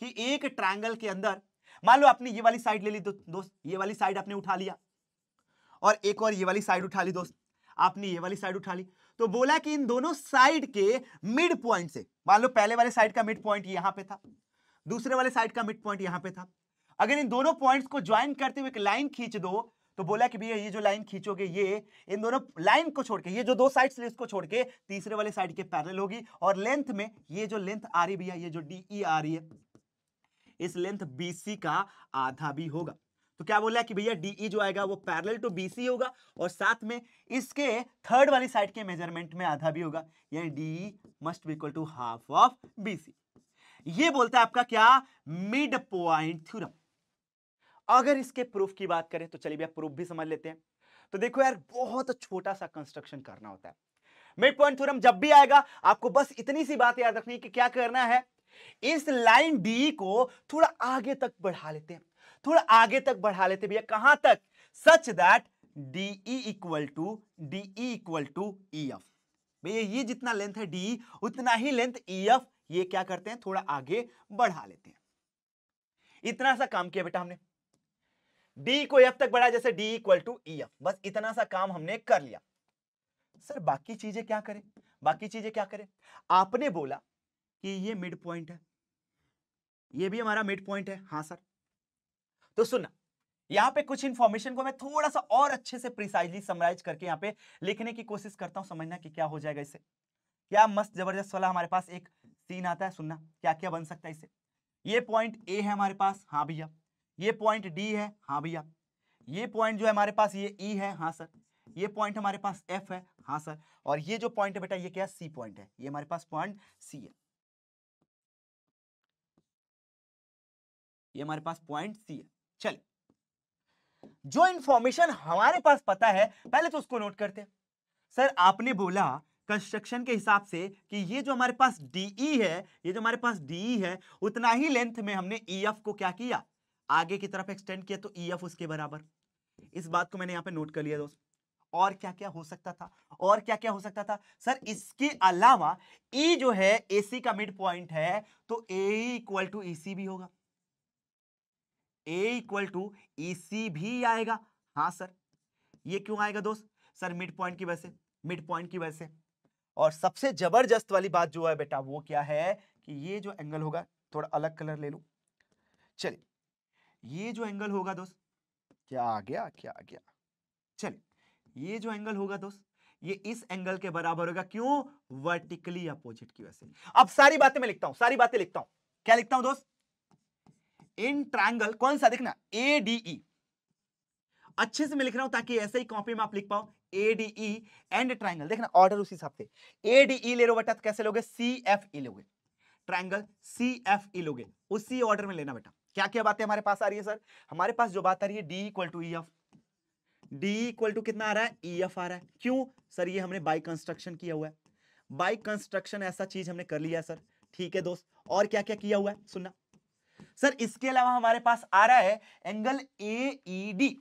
[SPEAKER 1] कि एक ट्रायंगल के अंदर मान लो आपने ये वाली साइड ले ली दो, दोस्त ये वाली साइड आपने उठा लिया और एक और ये वाली साइड उठा ली दोस्त आपने ये वाली साइड उठा ली तो बोला कि इन दोनों साइड के मिड पॉइंट से मान लो पहले वाले साइड का मिड पॉइंट यहां पर था दूसरे वाले साइड का मिड पॉइंट यहां पे था अगर इन दोनों पॉइंट्स को ज्वाइन करते हुए एक लाइन खींच दो तो बोला कि भैया ये जो लाइन खींचोगे ये इन दोनों लाइन को छोड़ के ये जो दो साइड्स है इसको छोड़ के तीसरे वाले साइड के पैरेलल होगी और लेंथ में ये जो लेंथ आ रही भैया ये जो डी ई e आ रही है इस लेंथ बीसी का आधा भी होगा तो क्या बोला कि भैया डीई e जो आएगा वो पैरेलल टू बीसी होगा और साथ में इसके थर्ड वाली साइड के मेजरमेंट में आधा भी होगा यानी D E must be equal to half of BC ये बोलता है आपका क्या मिड पॉइंट थ्योरम अगर इसके प्रूफ की बात करें तो चलिए भैया प्रूफ भी समझ लेते हैं तो देखो यार बहुत छोटा सा कंस्ट्रक्शन करना होता है मिड पॉइंट थ्योरम जब भी आएगा आपको बस इतनी सी बात याद रखनी है कि क्या करना है इस लाइन डी को थोड़ा आगे तक बढ़ा लेते हैं थोड़ा आगे तक बढ़ा लेते भैया कहां तक such that D equal to D equal to E F भैया ये जितना लेंथ है डी उतना ही लेंथ ई एफ ये क्या करते हैं थोड़ा आगे बढ़ा लेते हैं इतना सा काम किया बेटा हमने D को एफ तक बढ़ा जैसे D equal to E F बस इतना सा काम हमने कर लिया सर बाकी चीजें क्या करें बाकी चीजें क्या करें आपने बोला कि ये मिड पॉइंट है ये भी हमारा मिड पॉइंट है हाँ सर तो सुनना यहां पे कुछ इंफॉर्मेशन को मैं थोड़ा सा और अच्छे से प्रिसाइजली समराइज करके यहां पे लिखने की कोशिश करता हूं समझना कि क्या हो जाएगा इसे क्या मस्त जबरदस्त वाला हमारे पास एक तीन आता है सुनना क्या क्या बन सकता है इससे ये पॉइंट ए है हमारे पास हाँ भैया ये पॉइंट डी है हाँ भैया ये पॉइंट जो है हमारे पास ये ई e है हाँ सर ये पॉइंट हमारे पास एफ है हाँ सर और ये जो पॉइंट है बेटा ये क्या सी पॉइंट है ये हमारे पास पॉइंट सी है ये हमारे पास पॉइंट सी है चलिए जो इंफॉर्मेशन हमारे पास पता है पहले तो उसको नोट करते हैं सर आपने बोला कंस्ट्रक्शन के हिसाब से कि ये जो हमारे पास डीई e है ये जो हमारे पास डीई e है उतना ही लेंथ में हमने ई e एफ को क्या किया आगे की तरफ एक्सटेंड किया तो ई एफ उसके बराबर इस बात को मैंने यहाँ पे नोट कर लिया दोस्त और क्या क्या हो सकता था और क्या क्या हो सकता था सर इसके अलावा E जो है AC का मिड पॉइंट है तो ए इक्वल टू ई भी होगा ए इक्वल टू ई भी आएगा हाँ सर ये क्यों आएगा दोस्त सर मिड पॉइंट की वजह से मिड पॉइंट की वजह से और सबसे जबरदस्त वाली बात जो है बेटा वो क्या है कि ये जो एंगल होगा थोड़ा अलग कलर ले लू चलिए ये जो एंगल होगा दोस्त क्या आ गया क्या आ गया चलिए ये जो एंगल होगा दोस्त ये इस एंगल के बराबर होगा क्यों वर्टिकली अपोजिट की वजह से अब सारी बातें मैं लिखता हूं सारी बातें लिखता हूं क्या लिखता हूं दोस्त इन ट्राइंगल कौन सा देखना ए डी ई e। अच्छे से मैं लिख रहा हूं ताकि ऐसे ही कॉपी में आप लिख पाओ एडीई एंड ट्राइंगल देखना ऑर्डर उसी हिसाब से एडीई e ले रो बेटा तो कैसे लोगे सी एफ ई लोगे ट्राइंगल सी एफ ई लोगे उसी ऑर्डर में लेना बेटा क्या क्या बातें हमारे पास आ रही है सर हमारे पास जो बात आ रही है D equal to E F D equal to कितना आ रहा है ई e एफ आ रहा है क्यों सर ये हमने बाई कंस्ट्रक्शन किया हुआ है बाई कंस्ट्रक्शन ऐसा चीज हमने कर लिया सर ठीक है दोस्त और क्या क्या किया हुआ है सुनना सर इसके अलावा हमारे पास आ रहा है angle A E D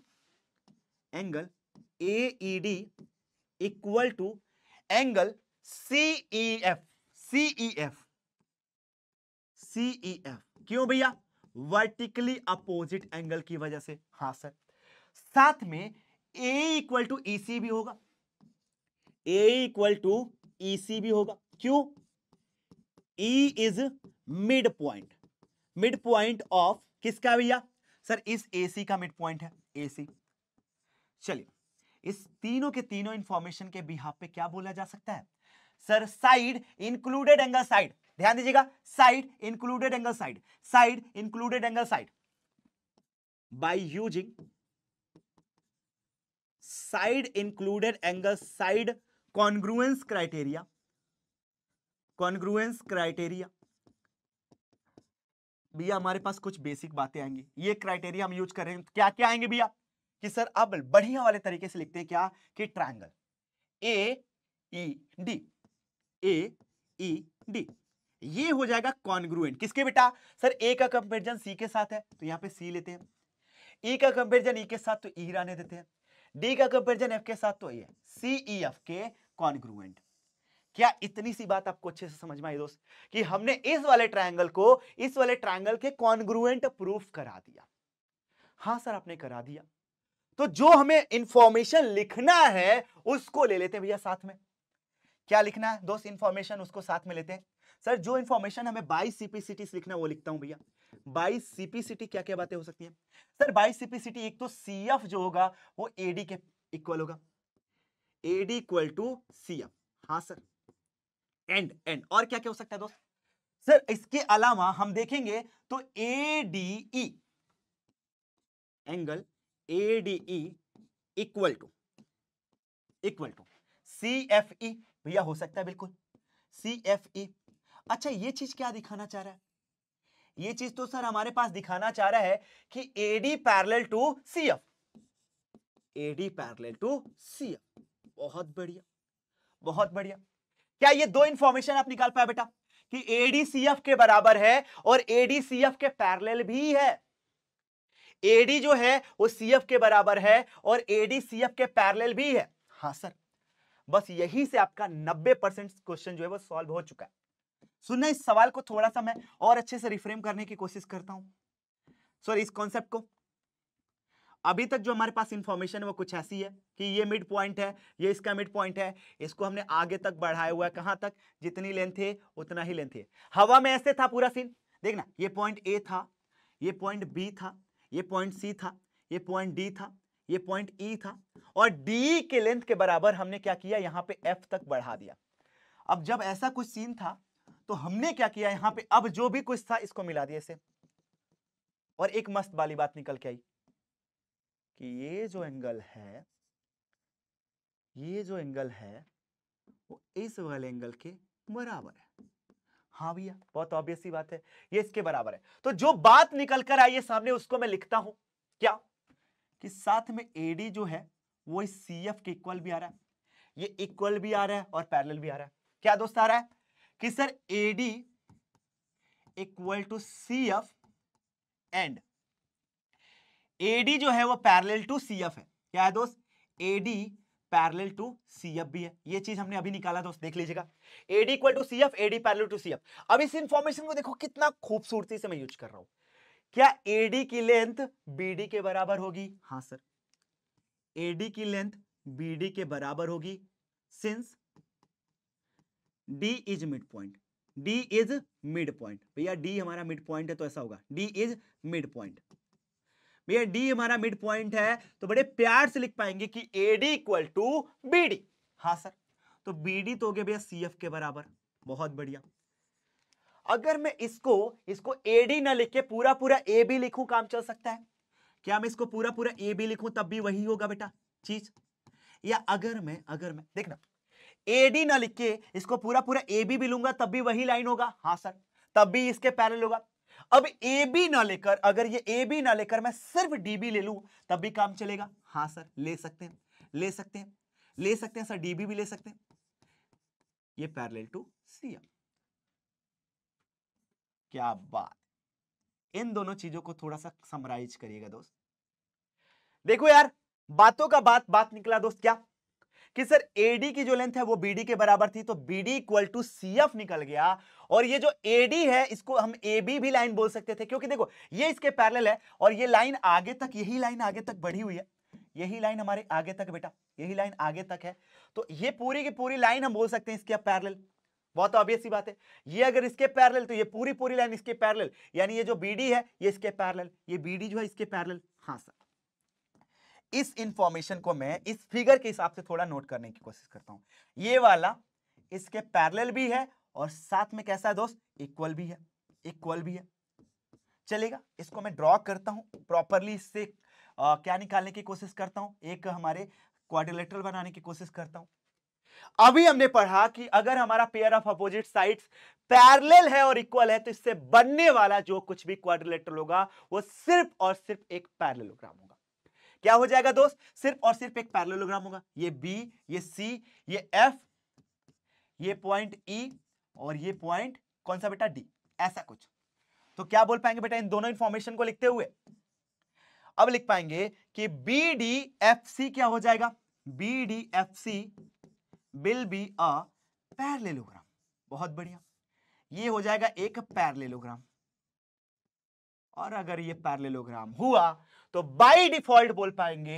[SPEAKER 1] angle A D equal to angle C E F C E F C E F क्यों भैया वर्टिकली अपोजिट एंगल की वजह से हाँ सर साथ में ए इक्वल टू ई सी भी होगा ए इक्वल टू ई सी भी होगा क्यों E is mid point mid point of किसका भैया सर इस ए सी का मिड पॉइंट है ए सी चलिए इस तीनों के तीनों इंफॉर्मेशन के बिहार पे क्या बोला जा सकता है sir side included angle side ध्यान दीजिएगा side included angle side side included angle side by using side included angle side congruence criteria congruence criteria भैया हमारे पास कुछ बेसिक बातें आएंगी ये क्राइटेरिया हम यूज हैं क्या क्या आएंगे भैया कि सर अब बढ़िया वाले तरीके से लिखते हैं क्या कि triangle A E D A E D ये हो जाएगा कॉन्ग्रुएंट किसके बेटा सर ए का कंपेरिजन सी के साथ है तो यहां पे सी लेते हैं ए का कंपेरिजन ई के साथ तो ई रहने देते हैं डी का कंपेरिजन एफ के साथ तो ये सी ई एफ के कॉन्ग्रुएंट क्या इतनी सी बात आपको अच्छे से समझ में आई दोस्त कि हमने इस वाले ट्रायंगल को इस वाले ट्रायंगल के कॉन्ग्रुएंट प्रूफ करा दिया हाँ सर आपने करा दिया तो जो हमें इंफॉर्मेशन लिखना है उसको ले लेते हैं भैया साथ में क्या लिखना है दोस्त इंफॉर्मेशन उसको साथ में लेते हैं सर जो इंफॉर्मेशन हमें बाईस सीपीसीटी लिखना वो लिखता हूं भैया बाईस सीपीसीटी क्या क्या बातें हो सकती है सर बाईस सीपीसीटी एक तो सी जो होगा वो एडी के इक्वल होगा एडी इक्वल टू सी हाँ सर एंड एंड और क्या क्या हो सकता है दोस्त सर इसके अलावा हम देखेंगे तो A D E angle A D E equal to equal to C F E भैया हो सकता है बिल्कुल सी एफ ई अच्छा ये चीज क्या दिखाना चाह रहा है ये चीज तो सर हमारे पास दिखाना चाह रहा है कि AD parallel to C F A D parallel to C F बहुत बढ़िया बहुत बढ़िया क्या ये दो इंफॉर्मेशन आप निकाल पाए बेटा कि एडीसीएफ के बराबर है और एडीसीएफ के पैरल भी है एडी जो है वो सीएफ के बराबर है और एडी सीएफ के पैरेलल भी है हाँ सर बस यही से आपका 90 परसेंट क्वेश्चन जो है वो सॉल्व हो चुका है सुनना इस सवाल को थोड़ा सा मैं और अच्छे से रिफ्रेम करने की कोशिश करता हूं सॉरी इस कॉन्सेप्ट को अभी तक जो हमारे पास इंफॉर्मेशन है वो कुछ ऐसी है कि ये मिड पॉइंट है ये इसका मिड पॉइंट है इसको हमने आगे तक बढ़ाया हुआ है कहां तक जितनी लेंथ है उतना ही लेंथ है हवा में ऐसे था पूरा सीन देखना ये पॉइंट ए था ये पॉइंट बी था ये पॉइंट सी था ये पॉइंट डी था ये पॉइंट ई e था और डी के लेंथ के बराबर हमने क्या किया यहाँ पे एफ तक बढ़ा दिया अब जब ऐसा कुछ सीन था तो हमने क्या किया यहाँ पे अब जो भी कुछ था इसको मिला दिया इसे और एक मस्त वाली बात निकल के आई कि ये जो एंगल है ये जो एंगल है वो इस वाले एंगल के बराबर है हाँ भैया बहुत ऑब्वियस ही बात है ये इसके बराबर है तो जो बात निकल कर आई है सामने उसको मैं लिखता हूं क्या कि साथ में एडी जो है वो इस सी एफ के इक्वल भी आ रहा है ये इक्वल भी आ रहा है और पैरेलल भी आ रहा है क्या दोस्त आ रहा है कि sir A D equal to C F and A D जो है वो पैरेलल टू सी एफ है क्या है दोस्त A D parallel to C F भी है ये चीज हमने अभी निकाला दोस्त तो देख लीजिएगा A D equal to C F A D parallel to C F अब इस इंफॉर्मेशन को देखो कितना खूबसूरती से मैं यूज कर रहा हूं क्या एडी की लेंथ बीडी के बराबर होगी हाँ सर एडी की लेंथ बीडी के बराबर होगी since D is mid point D is mid point भैया डी हमारा मिड पॉइंट है तो ऐसा होगा डी इज मिड पॉइंट भैया डी हमारा मिड पॉइंट है तो बड़े प्यार से लिख पाएंगे कि A D equal to B D हाँ सर तो बी डी तो हो गया भैया सी एफ के बराबर बहुत बढ़िया अगर मैं इसको इसको ए डी ना लिख के पूरा पूरा ए बी लिखूं काम चल सकता है क्या मैं इसको पूरा पूरा ए बी लिखूं तब भी वही होगा बेटा चीज या अगर मैं अगर मैं देखना ए डी ना लिख के इसको पूरा पूरा ए बी भी लूंगा तब भी वही लाइन होगा हाँ सर तब भी इसके पैरल होगा अब ए बी ना लेकर अगर ये ए बी ना लेकर मैं सिर्फ डी बी ले लू तब भी काम चलेगा हाँ सर ले सकते हैं ले सकते हैं ले सकते हैं सर डी बी भी ले सकते हैं ये पैरेलल टू सी एम क्या बात इन दोनों चीजों को थोड़ा सा समराइज करिएगा दोस्त देखो यार बातों का बात बात निकला दोस्त क्या कि सर एडी की जो लेंथ है वो बीडी के बराबर थी तो B D equal to C F निकल गया और ये जो एडी है इसको हम ए बी भी लाइन बोल सकते थे क्योंकि देखो ये इसके पैरेलल है और ये लाइन आगे तक यही लाइन आगे तक बढ़ी हुई है यही लाइन हमारे आगे तक बेटा यही लाइन आगे तक है तो ये पूरी की पूरी लाइन हम बोल सकते हैं इसके पैरल बहुत ऑब्वियस बात है ये अगर इसके पैरल तो ये पूरी पूरी लाइन इसके पैरल यानी ये जो बीडी है ये इसके पैरल ये बीडी जो है इसके पैरल हाँ सर इस इंफॉर्मेशन को मैं इस फिगर के हिसाब से थोड़ा नोट करने की कोशिश करता हूं ये वाला इसके पैरेलल भी है और साथ में कैसा है दोस्त इक्वल भी है इक्वल भी है चलेगा इसको मैं ड्रॉ करता हूं प्रॉपरली इससे क्या निकालने की कोशिश करता हूं एक हमारे क्वाड्रिलेटरल बनाने की कोशिश करता हूं अभी हमने पढ़ा कि अगर हमारा pair of opposite sides parallel है और इक्वल है तो इससे बनने वाला जो कुछ भी क्वाड्रिलेटरल होगा वो सिर्फ और सिर्फ एक पैरेललोग्राम होगा क्या हो जाएगा दोस्त सिर्फ और सिर्फ एक पैरलोग्राम होगा ये बी ये सी ये एफ ये पॉइंट ई e, और ये पॉइंट कौन सा बेटा डी ऐसा कुछ तो क्या बोल पाएंगे बेटा इन दोनों इंफॉर्मेशन को लिखते हुए अब लिख पाएंगे कि बी डी एफ सी क्या हो जाएगा B D F C will be a parallelogram बहुत बढ़िया ये हो जाएगा एक पैरलेलोग्राम और अगर ये पैरलेलोग्राम हुआ तो बाई डिफॉल्ट बोल पाएंगे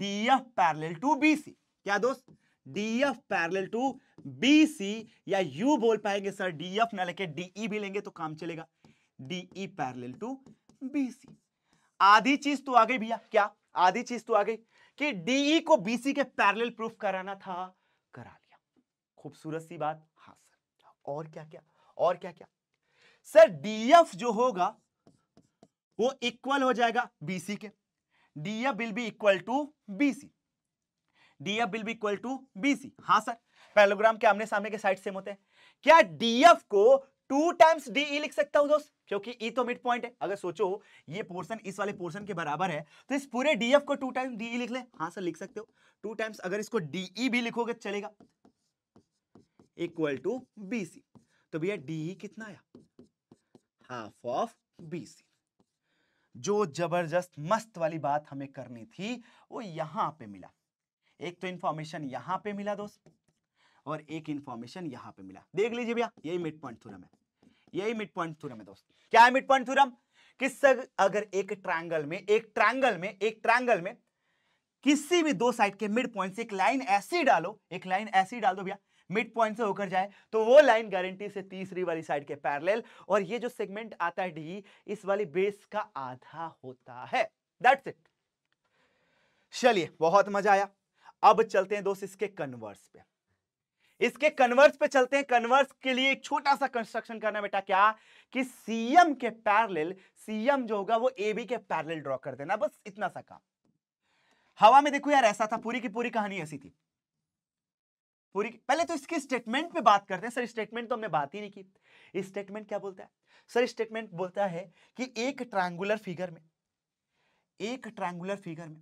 [SPEAKER 1] D F to B C क्या दोस्त D F to B C या यू बोल पाएंगे सर डी एफ ना लेके डीई भी लेंगे तो काम चलेगा D E parallel to B C आधी चीज तो आ गई भैया क्या आधी चीज तो आ गई कि डीई को बीसी के पैरल प्रूफ कराना था करा लिया खूबसूरत सी बात हाँ सर और क्या क्या और क्या क्या सर डीएफ जो होगा वो इक्वल हो जाएगा बीसी के D F F will be equal to B C D F will be equal to BC हाँ सर पैलोग्राम के आमने सामने के साइड सेम होते हैं क्या डीएफ को टू टाइम्स डी ई लिख सकता हूं दोस्त क्योंकि ई e तो मिड पॉइंट है अगर सोचो ये पोर्शन इस वाले पोर्शन के बराबर है तो इस पूरे डीएफ को टू टाइम्स डीई लिख ले हाँ सर लिख सकते हो टू टाइम्स अगर इसको डीई e भी लिखोगे तो चलेगा इक्वल टू बीसी तो भैया डीई e कितना आया हाफ ऑफ बीसी जो जबरदस्त मस्त वाली बात हमें करनी थी वो यहां पे मिला एक तो इंफॉर्मेशन यहां पे मिला दोस्त और एक इंफॉर्मेशन यहां पे मिला देख लीजिए भैया यही मिड पॉइंट थ्योरम है यही मिड पॉइंट थ्योरम है दोस्त क्या है मिड पॉइंट थ्योरम कि सर अगर एक ट्रायंगल में एक ट्रायंगल में एक ट्रायंगल में किसी भी दो साइड के मिड पॉइंट से एक लाइन ऐसी डालो एक लाइन ऐसी डाल दो भैया मिड पॉइंट से होकर जाए तो वो लाइन गारंटी से तीसरी वाली साइड के पैरेलल और ये जो सेगमेंट आता है डी इस वाली बेस का आधा होता है दैट्स इट चलिए बहुत मजा आया अब चलते हैं दोस्त इसके कन्वर्स पे इसके कन्वर्स पे चलते हैं कन्वर्स के लिए एक छोटा सा कंस्ट्रक्शन करना बेटा क्या कि सीएम के पैरेलल सीएम जो होगा वो एबी के पैरेलल ड्रॉ कर देना बस इतना सा काम हवा में देखो यार ऐसा था पूरी की पूरी कहानी ऐसी थी पूरी पहले तो इसकी स्टेटमेंट पे बात करते हैं सर स्टेटमेंट तो हमने बात ही नहीं की स्टेटमेंट क्या बोलता है सर स्टेटमेंट बोलता है कि एक ट्रायंगुलर फिगर में एक ट्रायंगुलर फिगर में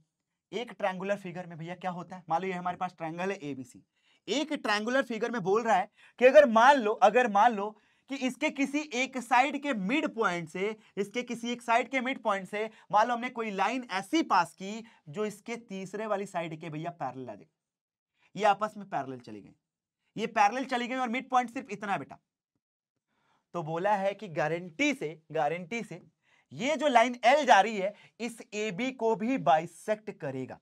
[SPEAKER 1] एक ट्रायंगुलर फिगर में भैया क्या होता है मान लो ये हमारे पास ट्रायंगल है एबीसी एक ट्रायंगुलर फिगर में बोल रहा है कि अगर मान लो अगर मान लो कि इसके किसी एक साइड के मिड पॉइंट से इसके किसी एक साइड के मिड पॉइंट से मान लो हमने कोई लाइन ऐसी पास की जो इसके तीसरे वाली साइड के भैया पैरल आ जाए ये आपस में पैरेलल चली गई ये पैरेलल चली गई और मिड पॉइंट सिर्फ इतना बेटा तो बोला है कि गारंटी से गारंटी से ये जो लाइन एल जा रही है इस ए बी को भी बाइसेक्ट करेगा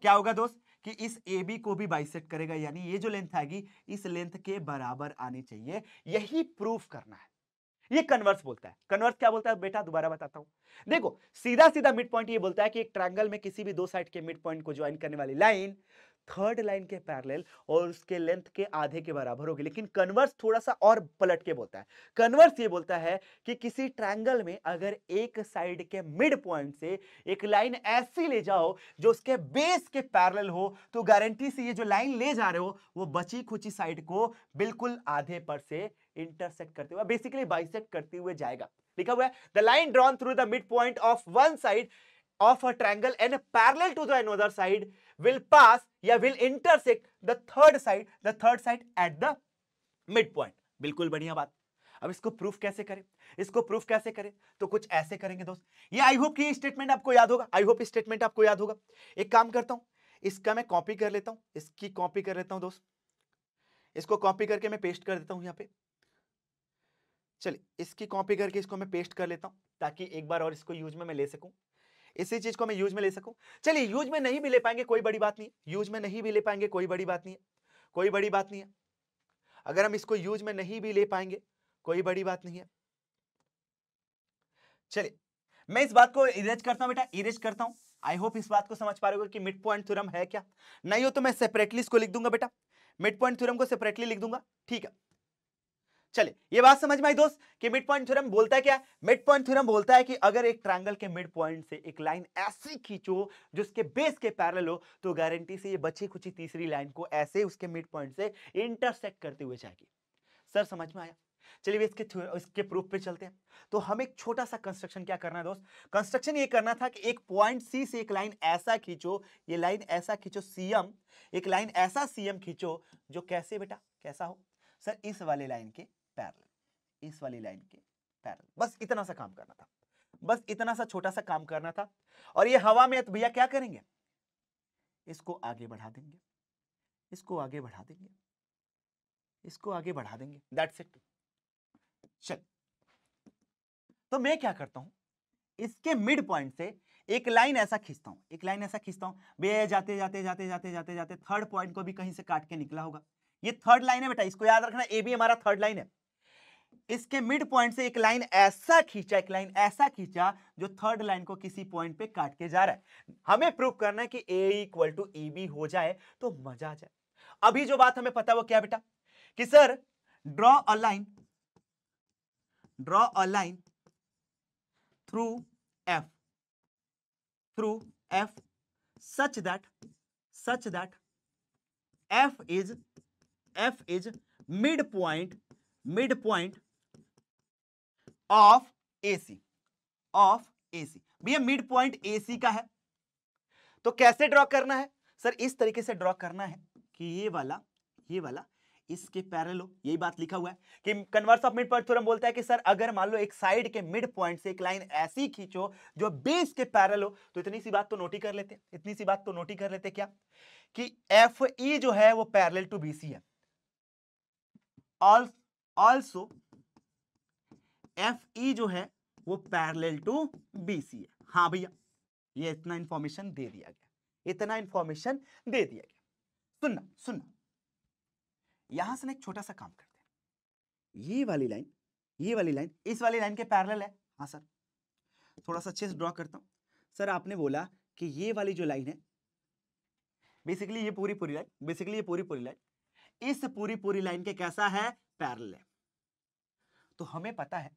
[SPEAKER 1] क्या होगा दोस्त कि इस ए बी को भी बाइसेक्ट करेगा यानी ये जो लेंथ आएगी इस लेंथ के बराबर आनी चाहिए यही प्रूफ करना है ये कन्वर्स बोलता है कन्वर्स क्या बोलता है बेटा दोबारा बताता हूं देखो सीधा सीधा मिड पॉइंट ये बोलता है कि एक ट्रायंगल में किसी भी दो साइड के मिड पॉइंट को ज्वाइन करने वाली लाइन थर्ड लाइन के पैरेलल और उसके लेंथ के आधे के बराबर होगी लेकिन कन्वर्स थोड़ा सा और पलट के बोलता है कन्वर्स ये बोलता है कि किसी ट्रायंगल में अगर एक साइड के मिड पॉइंट से एक लाइन ऐसी ले जाओ जो उसके बेस के पैरेलल हो तो गारंटी से ये जो लाइन ले जा रहे हो वो बची खुची साइड को बिल्कुल आधे पर से इंटरसेक्ट करते हुए बेसिकली बाइसेक्ट करते हुए जाएगा लिखा हुआ है the line drawn through the mid point of one side of a triangle and a to to the another will pass या will intersect the third side the third side at the mid point बिल्कुल बढ़िया बात अब इसको प्रूफ कैसे करें इसको प्रूफ कैसे करें तो कुछ ऐसे करेंगे दोस्त ये आई होप कि स्टेटमेंट आपको याद होगा आई होप स्टेटमेंट आपको याद होगा एक काम करता हूं इसका मैं कॉपी कर लेता हूं इसकी कॉपी कर लेता हूं दोस्त इसको कॉपी करके मैं पेस्ट कर देता हूं यहां पे चलिए इसकी कॉपी करके इसको मैं पेस्ट कर लेता हूं ताकि एक बार और इसको यूज में मैं ले सकूं इसी चीज को मैं यूज में ले सकूं चलिए यूज में नहीं भी ले पाएंगे कोई बड़ी बात नहीं यूज में नहीं भी ले पाएंगे कोई बड़ी बात नहीं है कोई बड़ी बात नहीं है अगर हम इसको यूज में नहीं भी ले पाएंगे कोई बड़ी बात नहीं है चलिए मैं इस बात को इरेज करता हूं बेटा इरेज करता हूं आई होप इस बात को समझ पा रहे हो कि मिड पॉइंट थ्योरम है क्या नहीं हो तो मैं सेपरेटली इसको लिख दूंगा बेटा मिड पॉइंट थ्योरम को सेपरेटली लिख दूंगा ठीक है चले ये बात समझ में आई दोस्त कि मिड पॉइंट थ्योरम बोलता है क्या मिड पॉइंट थ्योरम बोलता है कि अगर एक ट्रायंगल के मिड पॉइंट से एक लाइन ऐसी खींचो जो उसके बेस के पैरेलल हो तो गारंटी से ये बची खुची तीसरी लाइन को ऐसे उसके मिड पॉइंट से इंटरसेक्ट करते हुए जाएगी सर समझ में आया चलिए इसके इसके प्रूफ पे चलते हैं तो हम एक छोटा सा कंस्ट्रक्शन क्या करना है दोस्त कंस्ट्रक्शन ये करना था कि एक पॉइंट सी से एक लाइन ऐसा खींचो ये लाइन ऐसा खींचो सीएम एक लाइन ऐसा सीएम खींचो जो कैसे बेटा कैसा हो सर इस वाले लाइन के पैरल इस वाली लाइन के पैरल बस इतना सा काम करना था बस इतना सा छोटा सा काम करना था और ये हवा में तो भैया क्या करेंगे इसको आगे बढ़ा देंगे इसको आगे बढ़ा देंगे इसको आगे बढ़ा देंगे दैट्स इट चल तो मैं क्या करता हूं इसके मिड पॉइंट से एक लाइन ऐसा खींचता हूं एक लाइन ऐसा खींचता हूं बे जाते जाते जाते जाते जाते जाते थर्ड पॉइंट को भी कहीं से काट के निकला होगा ये थर्ड लाइन है बेटा इसको याद रखना ए भी हमारा थर्ड लाइन है इसके मिड पॉइंट से एक लाइन ऐसा खींचा एक लाइन ऐसा खींचा जो थर्ड लाइन को किसी पॉइंट पे काट के जा रहा है हमें प्रूव करना है कि A equal to E B हो जाए तो मजा आ जाए अभी जो बात हमें पता वो क्या बेटा कि sir draw a line draw a line through F through F such that such that F is F is mid point mid point of A C of A C भैया मिड पॉइंट एसी का है तो कैसे ड्रॉ करना है सर इस तरीके से ड्रॉ करना है कि ये वाला ये वाला इसके पैरेलो यही बात लिखा हुआ है कि converse of mid point theorem बोलता है कि सर अगर मान लो एक साइड के मिड पॉइंट से एक लाइन ऐसी खींचो जो बेस के पैरेल हो तो इतनी सी बात तो नोटी कर लेते इतनी सी बात तो नोटी कर लेते क्या कि एफ ई जो है वो पैरेलल टू बीसी है ऑल्सो एफ ई जो है वो पैरेलल टू बी सी है हाँ भैया ये इतना इंफॉर्मेशन दे दिया गया इतना इंफॉर्मेशन दे दिया गया सुनना सुनना यहां से ना एक छोटा सा काम करते हैं ये वाली लाइन ये वाली लाइन इस वाली लाइन के पैरेलल है हाँ सर थोड़ा सा अच्छे से ड्रॉ करता हूँ सर आपने बोला कि ये वाली जो लाइन है बेसिकली ये पूरी पूरी लाइन बेसिकली ये पूरी पूरी लाइन इस पूरी पूरी लाइन के कैसा है पैरल है तो हमें पता है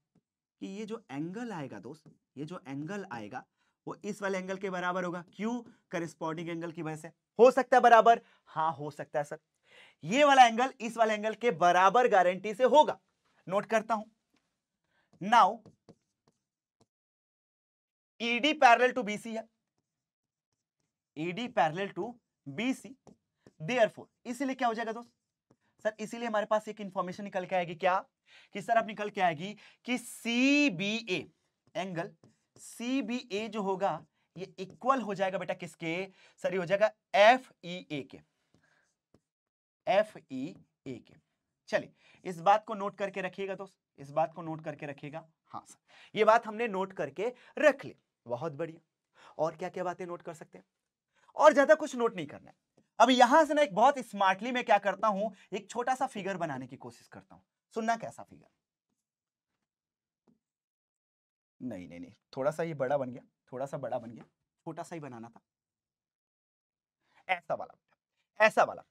[SPEAKER 1] कि ये जो एंगल आएगा दोस्त ये जो एंगल आएगा वो इस वाले एंगल के बराबर होगा क्यों करिस्पॉन्डिंग एंगल की वजह से हो सकता है बराबर हाँ हो सकता है सर ये वाला एंगल इस वाले एंगल के बराबर गारंटी से होगा नोट करता हूं now E D parallel to BC है E D parallel to B C therefore इसीलिए क्या हो जाएगा दोस्त सर इसीलिए हमारे पास एक इंफॉर्मेशन निकल के आएगी क्या कि सर अब निकल के आएगी कि C B A angle C B A जो होगा ये इक्वल हो जाएगा बेटा किसके सर ये हो जाएगा एफ ई ए के एफ ई ए के चलिए इस बात को नोट करके रखिएगा दोस्त इस बात को नोट करके रखिएगा हाँ सर ये बात हमने नोट करके रख ली बहुत बढ़िया और क्या क्या बातें नोट कर सकते हैं और ज्यादा कुछ नोट नहीं करना है अब यहां से ना एक बहुत स्मार्टली मैं क्या करता हूं एक छोटा सा फिगर बनाने की कोशिश करता हूं सुनना कैसा फिगर नहीं नहीं नहीं थोड़ा सा ये बड़ा बन गया थोड़ा सा बड़ा बन गया छोटा सा ही बनाना था ऐसा वाला ऐसा वाला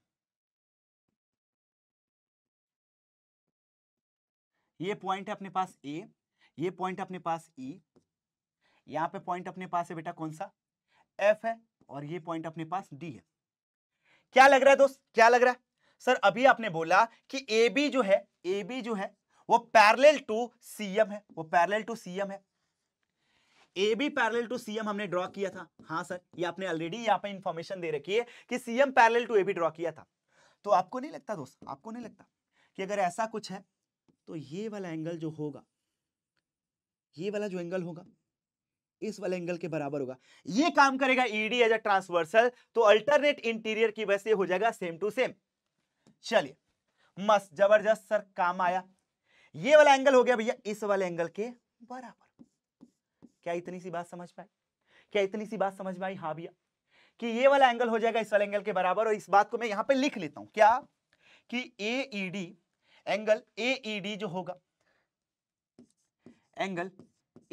[SPEAKER 1] ये पॉइंट है अपने पास ए ये पॉइंट अपने पास ई e, यहां पे पॉइंट अपने पास है बेटा कौन सा एफ है और ये पॉइंट अपने पास डी है क्या लग रहा है दोस्त क्या लग रहा है सर अभी आपने बोला कि ए बी जो है ए बी जो है वो पैरेलल टू सीएम है वो पैरेलल टू सीएम है A B parallel to C M हमने ड्रॉ किया था हाँ सर ये आपने ऑलरेडी यहाँ पे इंफॉर्मेशन दे रखी है कि C M parallel to A B draw किया था तो आपको नहीं लगता दोस्त आपको नहीं लगता कि अगर ऐसा कुछ है तो ये वाला एंगल जो होगा ये वाला जो एंगल होगा इस वाले एंगल के बराबर होगा ये काम करेगा ईडी एज ए ट्रांसवर्सल तो अल्टरनेट इंटीरियर की वजह से हो जाएगा सेम टू सेम चलिए मस्त जबरदस्त सर काम आया ये वाला एंगल हो गया भैया इस वाले एंगल के बराबर क्या इतनी सी बात समझ पाए क्या इतनी सी बात समझ में आई हाँ भैया कि ये वाला एंगल हो जाएगा इस वाले एंगल के बराबर और इस बात को मैं यहां पे लिख लेता हूं क्या कि ए एंगल ए जो होगा एंगल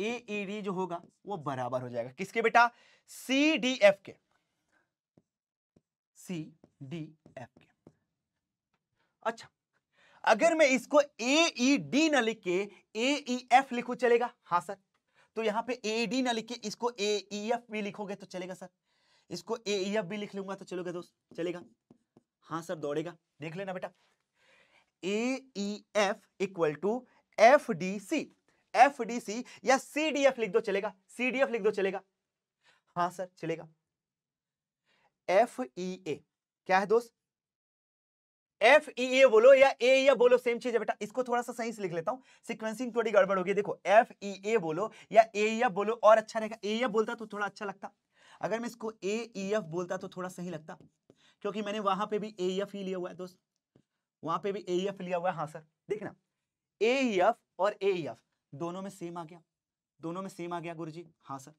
[SPEAKER 1] ए e जो होगा वो बराबर हो जाएगा किसके बेटा सी डी एफ के सी डी एफ के अच्छा अगर मैं इसको ए ई e डी ना लिख के ए ई e एफ लिखू चलेगा हाँ सर तो यहां पे ए डी ना लिख के इसको ए ई एफ भी लिखोगे तो चलेगा सर इसको ए ई एफ भी लिख लूंगा तो चलोगे दोस्त चलेगा हाँ सर दौड़ेगा देख लेना बेटा A E F equal to F D C F D C या सी डी एफ लिख दो चलेगा सी डी एफ लिख दो चलेगा हाँ सर चलेगा एफ ई ए क्या है दोस्त एफ ई ए बोलो या ए या बोलो सेम चीज है बेटा इसको थोड़ा सा सही से लिख लेता हूं सिक्वेंसिंग थोड़ी गड़बड़ होगी देखो एफ ई ए बोलो या ए या बोलो और अच्छा रहेगा ए या बोलता तो थोड़ा अच्छा लगता अगर मैं इसको ए ई एफ बोलता तो थोड़ा सही लगता क्योंकि मैंने वहां पे भी ए एफ e ही लिया हुआ है दोस्त वहां पे भी ए एफ e लिया हुआ है हाँ सर देखना ए एफ e और ए एफ दोनों में सेम आ गया दोनों में सेम आ गया गुरुजी हाँ सर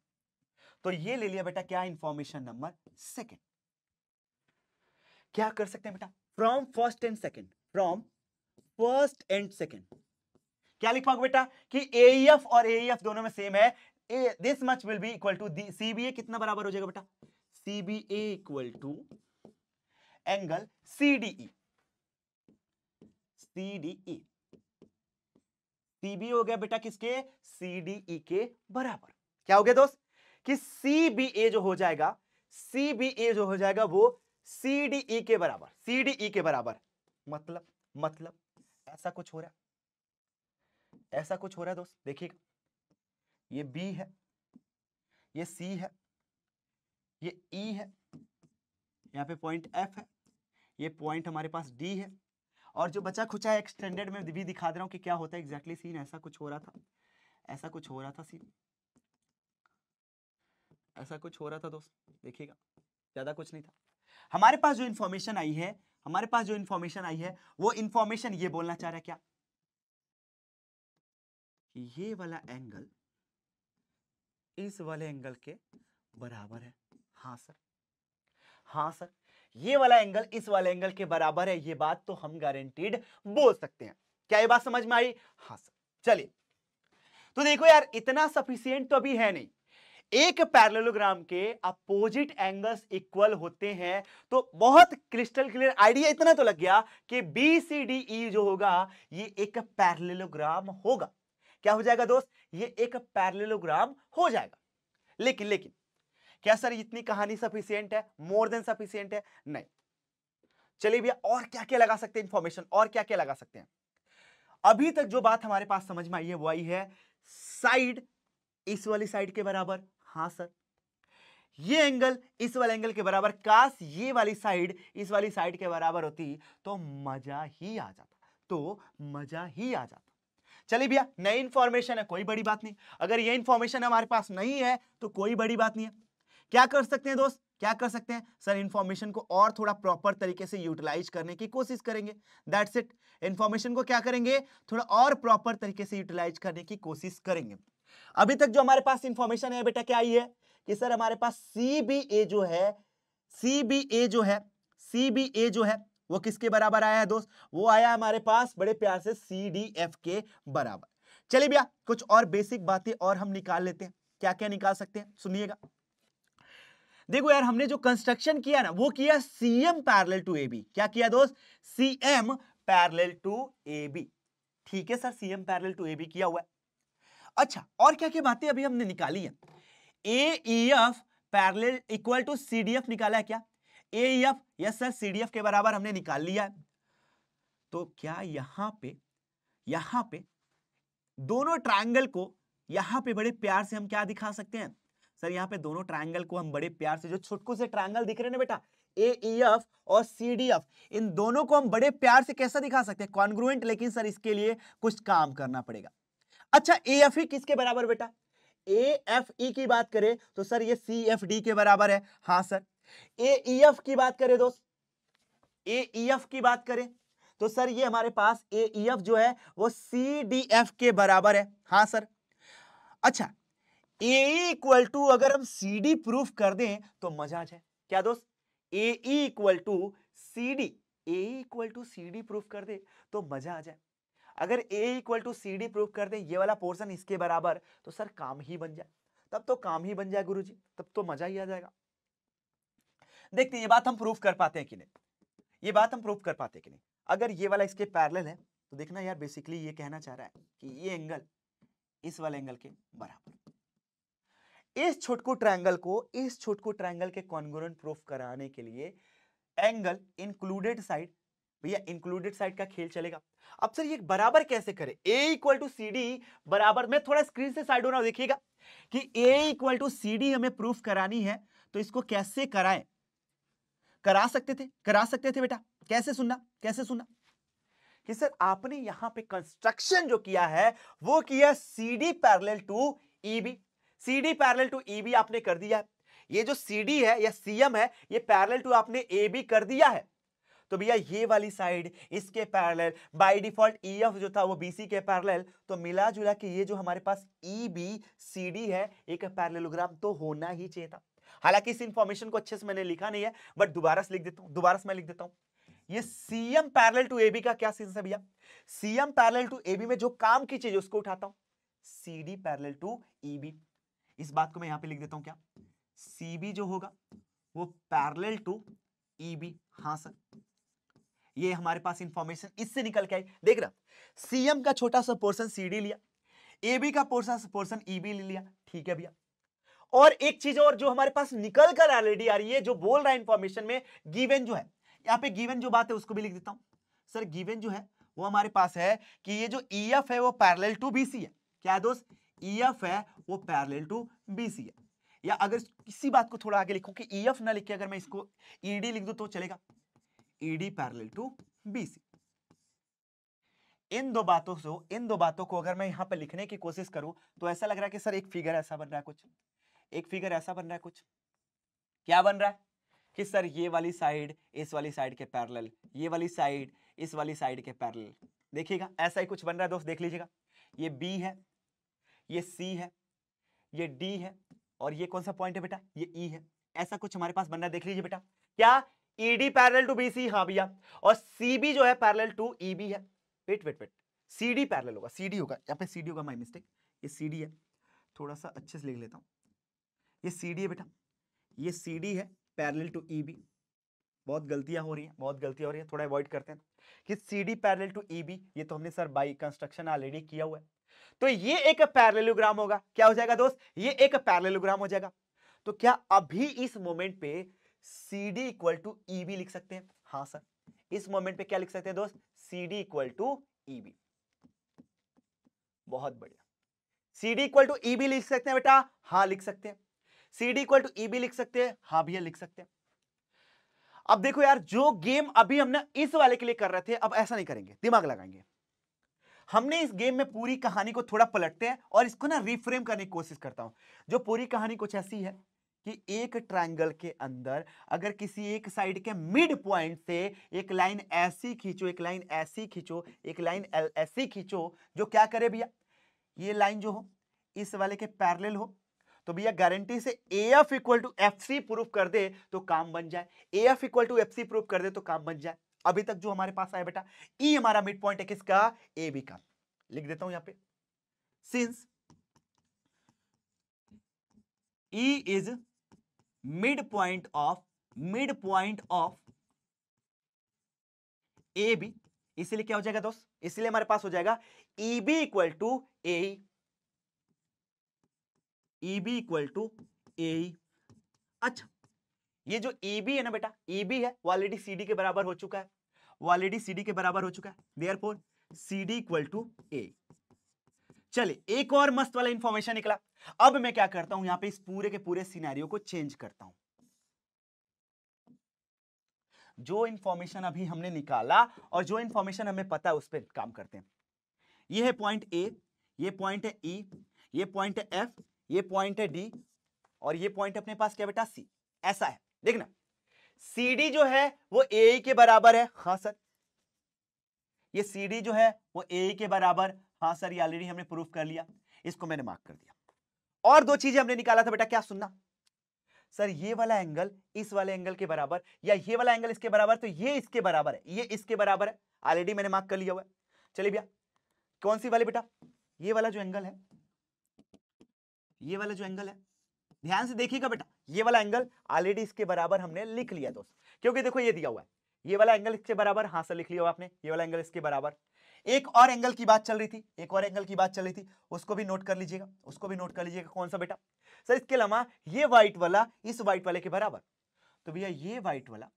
[SPEAKER 1] तो ये ले लिया बेटा क्या इंफॉर्मेशन नंबर सेकेंड क्या कर सकते हैं बेटा from first and second from first and second क्या लिख पाओगे बेटा कि एफ e और एफ e दोनों में सेम है this much will be equal to C B A कितना बराबर हो जाएगा बेटा C B A equal to angle C C D D E C B हो गया बेटा किसके सीडीई e के बराबर क्या हो गया दोस्त कि सीबीए जो हो जाएगा सीबीए जो हो जाएगा वो सीडीई e के बराबर सीडीई e के बराबर मतलब मतलब ऐसा कुछ हो रहा है ऐसा कुछ हो रहा है दोस्त देखिएगा ये बी है ये सी है ये ई e है यहाँ पे पॉइंट एफ है ये पॉइंट हमारे पास डी है और जो बचा खुचा एक्सटेंडेड में भी दिखा दे रहा हूँ कि क्या होता है एग्जैक्टली exactly सीन ऐसा कुछ हो रहा था ऐसा कुछ हो रहा था सीन ऐसा कुछ हो रहा था दोस्त देखिएगा ज़्यादा कुछ नहीं था हमारे पास जो इन्फॉर्मेशन आई है हमारे पास जो इन्फॉर्मेशन आई है वो इन्फॉर्मेशन ये बोलना चाह रहा है क्या ये वाला एंगल इस वाले एंगल के बराबर है हाँ सर हाँ सर ये वाला एंगल इस वाले एंगल के बराबर है ये बात तो हम गारंटीड बोल सकते हैं क्या ये बात समझ में आई हाँ सर चलिए तो देखो यार इतना सफिशियंट तो अभी है नहीं एक पैरेललोग्राम के अपोजिट एंगल्स इक्वल होते हैं तो बहुत क्रिस्टल क्लियर आइडिया इतना तो लग गया कि बी सी डी ई जो होगा ये एक पैरेललोग्राम होगा क्या हो जाएगा दोस्त ये एक पैरेललोग्राम हो जाएगा लेकिन लेकिन क्या सर इतनी कहानी सफिशियंट है मोर देन सफिशियंट है नहीं चलिए भैया और क्या क्या लगा सकते हैं इंफॉर्मेशन और क्या क्या लगा सकते हैं अभी तक जो बात हमारे पास समझ में आई है वो आई है साइड इस वाली साइड के बराबर हाँ सर ये एंगल इस वाले एंगल के बराबर काश ये वाली साइड इस वाली साइड के बराबर होती तो मजा ही आ जाता तो मजा ही आ जाता चलिए भैया नई इंफॉर्मेशन है कोई बड़ी बात नहीं अगर ये इंफॉर्मेशन हमारे पास नहीं है तो कोई बड़ी बात नहीं है क्या कर सकते हैं दोस्त क्या कर सकते हैं सर इन्फॉर्मेशन को और थोड़ा प्रॉपर तरीके से यूटिलाइज करने की कोशिश करेंगे दैट्स इट इन्फॉर्मेशन को क्या करेंगे थोड़ा और प्रॉपर तरीके से यूटिलाइज करने की कोशिश करेंगे अभी तक जो हमारे पास इंफॉर्मेशन है बेटा क्या आई है कि सर हमारे पास सी जो है सी जो है सी जो है वो किसके बराबर आया है दोस्त वो आया हमारे पास बड़े प्यार से सी के बराबर चलिए भैया कुछ और बेसिक बातें और हम निकाल लेते हैं क्या क्या निकाल सकते हैं सुनिएगा देखो यार हमने जो कंस्ट्रक्शन किया ना वो किया C M parallel to A B क्या किया दोस्त M parallel to A B ठीक है sir M parallel to A B किया हुआ है अच्छा और क्या क्या बातें अभी हमने निकाली है F parallel equal to F निकाला है क्या F yes sir C D F के बराबर हमने निकाल लिया है तो क्या यहां पे यहां पे दोनों ट्रायंगल को यहां पे बड़े प्यार से हम क्या दिखा सकते हैं सर यहाँ पे दोनों ट्राइंगल को हम बड़े प्यार से जो छुटकू से ट्राइंगल दिख रहे हैं बेटा एफ e, और एफ इन दोनों को हम बड़े प्यार से कैसा दिखा सकते हैं कॉन्ग्रुएंट लेकिन सर इसके लिए कुछ काम करना पड़ेगा अच्छा ए एफ ई किसके बराबर बेटा ए एफ ई की बात करें तो सर ये सी एफ डी के बराबर है हाँ सर ए ई एफ की बात करें दोस्त ए ई एफ की बात करें तो सर ये हमारे पास ए ई एफ जो है वो सी डी एफ के बराबर है हाँ सर अच्छा एक्वल टू अगर हम सी डी प्रूफ कर दें तो मजा आ जाए क्या दोस्त A equal to C D equal to C D proof कर दे तो मजा आ जाए अगर A equal to C D proof कर दे ये वाला पोर्सन इसके बराबर तो सर काम ही बन जाए तब तो काम ही बन जाए गुरु जी तब तो मजा ही आ जाएगा देखते ये बात हम प्रूफ कर पाते हैं कि नहीं ये बात हम प्रूफ कर पाते हैं कि नहीं अगर ये वाला इसके पैरेलल है तो देखना यार बेसिकली ये कहना चाह रहा है कि ये एंगल इस वाले एंगल के बराबर इस छुटकू ट्रायंगल को इस छुटकू ट्रायंगल के कॉन्गोरेंट प्रूफ कराने के लिए एंगल इंक्लूडेड साइड भैया इंक्लूडेड साइड का खेल चलेगा अब सर ये बराबर कैसे करें A equal to C D बराबर मैं थोड़ा स्क्रीन से साइड होना देखिएगा कि A equal to C D हमें प्रूफ करानी है तो इसको कैसे कराएं करा सकते थे करा सकते थे बेटा कैसे सुनना कैसे सुनना कि सर आपने यहां पे कंस्ट्रक्शन जो किया है वो किया C D parallel to E B C D parallel to E B आपने कर दिया है ये जो सी डी है या सी एम है ये पैरल टू आपने ए बी कर दिया है तो भैया ये वाली साइड इसके parallel by default E F जो था वो बीसी के पैरेलल तो मिला जुला के ये जो हमारे पास ई बी सी डी है एक पैरेललोग्राम तो होना ही चाहिए था हालांकि इस इंफॉर्मेशन को अच्छे से मैंने लिखा नहीं है बट दोबारा से लिख देता हूँ दोबारा से मैं लिख देता हूँ ये C M parallel to A B का क्या सीन है भैया C M parallel to A B में जो काम की चीज उसको उठाता हूँ D parallel to E B इस बात को मैं यहां पे लिख देता हूं क्या सी जो होगा वो पैरेलल टू ई बी हाँ सर ये हमारे पास इंफॉर्मेशन इससे निकल के आई देख रहा सीएम का छोटा सा पोर्सन सीडी लिया ए बी का पोर्सन पोर्सन ई बी ले लिया ठीक है भैया और एक चीज और जो हमारे पास निकल कर ऑलरेडी आ रही है जो बोल रहा है इंफॉर्मेशन में गिवन जो है यहाँ पे गिवन जो बात है उसको भी लिख देता हूं सर गिवन जो है वो हमारे पास है कि ये जो ई e है वो पैरल टू बी है क्या दोस्त ई e एफ है वो पैरेलल टू बी सी है या अगर किसी बात को थोड़ा आगे लिखो कि ई e एफ ना लिखे अगर मैं इसको ई e डी लिख दू तो चलेगा E D parallel to B C इन दो बातों से इन दो बातों को अगर मैं यहां पर लिखने की कोशिश करूं तो ऐसा लग रहा है कि सर एक फिगर ऐसा बन रहा है कुछ एक फिगर ऐसा बन रहा है कुछ क्या बन रहा है कि सर ये वाली साइड इस वाली साइड के पैरेलल ये वाली साइड इस वाली साइड के पैरेलल देखिएगा ऐसा ही कुछ बन रहा है दोस्त देख लीजिएगा ये बी है ये सी है ये डी है और ये कौन सा पॉइंट है बेटा ये ई e है ऐसा कुछ हमारे पास बन रहा है देख लीजिए बेटा क्या D parallel to B C हाँ भैया और सी बी जो है पैरल टू ई बी है wait wait wait C D parallel होगा सी डी होगा यहाँ पे सी डी होगा माई मिस्टेक ये सी डी है थोड़ा सा अच्छे से लिख लेता हूँ ये सी डी है बेटा ये सी डी है पैरल टू ई बी बहुत गलतियां हो रही हैं बहुत गलतियां हो रही हैं थोड़ा अवॉइड करते हैं कि C D parallel to E B ये तो हमने सर बाई कंस्ट्रक्शन ऑलरेडी किया हुआ है तो ये एक पैरेललोग्राम होगा क्या हो जाएगा दोस्त ये एक पैरेललोग्राम हो जाएगा तो क्या अभी इस मोमेंट पे C D equal to E B लिख सकते हैं हाँ सर इस मोमेंट पे क्या लिख सकते हैं दोस्त C D equal to E B बहुत बढ़िया C D equal to E B लिख सकते हैं बेटा हाँ लिख सकते हैं C D equal to E B लिख सकते हैं हाँ भैया लिख सकते हैं अब देखो यार जो गेम अभी हमने इस वाले के लिए कर रहे थे अब ऐसा नहीं करेंगे दिमाग लगाएंगे हमने इस गेम में पूरी कहानी को थोड़ा पलटते हैं और इसको ना रिफ्रेम करने की कोशिश करता हूं जो पूरी कहानी कुछ ऐसी है कि एक ट्रायंगल के अंदर अगर किसी एक साइड के मिड पॉइंट से एक लाइन ऐसी खींचो एक लाइन ऐसी खींचो एक लाइन ऐसी खींचो जो क्या करे भैया ये लाइन जो हो इस वाले के पैरेलल हो तो भैया गारंटी से A F equal to F C proof कर दे तो काम बन जाए A F equal to F C proof कर दे तो काम बन जाए अभी तक जो हमारे पास आया बेटा ई e हमारा मिड पॉइंट है किसका ए बी का लिख देता हूं यहां पे since E is mid point of mid point of A B इसीलिए क्या हो जाएगा दोस्त इसीलिए हमारे पास हो जाएगा E B equal to A E B equal to A अच्छा ये जो ई e बी है ना बेटा ई e बी है वो ऑलरेडी सी डी के बराबर हो चुका है वो ऑलरेडी सी डी के बराबर हो चुका है therefore C D equal to A चलिए एक और मस्त वाला इंफॉर्मेशन निकला अब मैं क्या करता हूं यहां पे इस पूरे के पूरे सिनेरियो को चेंज करता हूं जो इंफॉर्मेशन अभी हमने निकाला और जो इंफॉर्मेशन हमें पता है उस पर काम करते हैं ये है पॉइंट ए ये पॉइंट है ई e, ये पॉइंट है एफ ये पॉइंट है डी और ये पॉइंट अपने पास क्या बेटा सी ऐसा है देखना सी डी जो है वो ए के बराबर है हाँ सर ये सी डी जो है वो ए के बराबर हाँ सर ये ऑलरेडी हमने प्रूफ कर लिया इसको मैंने मार्क कर दिया और दो चीजें हमने निकाला था बेटा क्या सुनना सर ये वाला एंगल इस वाले एंगल के बराबर या ये वाला एंगल इसके बराबर तो ये इसके बराबर है ये इसके बराबर है ऑलरेडी मैंने मार्क कर लिया हुआ है चलिए भैया कौन सी वाले बेटा ये वाला जो एंगल है ये वाला जो एंगल है ध्यान से देखिएगा बेटा ये वाला एंगल ऑलरेडी इसके बराबर हमने लिख लिया दोस्त क्योंकि देखो ये दिया हुआ है ये वाला एंगल इसके बराबर हाँ सर लिख लिया आपने ये वाला एंगल इसके बराबर एक और एंगल की बात चल रही थी एक और एंगल की बात चल रही थी उसको भी नोट कर लीजिएगा उसको भी नोट कर लीजिएगा कौन सा बेटा सर इसके अलावा ये व्हाइट वाला इस व्हाइट वाले के बराबर तो भैया ये व्हाइट वाला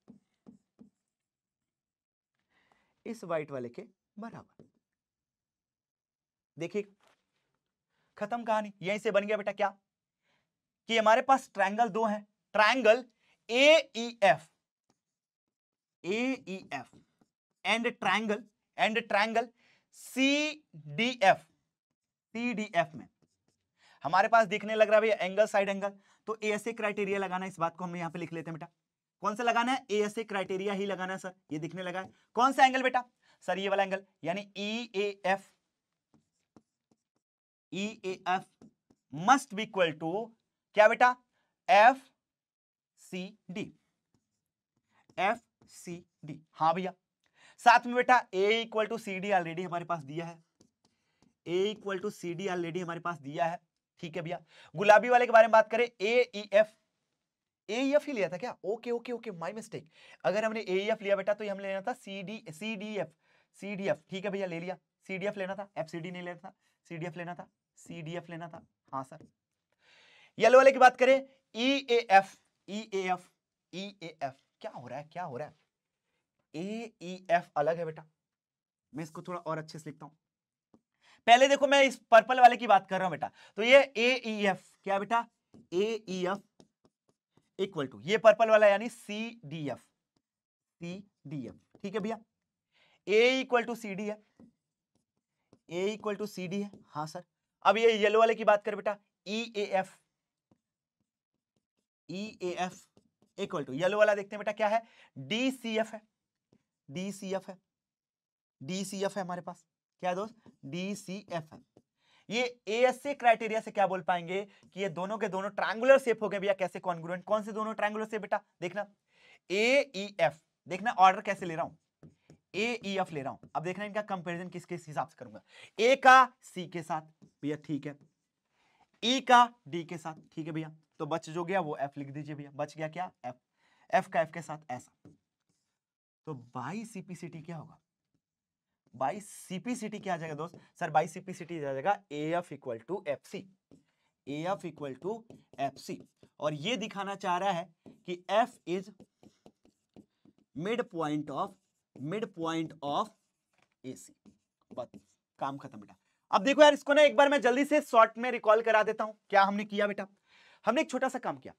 [SPEAKER 1] इस व्हाइट वाले के बराबर देखिए खत्म कहानी यहीं से बन गया बेटा क्या कि हमारे पास ट्रायंगल दो हैं triangle A E F A E F and triangle and triangle C D F C D F में हमारे पास देखने लग रहा है भैया एंगल साइड एंगल तो ए एस ए क्राइटेरिया लगाना इस बात को हम यहां पे लिख लेते हैं बेटा कौन सा लगाना है ए एस ए क्राइटेरिया ही लगाना है सर ये दिखने लगा है कौन सा एंगल बेटा सर ये वाला एंगल यानी E A F E A F must be equal to क्या बेटा F C D F C D हां भैया साथ में बेटा A equal to C D already हमारे पास दिया है A equal to C D already हमारे पास दिया है ठीक है भैया गुलाबी वाले के बारे में बात करें ए ई एफ ए एफ ही लिया था क्या okay okay okay my mistake अगर हमने ए एफ e, लिया बेटा तो हमने लेना था C D C D F C D F ठीक है भैया ले लिया सी डी एफ लेना था एफ सी डी नहीं लेना था सी डी एफ लेना था सी डी एफ लेना था हाँ सर येलो वाले की बात करें E A F E A F E A F क्या हो रहा है क्या हो रहा है ए e एफ e अलग है बेटा मैं इसको थोड़ा और अच्छे से लिखता हूं पहले देखो मैं इस पर्पल वाले की बात कर रहा हूं बेटा तो ये ए ई एफ क्या बेटा A E F equal to ये पर्पल वाला यानी C D F C D F ठीक है भैया A equal to C D है A equal to C D है हाँ सर अब ये येलो वाले की बात करें बेटा E A F E A F equal to yellow वाला देखते हैं बेटा क्या है डी सी एफ है डी सी एफ है डी सी एफ है हमारे पास क्या दोस्त डी सी एफ है ये ए एस ए क्राइटेरिया से क्या बोल पाएंगे कि ये दोनों के दोनों ट्रायंगुलर शेप हो गए भैया कैसे कॉन्ग्रुएंट कौन से दोनों ट्रायंगुलर शेप बेटा देखना ए ई एफ देखना ऑर्डर कैसे ले रहा हूं ए ई एफ ले रहा हूं अब देखना इनका कंपैरिजन किसके हिसाब से करूंगा ए का सी के साथ भैया ठीक है ई e का डी के साथ ठीक है भैया तो बच जो गया वो एफ लिख दीजिए भैया बच गया क्या एफ एफ का एफ के साथ ऐसा तो बाई सीपीसीटी क्या होगा बाई सीपीसीटी क्या आ जाएगा दोस्त सर बाई सीपीसीटी आ जाएगा A F equal to F C A F equal to F C और ये दिखाना चाह रहा है कि F is mid point of mid point of A C बस काम खत्म बेटा अब देखो यार इसको ना एक बार मैं जल्दी से शॉर्ट में रिकॉल करा देता हूं क्या हमने किया बेटा हमने एक छोटा सा काम किया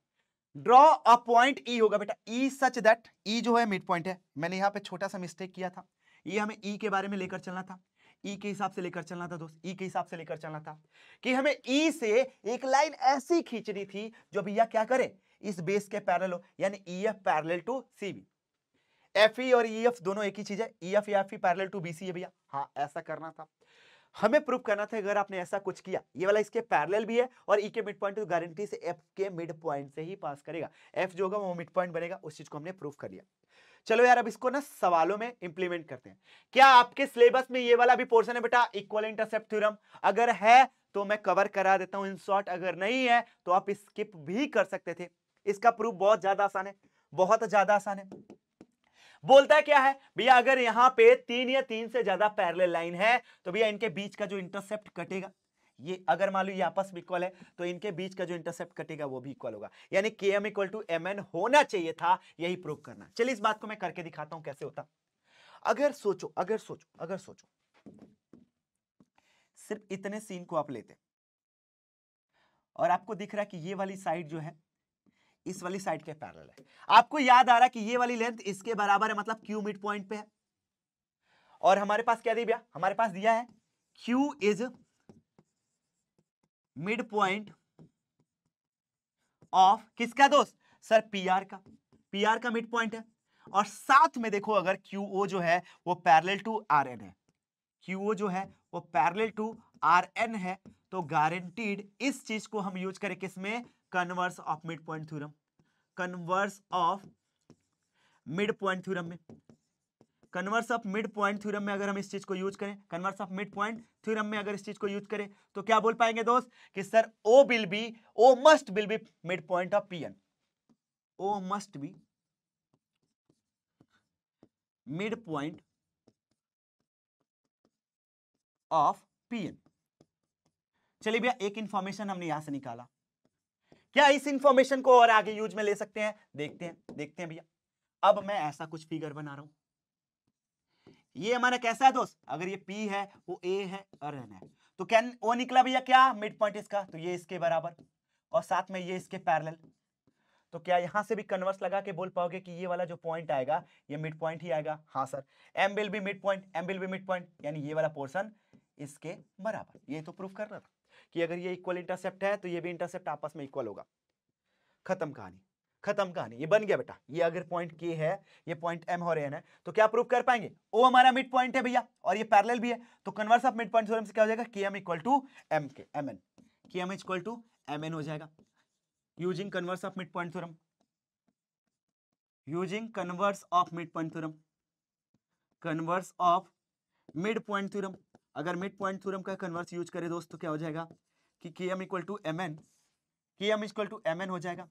[SPEAKER 1] ड्रॉ अ पॉइंट ई होगा बेटा ई सच दैट ई जो है मिड पॉइंट है मैंने यहाँ पे छोटा सा मिस्टेक किया था ये e हमें ई e के बारे में लेकर चलना था ई e के हिसाब से लेकर चलना था दोस्त ई e के हिसाब से लेकर चलना था कि हमें ई e से एक लाइन ऐसी खींचनी थी जो भैया क्या करे इस बेस के पैरल हो यानी E parallel to C B F E और ई e दोनों एक ही चीज है ई एफ या F E parallel to B C है भैया हाँ ऐसा करना था हमें प्रूव करना था अगर आपने ऐसा कुछ किया ये वाला इसके पैरेलल भी है और ई e तो के मिड पॉइंट तो गारंटी से एफ के मिड पॉइंट से ही पास करेगा एफ जो होगा वो मिड पॉइंट बनेगा उस चीज को हमने प्रूव कर लिया चलो यार अब इसको ना सवालों में इंप्लीमेंट करते हैं क्या आपके सिलेबस में ये वाला भी पोर्सन है बेटा इक्वल इंटरसेप्ट थ्योरम अगर है तो मैं कवर करा देता हूं इन शॉर्ट अगर नहीं है तो आप स्किप भी कर सकते थे इसका प्रूफ बहुत ज्यादा आसान है बहुत ज्यादा आसान है बोलता है क्या है भैया अगर यहां पे तीन या तीन से ज्यादा पैरेलल लाइन है तो भैया इनके बीच का जो इंटरसेप्ट कटेगा ये अगर मान लो ये आपस में इक्वल है तो इनके बीच का जो इंटरसेप्ट कटेगा वो भी इक्वल होगा यानी K M equal to M N होना चाहिए था यही प्रूव करना चलिए इस बात को मैं करके दिखाता हूं कैसे होता अगर सोचो अगर सोचो अगर सोचो सिर्फ इतने सीन को आप लेते और आपको दिख रहा है कि ये वाली साइड जो है इस वाली साइड के पैरल है आपको याद आ रहा है कि ये वाली लेंथ इसके बराबर है मतलब क्यू मिड पॉइंट पे है और हमारे पास क्या दिया हमारे पास दिया है Q is mid point of किसका दोस्त सर पीआर का पीआर का मिड पॉइंट है और साथ में देखो अगर क्यू ओ जो है वो पैरेलल टू आर एन है क्यू ओ जो है वो पैरेलल टू आर एन है तो गारंटीड इस चीज को हम यूज करें किसमें converse of mid point theorem converse of mid point theorem में converse of mid point theorem में अगर हम इस चीज को यूज करें converse of mid point theorem में अगर इस चीज को यूज करें तो क्या बोल पाएंगे दोस्त कि sir O will be O must will be mid point of P N O must be mid point of P N चलिए भैया एक इंफॉर्मेशन हमने यहां से निकाला क्या इस इंफॉर्मेशन को और आगे यूज में ले सकते हैं देखते हैं देखते हैं भैया अब मैं ऐसा कुछ फिगर बना रहा हूं ये हमारा कैसा है दोस्त अगर ये पी है वो ए है और एन है तो कैन वो निकला भैया क्या मिड पॉइंट इसका तो ये इसके बराबर और साथ में ये इसके पैरेलल तो क्या यहां से भी कन्वर्स लगा के बोल पाओगे कि ये वाला जो पॉइंट आएगा ये मिड पॉइंट ही आएगा हाँ sir M will be mid point M will be mid point यानी ये वाला पोर्सन इसके बराबर ये तो प्रूफ कर रहा था कि अगर ये इक्वल इंटरसेप्ट है तो ये भी इंटरसेप्ट आपस में इक्वल होगा खत्म कहानी खत्म कहानी ये बन गया बेटा ये अगर पॉइंट के है ये पॉइंट एम और एन है तो क्या प्रूव कर पाएंगे ओ हमारा मिड पॉइंट है भैया और ये पैरेलल भी है तो converse of mid point theorem से क्या हो जाएगा K M equal to M K M N K M equal to M N हो जाएगा using converse of mid point theorem using converse of mid point theorem converse of mid point theorem अगर मिड पॉइंट थ्योरम का कन्वर्स यूज करें दोस्त तो क्या हो जाएगा कि K M equal to M N K M equal to M N हो जाएगा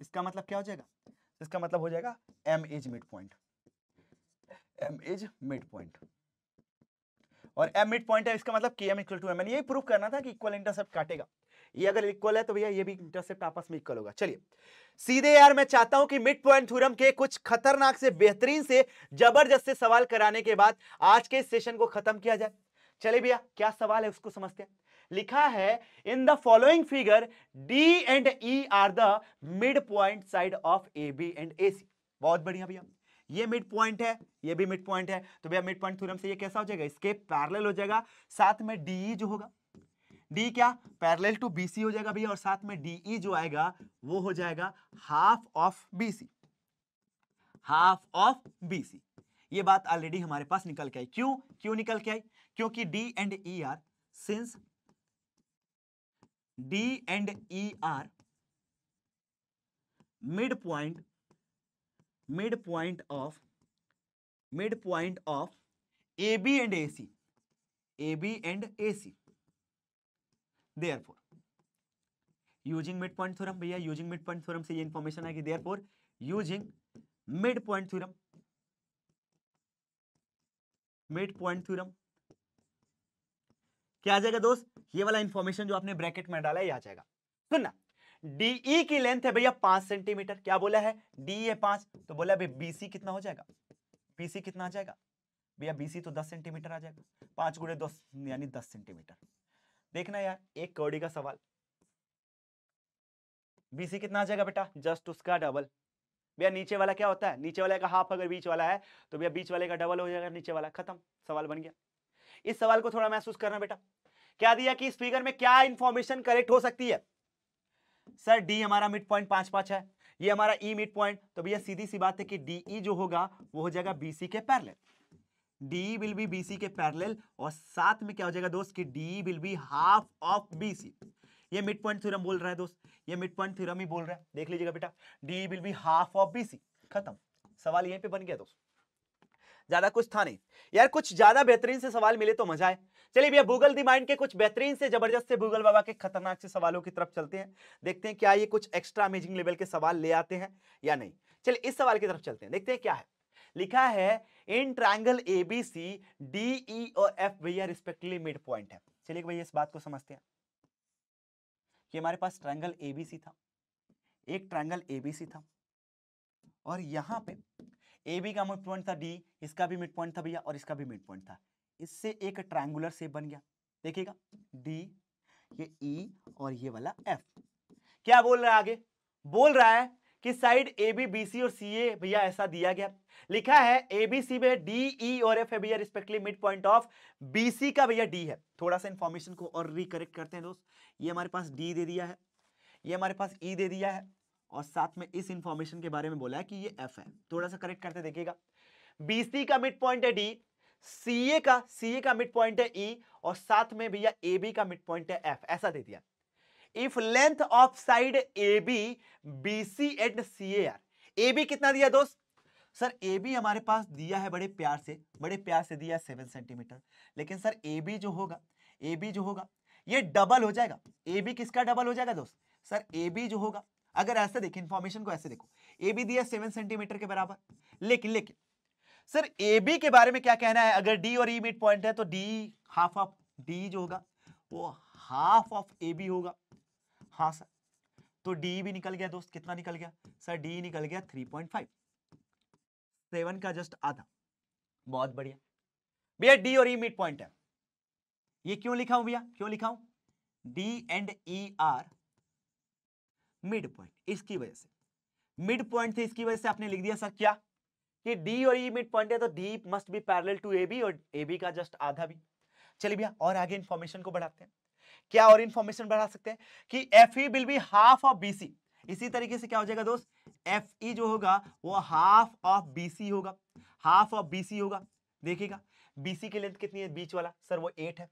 [SPEAKER 1] इसका मतलब क्या हो जाएगा इसका मतलब हो जाएगा M is mid point M is mid point और एम मिड पॉइंट है इसका मतलब K M equal to M N यही प्रूफ करना था कि इक्वल इंटरसेप्ट काटेगा ये अगर इक्वल है तो भैया ये भी इंटरसेप्ट आपस में इक्वल होगा चलिए सीधे यार मैं चाहता हूं कि मिड पॉइंट थ्योरम के कुछ खतरनाक से बेहतरीन से जबरदस्त से सवाल कराने के बाद आज के इस सेशन को खत्म किया जाए चले भैया क्या सवाल है उसको समझते हैं लिखा है in the following figure D and E are the mid point side of A B and A C बहुत बढ़िया भैया ये मिड पॉइंट है ये भी मिड पॉइंट है तो भैया मिड पॉइंट थ्योरम से ये कैसा हो जाएगा इसके पैरेलल हो जाएगा साथ में डी e जो होगा डी क्या पैरेलल टू बीसी हो जाएगा भैया और साथ में डीई e जो आएगा वो हो जाएगा half of BC half of BC ये बात ऑलरेडी हमारे पास निकल के आई क्यों क्यों निकल के आई क्योंकि D and E are since D and E are mid point mid point of mid point of A B and A C A B and A C therefore using mid point theorem भैया यूजिंग मिड पॉइंट थ्योरम से ये इंफॉर्मेशन आएगी therefore using mid point theorem mid point theorem क्या आ जाएगा दोस्त ये वाला इंफॉर्मेशन जो आपने ब्रैकेट में डाला है ये आ जाएगा सुनना DE की लेंथ है भैया पांच सेंटीमीटर क्या बोला है डी ए e पांच तो बोला भैया BC कितना हो जाएगा बीसी कितना आ जाएगा भैया BC तो दस सेंटीमीटर आ जाएगा पांच गुड़े दस यानी दस सेंटीमीटर देखना यार एक कौड़ी का सवाल BC कितना आ जाएगा बेटा जस्ट उसका डबल भैया नीचे वाला क्या होता है नीचे वाले का हाफ अगर बीच वाला है तो भैया बीच वाले का डबल हो जाएगा नीचे वाला खत्म सवाल बन गया इस सवाल को थोड़ा महसूस करना बेटा क्या दिया कि इस फिगर में क्या इंफॉर्मेशन करेक्ट हो सकती है सर डी हमारा मिड पॉइंट पांच पांच है ये हमारा ई मिड पॉइंट तो भैया सीधी सी बात है कि डी ई e जो होगा वो हो जाएगा बीसी के parallel D will be BC के पैरल और साथ में क्या हो जाएगा दोस्त की D will be half of BC ये मिड पॉइंट थ्योरम बोल रहा है दोस्त ये मिड पॉइंट थ्योरम ही बोल रहा है देख लीजिएगा बेटा D will be half of BC खत्म सवाल यहीं पे बन गया दोस्त ज्यादा कुछ था नहीं यार कुछ ज्यादा बेहतरीन से सवाल मिले तो मजा आए चलिए भैया भूगल दी माइंड के कुछ बेहतरीन से जबरदस्त से भूगल बाबा के खतरनाक से सवालों की तरफ चलते हैं देखते हैं क्या ये कुछ एक्स्ट्रा अमेजिंग लेवल के सवाल ले आते हैं या नहीं चलिए इस सवाल की तरफ चलते हैं देखते हैं क्या है लिखा है in triangle A B C D E और एफ भैया रिस्पेक्टिवली मिड पॉइंट है चलिए भैया इस बात को समझते हैं कि हमारे पास ट्राइंगल ए बी सी था एक ट्राइंगल ए बी सी था और यहाँ पे ए बी का मिड पॉइंट था डी इसका भी मिड पॉइंट था भैया और इसका भी मिड पॉइंट था इससे एक ट्रायंगुलर शेप बन गया देखिएगा डी ये ई e और ये वाला एफ क्या बोल रहा है आगे बोल रहा है कि side A B B C और सी ए भैया ऐसा दिया गया लिखा है ए बी सी में डी ई e और एफ है भैया respectively mid point of B C का भैया डी है थोड़ा सा इंफॉर्मेशन को और रिकरेक्ट करते हैं दोस्त ये हमारे पास डी दे दिया है ये हमारे पास ई e दे दिया है और साथ में इस इंफॉर्मेशन के बारे में बोला है कि ये एफ है थोड़ा सा करेक्ट करते देखिएगा बीसी का मिड पॉइंट है डी सी ए का सी ए का मिड पॉइंट है ई e, और साथ में भैया ए बी का मिड पॉइंट है एफ ऐसा दे दिया if length of side A B B C and C A are A B कितना दिया दोस्त सर ए बी हमारे पास दिया है बड़े प्यार से बड़े प्यार से दिया सेवन सेंटीमीटर लेकिन सर ए बी जो होगा ए बी जो होगा ये डबल हो जाएगा ए बी किसका डबल हो जाएगा दोस्त सर ए बी जो होगा अगर ऐसे देखें इंफॉर्मेशन को ऐसे देखो ए बी दिया सेवन सेंटीमीटर के बराबर लेकिन लेकिन सर ए बी के बारे में क्या कहना है अगर डी और ई मिड पॉइंट है तो डी हाफ ऑफ डी जो होगा वो हाफ ऑफ ए बी होगा हाँ सर तो डी भी निकल गया दोस्त कितना निकल गया सर डी निकल गया थ्री पॉइंट फाइव सेवन का जस्ट आधा बहुत बढ़िया भैया डी और ई मिड पॉइंट है ये क्यों लिखा हूं भैया क्यों लिखा हूं D and E are mid point इसकी वजह से मिड पॉइंट थे इसकी वजह से आपने लिख दिया सर क्या कि डी और ई मिड पॉइंट है तो D must be parallel to A B और ए बी का जस्ट आधा भी चलिए भैया और आगे इन्फॉर्मेशन को बढ़ाते हैं क्या और इन्फॉर्मेशन बढ़ा सकते हैं कि F E will be half of B C इसी तरीके से क्या हो जाएगा दोस्त एफ ई e जो होगा वो हाफ ऑफ बी सी होगा हाफ ऑफ बी सी होगा देखिएगा बी सी की लेंथ कितनी है बीच वाला सर वो एट है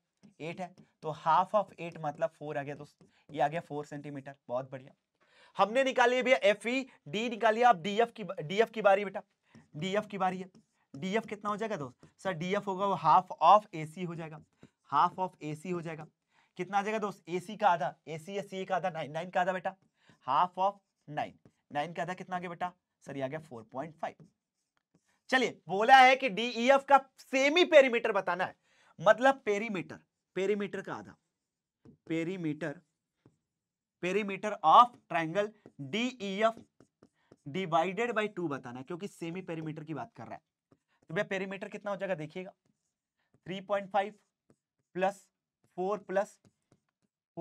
[SPEAKER 1] एट है तो हाफ ऑफ एट मतलब फोर आ गया दोस्त ये आ गया फोर सेंटीमीटर बहुत बढ़िया हमने निकाली भैया एफ ई डी निकाली आप डी एफ की डी एफ की बारी बेटा डी एफ की बारी है डी एफ कितना हो जाएगा दोस्त सर डी एफ होगा वो हाफ ऑफ ए सी हो जाएगा हाफ ऑफ ए सी हो जाएगा कितना आ जाएगा दोस्त ए सी का आधा ए सी या सी का आधा नाइन नाइन का आधा बेटा हाफ ऑफ नाइन नाइन का आधा कितना आ गया बेटा सर ये आ गया फोर पॉइंट फाइव चलिए बोला है कि डीईएफ e का सेमी पेरीमीटर बताना है मतलब पेरीमीटर पेरीमीटर का आधा perimeter perimeter of triangle DEF divided by two बताना है क्योंकि सेमी पेरीमीटर की बात कर रहा है तो भैया पेरीमीटर कितना हो जाएगा देखिएगा 3.5 plus 4 plus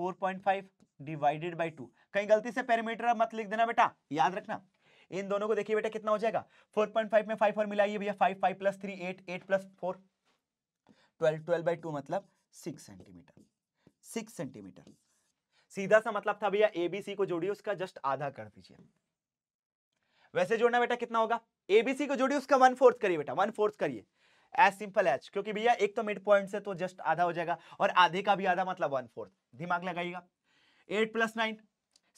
[SPEAKER 1] 4.5 divided by two कहीं गलती से पेरीमीटर मत लिख देना बेटा याद रखना इन दोनों को देखिए बेटा कितना हो जाएगा 4.5 में 5 और मिलाइए भैया 5 five plus three eight eight plus four twelve twelve by two मतलब सिक्स सेंटीमीटर सिक्स सेंटीमीटर सीधा सा मतलब था भैया एबीसी को जोड़िए उसका जस्ट आधा कर दीजिए वैसे जोड़ना बेटा कितना होगा एबीसी को जोड़िए उसका वन फोर्थ करिए बेटा वन फोर्थ करिए एज सिंपल एज क्योंकि भैया एक तो मिड पॉइंट से तो जस्ट आधा हो जाएगा और आधे का भी आधा मतलब वन फोर्थ दिमाग लगाइएगा eight plus nine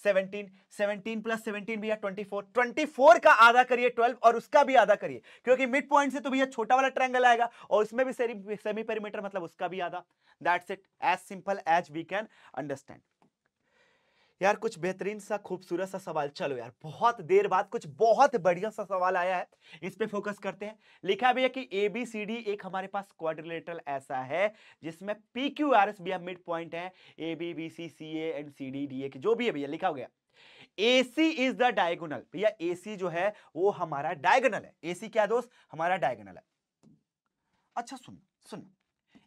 [SPEAKER 1] seventeen seventeen plus seventeen भैया ट्वेंटी फोर ट्वेंटी फोर का आधा करिए ट्वेल्व और उसका भी आधा करिए क्योंकि मिड पॉइंट से तो भैया छोटा वाला ट्रैंगल आएगा और उसमें भी सेमी पेरीमीटर मतलब उसका भी आधा that's it as simple as we can understand यार कुछ बेहतरीन सा खूबसूरत सा सवाल चलो यार बहुत देर बाद कुछ बहुत बढ़िया सा सवाल आया है इस पे फोकस करते हैं लिखा भैया कि ए बी सी डी एक हमारे पास क्वाड्रिलेटरल ऐसा है जिसमें पी क्यू आर एस भैया मिड पॉइंट है A B B C C A and C D D A की जो भी है भैया लिखा हो गया A C is the diagonal भैया ए सी जो है वो हमारा डायगोनल है ए सी क्या दोस्त हमारा डायगोनल है अच्छा सुन सुन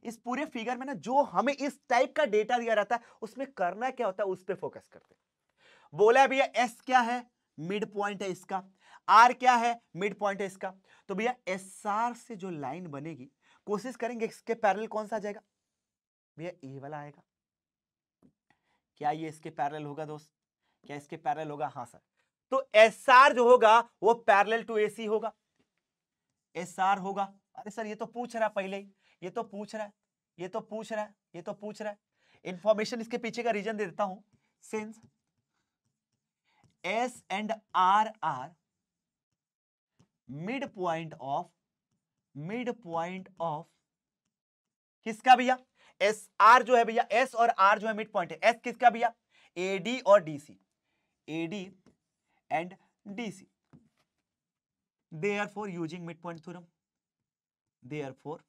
[SPEAKER 1] इस पूरे फिगर में ना जो हमें इस टाइप का डेटा दिया रहता है उसमें करना क्या होता है उस पर फोकस करते हैं बोला भैया एस क्या है मिड पॉइंट है इसका आर क्या है मिड पॉइंट है इसका तो भैया एस आर से जो लाइन बनेगी कोशिश करेंगे इसके पैरल कौन सा आ जाएगा भैया ए वाला आएगा क्या ये इसके पैरल होगा दोस्त क्या इसके पैरल होगा हाँ सर तो एस आर जो होगा वो पैरल टू ए सी होगा एस आर होगा अरे सर ये तो पूछ रहा पहले ही ये तो पूछ रहा है ये तो पूछ रहा है ये तो पूछ रहा है इंफॉर्मेशन इसके पीछे का रीजन दे देता हूं since S and R are mid point of mid point of किसका भैया एस आर जो है भैया एस और आर जो है मिड पॉइंट है एस किसका भैया ए डी और D A AD and D C therefore using mid point theorem therefore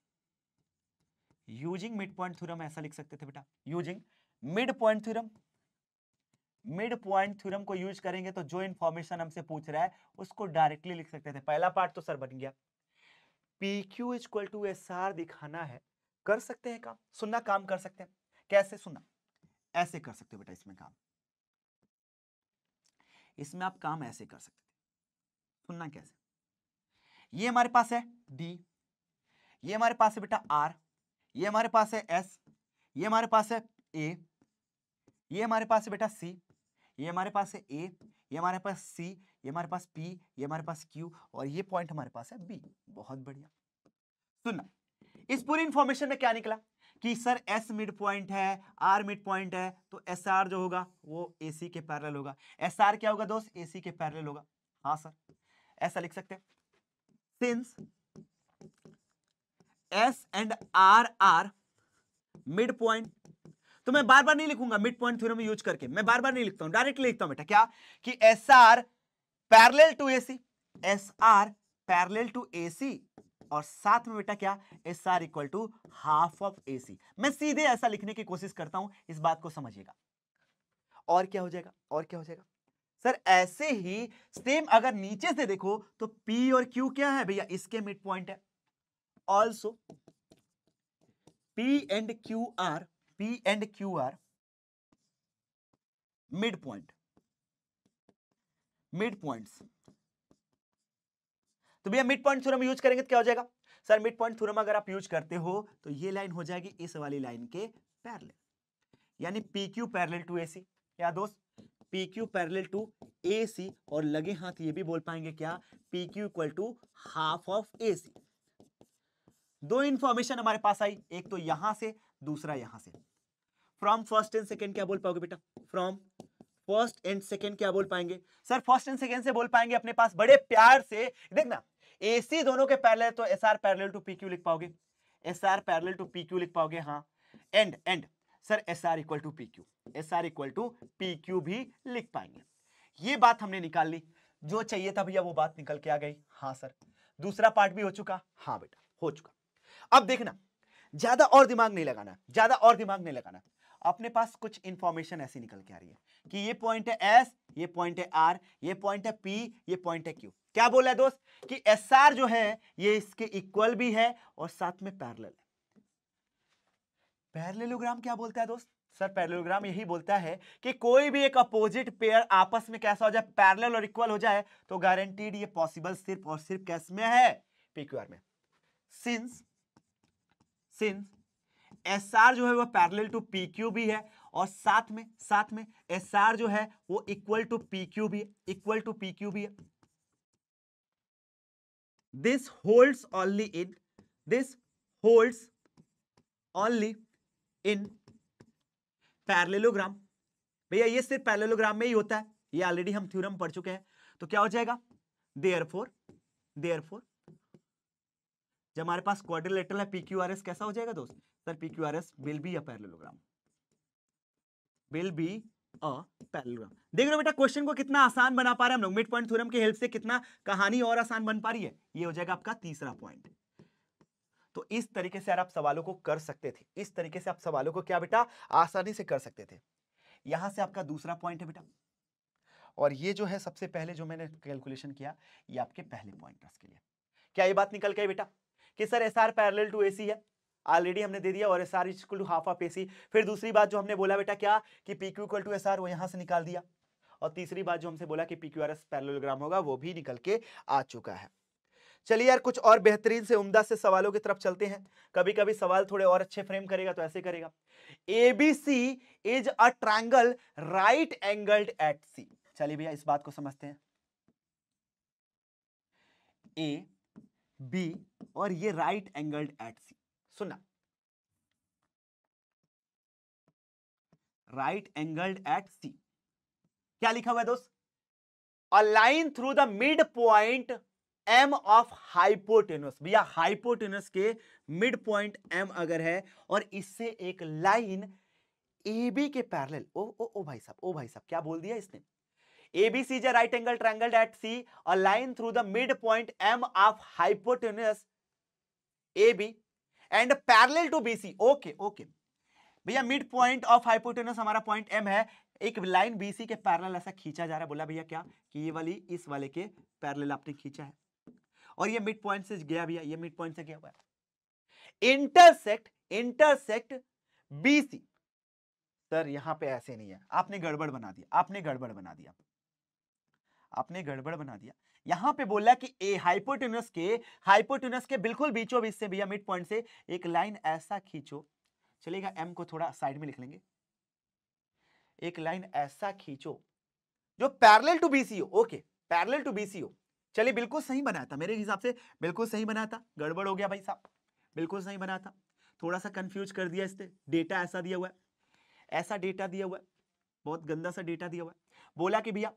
[SPEAKER 1] using mid point theorem ऐसा लिख सकते थे बेटा using mid point theorem mid point theorem को यूज करेंगे तो जो इंफॉर्मेशन हमसे पूछ रहा है उसको डायरेक्टली लिख सकते थे पहला पार्ट तो सर बन गया P Q is equal to S R दिखाना है कर सकते हैं काम सुनना काम कर सकते हैं कैसे सुनना ऐसे कर सकते हो बेटा इसमें काम इसमें आप काम ऐसे कर सकते थे सुनना कैसे ये हमारे पास है डी ये हमारे पास है बेटा आर ये हमारे पास है एस ये हमारे पास है ए ये हमारे पास है बेटा सी ये हमारे पास है ए ये हमारे पास सी ये हमारे पास पी ये हमारे पास क्यू और ये पॉइंट हमारे पास है बी बहुत बढ़िया सुनना इस पूरी इंफॉर्मेशन में क्या निकला कि सर एस मिड पॉइंट है आर मिड पॉइंट है तो एस आर जो होगा वो ए सी के पैरल होगा एस आर क्या होगा दोस्त ए सी के पैरल होगा हाँ सर ऐसा लिख सकते हैं since S and R are mid point तो मैं बार बार नहीं लिखूंगा मिड पॉइंट थ्योरम यूज करके मैं बार बार नहीं लिखता हूं डायरेक्टली लिखता हूं बेटा क्या कि S R parallel to AC S R parallel to AC और साथ में बेटा क्या S R equal to half of AC मैं सीधे ऐसा लिखने की कोशिश करता हूं इस बात को समझिएगा और क्या हो जाएगा और क्या हो जाएगा सर ऐसे ही सेम अगर नीचे से देखो तो पी और क्यू क्या है भैया इसके मिड पॉइंट है P and Q are P and Q are mid point mid point तो भैया मिड पॉइंट थ्योरम यूज करेंगे तो क्या हो जाएगा सर मिड पॉइंट थ्योरम अगर आप यूज करते हो तो ये लाइन हो जाएगी इस वाली लाइन के पैरेलल यानी P Q parallel to A C क्या दोस्त P Q parallel to A C और लगे हाथ ये भी बोल पाएंगे क्या P Q equal to half of A C दो इंफॉर्मेशन हमारे पास आई एक तो यहां से दूसरा यहां से फ्रॉम फर्स्ट एंड सेकेंड क्या बोल पाओगे बेटा फ्रॉम फर्स्ट एंड सेकेंड क्या बोल पाएंगे सर फर्स्ट एंड सेकेंड से बोल पाएंगे अपने पास बड़े प्यार से देखना एसी दोनों के पैरल तो S R parallel to P Q लिख पाओगे S R parallel to P Q लिख पाओगे हाँ and and sir S R equal to P Q S R equal to P Q भी लिख पाएंगे ये बात हमने निकाल ली जो चाहिए था भैया वो बात निकल के आ गई हाँ सर दूसरा पार्ट भी हो चुका हाँ बेटा हो चुका अब देखना ज्यादा और दिमाग नहीं लगाना ज्यादा और दिमाग नहीं लगाना अपने पास कुछ इंफॉर्मेशन ऐसी निकल के आ रही है कि ये पॉइंट है एस ये पॉइंट है आर ये पॉइंट है पी ये पॉइंट है क्यू क्या बोला है दोस्त कि एस आर जो है ये इसके इक्वल भी है और साथ में पैरल है पैरलोग्राम क्या बोलता है दोस्त सर पैरलोग्राम यही बोलता है कि कोई भी एक अपोजिट पेयर आपस में कैसा हो जाए पैरल और इक्वल हो जाए तो गारंटीड ये पॉसिबल सिर्फ और सिर्फ कैस में है पीक्यूआर में सिंस सिंस एस आर जो है वह पैरेलल टू पी क्यू भी है और साथ में साथ में एस आर जो है वो इक्वल टू पी क्यू भी इक्वल टू पी क्यू भी है this holds only in this holds only in parallelogram भैया ये सिर्फ पैरेललोग्राम में ही होता है ये ऑलरेडी हम थ्योरम पढ़ चुके हैं तो क्या हो जाएगा देयर फोर देयर फोर जब हमारे पास क्वाड्रिलेटरल है पी क्यू आर एस कैसा हो जाएगा दोस्त sir P Q R S will be a parallelogram will be a parallelogram देख रहे हो बेटा क्वेश्चन को कितना आसान बना पा रहे हम लोग मिड पॉइंट थ्योरम की हेल्प से कितना कहानी और आसान बन पा रही है ये हो जाएगा आपका तीसरा पॉइंट तो इस तरीके से यार आप सवालों को कर सकते थे इस तरीके से आप सवालों को क्या बेटा आसानी से कर सकते थे यहां से आपका दूसरा पॉइंट है बेटा और ये जो है सबसे पहले जो मैंने कैलकुलेशन किया ये आपके पहले पॉइंट के लिए क्या ये बात निकल गई बेटा कि sir S R parallel to A C है ऑलरेडी हमने दे दिया और S R equal to half of A C फिर दूसरी बात जो हमने बोला बेटा क्या कि P Q equal to S R वो यहाँ से निकाल दिया और तीसरी बात जो हमसे बोला कि P Q R S parallelogram होगा वो भी निकल के आ चुका है चलिए यार कुछ और बेहतरीन से उम्दा से सवालों की तरफ चलते हैं कभी कभी सवाल थोड़े और अच्छे फ्रेम करेगा तो ऐसे करेगा A B C is a triangle right angled at C चलिए भैया इस बात को समझते हैं ए बी और ये राइट एंगल्ड एट सी सुना राइट एंगल्ड एट सी क्या लिखा हुआ है दोस्त a line through the mid point M of hypotenuse भैया हाइपोटेनस के मिड पॉइंट एम अगर है और इससे एक लाइन ए बी के पैरेलल ओ ओ ओ भाई साहब ओ भाई साहब क्या बोल दिया इसने is abc is a right angle triangle at c a line through the midpoint m of hypotenuse ab and parallel to bc okay okay भैया मिड पॉइंट ऑफ हाइपोटेनस हमारा पॉइंट एम है एक लाइन बीसी के पैरेलल ऐसा खींचा जा रहा है बोला भैया क्या कि ये वाली इस वाले के पैरेलल आपने खींचा है और ये मिड पॉइंट से गया भैया ये मिड पॉइंट से गया हुआ है इंटरसेक्ट इंटरसेक्ट बीसी सर यहां पे ऐसे नहीं है आपने गड़बड़ बना दिया आपने गड़बड़ बना दिया आपने गड़बड़ बना दिया यहां पे बोला कि ए हाइपोटेनस के हाइपोटेनस के बिल्कुल बीचों बीच से भैया मिड पॉइंट से एक लाइन ऐसा खींचो चलेगा एम को थोड़ा साइड में लिख लेंगे एक लाइन ऐसा खींचो जो पैरेलल टू बीसीओ ओके पैरेलल टू बीसीओ चलिए बिल्कुल सही बनाया था मेरे हिसाब से बिल्कुल सही बनाया था गड़बड़ हो गया भाई साहब बिल्कुल सही बनाया था थोड़ा सा कंफ्यूज कर दिया इसने डेटा ऐसा दिया हुआ है ऐसा डेटा दिया हुआ है बहुत गंदा सा डेटा दिया हुआ है बोला कि भैया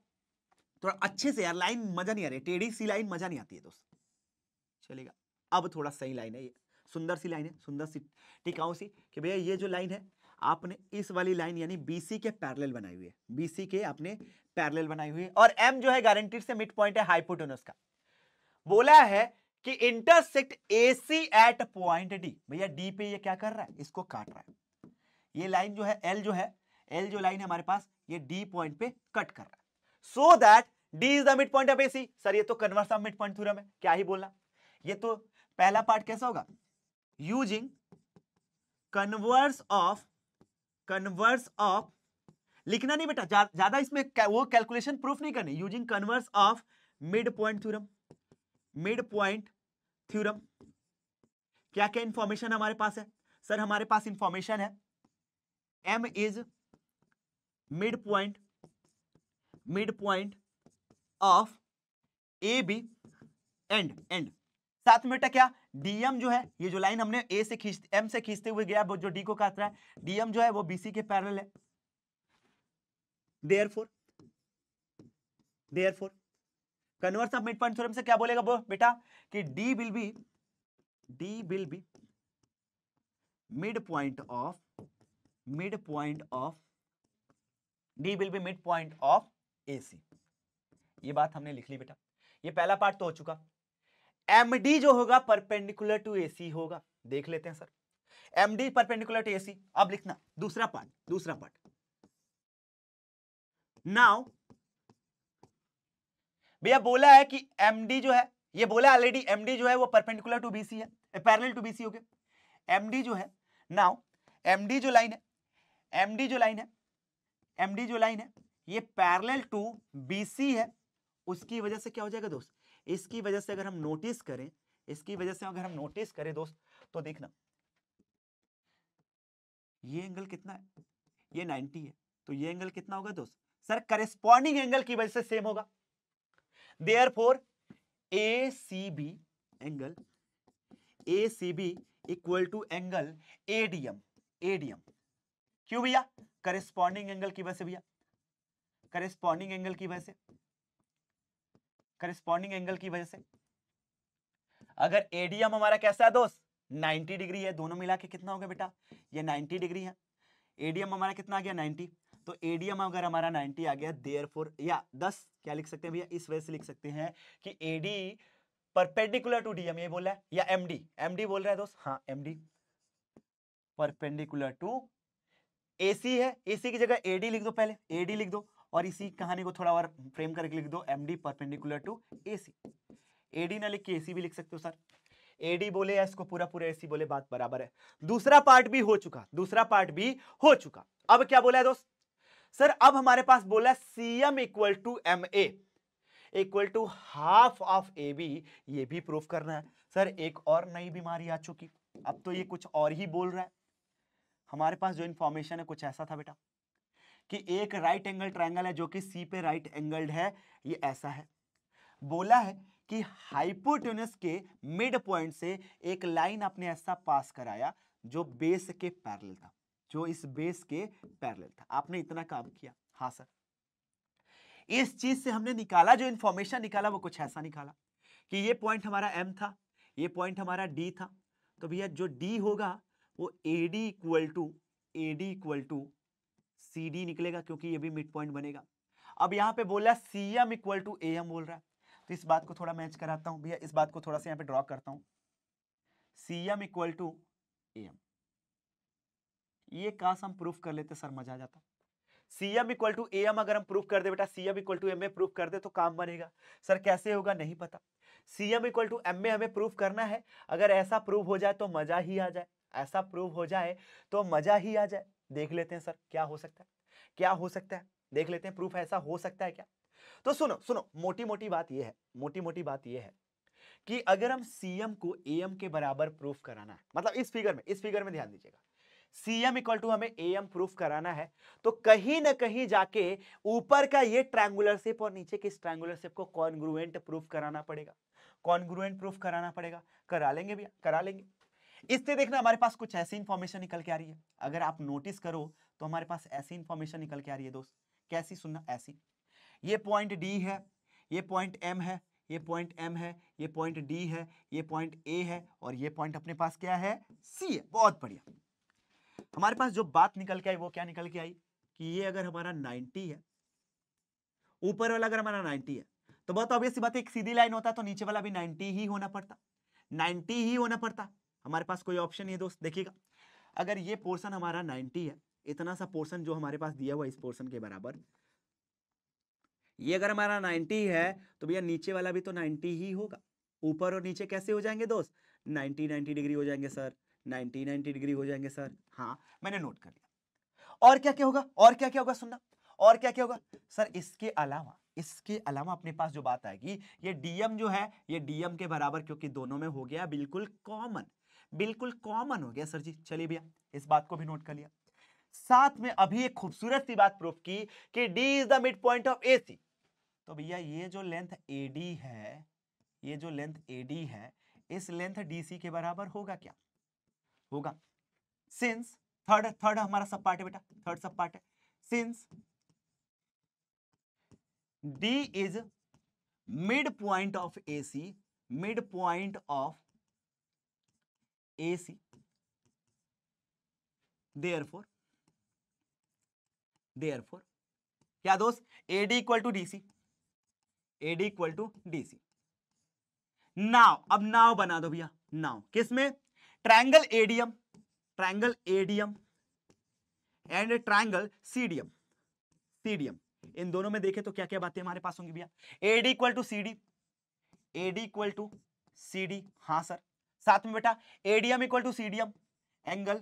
[SPEAKER 1] थोड़ा अच्छे से यार लाइन मजा नहीं आ रही टेढ़ी सी लाइन मजा नहीं आती है दोस्त चलेगा अब थोड़ा सही लाइन है ये सुंदर सी लाइन है सुंदर सी टिकाऊ सी कि भैया ये जो लाइन है आपने इस वाली लाइन यानी बीसी के पैरेलल बनाई हुई है बीसी के आपने पैरेलल बनाई हुई है और एम जो है गारंटीड से मिड पॉइंट है हाइपोटेनस का बोला है कि intersect AC at point D भैया डी पे ये क्या कर रहा है इसको काट रहा है ये लाइन जो है एल जो है एल जो लाइन है हमारे पास ये डी पॉइंट पे कट कर रहा है so that D is the mid point of AC sir ये तो converse of mid point theorem है क्या ही बोलना ये तो पहला पार्ट कैसा होगा using converse of converse of लिखना नहीं बेटा ज्यादा जा, इसमें वो कैलकुलेशन प्रूफ नहीं करनी using converse of mid point theorem mid point theorem क्या क्या इंफॉर्मेशन हमारे पास है सर हमारे पास इंफॉर्मेशन है M is mid point mid point of A B and and साथ में बेटा क्या डीएम जो है ये जो लाइन हमने ए से खींच एम से खींचते हुए गया वो जो डी को काट रहा है डीएम जो है वो बीसी के पैरल है therefore therefore converse of mid point theorem से क्या बोलेगा वो बेटा कि D will be D will be mid point of mid point of D will be mid point of A C ये बात हमने लिख ली बेटा ये पहला पार्ट तो हो चुका एम डी जो होगा परपेंडिकुलर टू ए सी होगा देख लेते हैं sir M D perpendicular to A C अब लिखना दूसरा पार्ट दूसरा पार्ट नाउ भैया बोला है कि एम डी जो है ये बोला ऑलरेडी एम डी जो है वो परपेंडिकुलर टू बी सी है पैरेलल टू बी सी हो गया एम डी जो है नाउ एम डी जो लाइन है एम डी जो लाइन है एम डी जो लाइन है ये पैरेलल टू बी सी है उसकी वजह से क्या हो जाएगा दोस्त इसकी वजह से अगर हम नोटिस करें इसकी वजह से अगर हम नोटिस करें दोस्त तो देखना ये एंगल कितना है ये 90 है तो ये एंगल कितना होगा दोस्त सर करेस्पॉन्डिंग एंगल की वजह से सेम होगा therefore A C B angle A C B equal to angle A ADM ADM क्यों भैया करेस्पॉन्डिंग एंगल की वजह से भैया करेस्पॉन्डिंग एंगल की वजह से करिस्पॉन्डिंग एंगल की वजह से अगर एडीएम हमारा कैसा है दोस्त 90 डिग्री है दोनों मिला के कितना हो गया बेटा ये 90 डिग्री है एडीएम हमारा कितना आ गया 90 तो एडीएम अगर हमारा 90 आ गया देयर फोर या 10 क्या लिख सकते हैं भैया इस वजह से लिख सकते हैं कि एडी परपेंडिकुलर टू डीएम ये बोल रहा है या एमडी एमडी बोल रहा है दोस्त हाँ एमडी परपेंडिकुलर टू एसी है एसी की जगह एडी लिख दो पहले एडी लिख दो और इसी कहानी को थोड़ा और फ्रेम करके लिख दो M D perpendicular to A C A D ना लिख के ए सी भी लिख सकते हो सर ए डी बोले या इसको पूरा पूरा ए सी बोले बात बराबर है दूसरा पार्ट भी हो चुका दूसरा पार्ट भी हो चुका अब क्या बोला है दोस्त सर अब हमारे पास बोला है C M equal to M A equal to half of A B ये भी प्रूफ करना है सर एक और नई बीमारी आ चुकी अब तो ये कुछ और ही बोल रहा है हमारे पास जो इन्फॉर्मेशन है कुछ ऐसा था बेटा कि एक राइट एंगल ट्राइंगल है जो कि सी पे राइट एंगल्ड है ये ऐसा है बोला है कि हाइपोटेनस के मिड पॉइंट से एक लाइन आपने ऐसा पास कराया जो बेस के पैरल था जो इस बेस के पैरल था आपने इतना काम किया हाँ सर इस चीज से हमने निकाला जो इंफॉर्मेशन निकाला वो कुछ ऐसा निकाला कि ये पॉइंट हमारा एम था ये पॉइंट हमारा डी था तो भैया जो डी होगा वो A D equal to A D equal to C D निकलेगा क्योंकि ये भी मिड पॉइंट बनेगा अब यहाँ पे बोला C M equal to A M बोल रहा है तो इस बात को थोड़ा मैच कराता हूँ भैया इस बात को थोड़ा सा यहाँ पे ड्रॉ करता हूँ C M equal to A M ये काश हम प्रूफ कर लेते सर मजा आ जाता C M equal to A M अगर हम प्रूफ कर दे बेटा C M equal to M A proof कर दे तो काम बनेगा सर कैसे होगा नहीं पता C M equal to M A हमें प्रूफ करना है अगर ऐसा प्रूफ हो जाए तो मजा ही आ जाए ऐसा प्रूफ हो जाए तो मजा ही आ जाए देख लेते हैं सर क्या हो सकता है क्या हो सकता है देख लेते हैं प्रूफ ऐसा हो सकता है क्या तो सुनो सुनो मोटी मोटी बात यह है मोटी मोटी बात यह है कि अगर हम सीएम को एम के बराबर प्रूफ कराना है मतलब इस फिगर में इस फिगर में ध्यान दीजिएगा सीएम इक्वल टू हमें एम प्रूफ कराना है तो कहीं ना कहीं जाके ऊपर का ये ट्रैंगुलर शेप और नीचे के इस ट्रैंगुलर शेप को कॉन्ग्रुएंट प्रूफ कराना पड़ेगा कॉन्ग्रुएंट प्रूफ कराना पड़ेगा करा लेंगे भैया करा लेंगे इससे देखना हमारे पास कुछ ऐसी इंफॉर्मेशन निकल के आ रही है अगर आप नोटिस करो तो हमारे पास ऐसी इंफॉर्मेशन निकल के आ रही है दोस्त कैसी सुनना ऐसी ये पॉइंट डी है ये पॉइंट एम है ये पॉइंट एम है ये पॉइंट डी है ये पॉइंट ए है और ये पॉइंट अपने पास क्या है सी है बहुत बढ़िया हमारे पास जो बात निकल के आई वो क्या निकल के आई कि ये अगर हमारा 90 है ऊपर वाला अगर हमारा 90 है तो बहुत ऑब्वियस बात है एक सीधी लाइन होता तो नीचे वाला भी 90 ही होना पड़ता 90 ही होना पड़ता हमारे पास कोई ऑप्शन नहीं है दोस्त देखिएगा अगर ये पोर्सन हमारा नाइनटी है इतना सा पोर्सन जो हमारे पास दिया हुआ इस पोर्सन के बराबर ये अगर हमारा नाइन्टी है तो भैया नीचे वाला भी तो नाइन्टी ही होगा ऊपर और नीचे कैसे हो जाएंगे दोस्त नाइन्टी नाइन्टी डिग्री हो जाएंगे सर नाइनटी नाइनटी डिग्री हो जाएंगे सर हाँ मैंने नोट कर लिया और क्या क्या होगा और क्या क्या होगा सुनना और क्या क्या होगा सर इसके अलावा इसके अलावा अपने पास जो बात आएगी ये डीएम जो है ये डीएम के बराबर क्योंकि दोनों में हो गया बिल्कुल कॉमन बिल्कुल कॉमन हो गया सर जी चलिए भैया इस बात को भी नोट कर लिया साथ में अभी एक खूबसूरत सी बात प्रूफ की कि D is the mid point of A C तो भैया ये जो लेंथ ए डी है ये जो लेंथ ए डी है इस लेंथ डी सी के बराबर होगा क्या होगा सिंस थर्ड थर्ड हमारा सब पार्ट है बेटा थर्ड सब पार्ट है since D is mid point of A C mid point of for therefore क्या दोस्त D equal to A D equal to C now अब नाव बना दो भैया नाव किसमें triangle ADM triangle ADM and triangle CDM CDM इन दोनों में देखें तो क्या क्या बातें हमारे पास होंगी भैया AD equal to C D AD equal to C D हाँ सर साथ में बेटा ADM equal to CDM angle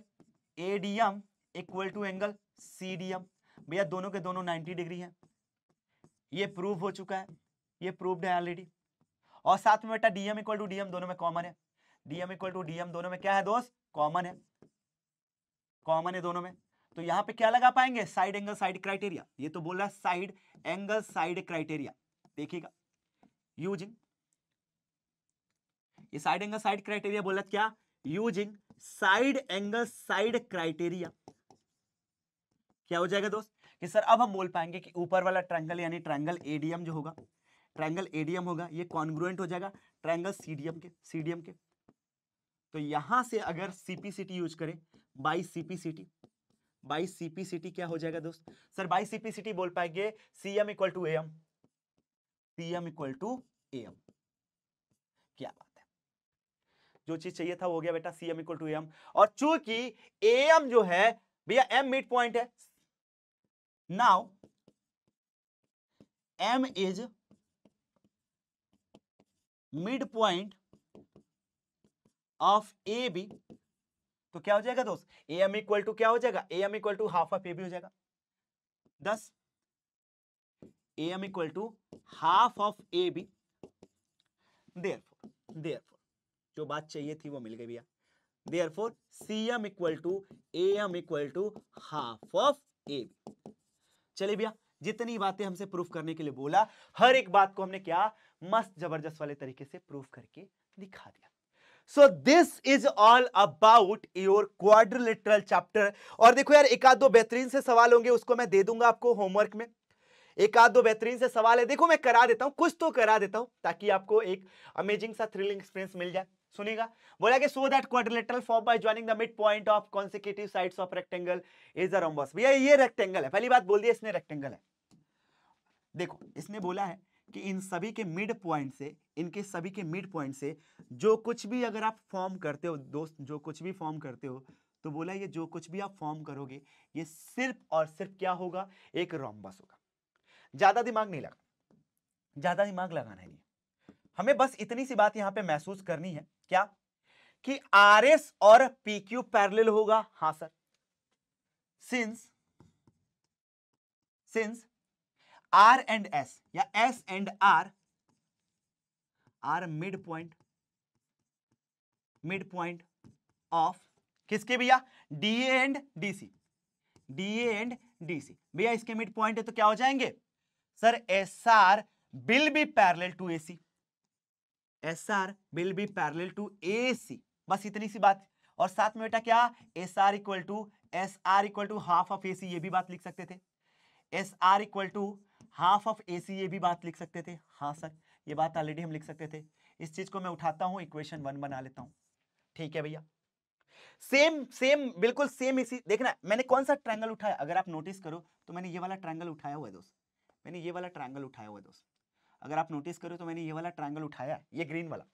[SPEAKER 1] ADM equal to angle CDM भैया दोनों के दोनों 90 डिग्री हैं ये प्रूव हो चुका है ये प्रूव्ड है ऑलरेडी और साथ में बेटा डीएम इक्वल टू डीएम दोनों में कॉमन है डीएम इक्वल टू डीएम दोनों में क्या है दोस्त कॉमन है कॉमन है दोनों में तो यहां पे क्या लगा पाएंगे साइड एंगल साइड क्राइटेरिया ये तो बोल रहा है साइड एंगल साइड क्राइटेरिया देखिएगा यूजिंग ये साइड एंगल साइड क्राइटेरिया बोला क्या using side angle side criteria क्या हो जाएगा दोस्त कि सर अब हम बोल पाएंगे कि ऊपर वाला ट्रैंगल यानी ट्रैंगल एडीएम जो होगा ट्रैंगल एडीएम होगा ये कॉन्ग्रुएंट हो जाएगा ट्रैंगल सीडीएम के सीडीएम के तो यहां से अगर सीपीसीटी यूज करें बाई सीपीसीटी बाई सीपीसीटी क्या हो जाएगा दोस्त सर बाई सीपीसीटी बोल पाएंगे CM equal to M CM equal to M क्या बात जो चीज चाहिए था वो हो गया बेटा C M equal to M और चूंकि ए एम जो है भैया एम मिड पॉइंट है now M is mid point of A B तो क्या हो जाएगा दोस्त ए एम इक्वल टू क्या हो जाएगा A M equal to half of A B हो जाएगा thus A M equal to half of A B there therefore जो बात चाहिए थी वो मिल गई भैया therefore C M equal to A M equal to half of A चलिए भैया जितनी बातें हमसे प्रूफ करने के लिए बोला हर एक बात को हमने क्या मस्त जबरदस्त वाले तरीके से प्रूफ करके दिखा दिया so this is all about your quadrilateral chapter और देखो यार एक आध दो बेहतरीन से सवाल होंगे उसको मैं दे दूंगा आपको होमवर्क में एक आध दो बेहतरीन से सवाल है देखो मैं करा देता हूं कुछ तो करा देता हूं ताकि आपको एक अमेजिंग सा थ्रिलिंग एक्सपीरियंस मिल जाए सुनिएगा बोला कि so that quadrilateral form by joining the mid point of consecutive sides of rectangle is a rhombus भैया ये रेक्टेंगल है पहली बात बोल दिया इसने रेक्टेंगल है देखो इसने बोला है कि इन सभी के मिड पॉइंट से इनके सभी के मिड पॉइंट से जो कुछ भी अगर आप फॉर्म करते हो दोस्त जो कुछ भी फॉर्म करते हो तो बोला ये जो कुछ भी आप फॉर्म करोगे ये सिर्फ और सिर्फ क्या होगा एक रोम्बस होगा ज्यादा दिमाग नहीं लगा ज्यादा दिमाग लगाना है हमें बस इतनी सी बात यहाँ पे महसूस करनी है क्या कि आर एस और पी क्यू पैरल होगा हां sir since since R and S या S and R are mid point mid point of किसके भैया D A and DC D A and DC भैया इसके मिड पॉइंट है तो क्या हो जाएंगे sir S R will be parallel to A C S R will be parallel to A C बस इतनी सी बात और साथ में बेटा क्या S R equal to S R equal to half of A C ये भी बात लिख सकते थे S R equal to half of A C ये भी बात लिख सकते थे हाँ सर ये बात ऑलरेडी हम लिख सकते थे इस चीज को मैं उठाता हूँ इक्वेशन वन बना लेता हूँ ठीक है भैया सेम सेम बिल्कुल सेम इसी देखना मैंने कौन सा ट्रायंगल उठाया अगर आप नोटिस करो तो मैंने ये वाला ट्रायंगल उठाया हुआ है दोस्त मैंने ये वाला ट्रायंगल उठाया हुआ है दोस्त अगर आप नोटिस करो तो मैंने ये वाला ट्रायंगल उठाया है ये ग्रीन वाला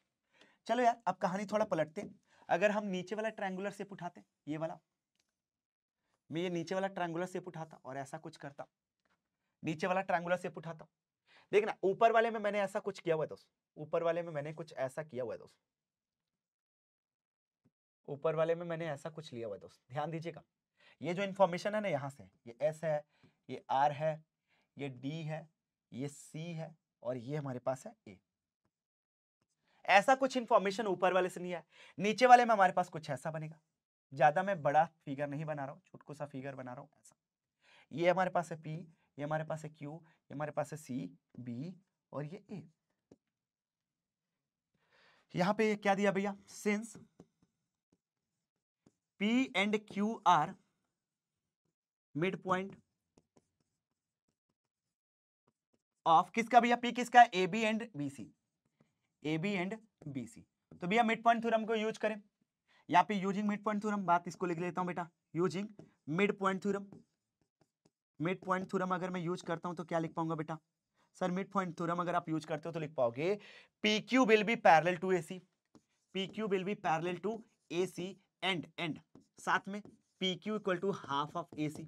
[SPEAKER 1] चलो यार अब कहानी थोड़ा पलटते अगर हम नीचे वाला ट्रायंगुलर सेप उठाते ये वाला मैं ये नीचे वाला ट्रायंगुलर सेप उठाता और ऐसा कुछ करता नीचे वाला ट्रायंगुलर सेप उठाता देखना ऊपर वाले में मैंने ऐसा कुछ किया हुआ दोस्त ऊपर वाले में मैंने कुछ ऐसा किया हुआ दोस्त ऊपर वाले में मैंने ऐसा कुछ लिया हुआ दोस्त ध्यान दीजिएगा ये जो इन्फॉर्मेशन है ना यहाँ से ये एस है ये आर है ये डी है ये सी है और ये हमारे पास है ए ऐसा कुछ इंफॉर्मेशन ऊपर वाले से नहीं है नीचे वाले में हमारे पास कुछ ऐसा बनेगा ज़्यादा मैं बड़ा फिगर नहीं बना रहा हूँ छोटको सा फिगर बना रहा हूँ ऐसा ये हमारे पास है पी ये हमारे पास है क्यू ये हमारे पास है सी बी और ये ए यहां पे क्या दिया भैया since P and Q are mid point of किसका भैया पी किसका A B and B C A B and B C तो भैया मिड पॉइंट थ्योरम को यूज करें यहाँ पे यूजिंग मिड पॉइंट थ्योरम बात इसको लिख लेता हूँ बेटा using mid point theorem mid point theorem अगर मैं यूज करता हूँ तो क्या लिख पाऊंगा बेटा सर मिड पॉइंट थ्योरम अगर आप यूज करते हो तो लिख पाओगे P Q will be parallel to A C P Q will be parallel to A C and and साथ में P Q equal to half of A C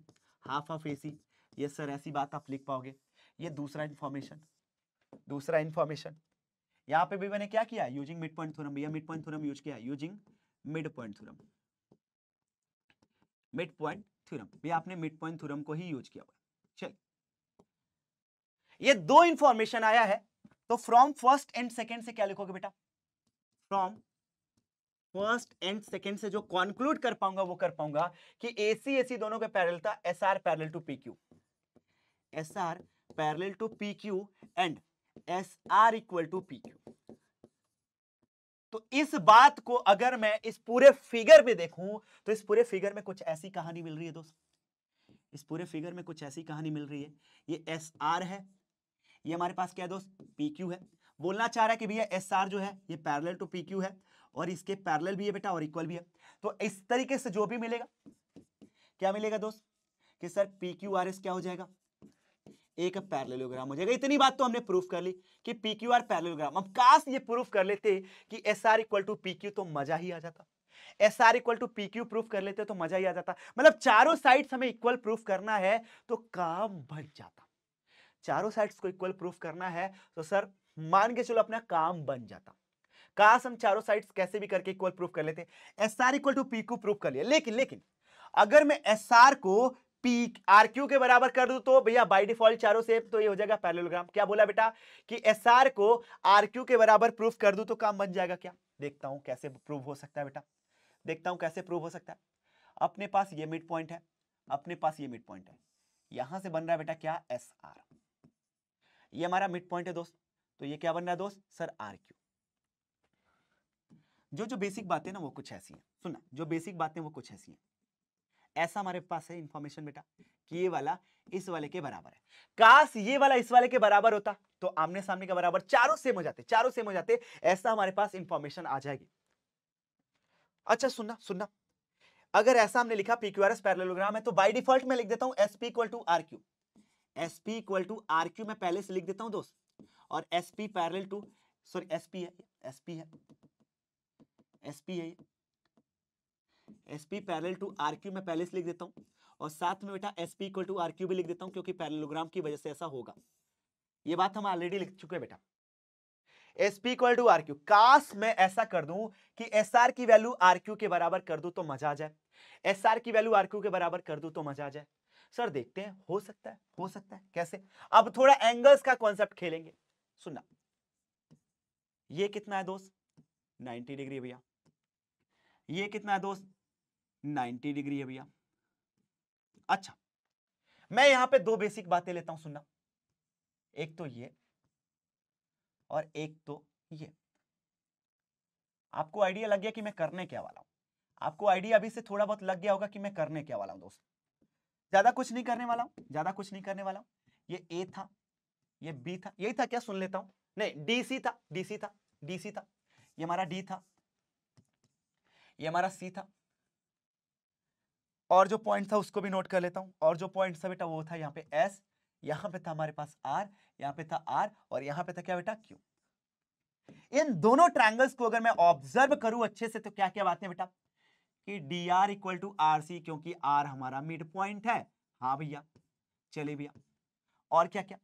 [SPEAKER 1] half of A C yes sir ऐसी बात आप लिख पाओगे ये दूसरा इन्फॉर्मेशन दूसरा इन्फॉर्मेशन यहाँ पे भी मैंने क्या किया यूजिंग मिड पॉइंट थ्योरम भैया मिड पॉइंट थ्योरम यूज किया using mid point theorem mid point theorem भैया आपने मिड पॉइंट थ्योरम को ही यूज किया हुआ चल ये दो इंफॉर्मेशन आया है तो फ्रॉम फर्स्ट एंड सेकेंड से क्या लिखोगे बेटा फ्रॉम फर्स्ट एंड सेकेंड से जो कॉन्क्लूड कर पाऊंगा वो कर पाऊंगा कि एसी एसी दोनों के पैरल था S R parallel to P Q S R parallel to P Q and S R equal to P Q तो इस बात को अगर मैं इस पूरे फिगर में देखूं तो इस पूरे फिगर में कुछ ऐसी कहानी मिल रही है दोस्त इस पूरे फिगर में कुछ ऐसी कहानी मिल रही है ये एस आर है ये हमारे पास क्या है दोस्त पी क्यू है बोलना चाह रहा है कि भैया एस आर जो है ये पैरेलल टू पी क्यू है और इसके पैरेलल भी है बेटा और इक्वल भी है तो इस तरीके से जो भी मिलेगा क्या मिलेगा दोस्त कि sir P Q R S क्या हो जाएगा एक पैरलोग्राम हो जाएगा इतनी बात तो हमने प्रूफ कर ली कि पी क्यू आर पैरलोग्राम अब काश ये प्रूफ कर लेते कि S R equal to P Q तो मजा ही आ जाता S R equal to P Q proof कर लेते तो मजा ही आ जाता मतलब चारों साइड हमें इक्वल प्रूफ करना है तो काम बच जाता चारों साइड्स को इक्वल प्रूफ करना है तो सर मान के चलो अपना काम बन जाता काश हम चारों साइड्स कैसे भी करके इक्वल प्रूफ कर लेते S R equal to P Q proof कर लिया लेकिन लेकिन अगर मैं एस को पी आर क्यू के बराबर कर दूं तो भैया बाय डिफॉल्ट चारों से तो ये हो जाएगा पैरेललोग्राम क्या बोला बेटा कि एस आर को आर क्यू के बराबर प्रूफ कर दूं तो काम बन जाएगा क्या देखता हूं कैसे प्रूव हो सकता है बेटा देखता हूं कैसे प्रूव हो सकता है अपने पास ये मिड पॉइंट है अपने पास ये मिड पॉइंट है यहां से बन रहा है बेटा क्या एस आर ये हमारा मिड पॉइंट है दोस्त तो ये क्या बन रहा है दोस्त सर आर क्यू जो जो बेसिक बातें ना वो कुछ ऐसी हैं सुनना जो बेसिक बातें वो कुछ ऐसी हैं ऐसा हमारे पास है इंफॉर्मेशन बेटा कि ये वाला इस वाले के बराबर है काश ये वाला इस वाले के बराबर होता तो आमने सामने के बराबर चारों सेम हो जाते चारों सेम हो जाते ऐसा हमारे पास इंफॉर्मेशन आ जाएगी अच्छा सुनना सुनना अगर ऐसा हमने लिखा P Q R S parallelogram है तो बाय डिफॉल्ट मैं लिख देता हूं S P equal to R Q S P equal to R Q मैं पहले से लिख देता हूं दोस्त और S P parallel to sorry S P है एस पी है एस एसपी है S P parallel to R Q मैं पहले से लिख देता हूँ और साथ में बेटा S P equal to R Q भी लिख देता हूँ क्योंकि पैरलोग्राम की वजह से ऐसा होगा ये बात हम ऑलरेडी लिख चुके हैं बेटा S P equal to R Q काश मैं ऐसा कर दूं कि एस आर की वैल्यू आर क्यू के बराबर कर दूं तो मजा आ जाए एस आर की वैल्यू आर क्यू के बराबर कर दूं तो मजा आ जाए सर देखते हैं हो सकता है हो सकता है कैसे अब थोड़ा एंगल्स का कॉन्सेप्ट खेलेंगे सुनना ये कितना है दोस्त 90 डिग्री भैया ये कितना है दोस्त 90 डिग्री है भैया अच्छा मैं यहां पे दो बेसिक बातें लेता हूं सुनना एक तो ये और एक तो ये आपको आइडिया लग गया कि मैं करने क्या वाला हूं आपको आइडिया अभी से थोड़ा बहुत लग गया होगा कि मैं करने क्या वाला हूं दोस्त ज्यादा कुछ नहीं करने वाला हूं ज्यादा कुछ नहीं करने वाला हूं ये ए था ये बी था यही था क्या सुन लेता हूं नहीं डी सी था डी सी था डी सी था ये हमारा डी था ये हमारा सी था और जो पॉइंट था उसको भी नोट कर लेता हूँ और जो पॉइंट था बेटा वो था यहाँ पे एस यहाँ पे था हमारे पास आर यहाँ पे था आर और यहाँ पे था क्या बेटा क्यू इन दोनों ट्रायंगल्स को अगर मैं ऑब्जर्व करूं अच्छे से तो क्या क्या बातें बेटा कि D R equal to R C क्योंकि आर हमारा मिड पॉइंट है हाँ भैया चले भैया और क्या क्या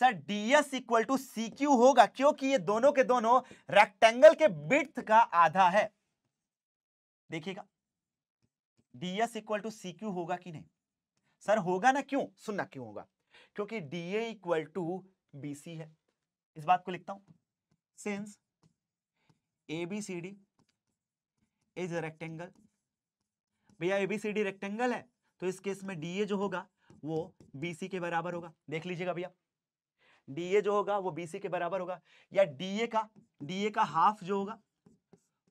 [SPEAKER 1] sir D S equal to C Q होगा क्योंकि ये दोनों के दोनों रेक्टेंगल के बिट्थ का आधा है देखिएगा D S equal to C Q होगा कि नहीं सर होगा ना क्यों सुनना क्यों होगा क्योंकि D A equal to B C है इस बात को लिखता हूं since A B C D is rectangle भैया A B C D rectangle है तो इस केस में डी ए जो होगा वो बी सी के बराबर होगा देख लीजिएगा भैया डी ए जो होगा वो बी सी के बराबर होगा या डी ए का डी ए का हाफ जो होगा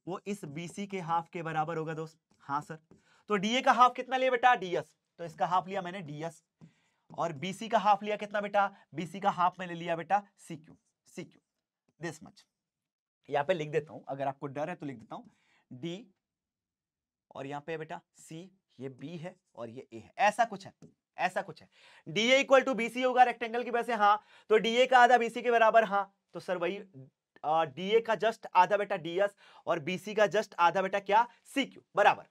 [SPEAKER 1] वो इस बी सी के हाफ के बराबर होगा दोस्त हाँ सर तो डीए का हाफ कितना लिया बेटा डीएस तो इसका हाफ लिया मैंने डीएस और बीसी का हाफ लिया कितना बेटा बीसी का हाफ मैंने लिया बेटा सी क्यू दिस मच यहाँ पे लिख देता हूं अगर आपको डर है तो लिख देता हूं डी और यहाँ पे बेटा सी ये बी है और ये ए है ऐसा कुछ है ऐसा कुछ है डीए इक्वल टू बीसी होगा रेक्टेंगल की वजह से हाँ तो डीए का आधा बीसी के बराबर हाँ तो सर वही डीए का जस्ट आधा बेटा डीएस और बीसी का जस्ट आधा बेटा क्या सी क्यू बराबर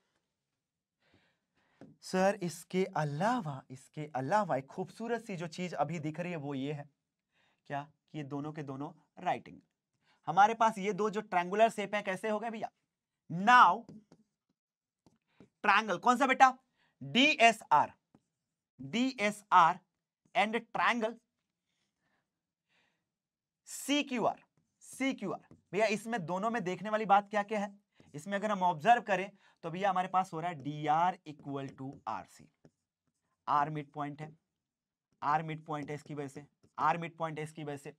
[SPEAKER 1] सर इसके अलावा इसके अलावा एक खूबसूरत सी जो चीज़ अभी दिख रही है वो ये है क्या कि ये दोनों के दोनों राइट एंगल हमारे पास ये दो जो ट्रैंगुलर शेप है कैसे हो गए भैया नाउ ट्रैंगल कौन सा बेटा D S R D S R and triangle C Q R C Q R भैया इसमें दोनों में देखने वाली बात क्या क्या है इसमें अगर हम ऑब्जर्व करें तो भैया हमारे पास हो रहा है D R equal to R C R mid point है आर मिड पॉइंट है इसकी वजह से आर मिड पॉइंट है इसकी वजह से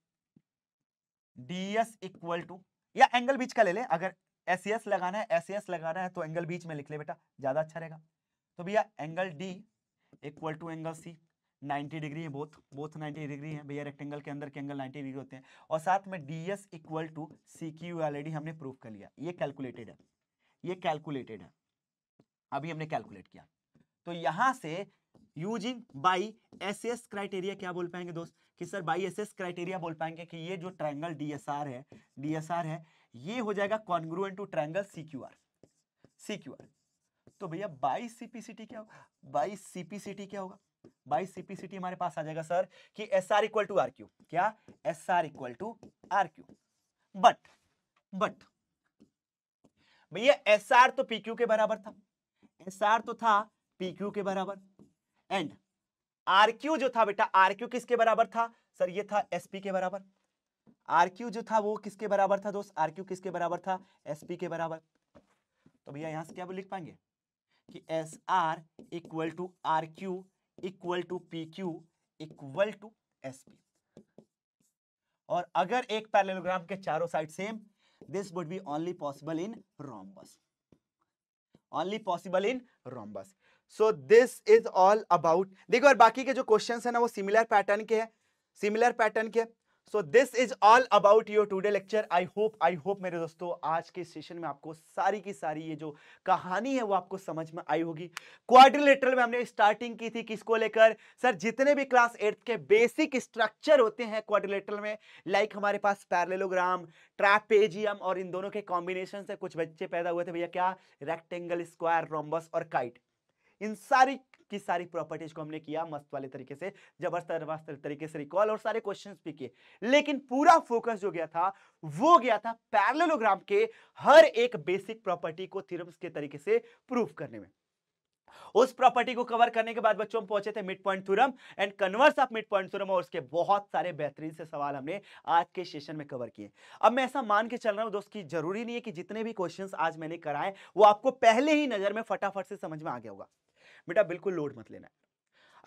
[SPEAKER 1] डी एस इक्वल टू या एंगल बीच का ले ले अगर एस एस लगाना है एस एस लगाना है तो एंगल बीच में लिख ले बेटा ज्यादा अच्छा रहेगा तो भैया angle D equal to angle C 90 degree है बोथ बोथ 90 डिग्री है भैया रेक्टेंगल के अंदर के एंगल 90 डिग्री होते हैं और साथ में D S equal to C Q already हमने प्रूव कर लिया ये कैलकुलेटेड है ये कैलकुलेटेड है अभी हमने कैलकुलेट किया तो यहां से using by S S criteria क्या बोल पाएंगे दोस्त कि sir by S S criteria बोल पाएंगे कि ये जो ट्रायंगल डीएसआर है डीएसआर है ये हो जाएगा congruent to triangle C Q R C Q R तो भैया बाई सीपीसीटी क्या होगा बाई सीपीसीटी क्या होगा बाई सीपीसीटी हमारे पास आ जाएगा सर कि S R equal to R Q क्या S R equal to R Q but but भैया एस आर तो पी क्यू के बराबर था एस तो था पी क्यू के बराबर एंड आर क्यू जो था बेटा आर क्यू किसके बराबर था सर ये था एस पी के बराबर आर क्यू जो था वो किसके बराबर था दोस्त आर क्यू किसके बराबर था एस पी के बराबर तो भैया यहां से क्या लिख पाएंगे कि S R equal to R Q equal to P Q equal to S P और अगर एक पैरेलोग्राम के चारों side same this would be only possible in rhombus only possible in rhombus so this is all about देखो और बाकी के जो क्वेश्चन है ना वो सिमिलर पैटर्न के हैं सिमिलर पैटर्न के है so this is all about your today lecture I hope I hope मेरे दोस्तों आज के सेशन में आपको सारी की सारी ये जो कहानी है वो आपको समझ में आई होगी क्वार में हमने स्टार्टिंग की थी किसको लेकर सर जितने भी क्लास एट्थ के बेसिक स्ट्रक्चर होते हैं क्वाड्रिलेटरल में लाइक like हमारे पास पैरलेलोग्राम ट्रैपेजियम और इन दोनों के कॉम्बिनेशन से कुछ बच्चे पैदा हुए थे भैया क्या रेक्टेंगल स्क्वायर रोम्बस और काइट इन सारी किस सारी प्रॉपर्टीज को हमने किया मस्त वाले तरीके से जबरदस्त तरीके से रिकॉल और सारे क्वेश्चन भी किए लेकिन पूरा फोकस जो गया था वो गया था पैरलोग्राम के हर एक बेसिक प्रॉपर्टी को थीरम्स के तरीके से प्रूफ करने में उस प्रॉपर्टी को कवर करने के बाद बच्चों हम पहुंचे थे mid point theorem and converse of mid point theorem और उसके बहुत सारे बेहतरीन से सवाल हमने आज के सेशन में कवर किए अब मैं ऐसा मान के चल रहा हूं दोस्त कि जरूरी नहीं है कि जितने भी क्वेश्चंस आज मैंने कराए वो आपको पहले ही नजर में फटाफट से समझ में आ गया होगा बेटा बिल्कुल लोड मत लेना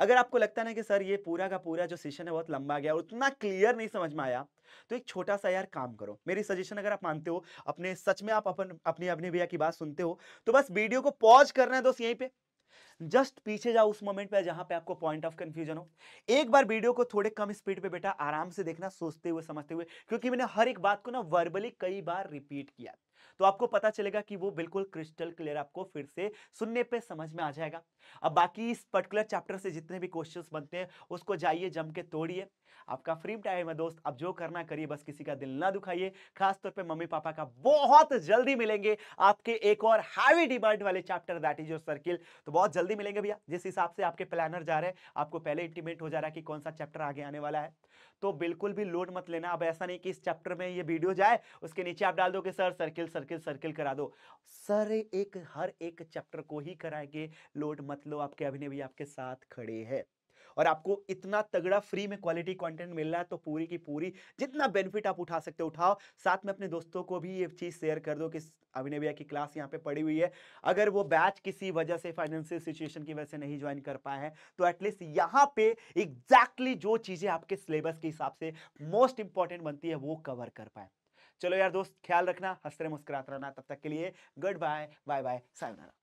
[SPEAKER 1] अगर आपको लगता ना कि सर ये पूरा का पूरा जो सेशन है बहुत लंबा गया और उतना क्लियर नहीं समझ में आया तो एक छोटा सा यार काम करो मेरी सजेशन अगर आप मानते हो अपने सच में आप अपन अपनी अपने भैया की बात सुनते हो तो बस वीडियो को पॉज करना है दोस्त यहीं पे जस्ट पीछे जाओ उस मोमेंट पे जहां पे आपको पॉइंट ऑफ कंफ्यूजन हो एक बार वीडियो को थोड़े कम स्पीड पे बेटा आराम से देखना सोचते हुए समझते हुए क्योंकि मैंने हर एक बात को ना वर्बली कई बार रिपीट किया तो आपको पता चलेगा कि वो बिल्कुल क्रिस्टल क्लियर आपको फिर से सुनने पे समझ में आ जाएगा अब बाकी इस पर्टिकुलर चैप्टर से जितने भी क्वेश्चंस बनते हैं उसको जाइए जम के तोड़िए आपका फ्री टाइम है दोस्त अब जो करना करिए बस किसी का दिल ना दुखाइए खासतौर पर मम्मी पापा का बहुत जल्दी मिलेंगे आपके एक और हैवी डिमांड वाले chapter that is your circle तो बहुत जल्दी मिलेंगे भैया जिस हिसाब से आपके प्लानर जा रहे हैं आपको पहले इंटीमेट हो जा रहा है कि कौन सा चैप्टर आगे आने वाला है तो बिल्कुल भी लोड मत लेना अब ऐसा नहीं कि इस चैप्टर में ये वीडियो जाए उसके नीचे आप डाल दो कि सर सर्किल सर्किल सर्किल करा दो सर एक हर एक चैप्टर को ही कराएंगे लोड मत लो आपके अभिनय भी आपके साथ खड़े है और आपको इतना तगड़ा फ्री में क्वालिटी कंटेंट मिल रहा है तो पूरी की पूरी जितना बेनिफिट आप उठा सकते हो उठाओ साथ में अपने दोस्तों को भी ये चीज़ शेयर कर दो कि अभिनय भैया की क्लास यहाँ पे पड़ी हुई है अगर वो बैच किसी वजह से फाइनेंशियल सिचुएशन की वजह से नहीं ज्वाइन कर पाए हैं तो एटलीस्ट यहाँ पे एग्जैक्टली जो चीज़ें आपके सिलेबस के हिसाब से मोस्ट इंपॉर्टेंट बनती है वो कवर कर पाए चलो यार दोस्त ख्याल रखना हंसते मुस्कुराते रहना तब तक के लिए good bye bye bye sayonara